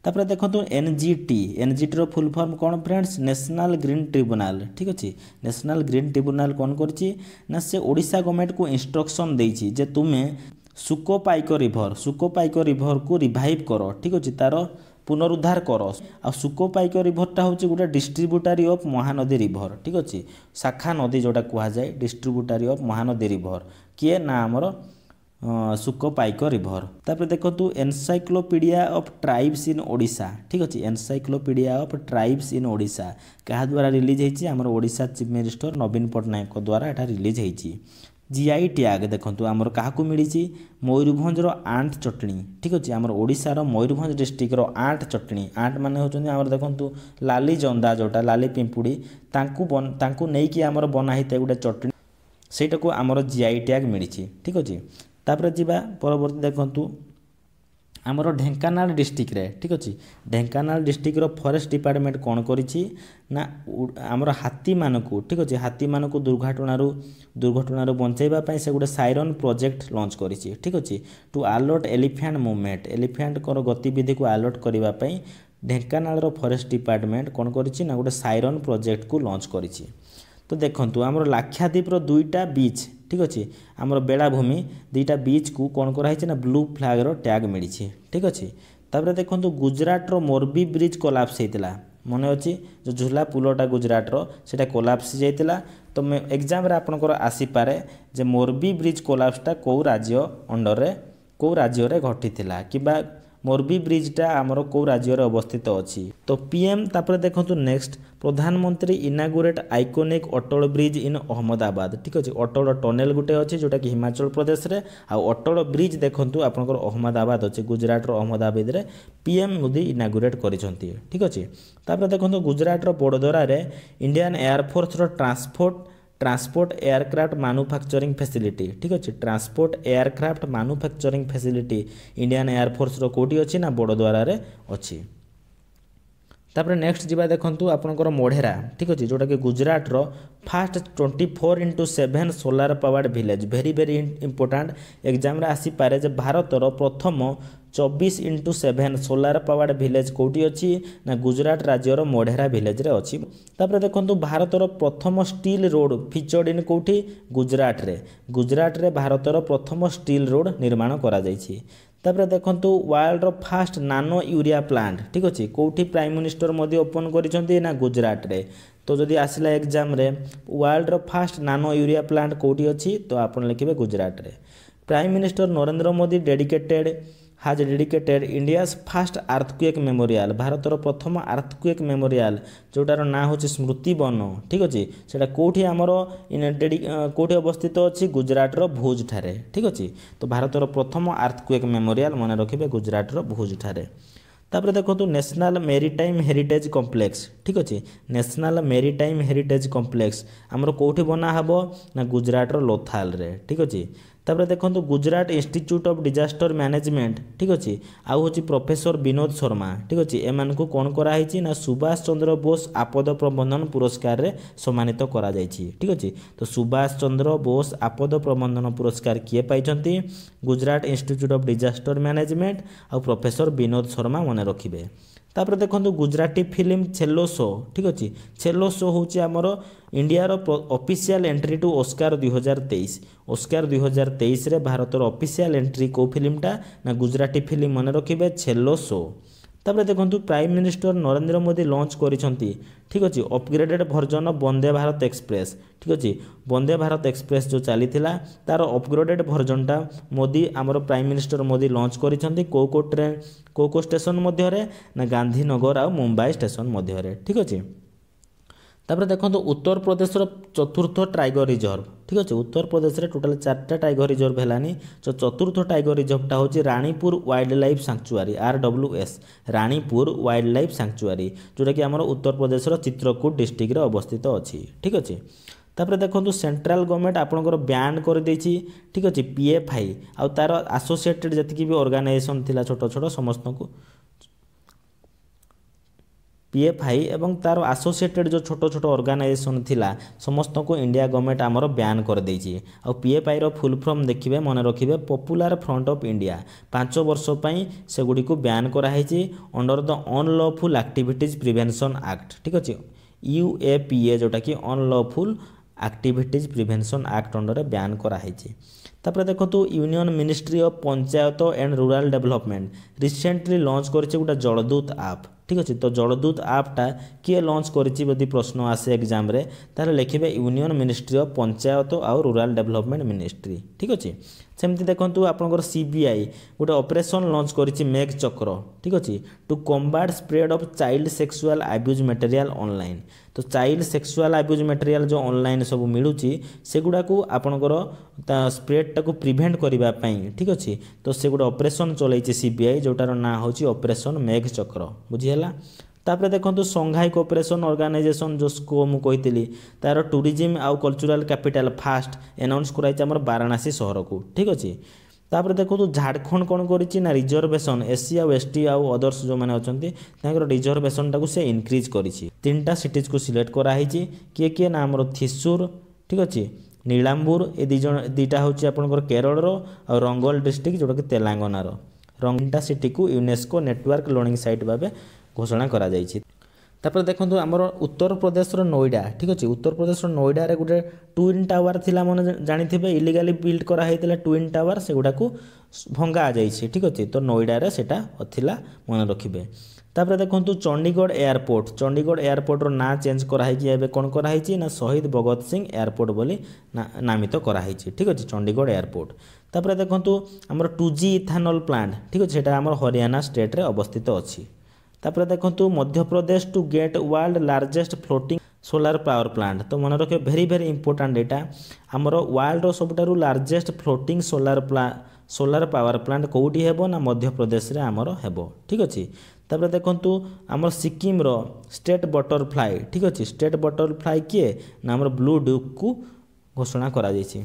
তাপরে দেখুন এনজিটি এনজিটির ফুল ফর্ম কোণ ফ্রেন্ডস ন্যাশনাল গ্রিন ট্রিব্যুনাল ঠিক আছে ন্যাশনাল গ্রিন ট্রিব্যুনাল কোণ করছি না সে ওড়িশা গভর্নমেন্টকু ইনস্ট্রকশন দিয়েছি যে তুমি সুকোপাইক রিভর সুকোপাইক রিভরকু রিভাইভ কর ঠিক আছে তার পুনরুদ্ধার কর আর সুকোপাইক রিভরটা হচ্ছে গোটে ডিস্ট্রিব্যুটারি অফ মহানদী রিভর ঠিক আছে শাখা নদী যেটা কুহযায় ডিস্ট্রিব্যুটারি অফ মহানদী রিভর কি না আমার ସୁକପାଇକ ରିଭର ତାପରେ ଦେଖନ୍ତୁ encyclopedia of tribes in Odisha ଠିକ୍ ଅଛି encyclopedia of tribes in Odisha କାହା ଦ୍ୱାରା ରିଲିଜ୍ ହେଇଛି ଆମର ଓଡ଼ିଶା ଚିଫ୍ ମିନିଷ୍ଟର ନବୀନ ପଟ୍ଟନାୟକଙ୍କ ଦ୍ୱାରା ଏଠା ରିଲିଜ୍ ହେଇଛି ଜି ଆଇ ଟ୍ୟାଗ୍ ଦେଖନ୍ତୁ ଆମର କାହାକୁ ମିଳିଛି ମୟୂରଭଞ୍ଜର ଆଣ୍ଟ ଚଟଣି ଠିକ୍ ଅଛି ଆମର ଓଡ଼ିଶାର ମୟୂରଭଞ୍ଜ ଡିଷ୍ଟ୍ରିକ୍ଟର ଆଣ୍ଟ ଚଟଣି ଆଣ୍ଟ ମାନେ ହେଉଛନ୍ତି ଆମର ଦେଖନ୍ତୁ ଲାଲି ଜନ୍ଦା ଯେଉଁଟା ଲାଲି ପିମ୍ପୁଡ଼ି ତାଙ୍କୁ ତାଙ୍କୁ ନେଇକି ଆମର ବନା ହେଇଥାଏ ଗୋଟେ ଚଟଣି ସେଇଟାକୁ ଆମର ଜି ଆଇ ଟ୍ୟାଗ୍ ମିଳିଛି ଠିକ୍ ଅଛି ତାପରେ ଯିବା ପରବର୍ତ୍ତୀ ଦେଖନ୍ତୁ ଆମର ଢେଙ୍କାନାଳ ଡିଷ୍ଟ୍ରିକ୍ଟରେ ଠିକ୍ ଅଛି ଢେଙ୍କାନାଳ ଡିଷ୍ଟ୍ରିକ୍ଟର ଫରେଷ୍ଟ ଡିପାର୍ଟମେଣ୍ଟ କ'ଣ କରିଛି ନା ଆମର ହାତୀମାନଙ୍କୁ ଠିକ୍ ଅଛି ହାତୀମାନଙ୍କୁ ଦୁର୍ଘଟଣାରୁ ଦୁର୍ଘଟଣାରୁ ବଞ୍ଚାଇବା ପାଇଁ ସେ ଗୋଟେ ସାଇରନ୍ ପ୍ରୋଜେକ୍ଟ ଲଞ୍ଚ କରିଛି ଠିକ୍ ଅଛି ଟୁ ଆଲର୍ଟ ଏଲିଫ୍ୟାଣ୍ଟ ମୁଭମେଣ୍ଟ ଏଲିଫ୍ୟାଣ୍ଟଙ୍କର ଗତିବିଧିକୁ ଆଲର୍ଟ କରିବା ପାଇଁ ଢେଙ୍କାନାଳର ଫରେଷ୍ଟ ଡିପାର୍ଟମେଣ୍ଟ କ'ଣ କରିଛି ନା ଗୋଟେ ସାଇରନ୍ ପ୍ରୋଜେକ୍ଟକୁ ଲଞ୍ଚ କରିଛି ତ ଦେଖନ୍ତୁ ଆମର ଲାକ୍ଷାଦ୍ୱୀପର ଦୁଇଟା ବିଚ୍ ঠিক আছে আমার বেড়াভূমি দুইটা বিচ্কু কোণ করা হয়েছে না ব্লু ফ্লাগ্র ট্যাগ মিছে ঠিক আছে তাপরে দেখুন গুজরাটর মোরবি ব্রিজ কোলাপস হয়েছিল মনে অছি যে ঝুলা পুলটা গুজরাটর সেটা কোলাপস যাই তো এক্সামে আপনার আসিপারে যে মোরবি ব্রিজ কোলাপসটা কেউ রাজ্য অন্ডরে কেউ রাজ্যরে ঘটি কিংবা মোরবি ব্রিজটা আমার কেউ রাজ্যরে অবস্থিত অছি তো পিএম তাপরে দেখুন নেক্সট প্রধানমন্ত্রী inaugurate iconic Atal bridge in Ahmedabad ঠিক আছে অটল টনেল গোটে অছে যেটা কি হিমাচল প্রদেশে আটল ব্রিজ দেখুন আপনার অহমদাবাদ অছে গুজরাটর অহমদাবাদে পিএম মোদি ইনাগুরেট করেছেন ঠিক আছে তাপরে দেখুন গুজরাটর বড়োদরার ইন্ডিয়ান এয়ারফোর্সর transport transport aircraft manufacturing facility ठीक अच्छे transport aircraft manufacturing facility Indian air force रोटी अच्छी ना बड़द्वार अच्छी ତାପରେ ନେକ୍ସଟ ଯିବା ଦେଖନ୍ତୁ ଆପଣଙ୍କର ମୋଢ଼େରା ଠିକ୍ ଅଛି ଯେଉଁଟାକି ଗୁଜୁରାଟର first twenty four into seven solar powered village very very important ଏକ୍ଜାମ୍ରେ ଆସିପାରେ ଯେ ଭାରତର ପ୍ରଥମ ଚବିଶ into seven solar powered village କେଉଁଠି ଅଛି ନା ଗୁଜୁରାଟ ରାଜ୍ୟର ମୋଢ଼େରା ଭିଲେଜ୍ରେ ଅଛି ତାପରେ ଦେଖନ୍ତୁ ଭାରତର ପ୍ରଥମ ଷ୍ଟିଲ୍ ରୋଡ଼ ଫିଚର୍ଡ଼ ଇନ୍ କେଉଁଠି ଗୁଜୁରାଟରେ ଗୁଜୁରାଟରେ ଭାରତର ପ୍ରଥମ ଷ୍ଟିଲ୍ ରୋଡ଼ ନିର୍ମାଣ କରାଯାଇଛି ତାପରେ ଦେଖନ୍ତୁ ୱାର୍ଲଡ଼ର ଫାଷ୍ଟ ନାନୋ ୟୁରିଆ ପ୍ଲାଣ୍ଟ ଠିକ୍ ଅଛି କେଉଁଠି ପ୍ରାଇମ୍ ମିନିଷ୍ଟର ମୋଦି ଓପନ୍ କରିଛନ୍ତି ନା ଗୁଜରାଟରେ ତ ଯଦି ଆସିଲା ଏକ୍ଜାମ୍ରେ ୱାର୍ଲଡ଼ର ଫାଷ୍ଟ ନାନୋ ୟୁରିଆ ପ୍ଲାଣ୍ଟ କେଉଁଠି ଅଛି ତ ଆପଣ ଲେଖିବେ ଗୁଜରାଟରେ prime minister Narendra Modi dedicated has dedicated India's first earthquake memorial ভারতর প্রথম earthquake memorial যেটার না হচ্ছে স্মৃতি বন ঠিক আছে সেটা কোটি আমার কোটি অবস্থিত অছি গুজরাটর ভুজ ঠারে ঠিক আছে তো ভারতর প্রথম earthquake memorial মনে রাখবে গুজরাটর ভুজ ঠারে তাপরে দেখুন ন্যাশনাল মেরিটাইম হেরিটেজ কমপ্লেক্স ঠিক আছে ন্যাশনাল মেরিটাইম হেরিটেজ কমপ্লেক্স আমার কোটি বনা হব না গুজরাটর লোথালরে ঠিক আছে তাপরে দেখন্তু Gujarat institute of disaster management ଠିକ୍ ଅଛି ଆଉ ହେଉଛି ପ୍ରଫେସର ବିନୋଦ ଶର୍ମା ଠିକ୍ ଅଛି ଏମାନଙ୍କୁ କ'ଣ କରାହେଇଛି ନା ସୁଭାଷ ଚନ୍ଦ୍ର ବୋଷ ଆପଦ ପ୍ରବନ୍ଧନ ପୁରସ୍କାରରେ ସମ୍ମାନିତ କରାଯାଇଛି ଠିକ୍ ଅଛି ତ ସୁଭାଷ ଚନ୍ଦ୍ର ବୋଷ ଆପଦ ପ୍ରବନ୍ଧନ ପୁରସ୍କାର କିଏ ପାଇଛନ୍ତି Gujarat institute of disaster management ଆଉ ପ୍ରଫେସର ବିନୋଦ ଶର୍ମା ମନେ ରଖିବେ ତାପରେ ଦେଖନ୍ତୁ ଗୁଜରାଟୀ ଫିଲ୍ମ ଛେଲୋ ଶୋ ଠିକ୍ ଅଛି ଛେଲୋ ଶୋ ହେଉଛି ଆମର ଇଣ୍ଡିଆର ଅଫିସିଆଲ୍ ଏଣ୍ଟ୍ରି ଟୁ ଓସ୍କାର ଦୁଇହଜାର ତେଇଶ ଓସ୍କାର ଦୁଇହଜାର ତେଇଶରେ ଭାରତର ଅଫିସିଆଲ୍ ଏଣ୍ଟ୍ରି କେଉଁ ଫିଲ୍ମଟା ନା ଗୁଜରାଟୀ ଫିଲ୍ମ ମନେ ରଖିବେ ଛେଲୋ ସୋ ତାପରେ ଦେଖନ୍ତୁ prime minister Narendra Modi launch କରିଛନ୍ତି ଠିକ୍ ଅଛି upgraded version of Vande Bharat express ଠିକ୍ ଅଛି ବନ୍ଦେ ଭାରତ ଏକ୍ସପ୍ରେସ୍ ଯେଉଁ ଚାଲିଥିଲା ତା'ର ଅପଗ୍ରେଡେଡ୍ ଭର୍ଜନଟା ମୋଦି ଆମର ପ୍ରାଇମ୍ ମିନିଷ୍ଟର ମୋଦି ଲଞ୍ଚ କରିଛନ୍ତି କେଉଁ କେଉଁ ଟ୍ରେନ୍ କେଉଁ କେଉଁ ଷ୍ଟେସନ୍ ମଧ୍ୟରେ ନା ଗାନ୍ଧୀନଗର ଆଉ ମୁମ୍ବାଇ ଷ୍ଟେସନ୍ ମଧ୍ୟରେ ଠିକ୍ ଅଛି তাপরে দেখন্তু উত্তরপ্রদেশর চতুর্থ টাইগর রিজর্ভ ঠিক আছে উত্তরপ্রদেশে টোটাল চারটা টাইগর রিজর্ভ হলানি তো চতুর্থ টাইগর রিজর্ভটা হচ্ছে Ranipur wildlife sanctuary R W S Ranipur wildlife sanctuary যেটাকি আমার উত্তরপ্রদেশর চিত্রকূট ডিস্ট্রিক্টরে অবস্থিত অছি ঠিক আছে তাপরে দেখুন সেন্ট্রাল গভর্নমেন্ট আপনার ব্যান করে দিয়েছি ঠিক আছে পিএফআই আউ তার আসোসিয়েটেড যেত বি অর্গানাইজেসন লা ছোট ছোট সমস্ত পিএফআই এবং তার আসোসিয়েটেড যে ছোট ছোট অর্গানাইজেসন লা সমস্ত ইন্ডিয়া গভর্নমেন্ট আমার ব্যান করেদেইছি আপিএফআইর রুল ফর্ম দেখবে মনে রাখবে পপুলার ফ্রন্ট অফ ইন্ডিয়া পাঁচ বর্ষ পাই সেগুড়ি ব্যান করা হয়েছে under the unlawful activities prevention act ঠিক আছে ইউএপিএ যেটা কি অনলফুল আক্টিভিটিজ প্রিভেনশন আক্ট অন্ডরে ব্যান করা হয়েছে তাপরে দেখন্তু union ministry of panchayat and rural development recently launch করেছে গোটা জলদূত আপ ঠিক ଅଛି ତ ଜଳଦୂତ ଆପ୍ଟା କିଏ ଲଞ୍ଚ କରିଛି ଯଦି ପ୍ରଶ୍ନ ଆସେ ଏକ୍ଜାମ୍ରେ ତାହେଲେ ଲେଖିବେ ୟୁନିୟନ ମିନିଷ୍ଟ୍ରି ଅଫ୍ ପଞ୍ଚାୟତ ଆଉ ରୁରାଲ ଡେଭଲପମେଣ୍ଟ ମିନିଷ୍ଟ୍ରି ଠିକ୍ ଅଛି ସେମିତି ଦେଖନ୍ତୁ ଆପଣଙ୍କର ସି ବି ଆଇ ଗୋଟେ ଅପରେସନ୍ ଲଞ୍ଚ କରିଛି ମେଘ୍ ଚକ୍ର ଠିକ୍ ଅଛି to combat spread of child sexual abuse material online তো ଚାଇଲ୍ଡ ସେକ୍ସୁଆଲ୍ ଆବ୍ୟୁଜ୍ ମେଟେରିଆଲ୍ ଯେଉଁ ଅନଲାଇନ୍ ସବୁ ମିଳୁଛି ସେଗୁଡ଼ାକୁ ଆପଣଙ୍କର ତା ସ୍ପ୍ରେଡ଼ଟାକୁ ପ୍ରିଭେଣ୍ଟ କରିବା ପାଇଁ ଠିକ୍ ଅଛି ତ ସେ ଗୋଟେ ଅପରେସନ୍ ଚଲାଇଛି ସି ବି ଆଇ ଯେଉଁଟାର ନାଁ ହେଉଛି ଅପରେସନ୍ ମେଘ ଚକ୍ର ବୁଝିହେଲା ତାପରେ ଦେଖନ୍ତୁ ସଂଘାଇ କୋପରେସନ୍ ଅର୍ଗାନାଇଜେସନ୍ ଯେଉଁ ସ୍କୋ ମୁଁ କହିଥିଲି ତା'ର ଟୁରିଜିମ୍ ଆଉ କଲଚରାଲ୍ କ୍ୟାପିଟାଲ୍ ଫାଷ୍ଟ ଆନାଉନ୍ସ କରାଯାଇଛି ଆମର ବାରାଣାସୀ ସହରକୁ ଠିକ୍ ଅଛି ତାପରେ ଦେଖନ୍ତୁ ଝାଡ଼ଖଣ୍ଡ କ'ଣ କରିଛି ନା ରିଜର୍ଭେସନ୍ ଏସ୍ସି ଆଉ ଏସ୍ଟି ଆଉ ଅଦର୍ସ ଯେଉଁମାନେ ଅଛନ୍ତି ତାଙ୍କର ରିଜର୍ଭେସନ୍ଟାକୁ ସେ ଇନକ୍ରିଜ୍ କରିଛି ତିନିଟା ସିଟିଜ୍କୁ ସିଲେକ୍ଟ କରାହେଇଛି କିଏ କିଏ ନା ଆମର ଥିସୁର ଠିକ୍ ଅଛି ନୀଳାମ୍ବୁର ଏ ଦୁଇ ଜଣ ଦୁଇଟା ହେଉଛି ଆପଣଙ୍କର କେରଳର ଆଉ ରଙ୍ଗଲ ଡିଷ୍ଟ୍ରିକ୍ଟ ଯେଉଁଟାକି ତେଲେଙ୍ଗାନାର ରଙ୍ଗଟା ସିଟିକୁ ୟୁନେସ୍କୋ ନେଟୱାର୍କ ଲର୍ଣ୍ଣିଂ ସାଇଟ୍ ଭାବେ ଘୋଷଣା କରାଯାଇଛି তারপরে দেখুন আমার উত্তরপ্রদেশর নইডা ঠিক আছে উত্তরপ্রদেশর নইডার গোটে টুইন টাওয়ার লা মানে জাঁথিবে ইলিগালি বিল্ড করা হয়েছিল টুইন টাওয়ার সেগুড়া ভঙ্গা যাই ঠিক আছে তো নইডার সেটা লা মনে রাখবে তাপরে দেখুন চণ্ডীগড় এয়ারপোর্ট চণ্ডীগড় এয়ারপোর্টর না চেঞ্জ করা হয়েছে এবে কোণ করা হয়েছে না শহীদ ভগত সিং এয়ারপোর্ট বলে নামিত করা হয়েছে ঠিক আছে চণ্ডীগড় এয়ারপোর্ট তাপরে দেখুন আমার টু জি ইথানল প্লান্ট ঠিক আছে সেটা আমার হরিয়ানা স্টেট্রে অবস্থিত অছি তাপরে দেখন্তু Madhya Pradesh to get world largest floating solar power plant তো মনে রখে ভেরি ভেরি ইম্পর্টাট এটা আমার ওয়ার্ল্ডর সবুঠার লার্জেস্ট ফ্লোটিং সোলার প্লা সোলার পাওয়ার প্লান্ট কোটি হব না মধ্যপ্রদেশে আমার হব ঠিক আছে তাপরে দেখন্তু আমার সিকিমর স্টেট বটরফ্লাই ঠিক আছে স্টেট বটরফ্লাই কি না আমার ব্লু ডুকু ঘোষণা করা যাইছে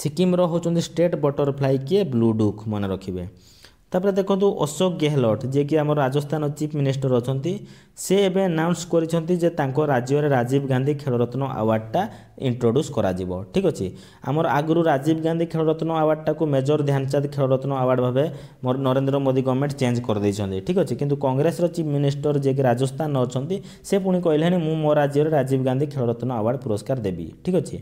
সিকিমর হচ্ছেন স্টেট বটরফ্লাই কি ব্লু ডুক মনে রাখবে ତାପରେ ଦେଖନ୍ତୁ ଅଶୋକ ଗେହଲଟ ଯିଏକି ଆମ ରାଜସ୍ଥାନ ଚିଫ୍ ମିନିଷ୍ଟର ଅଛନ୍ତି ସେ ଏବେ ଆନାଉନ୍ସ କରିଛନ୍ତି ଯେ ତାଙ୍କ ରାଜ୍ୟରେ ରାଜୀବ ଗାନ୍ଧୀ ଖେଳରତ୍ନ ଆୱାର୍ଡ଼ଟା ଇଣ୍ଟ୍ରୋଡ୍ୟୁସ୍ କରାଯିବ ଠିକ୍ ଅଛି ଆମର ଆଗରୁ ରାଜୀବ ଗାନ୍ଧୀ ଖେଳରତ୍ନ ଆୱାର୍ଡ଼ଟାକୁ ମେଜର ଧ୍ୟାନଚାନ୍ଦ ଖେଳରତ୍ନ ଆୱାର୍ଡ଼ ଭାବେ ନରେନ୍ଦ୍ର ମୋଦି ଗଭର୍ଣ୍ଣମେଣ୍ଟ ଚେଞ୍ଜ କରିଦେଇଛନ୍ତି ଠିକ୍ ଅଛି କିନ୍ତୁ କଂଗ୍ରେସର ଚିଫ୍ ମିନିଷ୍ଟର ଯିଏକି ରାଜସ୍ଥାନ ଅଛନ୍ତି ସେ ପୁଣି କହିଲେଣି ମୁଁ ମୋ ରାଜ୍ୟରେ ରାଜୀବ ଗାନ୍ଧୀ ଖେଳରତ୍ନ ଆୱାର୍ଡ଼ ପୁରସ୍କାର ଦେବି ଠିକ୍ ଅଛି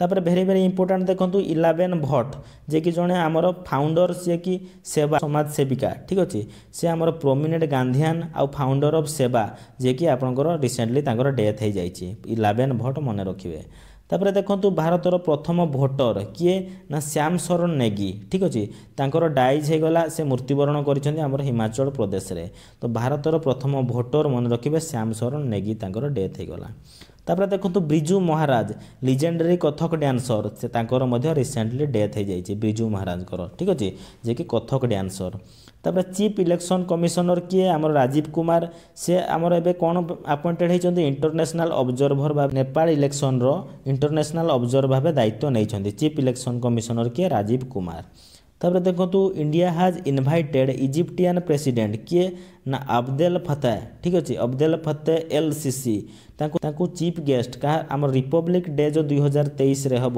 ତାପରେ ଭେରି ଭେରି ଇମ୍ପୋର୍ଟାଣ୍ଟ ଦେଖନ୍ତୁ ଇଲାବେନ୍ ଭଟ୍ ଯିଏକି ଜଣେ ଆମର ଫାଉଣ୍ଡର ସିଏକି ସେବା ସମାଜ ସେବିକା ଠିକ୍ ଅଛି ସେ ଆମର ପ୍ରୋମିନେଣ୍ଟ ଗାନ୍ଧିଆନ୍ ଆଉ ଫାଉଣ୍ଡର ଅଫ୍ ସେବା ଯିଏକି ଆପଣଙ୍କର ରିସେଣ୍ଟଲି ତାଙ୍କର ଡେଥ୍ ହୋଇଯାଇଛି ଇଲାବେନ୍ ଭଟ୍ ମନେ ରଖିବେ ତାପରେ ଦେଖନ୍ତୁ ଭାରତର ପ୍ରଥମ ଭୋଟର କିଏ ନା ଶ୍ୟାମ ଶରଣ ନେଗି ଠିକ୍ ଅଛି ତାଙ୍କର ଡାଇଜ୍ ହୋଇଗଲା ସେ ମୃତ୍ୟୁବରଣ କରିଛନ୍ତି ଆମର ହିମାଚଳ ପ୍ରଦେଶରେ ତ ଭାରତର ପ୍ରଥମ ଭୋଟର ମନେ ରଖିବେ ଶ୍ୟାମ ଶରଣ ନେଗି ତାଙ୍କର ଡେଥ୍ ହୋଇଗଲା ତାପରେ ଦେଖନ୍ତୁ ବ୍ରିଜୁ ମହାରାଜ ଲିଜେଣ୍ଡାରୀ କଥକ ଡ୍ୟାନ୍ସର ସେ ତାଙ୍କର ମଧ୍ୟ ରିସେଣ୍ଟଲି ଡେଥ୍ ହୋଇଯାଇଛି ବ୍ରିଜୁ ମହାରାଜଙ୍କର ଠିକ୍ ଅଛି ଯିଏକି କଥକ ଡ୍ୟାନ୍ସର ତାପରେ ଚିଫ୍ ଇଲେକ୍ସନ୍ କମିଶନର କିଏ ଆମର ରାଜୀବ କୁମାର ସେ ଆମର ଏବେ କ'ଣ ଆପଏଣ୍ଟେଡ଼୍ ହୋଇଛନ୍ତି ଇଣ୍ଟରନ୍ୟାସନାଲ୍ ଅବଜର୍ଭର ବା ନେପାଳ ଇଲେକ୍ସନ୍ର ଇଣ୍ଟରନ୍ୟାସନାଲ୍ ଅବଜର୍ଭର ଭାବେ ଦାୟିତ୍ୱ ନେଇଛନ୍ତି ଚିଫ୍ ଇଲେକ୍ସନ୍ କମିଶନର କିଏ ରାଜୀବ କୁମାର ତାପରେ ଦେଖନ୍ତୁ India has invited Egyptian president କିଏ ନା ଆବଦେଲ ଫତେ ଠିକ୍ ଅଛି Abdel Fattah el Sisi ତାଙ୍କୁ ତାଙ୍କୁ ଚିଫ୍ ଗେଷ୍ଟ କାହା ଆମର ରିପବ୍ଲିକ୍ ଡେ ଯେଉଁ ଦୁଇହଜାର ତେଇଶରେ ହେବ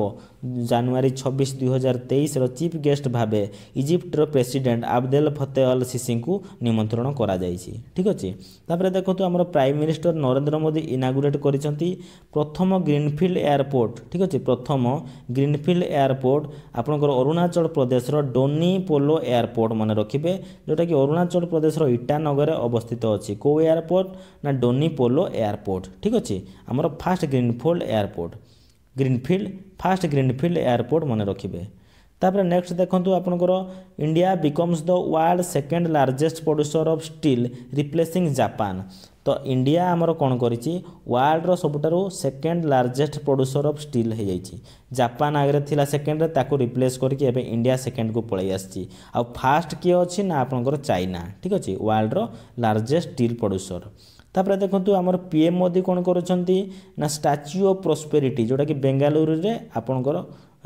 ଜାନୁଆରୀ ଛବିଶ ଦୁଇହଜାର ତେଇଶର ଚିଫ୍ ଗେଷ୍ଟ ଭାବେ ଇଜିପ୍ଟର ପ୍ରେସିଡେଣ୍ଟ ଆବଦେଲ ଫତେ ଅଲ୍ ସିସିଙ୍କୁ ନିମନ୍ତ୍ରଣ କରାଯାଇଛି ଠିକ୍ ଅଛି ତାପରେ ଦେଖନ୍ତୁ ଆମର prime minister Narendra Modi inaugurate କରିଛନ୍ତି ପ୍ରଥମ ଗ୍ରୀନଫିଲ୍ଡ ଏୟାରପୋର୍ଟ ଠିକ୍ ଅଛି ପ୍ରଥମ ଗ୍ରୀନଫିଲ୍ଡ ଏୟାରପୋର୍ଟ ଆପଣଙ୍କର ଅରୁଣାଚଳ ପ୍ରଦେଶର ଡୋନି ପୋଲୋ ଏୟାରପୋର୍ଟ ମନେ ରଖିବେ ଯେଉଁଟାକି ଅରୁଣାଚଳ ପ୍ରଦେଶର ଇଟାନଗର ଭାଗରେ ଅବସ୍ଥିତ ଅଛି କେଉଁ ଏୟାରପୋର୍ଟ ନା ଡୋନି ପୋଲୋ ଏୟାରପୋର୍ଟ ଠିକ୍ ଅଛି ଆମର first greenfield airport greenfield first greenfield airport ମନେ ରଖିବେ ତାପରେ ନେକ୍ସଟ ଦେଖନ୍ତୁ ଆପଣଙ୍କର India becomes the world second largest producer of steel replacing Japan ତ ଇଣ୍ଡିଆ ଆମର କ'ଣ କରିଛି ୱାର୍ଲଡ଼ର ସବୁଠାରୁ second largest producer of steel ହୋଇଯାଇଛି ଜାପାନ ଆଗରେ ଥିଲା ସେକେଣ୍ଡରେ ତାକୁ ରିପ୍ଲେସ୍ କରିକି ଏବେ ଇଣ୍ଡିଆ ସେକେଣ୍ଡକୁ ପଳାଇ ଆସିଛି ଆଉ ଫାଷ୍ଟ କିଏ ଅଛି ନା ଆପଣଙ୍କର ଚାଇନା ଠିକ୍ ଅଛି ୱାର୍ଲଡ଼ର ଲାର୍ଜେଷ୍ଟ ଷ୍ଟିଲ୍ ପ୍ରଡ୍ୟୁସର ତାପରେ ଦେଖନ୍ତୁ ଆମର ପି ଏମ୍ ମୋଦି କ'ଣ କରୁଛନ୍ତି ନା ଷ୍ଟାଚ୍ୟୁ ଅଫ୍ ପ୍ରସ୍ପେରିଟି ଯେଉଁଟାକି ବେଙ୍ଗାଲୁରୁରେ ଆପଣଙ୍କର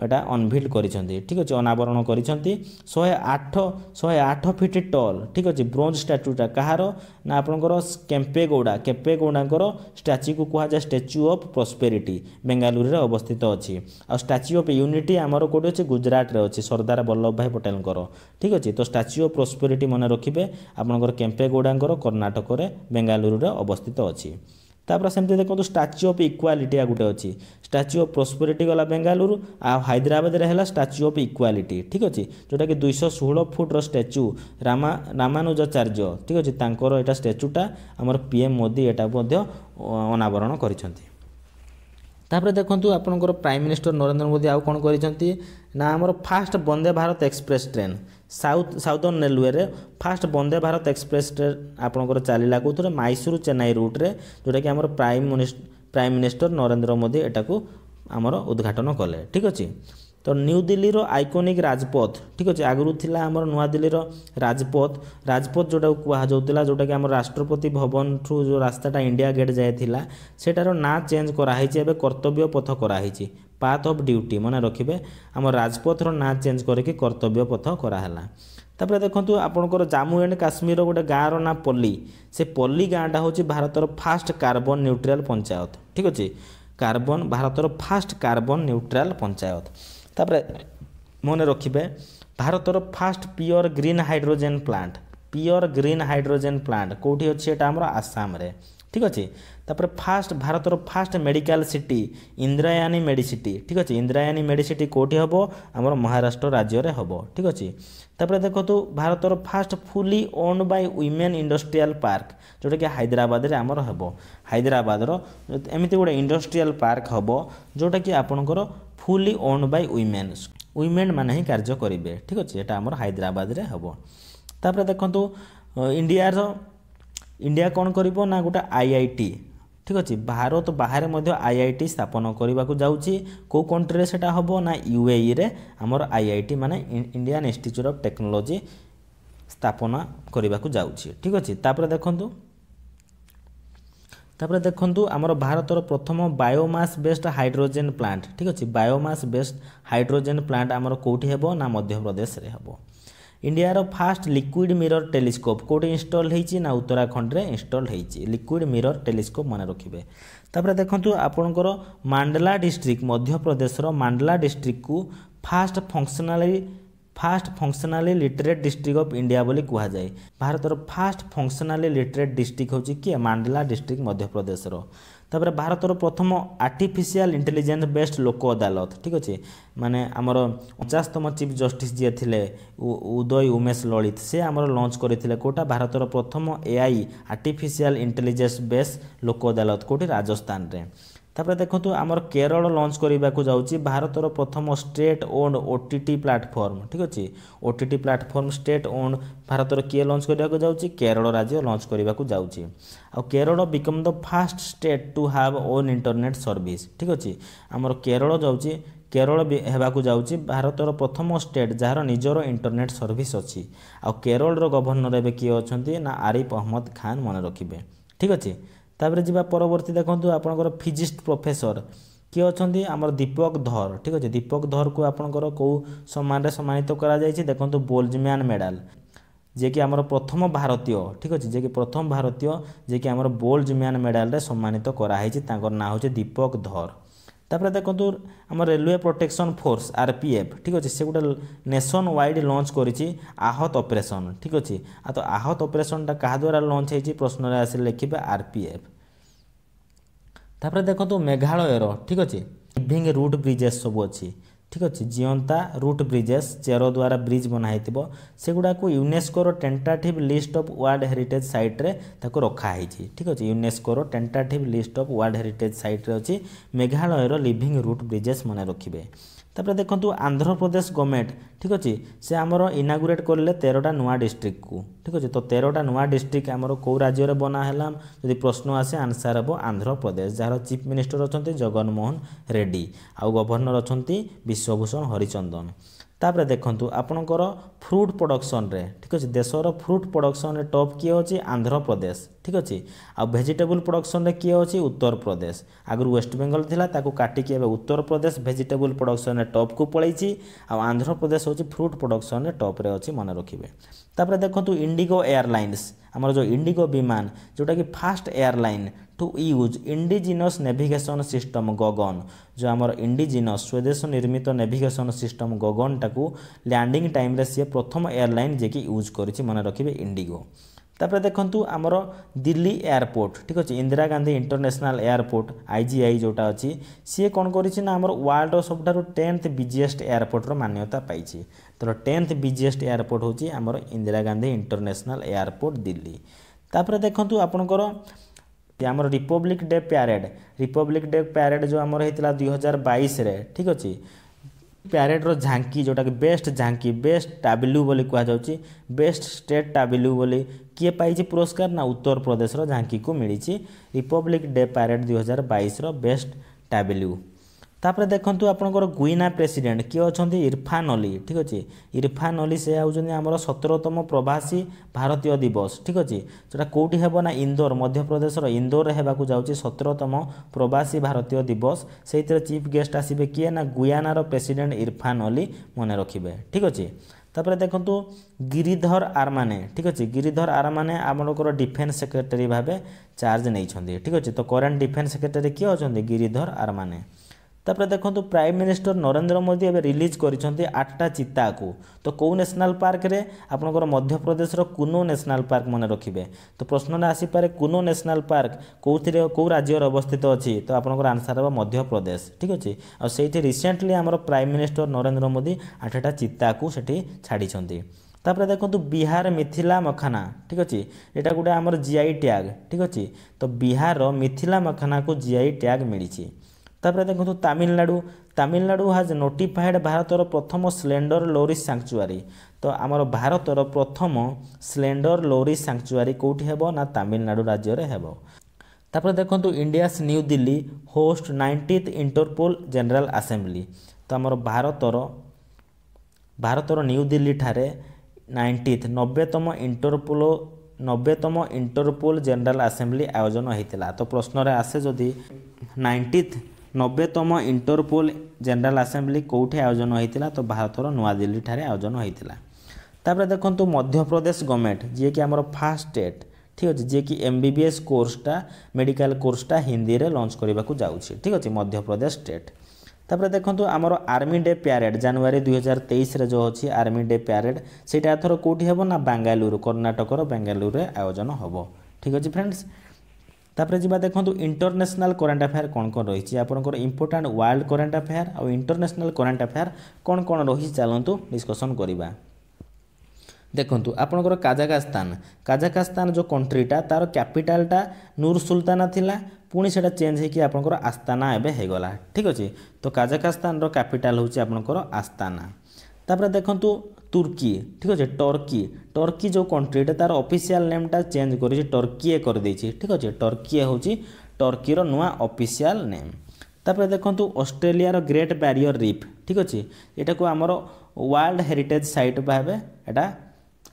এটা ଅନଭିଲ୍ଡ କରିଛନ୍ତି ଠିକ୍ ଅଛି ଅନାବରଣ କରିଛନ୍ତି ଶହେ ଆଠ ଶହେ ଆଠ ଫିଟ୍ ଟଲ୍ ଠିକ୍ ଅଛି ବ୍ରୋଞ୍ଜ ଷ୍ଟାଚ୍ୟୁଟା କାହାର ନା ଆପଣଙ୍କର କେମ୍ପେ ଗୌଡ଼ା କେମ୍ପେ ଗୌଡ଼ାଙ୍କର ଷ୍ଟାଚ୍ୟୁକୁ କୁହାଯାଏ ଷ୍ଟାଚ୍ୟୁ ଅଫ୍ ପ୍ରସ୍ପେରିଟି ବେଙ୍ଗାଲୁରୁରେ ଅବସ୍ଥିତ ଅଛି ଆଉ ଷ୍ଟାଚ୍ୟୁ ଅଫ୍ ୟୁନିଟି ଆମର କେଉଁଠି ଅଛି ଗୁଜରାଟରେ ଅଛି ସର୍ଦ୍ଦାର ବଲ୍ଲଭ ଭାଇ ପଟେଲଙ୍କର ଠିକ୍ ଅଛି ତ ଷ୍ଟାଚ୍ୟୁ ଅଫ୍ ପ୍ରସ୍ପେରିଟି ମନେ ରଖିବେ ଆପଣଙ୍କର କେମ୍ପେ ଗୌଡ଼ାଙ୍କର କର୍ଣ୍ଣାଟକରେ ବେଙ୍ଗାଲୁରୁରେ ଅବସ୍ଥିତ ଅଛି ତାପରେ ସେମିତି ଦେଖନ୍ତୁ ଷ୍ଟାଚ୍ୟୁ ଅଫ୍ ଇକ୍ୱାଲିଟି ଆଉ ଗୋଟେ ଅଛି ଷ୍ଟାଚ୍ୟୁ ଅଫ୍ ପ୍ରସ୍ପରିଟି ଗଲା ବେଙ୍ଗାଲୁରୁ ଆଉ ହାଇଦ୍ରାବାଦରେ ହେଲା ଷ୍ଟାଚ୍ୟୁ ଅଫ୍ ଇକ୍ୱାଲିଟି ଠିକ୍ ଅଛି ଯେଉଁଟାକି ଦୁଇଶହ ଷୋହଳ ଫୁଟ୍ର ଷ୍ଟାଚ୍ୟୁ ରାମା ରାମାନୁଜାଚାର୍ଯ୍ୟ ଠିକ୍ ଅଛି ତାଙ୍କର ଏଇଟା ଷ୍ଟାଚ୍ୟୁଟା ଆମର ପି ଏମ୍ ମୋଦି ଏଇଟାକୁ ମଧ୍ୟ ଅନାବରଣ କରିଛନ୍ତି ତାପରେ ଦେଖନ୍ତୁ ଆପଣଙ୍କର ପ୍ରାଇମ୍ ମିନିଷ୍ଟର ନରେନ୍ଦ୍ର ମୋଦି ଆଉ କ'ଣ କରିଛନ୍ତି ନା ଆମର first Vande Bharat express train south southern ରେଲୱେରେ first Vande Bharat express train ଆପଣଙ୍କର ଚାଲିଲା କେଉଁଥିରେ ମାଇସୁରୁ ଚେନ୍ନାଇ ରୁଟ୍ରେ ଯେଉଁଟାକି ଆମର prime prime minister Narendra Modi ଏଟାକୁ ଆମର ଉଦ୍ଘାଟନ କଲେ ଠିକ୍ ଅଛି ତ ନ୍ୟୁ ଦିଲ୍ଲୀର ଆଇକୋନିକ୍ ରାଜପଥ ଠିକ୍ ଅଛି ଆଗରୁ ଥିଲା ଆମର ନୂଆଦିଲ୍ଲୀର ରାଜପଥ ରାଜପଥ ଯେଉଁଟାକୁ କୁହାଯାଉଥିଲା ଯେଉଁଟାକି ଆମର ରାଷ୍ଟ୍ରପତି ଭବନଠୁ ଯେଉଁ ରାସ୍ତାଟା ଇଣ୍ଡିଆ ଗେଟ୍ ଯାଏ ଥିଲା ସେଟାର ନାଁ ଚେଞ୍ଜ କରାହେଇଛି ଏବେ କର୍ତ୍ତବ୍ୟ ପଥ କରାହେଇଛି ପାଥ ଅଫ୍ ଡ୍ୟୁଟି ମନେ ରଖିବେ ଆମ ରାଜପଥର ନାଁ ଚେଞ୍ଜ କରିକି କର୍ତ୍ତବ୍ୟ ପଥ କରାହେଲା ତାପରେ ଦେଖନ୍ତୁ ଆପଣଙ୍କର ଜାମ୍ମୁ ଆଣ୍ଡ କାଶ୍ମୀରର ଗୋଟେ ଗାଁର ନାଁ ପଲ୍ଲୀ ସେ ପଲ୍ଲୀ ଗାଁଟା ହେଉଛି ଭାରତର ଫାଷ୍ଟ କାର୍ବନ ନ୍ୟୁଟ୍ରାଲ୍ ପଞ୍ଚାୟତ ଠିକ୍ ଅଛି କାର୍ବନ ଭାରତର ଫାଷ୍ଟ କାର୍ବନ ନ୍ୟୁଟ୍ରାଲ୍ ପଞ୍ଚାୟତ ତାପରେ ମନେ ରଖିବେ ଭାରତର first pure green hydrogen plant pure green hydrogen plant କେଉଁଠି ଅଛି ଏଇଟା ଆମର ଆସାମରେ ଠିକ୍ ଅଛି ତାପରେ ଫାଷ୍ଟ ଭାରତର first medical city Indrayani medicity ଠିକ୍ ଅଛି ଇନ୍ଦ୍ରାୟାନୀ ମେଡ଼ିସିଟି କେଉଁଠି ହେବ ଆମର ମହାରାଷ୍ଟ୍ର ରାଜ୍ୟରେ ହେବ ଠିକ୍ ଅଛି ତାପରେ ଦେଖନ୍ତୁ ଭାରତର first fully owned by women industrial park ଯେଉଁଟାକି ହାଇଦ୍ରାବାଦରେ ଆମର ହେବ ହାଇଦ୍ରାବାଦର ଏମିତି ଗୋଟେ ଇଣ୍ଡଷ୍ଟ୍ରିଆଲ ପାର୍କ ହେବ ଯେଉଁଟାକି ଆପଣଙ୍କର fully owned by women's women মানে ହିଁ କାର୍ଯ୍ୟ କରିବେ ଠିକ୍ ଅଛି ଏଇଟା ଆମର ହାଇଦ୍ରାବାଦରେ ହେବ ତାପରେ ଦେଖନ୍ତୁ ଇଣ୍ଡିଆର ଇଣ୍ଡିଆ କ'ଣ କରିବ ନା ଗୋଟେ ଆଇ ଆଇ ଟି ଠିକ୍ ଅଛି ଭାରତ ବାହାରେ ମଧ୍ୟ ଆଇ ଆଇ ଟି ସ୍ଥାପନ କରିବାକୁ ଯାଉଛି କେଉଁ କଣ୍ଟ୍ରିରେ ସେଇଟା ହେବ ନା ୟୁଏଇରେ ଆମର ଆଇ ଆଇ ଟି ମାନେ ଇଣ୍ଡିଆନ୍ ଇନଷ୍ଟିଚ୍ୟୁଟ୍ ଅଫ୍ ଟେକ୍ନୋଲୋଜି ସ୍ଥାପନା କରିବାକୁ ଯାଉଛି ଠିକ୍ ଅଛି ତାପରେ ଦେଖନ୍ତୁ ତାପରେ ଦେଖନ୍ତୁ ଆମର ଭାରତର ପ୍ରଥମ ବାୟୋମାସ୍ ବେସ୍ଡ ହାଇଡ୍ରୋଜେନ୍ ପ୍ଲାଣ୍ଟ ଠିକ୍ ଅଛି ବାୟୋମାସ୍ ବେସ୍ଡ ହାଇଡ୍ରୋଜେନ୍ ପ୍ଲାଣ୍ଟ ଆମର କେଉଁଠି ହେବ ନା ମଧ୍ୟପ୍ରଦେଶରେ ହେବ ଇଣ୍ଡିଆର ଫାଷ୍ଟ ଲିକ୍ୱିଡ୍ ମିରର ଟେଲିସ୍କୋପ୍ କେଉଁଠି ଇନଷ୍ଟଲ୍ ହେଇଛି ନା ଉତ୍ତରାଖଣ୍ଡରେ ଇନଷ୍ଟଲ୍ ହେଇଛି ଲିକ୍ୱିଡ୍ ମିରର ଟେଲିସ୍କୋପ୍ ମନେ ରଖିବେ ତାପରେ ଦେଖନ୍ତୁ ଆପଣଙ୍କର ମାଣ୍ଡଲା ଡିଷ୍ଟ୍ରିକ୍ଟ ମଧ୍ୟପ୍ରଦେଶର ମାଣ୍ଡଲା ଡିଷ୍ଟ୍ରିକ୍ଟକୁ first functionally first functionally literate district of India বলে কুহযায় ভারতর ফার্স্ট ফংশনালি লিটরেট ডিস্ট্রিক্ট হচ্ছে কি মান্ডেলা ডিস্ট্রিক্ট মধ্যপ্রদেশর তাপরে ভারতর প্রথম আর্টিফিসিয়াল ইন্টেলিজেন্স বেস্ট লোক আদালত ঠিক আছে মানে আমার অনচাশতম চিফ জষ্টিস যিয়ে লে উদয় উমেশ ললিত সে আমার লঞ্চ করে কোটা ভারতর প্রথম এআই আর্টিফিসিয়াল ইন্টেলিজেন্স বেস লোক আদালত কোটি রাজস্থানের ତାପରେ ଦେଖନ୍ତୁ ଆମର କେରଳ ଲଞ୍ଚ କରିବାକୁ ଯାଉଛି ଭାରତର ପ୍ରଥମ state owned O T T platform ଠିକ୍ ଅଛି O T T platform state owned ଭାରତର କିଏ ଲଞ୍ଚ କରିବାକୁ ଯାଉଛି କେରଳ ରାଜ୍ୟ ଲଞ୍ଚ କରିବାକୁ ଯାଉଛି ଆଉ Kerala becomes the first state to have own internet service ଠିକ୍ ଅଛି ଆମର କେରଳ ଯାଉଛି କେରଳ ହେବାକୁ ଯାଉଛି ଭାରତର ପ୍ରଥମ ଷ୍ଟେଟ୍ ଯାହାର ନିଜର ଇଣ୍ଟରନେଟ୍ ସର୍ଭିସ୍ ଅଛି ଆଉ କେରଳର ଗଭର୍ଣ୍ଣର ଏବେ କିଏ ଅଛନ୍ତି ନା ଆରିଫ ଅହମ୍ମଦ ଖାନ୍ ମନେ ରଖିବେ ଠିକ୍ ଅଛି ତାପରେ ଯିବା ପରବର୍ତ୍ତୀ ଦେଖନ୍ତୁ ଆପଣଙ୍କର ଫିଜିକ୍ସ ପ୍ରଫେସର କିଏ ଅଛନ୍ତି ଆମର ଦୀପକ ଧର ଠିକ୍ ଅଛି ଦୀପକ ଧରକୁ ଆପଣଙ୍କର କେଉଁ ସମ୍ମାନରେ ସମ୍ମାନିତ କରାଯାଇଛି ଦେଖନ୍ତୁ ବୋଲ୍ଜମ୍ୟାନ୍ ମେଡ଼ାଲ ଯିଏକି ଆମର ପ୍ରଥମ ଭାରତୀୟ ଠିକ୍ ଅଛି ଯିଏକି ପ୍ରଥମ ଭାରତୀୟ ଯିଏକି ଆମର ବୋଲ୍ଜମ୍ୟାନ୍ ମେଡ଼ାଲରେ ସମ୍ମାନିତ କରାହେଇଛି ତାଙ୍କର ନାଁ ହେଉଛି ଦୀପକ ଧର ତାପରେ ଦେଖନ୍ତୁ ଆମ railway protection force R P F ଠିକ୍ ଅଛି ସେ ଗୋଟେ ନେସନ୍ ୱାଇଡ଼ ଲଞ୍ଚ କରିଛି ଆହତ ଅପରେସନ୍ ଠିକ୍ ଅଛି ଆଉ ତ ଆହତ ଅପରେସନ୍ଟା କାହା ଦ୍ୱାରା ଲଞ୍ଚ ହେଇଛି ପ୍ରଶ୍ନରେ ଆସିଲେ ଲେଖିବେ ଆର୍ ପି ଏଫ୍ ତାପରେ ଦେଖନ୍ତୁ ମେଘାଳୟର ଠିକ୍ ଅଛି ଲିଭିଙ୍ଗ ରୁଟ୍ ବ୍ରିଜେସ୍ ସବୁ ଅଛି ଠିକ୍ ଅଛି ଜିଅନ୍ତା ରୁଟ୍ ବ୍ରିଜେସ୍ ଚେର ଦ୍ୱାରା ବ୍ରିଜ୍ ବନା ହେଇଥିବ ସେଗୁଡ଼ାକୁ ୟୁନେସ୍କୋର tentative list of world heritage ସାଇଟ୍ରେ ତାକୁ ରଖାହେଇଛି ଠିକ୍ ଅଛି ୟୁନେସ୍କୋର tentative list of world heritage ସାଇଟ୍ରେ ଅଛି ମେଘାଳୟର ଲିଭିଂ ରୁଟ୍ ବ୍ରିଜେସ୍ ମନେ ରଖିବେ ତାପରେ ଦେଖନ୍ତୁ ଆନ୍ଧ୍ରପ୍ରଦେଶ ଗଭର୍ଣ୍ଣମେଣ୍ଟ ଠିକ୍ ଅଛି ସେ ଆମର ଇନାଗୁରେଟ୍ କଲେ ତେରଟା ନୂଆ ଡିଷ୍ଟ୍ରିକ୍ଟକୁ ଠିକ୍ ଅଛି ତ ତେରଟା ନୂଆ ଡିଷ୍ଟ୍ରିକ୍ଟ ଆମର କେଉଁ ରାଜ୍ୟରେ ବନା ହେଲା ଯଦି ପ୍ରଶ୍ନ ଆସେ ଆନ୍ସର୍ ହେବ ଆନ୍ଧ୍ରପ୍ରଦେଶ ଯାହାର ଚିଫ୍ ମିନିଷ୍ଟର ଅଛନ୍ତି ଜଗନମୋହନ ରେଡ୍ଡି ଆଉ ଗଭର୍ଣ୍ଣର ଅଛନ୍ତି ବିଶ୍ୱଭୂଷଣ ହରିଚନ୍ଦନ ତାପରେ ଦେଖନ୍ତୁ ଆପଣଙ୍କର ଫ୍ରୁଟ୍ ପ୍ରଡ଼କ୍ସନ୍ରେ ଠିକ୍ ଅଛି ଦେଶର ଫ୍ରୁଟ୍ ପ୍ରଡ଼କ୍ସନ୍ରେ ଟପ୍ କିଏ ଅଛି ଆନ୍ଧ୍ରପ୍ରଦେଶ ଠିକ୍ ଅଛି ଆଉ ଭେଜିଟେବୁଲ୍ ପ୍ରଡ଼କ୍ସନ୍ରେ କିଏ ଅଛି ଉତ୍ତରପ୍ରଦେଶ ଆଗରୁ ୱେଷ୍ଟବେଙ୍ଗଲ ଥିଲା ତାକୁ କାଟିକି ଏବେ ଉତ୍ତରପ୍ରଦେଶ ଭେଜିଟେବୁଲ୍ ପ୍ରଡ଼କ୍ସନ୍ରେ ଟପ୍କୁ ପଳାଇଛି ଆଉ ଆନ୍ଧ୍ରପ୍ରଦେଶ ହେଉଛି ଫ୍ରୁଟ୍ ପ୍ରଡ଼କ୍ସନ୍ରେ ଟପ୍ରେ ଅଛି ମନେ ରଖିବେ ତାପରେ ଦେଖନ୍ତୁ ଇଣ୍ଡିଗୋ ଏୟାରଲାଇନ୍ସ ଆମର ଯେଉଁ ଇଣ୍ଡିଗୋ ବିମାନ ଯେଉଁଟାକି first airline to use indigenous navigation system GAGAN ଯେଉଁ ଆମର ଇଣ୍ଡିଜିନସ୍ ସ୍ୱଦେଶ ନିର୍ମିତ ନେଭିଗେସନ୍ ସିଷ୍ଟମ୍ ଗଗନଟାକୁ ଲ୍ୟାଣ୍ଡିଂ ଟାଇମ୍ରେ ସିଏ ପ୍ରଥମ ଏୟାରଲାଇନ୍ ଯିଏକି ୟୁଜ୍ କରିଛି ମନେ ରଖିବେ ଇଣ୍ଡିଗୋ ତାପରେ ଦେଖନ୍ତୁ ଆମର ଦିଲ୍ଲୀ ଏୟାରପୋର୍ଟ ଠିକ୍ ଅଛି Indira Gandhi international airport I G I ଯେଉଁଟା ଅଛି ସିଏ କ'ଣ କରିଛି ନା ଆମର ୱାର୍ଲଡ଼ର ସବୁଠାରୁ ଟେନ୍ଥ ବିଜିଏଷ୍ଟ ଏୟାରପୋର୍ଟର ମାନ୍ୟତା ପାଇଛି तर टेन्थ ବିଜିଏଷ୍ଟ ଏୟାରପୋର୍ଟ ହେଉଛି ଆମର ଇନ୍ଦିରା ଗାନ୍ଧୀ ଇଣ୍ଟରନ୍ୟାସନାଲ୍ ଏୟାରପୋର୍ଟ ଦିଲ୍ଲୀ ତାପରେ ଦେଖନ୍ତୁ ଆପଣଙ୍କର ଆମର republic day parade republic day parade ଯେଉଁ ଆମର ହେଇଥିଲା ଦୁଇ ହଜାର ବାଇଶରେ ଠିକ୍ ଅଛି ପ୍ୟାରେଡ଼ର ଝାଙ୍କି ଯେଉଁଟାକି ବେଷ୍ଟ ଝାଙ୍କି ବେଷ୍ଟ ଟାବିଲୁ ବୋଲି କୁହାଯାଉଛି ବେଷ୍ଟ ଷ୍ଟେଟ୍ ଟାବିଲୁ ବୋଲି କିଏ ପାଇଛି ପୁରସ୍କାର ନା ଉତ୍ତରପ୍ରଦେଶର ଝାଙ୍କିକୁ ମିଳିଛି ରିପବ୍ଲିକ୍ ଡେ ପ୍ୟାରେଡ଼ ଦୁଇହଜାର ବାଇଶର ବେଷ୍ଟ ଟାବିଲୁ ତାପରେ ଦେଖନ୍ତୁ ଆପଣଙ୍କର ଗୁଇନା ପ୍ରେସିଡେଣ୍ଟ କିଏ ଅଛନ୍ତି ଇରଫାନ ଅଲି ଠିକ୍ ଅଛି ଇରଫାନ ଅଲି ସେ ହେଉଛନ୍ତି ଆମର ସତରତମ ପ୍ରବାସୀ ଭାରତୀୟ ଦିବସ ଠିକ୍ ଅଛି ସେଟା କେଉଁଠି ହେବ ନା ଇନ୍ଦୋର ମଧ୍ୟପ୍ରଦେଶର ଇନ୍ଦୋରରେ ହେବାକୁ ଯାଉଛି ସତରତମ ପ୍ରବାସୀ ଭାରତୀୟ ଦିବସ ସେଇଥିରେ ଚିଫ୍ ଗେଷ୍ଟ ଆସିବେ କିଏ ନା ଗୁୟାନାର ପ୍ରେସିଡେଣ୍ଟ ଇରଫାନ ଅଲି ମନେ ରଖିବେ ଠିକ୍ ଅଛି ତାପରେ ଦେଖନ୍ତୁ ଗିରିଧର ଆରମାନେ ଠିକ୍ ଅଛି ଗିରିଧର ଆରମାନେ ଆପଣଙ୍କର ଡିଫେନ୍ସ ସେକ୍ରେଟାରୀ ଭାବେ ଚାର୍ଜ ନେଇଛନ୍ତି ଠିକ୍ ଅଛି ତ କରେଣ୍ଟ ଡିଫେନ୍ସ ସେକ୍ରେଟାରୀ କିଏ ଅଛନ୍ତି ଗିରିଧର ଆରମାନେ ତାପରେ ଦେଖନ୍ତୁ ପ୍ରାଇମ୍ ମିନିଷ୍ଟର ନରେନ୍ଦ୍ର ମୋଦି ଏବେ ରିଲିଜ୍ କରିଛନ୍ତି ଆଠଟା ଚିତାକୁ ତ କେଉଁ ନ୍ୟାସନାଲ୍ ପାର୍କରେ ଆପଣଙ୍କର ମଧ୍ୟପ୍ରଦେଶର କୁନୋ ନ୍ୟାସନାଲ୍ ପାର୍କ ମନେ ରଖିବେ ତ ପ୍ରଶ୍ନରେ ଆସିପାରେ କୁନୋ ନ୍ୟାସନାଲ୍ ପାର୍କ କେଉଁଥିରେ କେଉଁ ରାଜ୍ୟରେ ଅବସ୍ଥିତ ଅଛି ତ ଆପଣଙ୍କର ଆନ୍ସର୍ ହେବ ମଧ୍ୟପ୍ରଦେଶ ଠିକ୍ ଅଛି ଆଉ ସେଇଠି ରିସେଣ୍ଟଲି ଆମର ପ୍ରାଇମ୍ ମିନିଷ୍ଟର ନରେନ୍ଦ୍ର ମୋଦି ଆଠଟା ଚିତାକୁ ସେଠି ଛାଡ଼ିଛନ୍ତି ତାପରେ ଦେଖନ୍ତୁ ବିହାର ମିଥିଲା ମଖାନା ଠିକ୍ ଅଛି ଏଇଟା ଗୋଟେ ଆମର ଜିଆଇ ଟ୍ୟାଗ୍ ଠିକ୍ ଅଛି ତ ବିହାରର ମିଥିଲା ମଖାନାକୁ ଜିଆଇ ଟ୍ୟାଗ୍ ମିଳିଛି ତାପରେ ଦେଖନ୍ତୁ ତାମିଲନାଡ଼ୁ ତାମିଲନାଡ଼ୁ ହାଜ୍ ନୋଟିଫାଏଡ଼୍ ଭାରତର ପ୍ରଥମ ସ୍ଲେଣ୍ଡର ଲୋରି ସାଙ୍କ୍ଚୁଆରୀ ତ ଆମର ଭାରତର ପ୍ରଥମ ସ୍ଲେଣ୍ଡର ଲୋରି ସାଙ୍କ୍ଚୁଆରୀ କେଉଁଠି ହେବ ନା ତାମିଲନାଡ଼ୁ ରାଜ୍ୟରେ ହେବ ତାପରେ ଦେଖନ୍ତୁ India's new Delhi host ninetieth Interpol general assembly ତ ଆମର ଭାରତର ଭାରତର ନ୍ୟୁ ଦିଲ୍ଲୀ ଠାରେ ନାଇଣ୍ଟିଥ୍ ନବେତମ ଇଣ୍ଟରପୋଲ୍ ନବେତମ ଇଣ୍ଟରପୋଲ୍ ଜେନେରାଲ୍ ଆସେମ୍ବ୍ଲି ଆୟୋଜନ ହୋଇଥିଲା ତ ପ୍ରଶ୍ନରେ ଆସେ ଯଦି ନାଇଣ୍ଟିଥ୍ নব্বেতম ইন্টরপোল জেনারেল আসেম্বলি କେଉଁଠି ଆୟୋଜନ ହୋଇଥିଲା ତ ଭାରତର ନୂଆଦିଲ୍ଲୀଠାରେ ଆୟୋଜନ ହୋଇଥିଲା ତାପରେ ଦେଖନ୍ତୁ ମଧ୍ୟପ୍ରଦେଶ ଗଭର୍ଣ୍ଣମେଣ୍ଟ ଯିଏକି ଆମର ଫାଷ୍ଟ ଷ୍ଟେଟ୍ ঠিক আছে যিকি এম বি বিএস কোর্সটা মেডিকাল কোর্সটা হিন্দিরে লঞ্চ করা যাচ্ছি ঠিক আছে মধ্যপ্রদেশ স্টেট তাপরে দেখুন আমার আর্মি ডে প্যারেড জানুয়ারি দুই হাজার তেইশে যে অছি আর্মি ডে প্যারেড সেটা এথর কোটি হব না বাঙ্গালুরু কর্ণাটকর বাঙ্গালুরে আয়োজন হব ঠিক আছে ফ্রেন্ডস ତାପରେ ଯିବା ଦେଖନ୍ତୁ ଇଣ୍ଟରନ୍ୟାସନାଲ୍ କରେଣ୍ଟ ଆଫେୟାର କ'ଣ କ'ଣ ରହିଛି ଆପଣଙ୍କର ଇମ୍ପୋର୍ଟାଣ୍ଟ ୱାର୍ଲଡ କରେଣ୍ଟ ଆଫେୟାର ଆଉ ଇଣ୍ଟରନ୍ୟାସନାଲ୍ କରେଣ୍ଟ ଆଫେୟାର କ'ଣ କ'ଣ ରହିଛି ଚାଲନ୍ତୁ ଡିସ୍କସନ୍ କରିବା ଦେଖନ୍ତୁ ଆପଣଙ୍କର କାଜାକାସ୍ତାନ କାଜାକାସ୍ତାନ ଯେଉଁ କଣ୍ଟ୍ରିଟା ତା'ର କ୍ୟାପିଟାଲଟା ନୁର ସୁଲତାନା ଥିଲା ପୁଣି ସେଇଟା ଚେଞ୍ଜ ହୋଇକି ଆପଣଙ୍କର ଆସ୍ତାନା ଏବେ ହୋଇଗଲା ଠିକ୍ ଅଛି ତ କାଜାକାସ୍ତାନର କ୍ୟାପିଟାଲ ହେଉଛି ଆପଣଙ୍କର ଆସ୍ତାନା ତାପରେ ଦେଖନ୍ତୁ তুর্কি ঠিক আছে টর্কি টর্কি যে কন্ট্রিটা তার অফিসিয়াল নেমটা চেঞ্জ করেছে টর্কিয়ে করে দিয়েছি ঠিক আছে টর্কিয়ে হচ্ছে টর্কির নূয়া অফিসিয়াল নেম তাপরে দেখুন অস্ট্রেলিয়ার গ্রেট ব্যারিয়র রিফ ঠিক আছে এটা আমার ওয়ার্ল্ড হেরিটেজ সাইট ভাবে এটা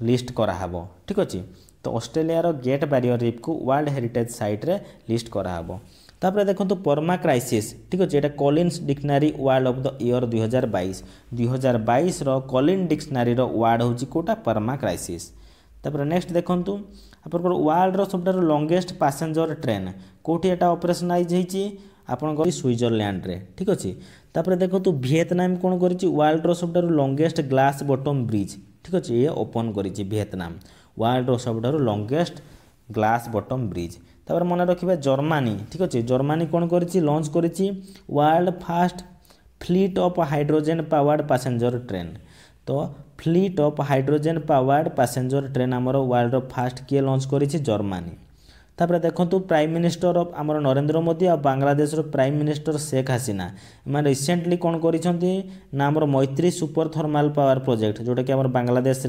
লিষ্ট করা হব ঠিক আছে তো অস্ট্রেলিয়ার গ্রেট ব্যারিয়র রিফ কু ওয়ার্ল্ড হেরিটেজ সাইট্রে লিষ্ট করা হব তাপরে দেখন্তু পরমা ক্রাইসিস ঠিক আছে এটা Collins dictionary word of the year দুই হাজার বাইশ দুই হাজার বাইশর কলিন ডিকশনারির ওয়ার্ড হচ্ছে কোটা পরমা ক্রাইসিস তাপরে নেক্সট দেখন্তু আপনার ওয়ার্ল্ডর সবুঠার লঙ্গেস্ট প্যাসেঞ্জর ট্রেন কোটি এটা অপরেসনাইজ হয়েছি ଆପଣଙ୍କର ସୁଇଜରଲ୍ୟାଣ୍ଡରେ ଠିକ୍ ଅଛି ତାପରେ ଦେଖନ୍ତୁ ଭିଏତନାମ କ'ଣ କରିଛି ୱାର୍ଲଡ଼ର ସବୁଠାରୁ ଲଙ୍ଗେଷ୍ଟ ଗ୍ଲାସ୍ ବଟମ୍ ବ୍ରିଜ୍ ଠିକ୍ ଅଛି ଇଏ ଓପନ୍ କରିଛି ଭିଏତନାମ ୱାର୍ଲଡ଼ର ସବୁଠାରୁ ଲଙ୍ଗେଷ୍ଟ ଗ୍ଲାସ୍ ବଟମ୍ ବ୍ରିଜ୍ ତାପରେ মনে রাখবে ଜର୍ମାନୀ ঠিক আছে ଜର୍ମାନୀ କ'ଣ করেছি লঞ্চ করেছি world first fleet of hydrogen powered passenger train তো fleet of hydrogen powered passenger train আমার ওয়ার্ল্ড ফার্স্ট কি লঞ্চ করেছি জর্মানি তাপরে দেখুন প্রাইম মিনিষ্টর অফ আমার নরেন্দ্র মোদী আর বাংলাদেশের প্রাইম মিনিষ্টর শেখ হাসিনা এমন রিসেন্টলি কোণ করেছেন না আমার মৈত্রী সুপর থর্মাল পাওয়ার প্রোজেক্ট যেটা কি আমার বাংলাদেশে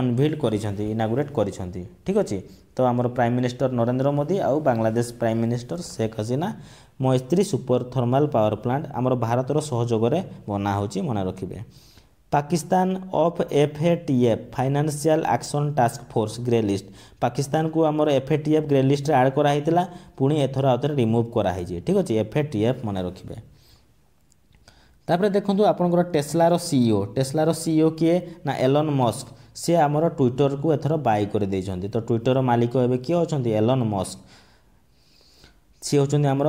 অনভিল্ড করেছেন ইনাগুরেট করেছেন ঠিক আছে ତ ଆମର ପ୍ରାଇମ୍ ମିନିଷ୍ଟର ନରେନ୍ଦ୍ର ମୋଦି ଆଉ Bangladesh prime minister Sheikh Hasina Maitri super thermal power plant ଆମର ଭାରତର ସହଯୋଗରେ ବନା ହେଉଛି ମନେ ରଖିବେ Pakistan of F A T F financial action task force grey list ପାକିସ୍ତାନକୁ ଆମର F A T F grey ଲିଷ୍ଟରେ ଆଡ଼୍ କରାହେଇଥିଲା ପୁଣି ଏଥର ଆଉଥରେ ରିମୁଭ୍ କରାହେଇଛି ଠିକ୍ ଅଛି ଏଫ୍ ଏ ଟି ଏଫ୍ ମନେ ରଖିବେ ତାପରେ ଦେଖନ୍ତୁ ଆପଣଙ୍କର ଟେସ୍ଲାର ସିଇଓ ଟେସ୍ଲାର ସିଇଓ କିଏ ନା ଏଲନ୍ ମସ୍କ সি আমার ট্যুইটরকু এথর বাই করে দিয়েছেন তো ট্যুইটর মালিক এবে কি অনেক এলন মস্ক সি হচ্ছেন আমার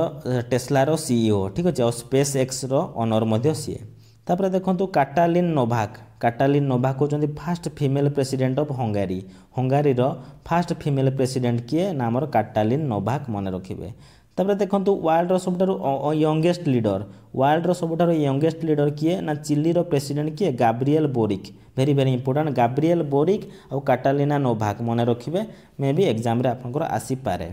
টেসলার সিইও ঠিক আছে আর স্পেস এক্সর অনর মধ্যে সি তাপরে দেখুন কাটালিন নোভাক কাটালিন নোভাক হচ্ছেন first female president of Hungary হঙ্গারির ফার্স্ট ফিমেল প্রেসিডেন্ট কিয়ে না আমার কাটালিন নোভাক মনে রাখবে ତାପରେ ଦେଖନ୍ତୁ ୱାର୍ଲଡ଼ର ସବୁଠାରୁ ୟଙ୍ଗେଷ୍ଟ ଲିଡ଼ର ୱାର୍ଲଡ଼ର ସବୁଠାରୁ ୟଙ୍ଗେଷ୍ଟ ଲିଡ଼ର କିଏ ନା ଚିଲିର ପ୍ରେସିଡେଣ୍ଟ କିଏ Gabriel Boric very very important Gabriel Boric ଆଉ କାଟାଲିନା ନୋଭାକ୍ ମନେ ରଖିବେ ମେ ବି ଏକ୍ଜାମ୍ରେ ଆପଣଙ୍କର ଆସିପାରେ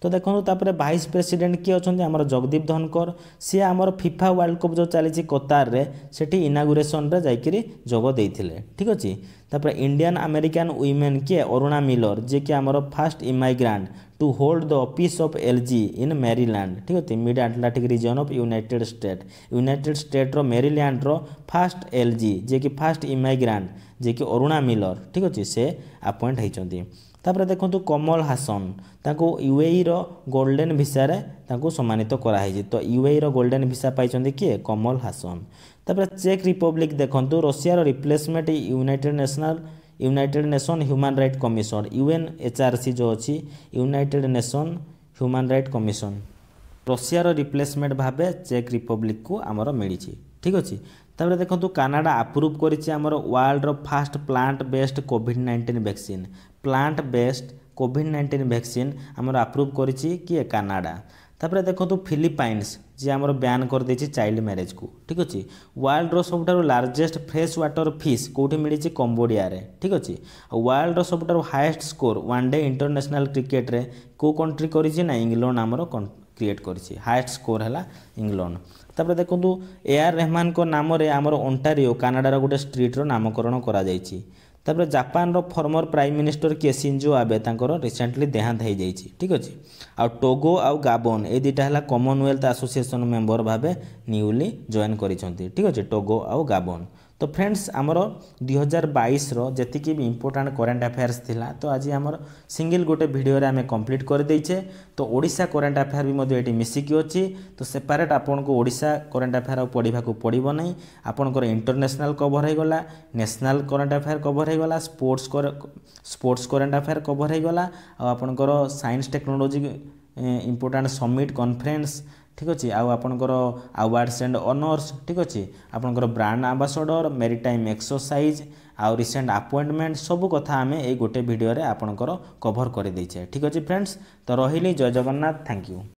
ତ ଦେଖନ୍ତୁ ତାପରେ ଭାଇସ୍ ପ୍ରେସିଡେଣ୍ଟ କିଏ ଅଛନ୍ତି ଆମର ଜଗଦୀପ ଧନକର ସିଏ ଆମର ଫିଫା ୱାର୍ଲଡ କପ୍ ଯେଉଁ ଚାଲିଛି କତାରରେ ସେଠି ଇନାଗୁରେସନରେ ଯାଇକରି ଯୋଗ ଦେଇଥିଲେ ଠିକ୍ ଅଛି ତାପରେ ଇଣ୍ଡିଆନ୍ ଆମେରିକାନ୍ ୱିମେନ୍ କିଏ ଅରୁଣା ମିଲର ଯିଏକି ଆମର first immigrant to hold the office of LG in Maryland. ठीक होती mid Atlantic region of United State United State रो मेरीलैंड रो फास्ट एलजी जे कि फास्ट इमाइग्रांट जे कि अरुणा मिलर ठीक अछि से अपॉइंट होइछन्ती ତାପରେ ଦେଖନ୍ତୁ କମଲ ହାସନ ତାଙ୍କୁ ୟୁଏଇର ଗୋଲ୍ଡେନ୍ ଭିସାରେ ତାଙ୍କୁ ସମ୍ମାନିତ କରାହେଇଛି ତ ୟୁଏଇର ଗୋଲ୍ଡେନ୍ ଭିସା ପାଇଛନ୍ତି କିଏ କମଲ ହାସନ ତାପରେ ଚେକ୍ ରିପବ୍ଲିକ୍ ଦେଖନ୍ତୁ ରଷିଆର replacement United national United nation human right commission UNHRC ଯେଉଁ ଅଛି United nation human right commission ରଷିଆର ରିପ୍ଲେସମେଣ୍ଟ ଭାବେ ଚେକ୍ ରିପବ୍ଲିକକୁ ଆମର ମିଳିଛି ଠିକ୍ ଅଛି ତାପରେ ଦେଖନ୍ତୁ କାନାଡ଼ା ଆପ୍ରୁଭ୍ କରିଛି ଆମର ୱାର୍ଲଡ଼ର first plant based Covid nineteen vaccine plant based Covid nineteen vaccine ଆମର ଆପ୍ରୁଭ୍ କରିଛି କିଏ କାନାଡ଼ା ତାପରେ ଦେଖନ୍ତୁ ଫିଲିପାଇନ୍ସ ଯିଏ ଆମର ବ୍ୟାନ୍ କରିଦେଇଛି ଚାଇଲ୍ଡ ମ୍ୟାରେଜ୍କୁ ଠିକ୍ ଅଛି ୱାର୍ଲଡ଼ର ସବୁଠାରୁ ଲାର୍ଜେଷ୍ଟ ଫ୍ରେଶ୍ ୱାଟର ଫିସ୍ କେଉଁଠି ମିଳିଛି କମ୍ବୋଡ଼ିଆରେ ଠିକ୍ ଅଛି ଆଉ ୱାର୍ଲଡ଼ର ସବୁଠାରୁ highest score one day international କ୍ରିକେଟ୍ରେ କେଉଁ କଣ୍ଟ୍ରି କରିଛି ନା ଇଂଲଣ୍ଡ ଆମର କ୍ରିଏଟ୍ କରିଛି ହାଏଷ୍ଟ ସ୍କୋର୍ ହେଲା ଇଂଲଣ୍ଡ ତାପରେ ଦେଖନ୍ତୁ ଏ ଆର୍ ରେହମାନଙ୍କ ନାମରେ ଆମର ଓଣ୍ଟାରିଓ କାନାଡ଼ାର ଗୋଟେ ଷ୍ଟ୍ରିଟ୍ର ନାମକରଣ କରାଯାଇଛି ତାପରେ ଜାପାନର ଫର୍ମର ପ୍ରାଇମ୍ ମିନିଷ୍ଟର କିଏ ସିଞ୍ଜୋ ଆବେ ତାଙ୍କର ରିସେଣ୍ଟଲି ଦେହାନ୍ତ ହୋଇଯାଇଛି ଠିକ୍ ଅଛି ଆଉ ଟୋଗୋ ଆଉ ଗାବନ୍ ଏଇ ଦୁଇଟା ହେଲା କମନୱେଲ୍ଥ ଆସୋସିଏସନ୍ ମେମ୍ବର ଭାବେ ନ୍ୟୁଲି ଜଏନ୍ କରିଛନ୍ତି ଠିକ୍ ଅଛି ଟୋଗୋ ଆଉ ଗାବନ୍ তো ফ্রেন্ডস আমার দুই হাজার বাইশর যেতিকি বি ইম্পর্টাট করেন্ট আফেয়ার্স লা তো আজ আমার সিঙ্গল গোটে ভিডিওরে আমি কমপ্লিট করেদেইছে তো ওড়শা করেন্ট আফেয়ার বি এটি মিশিকি অছি তো সেপারেট আপনার ওড়শা করেন্ট আফেয়ার পড়া পড়ব না আপনার ইন্টরন্যাশনাল কভর হয়ে গলা ন্যাশনাল করেন্ট আফেয়ার কভর হয়ে গলা sports sports current affair cover হয়ে গলা আপনার science technology important summit conference ঠিক ଅଛି ଆଉ ଆପଣଙ୍କର ଆୱାର୍ଡ଼ସ୍ ଆଣ୍ଡ ଅନର୍ସ ଠିକ୍ ଅଛି ଆପଣଙ୍କର ବ୍ରାଣ୍ଡ ଆମ୍ବାସଡ଼ର ମେରିଟାଇମ୍ ଏକ୍ସରସାଇଜ୍ ଆଉ ରିସେଣ୍ଟ ଆପଏଣ୍ଟମେଣ୍ଟ ସବୁ କଥା ଆମେ ଏଇ ଗୋଟେ ଭିଡ଼ିଓରେ ଆପଣଙ୍କର କଭର୍ କରିଦେଇଛେ ଠିକ୍ ଅଛି ଫ୍ରେଣ୍ଡସ୍ ତ ରହିଲି ଜୟ ଜଗନ୍ନାଥ ଥ୍ୟାଙ୍କ ୟୁ